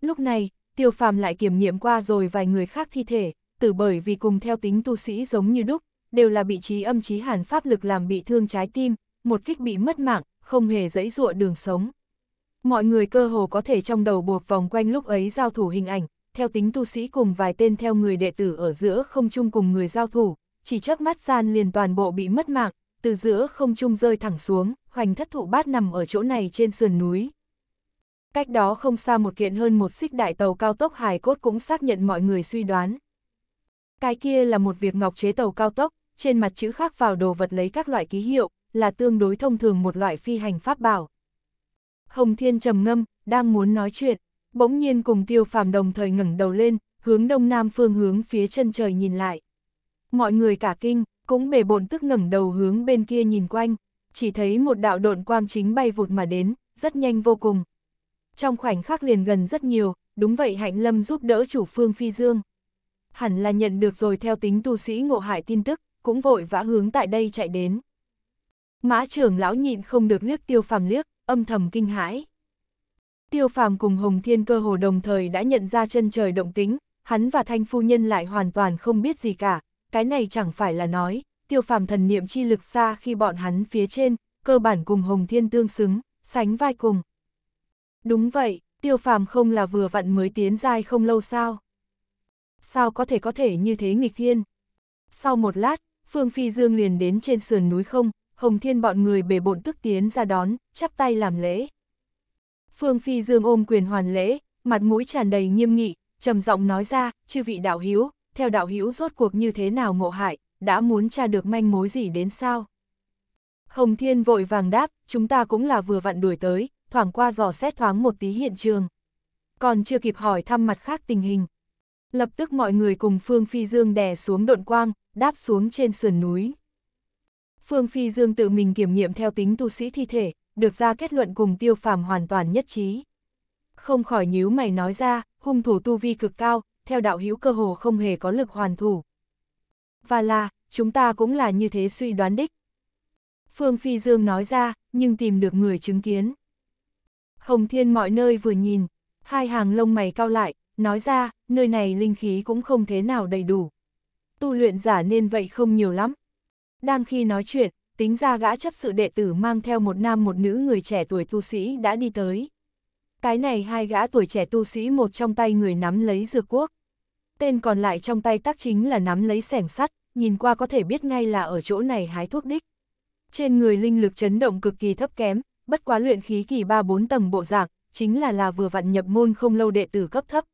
Lúc này, tiêu phàm lại kiểm nghiệm qua rồi vài người khác thi thể, tử bởi vì cùng theo tính tu sĩ giống như đúc, đều là bị trí âm trí hàn pháp lực làm bị thương trái tim, một kích bị mất mạng, không hề dẫy dụa đường sống. Mọi người cơ hồ có thể trong đầu buộc vòng quanh lúc ấy giao thủ hình ảnh, theo tính tu sĩ cùng vài tên theo người đệ tử ở giữa không chung cùng người giao thủ, chỉ chớp mắt gian liền toàn bộ bị mất mạng, từ giữa không chung rơi thẳng xuống, hoành thất thụ bát nằm ở chỗ này trên sườn núi, Cách đó không xa một kiện hơn một xích đại tàu cao tốc hài cốt cũng xác nhận mọi người suy đoán. Cái kia là một việc ngọc chế tàu cao tốc, trên mặt chữ khác vào đồ vật lấy các loại ký hiệu, là tương đối thông thường một loại phi hành pháp bảo. Hồng Thiên trầm ngâm, đang muốn nói chuyện, bỗng nhiên cùng tiêu phàm đồng thời ngẩng đầu lên, hướng đông nam phương hướng phía chân trời nhìn lại. Mọi người cả kinh, cũng bề bộn tức ngẩng đầu hướng bên kia nhìn quanh, chỉ thấy một đạo độn quang chính bay vụt mà đến, rất nhanh vô cùng. Trong khoảnh khắc liền gần rất nhiều, đúng vậy Hạnh Lâm giúp đỡ chủ phương phi dương. Hẳn là nhận được rồi theo tính tu sĩ ngộ hại tin tức, cũng vội vã hướng tại đây chạy đến. Mã trưởng lão nhịn không được liếc tiêu phàm liếc, âm thầm kinh hãi. Tiêu phàm cùng Hồng Thiên cơ hồ đồng thời đã nhận ra chân trời động tính, hắn và thanh phu nhân lại hoàn toàn không biết gì cả, cái này chẳng phải là nói, tiêu phàm thần niệm chi lực xa khi bọn hắn phía trên, cơ bản cùng Hồng Thiên tương xứng, sánh vai cùng. Đúng vậy, tiêu phàm không là vừa vặn mới tiến dai không lâu sao. Sao có thể có thể như thế nghịch thiên? Sau một lát, Phương Phi Dương liền đến trên sườn núi không, Hồng Thiên bọn người bề bộn tức tiến ra đón, chắp tay làm lễ. Phương Phi Dương ôm quyền hoàn lễ, mặt mũi tràn đầy nghiêm nghị, trầm giọng nói ra, chư vị đạo hiếu, theo đạo hiếu rốt cuộc như thế nào ngộ hại, đã muốn tra được manh mối gì đến sao? Hồng Thiên vội vàng đáp, chúng ta cũng là vừa vặn đuổi tới, thoảng qua dò xét thoáng một tí hiện trường. Còn chưa kịp hỏi thăm mặt khác tình hình. Lập tức mọi người cùng Phương Phi Dương đè xuống độn quang, đáp xuống trên sườn núi. Phương Phi Dương tự mình kiểm nghiệm theo tính tu sĩ thi thể, được ra kết luận cùng tiêu phàm hoàn toàn nhất trí. Không khỏi nhíu mày nói ra, hung thủ tu vi cực cao, theo đạo hữu cơ hồ không hề có lực hoàn thủ. Và là, chúng ta cũng là như thế suy đoán đích. Phương Phi Dương nói ra, nhưng tìm được người chứng kiến. Hồng Thiên mọi nơi vừa nhìn, hai hàng lông mày cao lại, nói ra, nơi này linh khí cũng không thế nào đầy đủ. Tu luyện giả nên vậy không nhiều lắm. Đang khi nói chuyện, tính ra gã chấp sự đệ tử mang theo một nam một nữ người trẻ tuổi tu sĩ đã đi tới. Cái này hai gã tuổi trẻ tu sĩ một trong tay người nắm lấy dược quốc. Tên còn lại trong tay tác chính là nắm lấy sẻng sắt, nhìn qua có thể biết ngay là ở chỗ này hái thuốc đích. Trên người linh lực chấn động cực kỳ thấp kém, bất quá luyện khí kỳ 3-4 tầng bộ dạng, chính là là vừa vặn nhập môn không lâu đệ tử cấp thấp.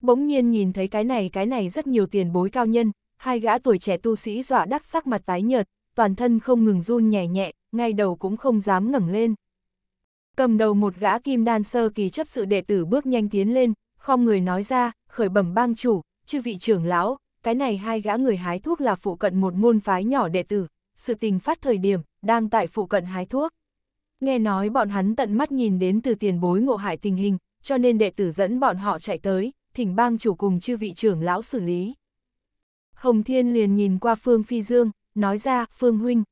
Bỗng nhiên nhìn thấy cái này cái này rất nhiều tiền bối cao nhân, hai gã tuổi trẻ tu sĩ dọa đắc sắc mặt tái nhợt, toàn thân không ngừng run nhẹ nhẹ, ngay đầu cũng không dám ngẩng lên. Cầm đầu một gã kim đan sơ kỳ chấp sự đệ tử bước nhanh tiến lên, không người nói ra, khởi bẩm bang chủ, chư vị trưởng lão, cái này hai gã người hái thuốc là phụ cận một môn phái nhỏ đệ tử, sự tình phát thời điểm, đang tại phụ cận hái thuốc. Nghe nói bọn hắn tận mắt nhìn đến từ tiền bối ngộ hại tình hình, cho nên đệ tử dẫn bọn họ chạy tới, thỉnh bang chủ cùng chư vị trưởng lão xử lý. Hồng Thiên liền nhìn qua Phương Phi Dương, nói ra, Phương Huynh.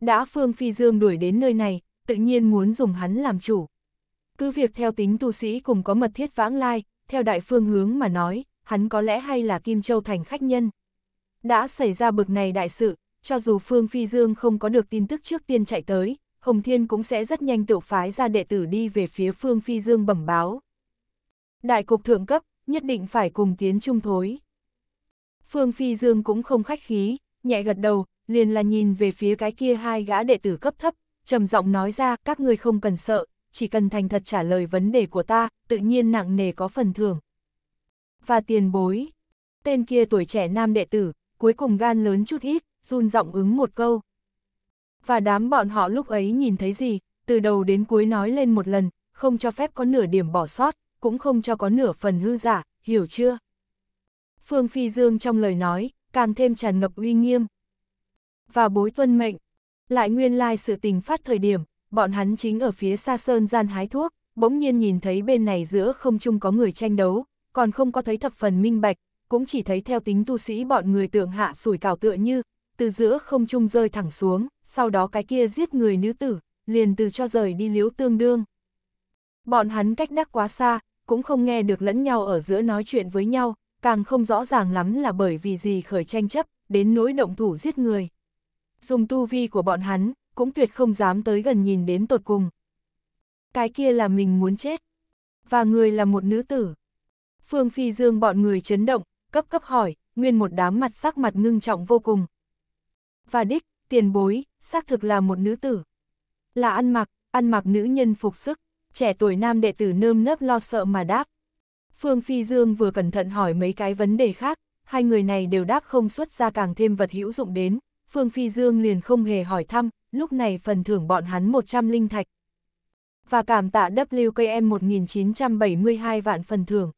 Đã Phương Phi Dương đuổi đến nơi này, tự nhiên muốn dùng hắn làm chủ. Cứ việc theo tính tu sĩ cùng có mật thiết vãng lai, theo đại phương hướng mà nói, hắn có lẽ hay là Kim Châu thành khách nhân. Đã xảy ra bực này đại sự, cho dù Phương Phi Dương không có được tin tức trước tiên chạy tới, Hồng Thiên cũng sẽ rất nhanh tự phái ra đệ tử đi về phía Phương Phi Dương bẩm báo. Đại cục thượng cấp, nhất định phải cùng tiến chung thối. Phương Phi Dương cũng không khách khí, nhẹ gật đầu, liền là nhìn về phía cái kia hai gã đệ tử cấp thấp, trầm giọng nói ra các người không cần sợ, chỉ cần thành thật trả lời vấn đề của ta, tự nhiên nặng nề có phần thưởng. Và tiền bối, tên kia tuổi trẻ nam đệ tử, cuối cùng gan lớn chút ít, run giọng ứng một câu. Và đám bọn họ lúc ấy nhìn thấy gì, từ đầu đến cuối nói lên một lần, không cho phép có nửa điểm bỏ sót, cũng không cho có nửa phần hư giả, hiểu chưa? Phương Phi Dương trong lời nói, càng thêm tràn ngập uy nghiêm. Và bối tuân mệnh, lại nguyên lai sự tình phát thời điểm, bọn hắn chính ở phía xa sơn gian hái thuốc, bỗng nhiên nhìn thấy bên này giữa không chung có người tranh đấu, còn không có thấy thập phần minh bạch, cũng chỉ thấy theo tính tu sĩ bọn người tượng hạ sủi cào tựa như, từ giữa không chung rơi thẳng xuống, sau đó cái kia giết người nữ tử, liền từ cho rời đi liếu tương đương. Bọn hắn cách đắc quá xa, cũng không nghe được lẫn nhau ở giữa nói chuyện với nhau, càng không rõ ràng lắm là bởi vì gì khởi tranh chấp, đến nỗi động thủ giết người. Dùng tu vi của bọn hắn, cũng tuyệt không dám tới gần nhìn đến tột cùng. Cái kia là mình muốn chết, và người là một nữ tử. Phương Phi Dương bọn người chấn động, cấp cấp hỏi, nguyên một đám mặt sắc mặt ngưng trọng vô cùng. Và đích, tiền bối, xác thực là một nữ tử. Là ăn mặc, ăn mặc nữ nhân phục sức, trẻ tuổi nam đệ tử nơm nớp lo sợ mà đáp. Phương Phi Dương vừa cẩn thận hỏi mấy cái vấn đề khác, hai người này đều đáp không xuất ra càng thêm vật hữu dụng đến, Phương Phi Dương liền không hề hỏi thăm, lúc này phần thưởng bọn hắn 100 linh thạch. Và cảm tạ WKM 1972 vạn phần thưởng.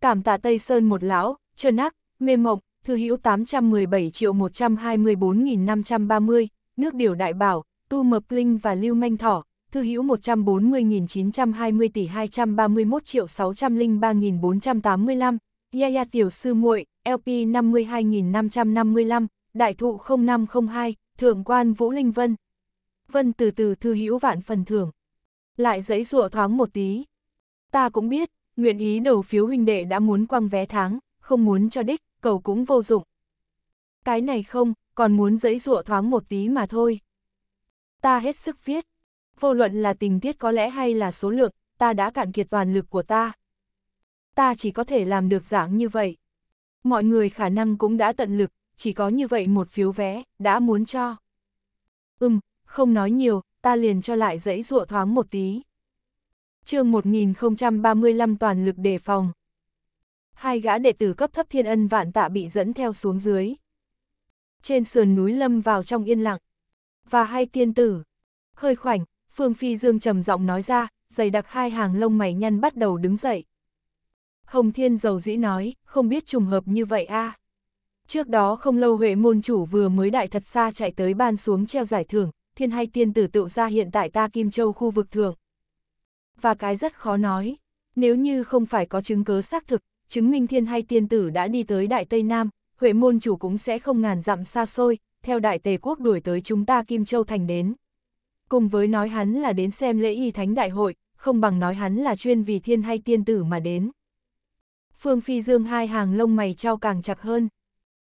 Cảm tạ Tây Sơn một lão, trơn ác, mê mộng, thư hữu 817 triệu 124.530, nước điều đại bảo, tu mập linh và lưu manh thỏ, thư hữu 140.920 tỷ 231 triệu 603.485, Yaya Tiểu Sư muội LP 52.555, Đại thụ 0502, Thượng quan Vũ Linh Vân. Vân từ từ thư hữu vạn phần thưởng. Lại giấy rụa thoáng một tí. Ta cũng biết, nguyện ý đầu phiếu huynh đệ đã muốn quăng vé tháng, không muốn cho đích, cầu cũng vô dụng. Cái này không, còn muốn dẫy dụa thoáng một tí mà thôi. Ta hết sức viết. Vô luận là tình tiết có lẽ hay là số lượng, ta đã cạn kiệt toàn lực của ta. Ta chỉ có thể làm được dạng như vậy. Mọi người khả năng cũng đã tận lực, chỉ có như vậy một phiếu vé, đã muốn cho. Ừm, không nói nhiều, ta liền cho lại dẫy dụa thoáng một tí. chương 1035 toàn lực đề phòng hai gã đệ tử cấp thấp thiên ân vạn tạ bị dẫn theo xuống dưới. Trên sườn núi lâm vào trong yên lặng, và hai tiên tử. Hơi khoảnh, Phương Phi Dương trầm giọng nói ra, dày đặc hai hàng lông mày nhăn bắt đầu đứng dậy. Hồng Thiên dầu dĩ nói, không biết trùng hợp như vậy a. À. Trước đó không lâu Huệ môn chủ vừa mới đại thật xa chạy tới ban xuống treo giải thưởng, thiên hai tiên tử tự ra hiện tại ta Kim Châu khu vực thường. Và cái rất khó nói, nếu như không phải có chứng cớ xác thực, chứng minh thiên hay tiên tử đã đi tới Đại Tây Nam, Huệ môn chủ cũng sẽ không ngàn dặm xa xôi, theo Đại Tề Quốc đuổi tới chúng ta Kim Châu Thành đến. Cùng với nói hắn là đến xem lễ y thánh đại hội, không bằng nói hắn là chuyên vì thiên hay tiên tử mà đến. Phương Phi Dương hai hàng lông mày trao càng chặt hơn.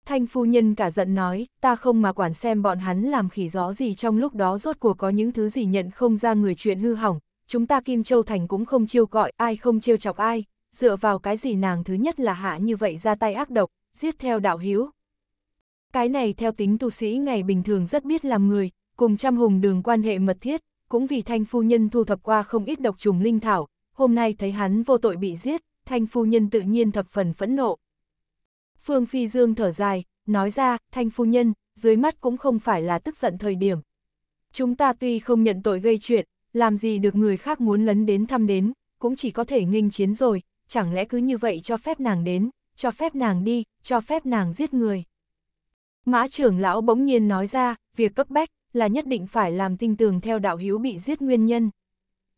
Thanh phu nhân cả giận nói, ta không mà quản xem bọn hắn làm khỉ gió gì trong lúc đó rốt cuộc có những thứ gì nhận không ra người chuyện hư hỏng, chúng ta Kim Châu Thành cũng không chiêu gọi ai không chiêu chọc ai, dựa vào cái gì nàng thứ nhất là hạ như vậy ra tay ác độc, giết theo đạo hiếu. Cái này theo tính tu sĩ ngày bình thường rất biết làm người, cùng trăm hùng đường quan hệ mật thiết, cũng vì thanh phu nhân thu thập qua không ít độc trùng linh thảo, hôm nay thấy hắn vô tội bị giết, thanh phu nhân tự nhiên thập phần phẫn nộ. Phương Phi Dương thở dài, nói ra, thanh phu nhân, dưới mắt cũng không phải là tức giận thời điểm. Chúng ta tuy không nhận tội gây chuyện, làm gì được người khác muốn lấn đến thăm đến, cũng chỉ có thể nghênh chiến rồi, chẳng lẽ cứ như vậy cho phép nàng đến, cho phép nàng đi, cho phép nàng giết người. Mã trưởng lão bỗng nhiên nói ra, việc cấp bách là nhất định phải làm tinh tường theo đạo hiếu bị giết nguyên nhân.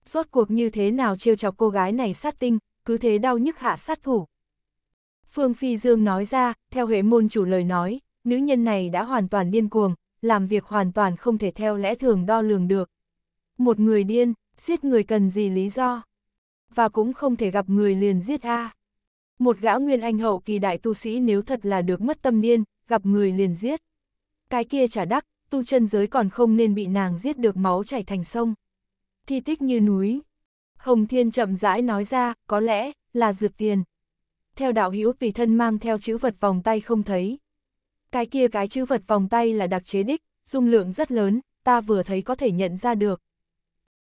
Rốt cuộc như thế nào trêu chọc cô gái này sát tinh, cứ thế đau nhức hạ sát thủ. Phương Phi Dương nói ra, theo Huệ Môn chủ lời nói, nữ nhân này đã hoàn toàn điên cuồng, làm việc hoàn toàn không thể theo lẽ thường đo lường được. Một người điên, giết người cần gì lý do? và cũng không thể gặp người liền giết a. Một gã nguyên anh hậu kỳ đại tu sĩ nếu thật là được mất tâm niên gặp người liền giết. Cái kia chả đắc, tu chân giới còn không nên bị nàng giết được máu chảy thành sông. Thi tích như núi. Hồng Thiên chậm rãi nói ra, có lẽ, là dược tiền. Theo đạo hữu vì thân mang theo chữ vật vòng tay không thấy. Cái kia cái chữ vật vòng tay là đặc chế đích, dung lượng rất lớn, ta vừa thấy có thể nhận ra được.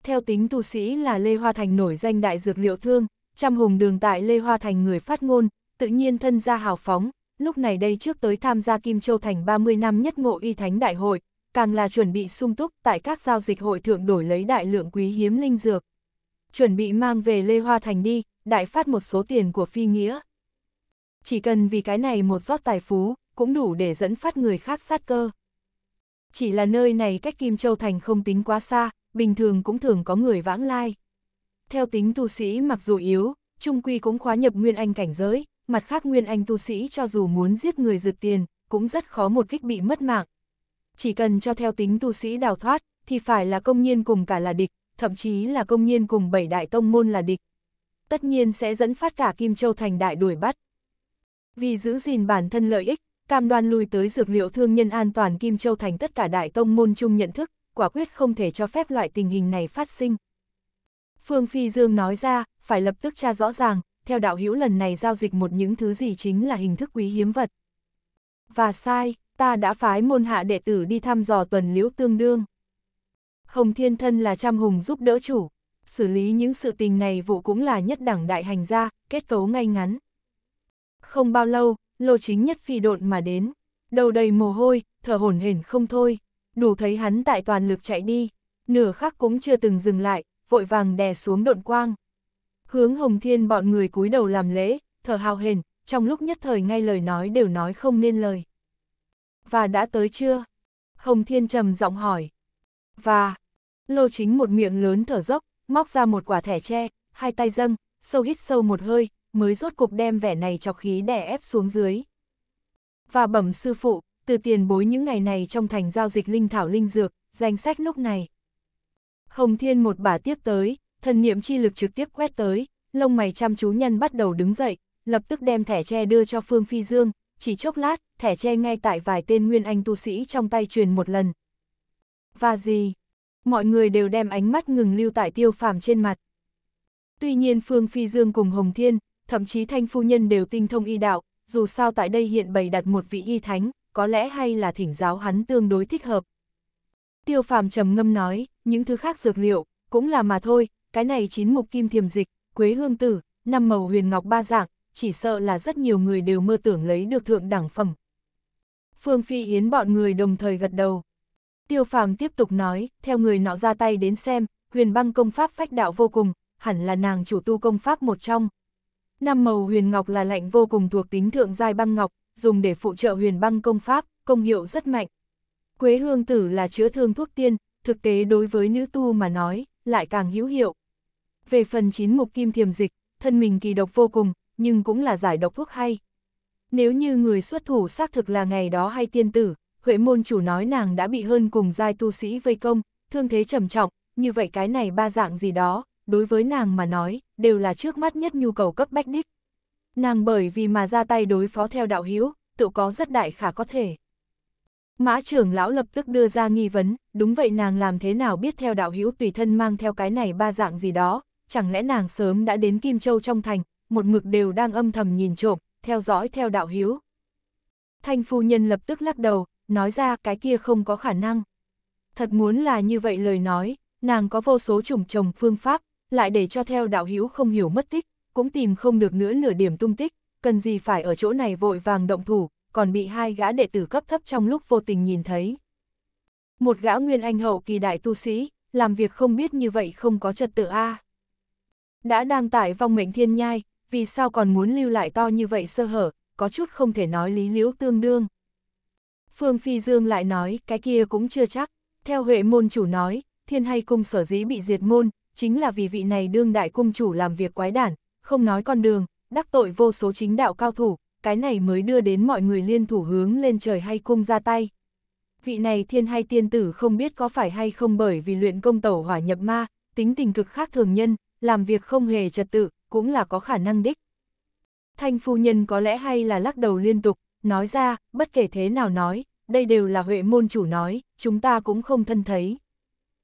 Theo tính tu sĩ là Lê Hoa Thành nổi danh đại dược liệu thương, trăm hùng đường tại Lê Hoa Thành người phát ngôn, tự nhiên thân gia hào phóng, lúc này đây trước tới tham gia Kim Châu Thành 30 năm nhất ngộ y thánh đại hội, càng là chuẩn bị sung túc tại các giao dịch hội thượng đổi lấy đại lượng quý hiếm linh dược. Chuẩn bị mang về Lê Hoa Thành đi, đại phát một số tiền của phi nghĩa. Chỉ cần vì cái này một rót tài phú, cũng đủ để dẫn phát người khác sát cơ chỉ là nơi này cách Kim Châu Thành không tính quá xa, bình thường cũng thường có người vãng lai. Theo tính tu sĩ mặc dù yếu, trung quy cũng khóa nhập nguyên anh cảnh giới, mặt khác nguyên anh tu sĩ cho dù muốn giết người rượt tiền, cũng rất khó một kích bị mất mạng. Chỉ cần cho theo tính tu sĩ đào thoát, thì phải là công nhiên cùng cả là địch, thậm chí là công nhiên cùng bảy đại tông môn là địch. Tất nhiên sẽ dẫn phát cả Kim Châu thành đại đuổi bắt. Vì giữ gìn bản thân lợi ích, cam đoan lui tới dược liệu thương nhân an toàn Kim Châu thành tất cả đại tông môn chung nhận thức, quả quyết không thể cho phép loại tình hình này phát sinh. Phương Phi Dương nói ra, phải lập tức tra rõ ràng, theo đạo hữu lần này giao dịch một những thứ gì chính là hình thức quý hiếm vật. Và sai, ta đã phái môn hạ đệ tử đi thăm dò tuần liễu tương đương. Hồng Thiên Thân là trăm hùng giúp đỡ chủ, xử lý những sự tình này vụ cũng là nhất đẳng đại hành gia, kết cấu ngay ngắn. Không bao lâu, Lô chính nhất phi độn mà đến, đầu đầy mồ hôi, thở hổn hển không thôi, đủ thấy hắn tại toàn lực chạy đi, nửa khắc cũng chưa từng dừng lại, vội vàng đè xuống độn quang. Hướng Hồng Thiên bọn người cúi đầu làm lễ, thở hào hển, trong lúc nhất thời ngay lời nói đều nói không nên lời. Và đã tới chưa? Hồng Thiên trầm giọng hỏi. Và, Lô Chính một miệng lớn thở dốc, móc ra một quả thẻ tre, hai tay dâng, sâu hít sâu một hơi, mới rốt cục đem vẻ này chọc khí đè ép xuống dưới. Và bẩm sư phụ, từ tiền bối những ngày này trong thành giao dịch linh thảo linh dược, danh sách lúc này. Hồng Thiên một bà tiếp tới, thần niệm chi lực trực tiếp quét tới, lông mày chăm chú nhân bắt đầu đứng dậy, lập tức đem thẻ tre đưa cho Phương Phi Dương, chỉ chốc lát, thẻ tre ngay tại vài tên nguyên anh tu sĩ trong tay truyền một lần. Và gì? Mọi người đều đem ánh mắt ngừng lưu tại tiêu phàm trên mặt. Tuy nhiên Phương Phi Dương cùng Hồng Thiên, thậm chí thanh phu nhân đều tinh thông y đạo, dù sao tại đây hiện bày đặt một vị y thánh, có lẽ hay là thỉnh giáo hắn tương đối thích hợp. Tiêu phàm trầm ngâm nói, những thứ khác dược liệu, cũng là mà thôi, cái này chín mục kim thiềm dịch, quế hương tử, năm màu huyền ngọc ba dạng, chỉ sợ là rất nhiều người đều mơ tưởng lấy được thượng đẳng phẩm. Phương Phi Yến bọn người đồng thời gật đầu. Tiêu phàm tiếp tục nói, theo người nọ ra tay đến xem, huyền băng công pháp phách đạo vô cùng, hẳn là nàng chủ tu công pháp một trong, Năm màu huyền ngọc là lạnh vô cùng thuộc tính thượng giai băng ngọc, dùng để phụ trợ huyền băng công pháp, công hiệu rất mạnh. Quế hương tử là chữa thương thuốc tiên, thực tế đối với nữ tu mà nói, lại càng hữu hiệu. Về phần chín mục kim thiềm dịch, thân mình kỳ độc vô cùng, nhưng cũng là giải độc thuốc hay. Nếu như người xuất thủ xác thực là ngày đó hay tiên tử, Huệ môn chủ nói nàng đã bị hơn cùng giai tu sĩ vây công, thương thế trầm trọng, như vậy cái này ba dạng gì đó, đối với nàng mà nói, đều là trước mắt nhất nhu cầu cấp bách đích. Nàng bởi vì mà ra tay đối phó theo đạo hiếu tự có rất đại khả có thể. Mã trưởng lão lập tức đưa ra nghi vấn, đúng vậy nàng làm thế nào biết theo đạo hiếu tùy thân mang theo cái này ba dạng gì đó, chẳng lẽ nàng sớm đã đến Kim Châu trong thành, một mực đều đang âm thầm nhìn trộm, theo dõi theo đạo hiếu Thanh phu nhân lập tức lắc đầu, nói ra cái kia không có khả năng. Thật muốn là như vậy lời nói, nàng có vô số chủng chồng phương pháp, lại để cho theo đạo hữu không hiểu mất tích, cũng tìm không được nữa nửa điểm tung tích, cần gì phải ở chỗ này vội vàng động thủ, còn bị hai gã đệ tử cấp thấp trong lúc vô tình nhìn thấy. Một gã nguyên anh hậu kỳ đại tu sĩ, làm việc không biết như vậy không có trật tự a. Đã đang tại vong mệnh thiên nhai, vì sao còn muốn lưu lại to như vậy sơ hở, có chút không thể nói lý liễu tương đương. Phương Phi Dương lại nói, cái kia cũng chưa chắc, theo Huệ môn chủ nói, thiên hay cung sở dĩ bị diệt môn, chính là vì vị này đương đại cung chủ làm việc quái đản, không nói con đường, đắc tội vô số chính đạo cao thủ, cái này mới đưa đến mọi người liên thủ hướng lên trời hay cung ra tay. Vị này thiên hay tiên tử không biết có phải hay không bởi vì luyện công tẩu hỏa nhập ma, tính tình cực khác thường nhân, làm việc không hề trật tự, cũng là có khả năng đích. Thanh phu nhân có lẽ hay là lắc đầu liên tục, nói ra, bất kể thế nào nói, đây đều là huệ môn chủ nói, chúng ta cũng không thân thấy.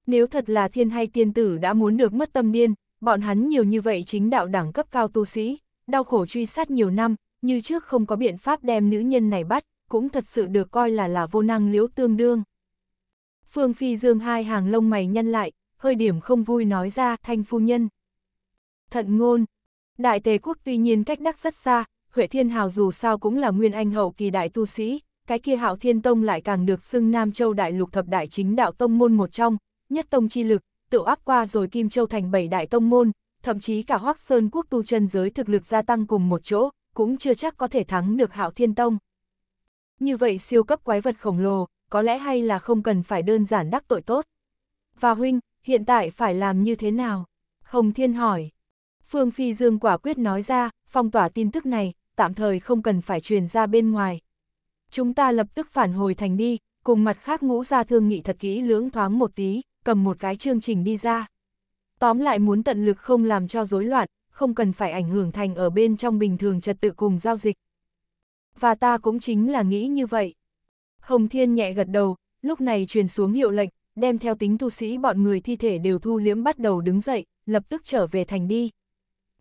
Nếu thật là thiên hay tiên tử đã muốn được mất tâm điên, bọn hắn nhiều như vậy chính đạo đẳng cấp cao tu sĩ, đau khổ truy sát nhiều năm, như trước không có biện pháp đem nữ nhân này bắt, cũng thật sự được coi là là vô năng liếu tương đương. Phương Phi Dương hai hàng lông mày nhăn lại, hơi điểm không vui nói ra thanh phu nhân. Thận ngôn, đại tề quốc tuy nhiên cách đắc rất xa, Huệ Thiên Hào dù sao cũng là nguyên anh hậu kỳ đại tu sĩ, cái kia hạo thiên tông lại càng được xưng Nam Châu đại lục thập đại chính đạo tông môn một trong, nhất tông chi lực, tự áp qua rồi Kim Châu thành bảy đại tông môn, thậm chí cả Hoắc Sơn quốc tu chân giới thực lực gia tăng cùng một chỗ, cũng chưa chắc có thể thắng được Hạo Thiên Tông. Như vậy siêu cấp quái vật khổng lồ, có lẽ hay là không cần phải đơn giản đắc tội tốt. Và huynh, hiện tại phải làm như thế nào? Hồng Thiên hỏi. Phương Phi Dương quả quyết nói ra, phong tỏa tin tức này, tạm thời không cần phải truyền ra bên ngoài. Chúng ta lập tức phản hồi thành đi, cùng mặt khác ngũ ra thương nghị thật kỹ lưỡng thoáng một tí cầm một cái chương trình đi ra. Tóm lại muốn tận lực không làm cho rối loạn, không cần phải ảnh hưởng thành ở bên trong bình thường trật tự cùng giao dịch. Và ta cũng chính là nghĩ như vậy. Hồng Thiên nhẹ gật đầu, lúc này truyền xuống hiệu lệnh, đem theo tính tu sĩ bọn người thi thể đều thu liếm bắt đầu đứng dậy, lập tức trở về thành đi.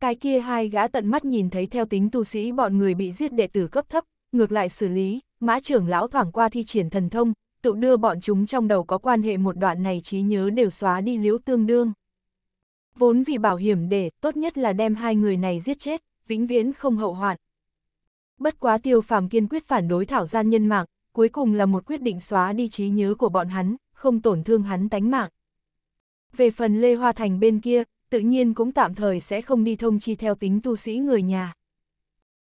Cái kia hai gã tận mắt nhìn thấy theo tính tu sĩ bọn người bị giết đệ tử cấp thấp, ngược lại xử lý, mã trưởng lão thoảng qua thi triển thần thông, tự đưa bọn chúng trong đầu có quan hệ một đoạn này trí nhớ đều xóa đi liễu tương đương. Vốn vì bảo hiểm để, tốt nhất là đem hai người này giết chết, vĩnh viễn không hậu hoạn. Bất quá tiêu phàm kiên quyết phản đối thảo gian nhân mạng, cuối cùng là một quyết định xóa đi trí nhớ của bọn hắn, không tổn thương hắn tánh mạng. Về phần Lê Hoa Thành bên kia, tự nhiên cũng tạm thời sẽ không đi thông chi theo tính tu sĩ người nhà.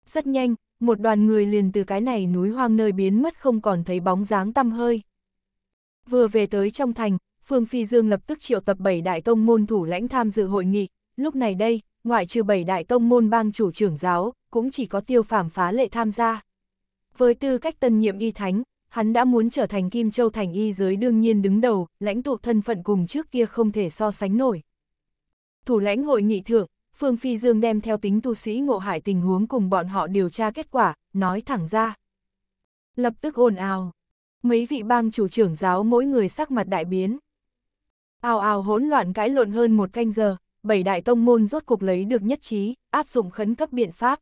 Rất nhanh, một đoàn người liền từ cái này núi hoang nơi biến mất không còn thấy bóng dáng tăm hơi. Vừa về tới trong thành, Phương Phi Dương lập tức triệu tập bảy đại tông môn thủ lãnh tham dự hội nghị, lúc này đây, ngoại trừ bảy đại tông môn bang chủ trưởng giáo, cũng chỉ có tiêu phàm phá lệ tham gia. Với tư cách tân nhiệm y thánh, hắn đã muốn trở thành Kim Châu Thành y giới đương nhiên đứng đầu, lãnh tụ thân phận cùng trước kia không thể so sánh nổi. Thủ lãnh hội nghị thượng, Phương Phi Dương đem theo tính tu sĩ ngộ hại tình huống cùng bọn họ điều tra kết quả, nói thẳng ra. Lập tức ồn ào. Mấy vị bang chủ trưởng giáo mỗi người sắc mặt đại biến. Ao ào hỗn loạn cãi lộn hơn một canh giờ, bảy đại tông môn rốt cục lấy được nhất trí, áp dụng khẩn cấp biện pháp.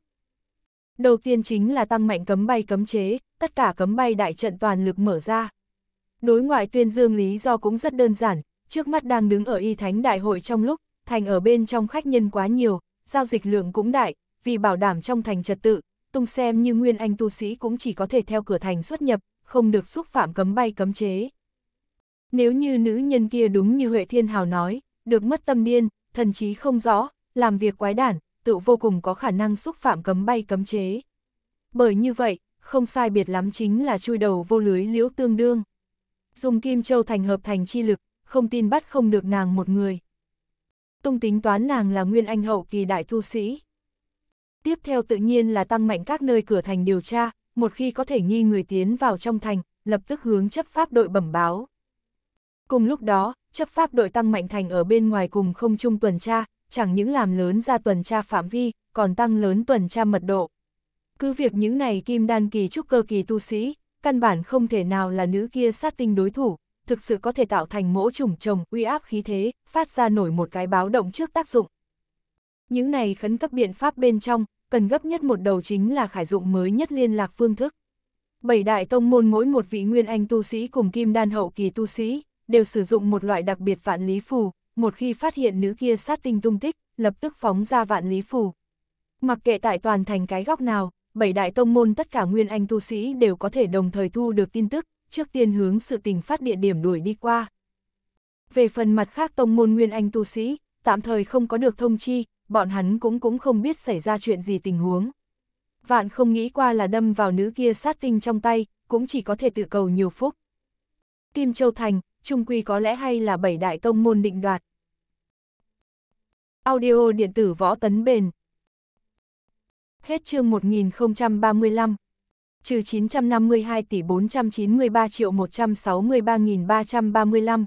Đầu tiên chính là tăng mạnh cấm bay cấm chế, tất cả cấm bay đại trận toàn lực mở ra. Đối ngoại tuyên dương lý do cũng rất đơn giản, trước mắt đang đứng ở y thánh đại hội trong lúc, thành ở bên trong khách nhân quá nhiều, giao dịch lượng cũng đại, vì bảo đảm trong thành trật tự, tung xem như nguyên anh tu sĩ cũng chỉ có thể theo cửa thành xuất nhập, không được xúc phạm cấm bay cấm chế. Nếu như nữ nhân kia đúng như Huệ Thiên Hào nói, được mất tâm điên, thần trí không rõ, làm việc quái đản, tự vô cùng có khả năng xúc phạm cấm bay cấm chế. Bởi như vậy, không sai biệt lắm chính là chui đầu vô lưới liễu tương đương. Dùng Kim Châu thành hợp thành chi lực, không tin bắt không được nàng một người tung tính toán nàng là nguyên anh hậu kỳ đại tu sĩ. Tiếp theo tự nhiên là tăng mạnh các nơi cửa thành điều tra, một khi có thể nghi người tiến vào trong thành, lập tức hướng chấp pháp đội bẩm báo. Cùng lúc đó, chấp pháp đội tăng mạnh thành ở bên ngoài cùng không chung tuần tra, chẳng những làm lớn ra tuần tra phạm vi, còn tăng lớn tuần tra mật độ. Cứ việc những này kim đan kỳ trúc cơ kỳ tu sĩ, căn bản không thể nào là nữ kia sát tinh đối thủ, thực sự có thể tạo thành mỗ trùng trồng uy áp khí thế, phát ra nổi một cái báo động trước tác dụng. Những này khẩn cấp biện pháp bên trong, cần gấp nhất một đầu chính là khải dụng mới nhất liên lạc phương thức. Bảy đại tông môn mỗi một vị nguyên anh tu sĩ cùng kim đan hậu kỳ tu sĩ, đều sử dụng một loại đặc biệt vạn lý phù, một khi phát hiện nữ kia sát tinh tung tích, lập tức phóng ra vạn lý phù. Mặc kệ tại toàn thành cái góc nào, bảy đại tông môn tất cả nguyên anh tu sĩ đều có thể đồng thời thu được tin tức, trước tiên hướng sự tình phát địa điểm đuổi đi qua. Về phần mặt khác tông môn nguyên anh tu sĩ, tạm thời không có được thông chi, bọn hắn cũng cũng không biết xảy ra chuyện gì tình huống. Vạn không nghĩ qua là đâm vào nữ kia sát tinh trong tay, cũng chỉ có thể tự cầu nhiều phúc. Kim Châu Thành, trung quy có lẽ hay là bảy đại tông môn định đoạt. Audio điện tử võ tấn bền. Hết chương 1035 trừ 952 tỷ 493 triệu 163.335,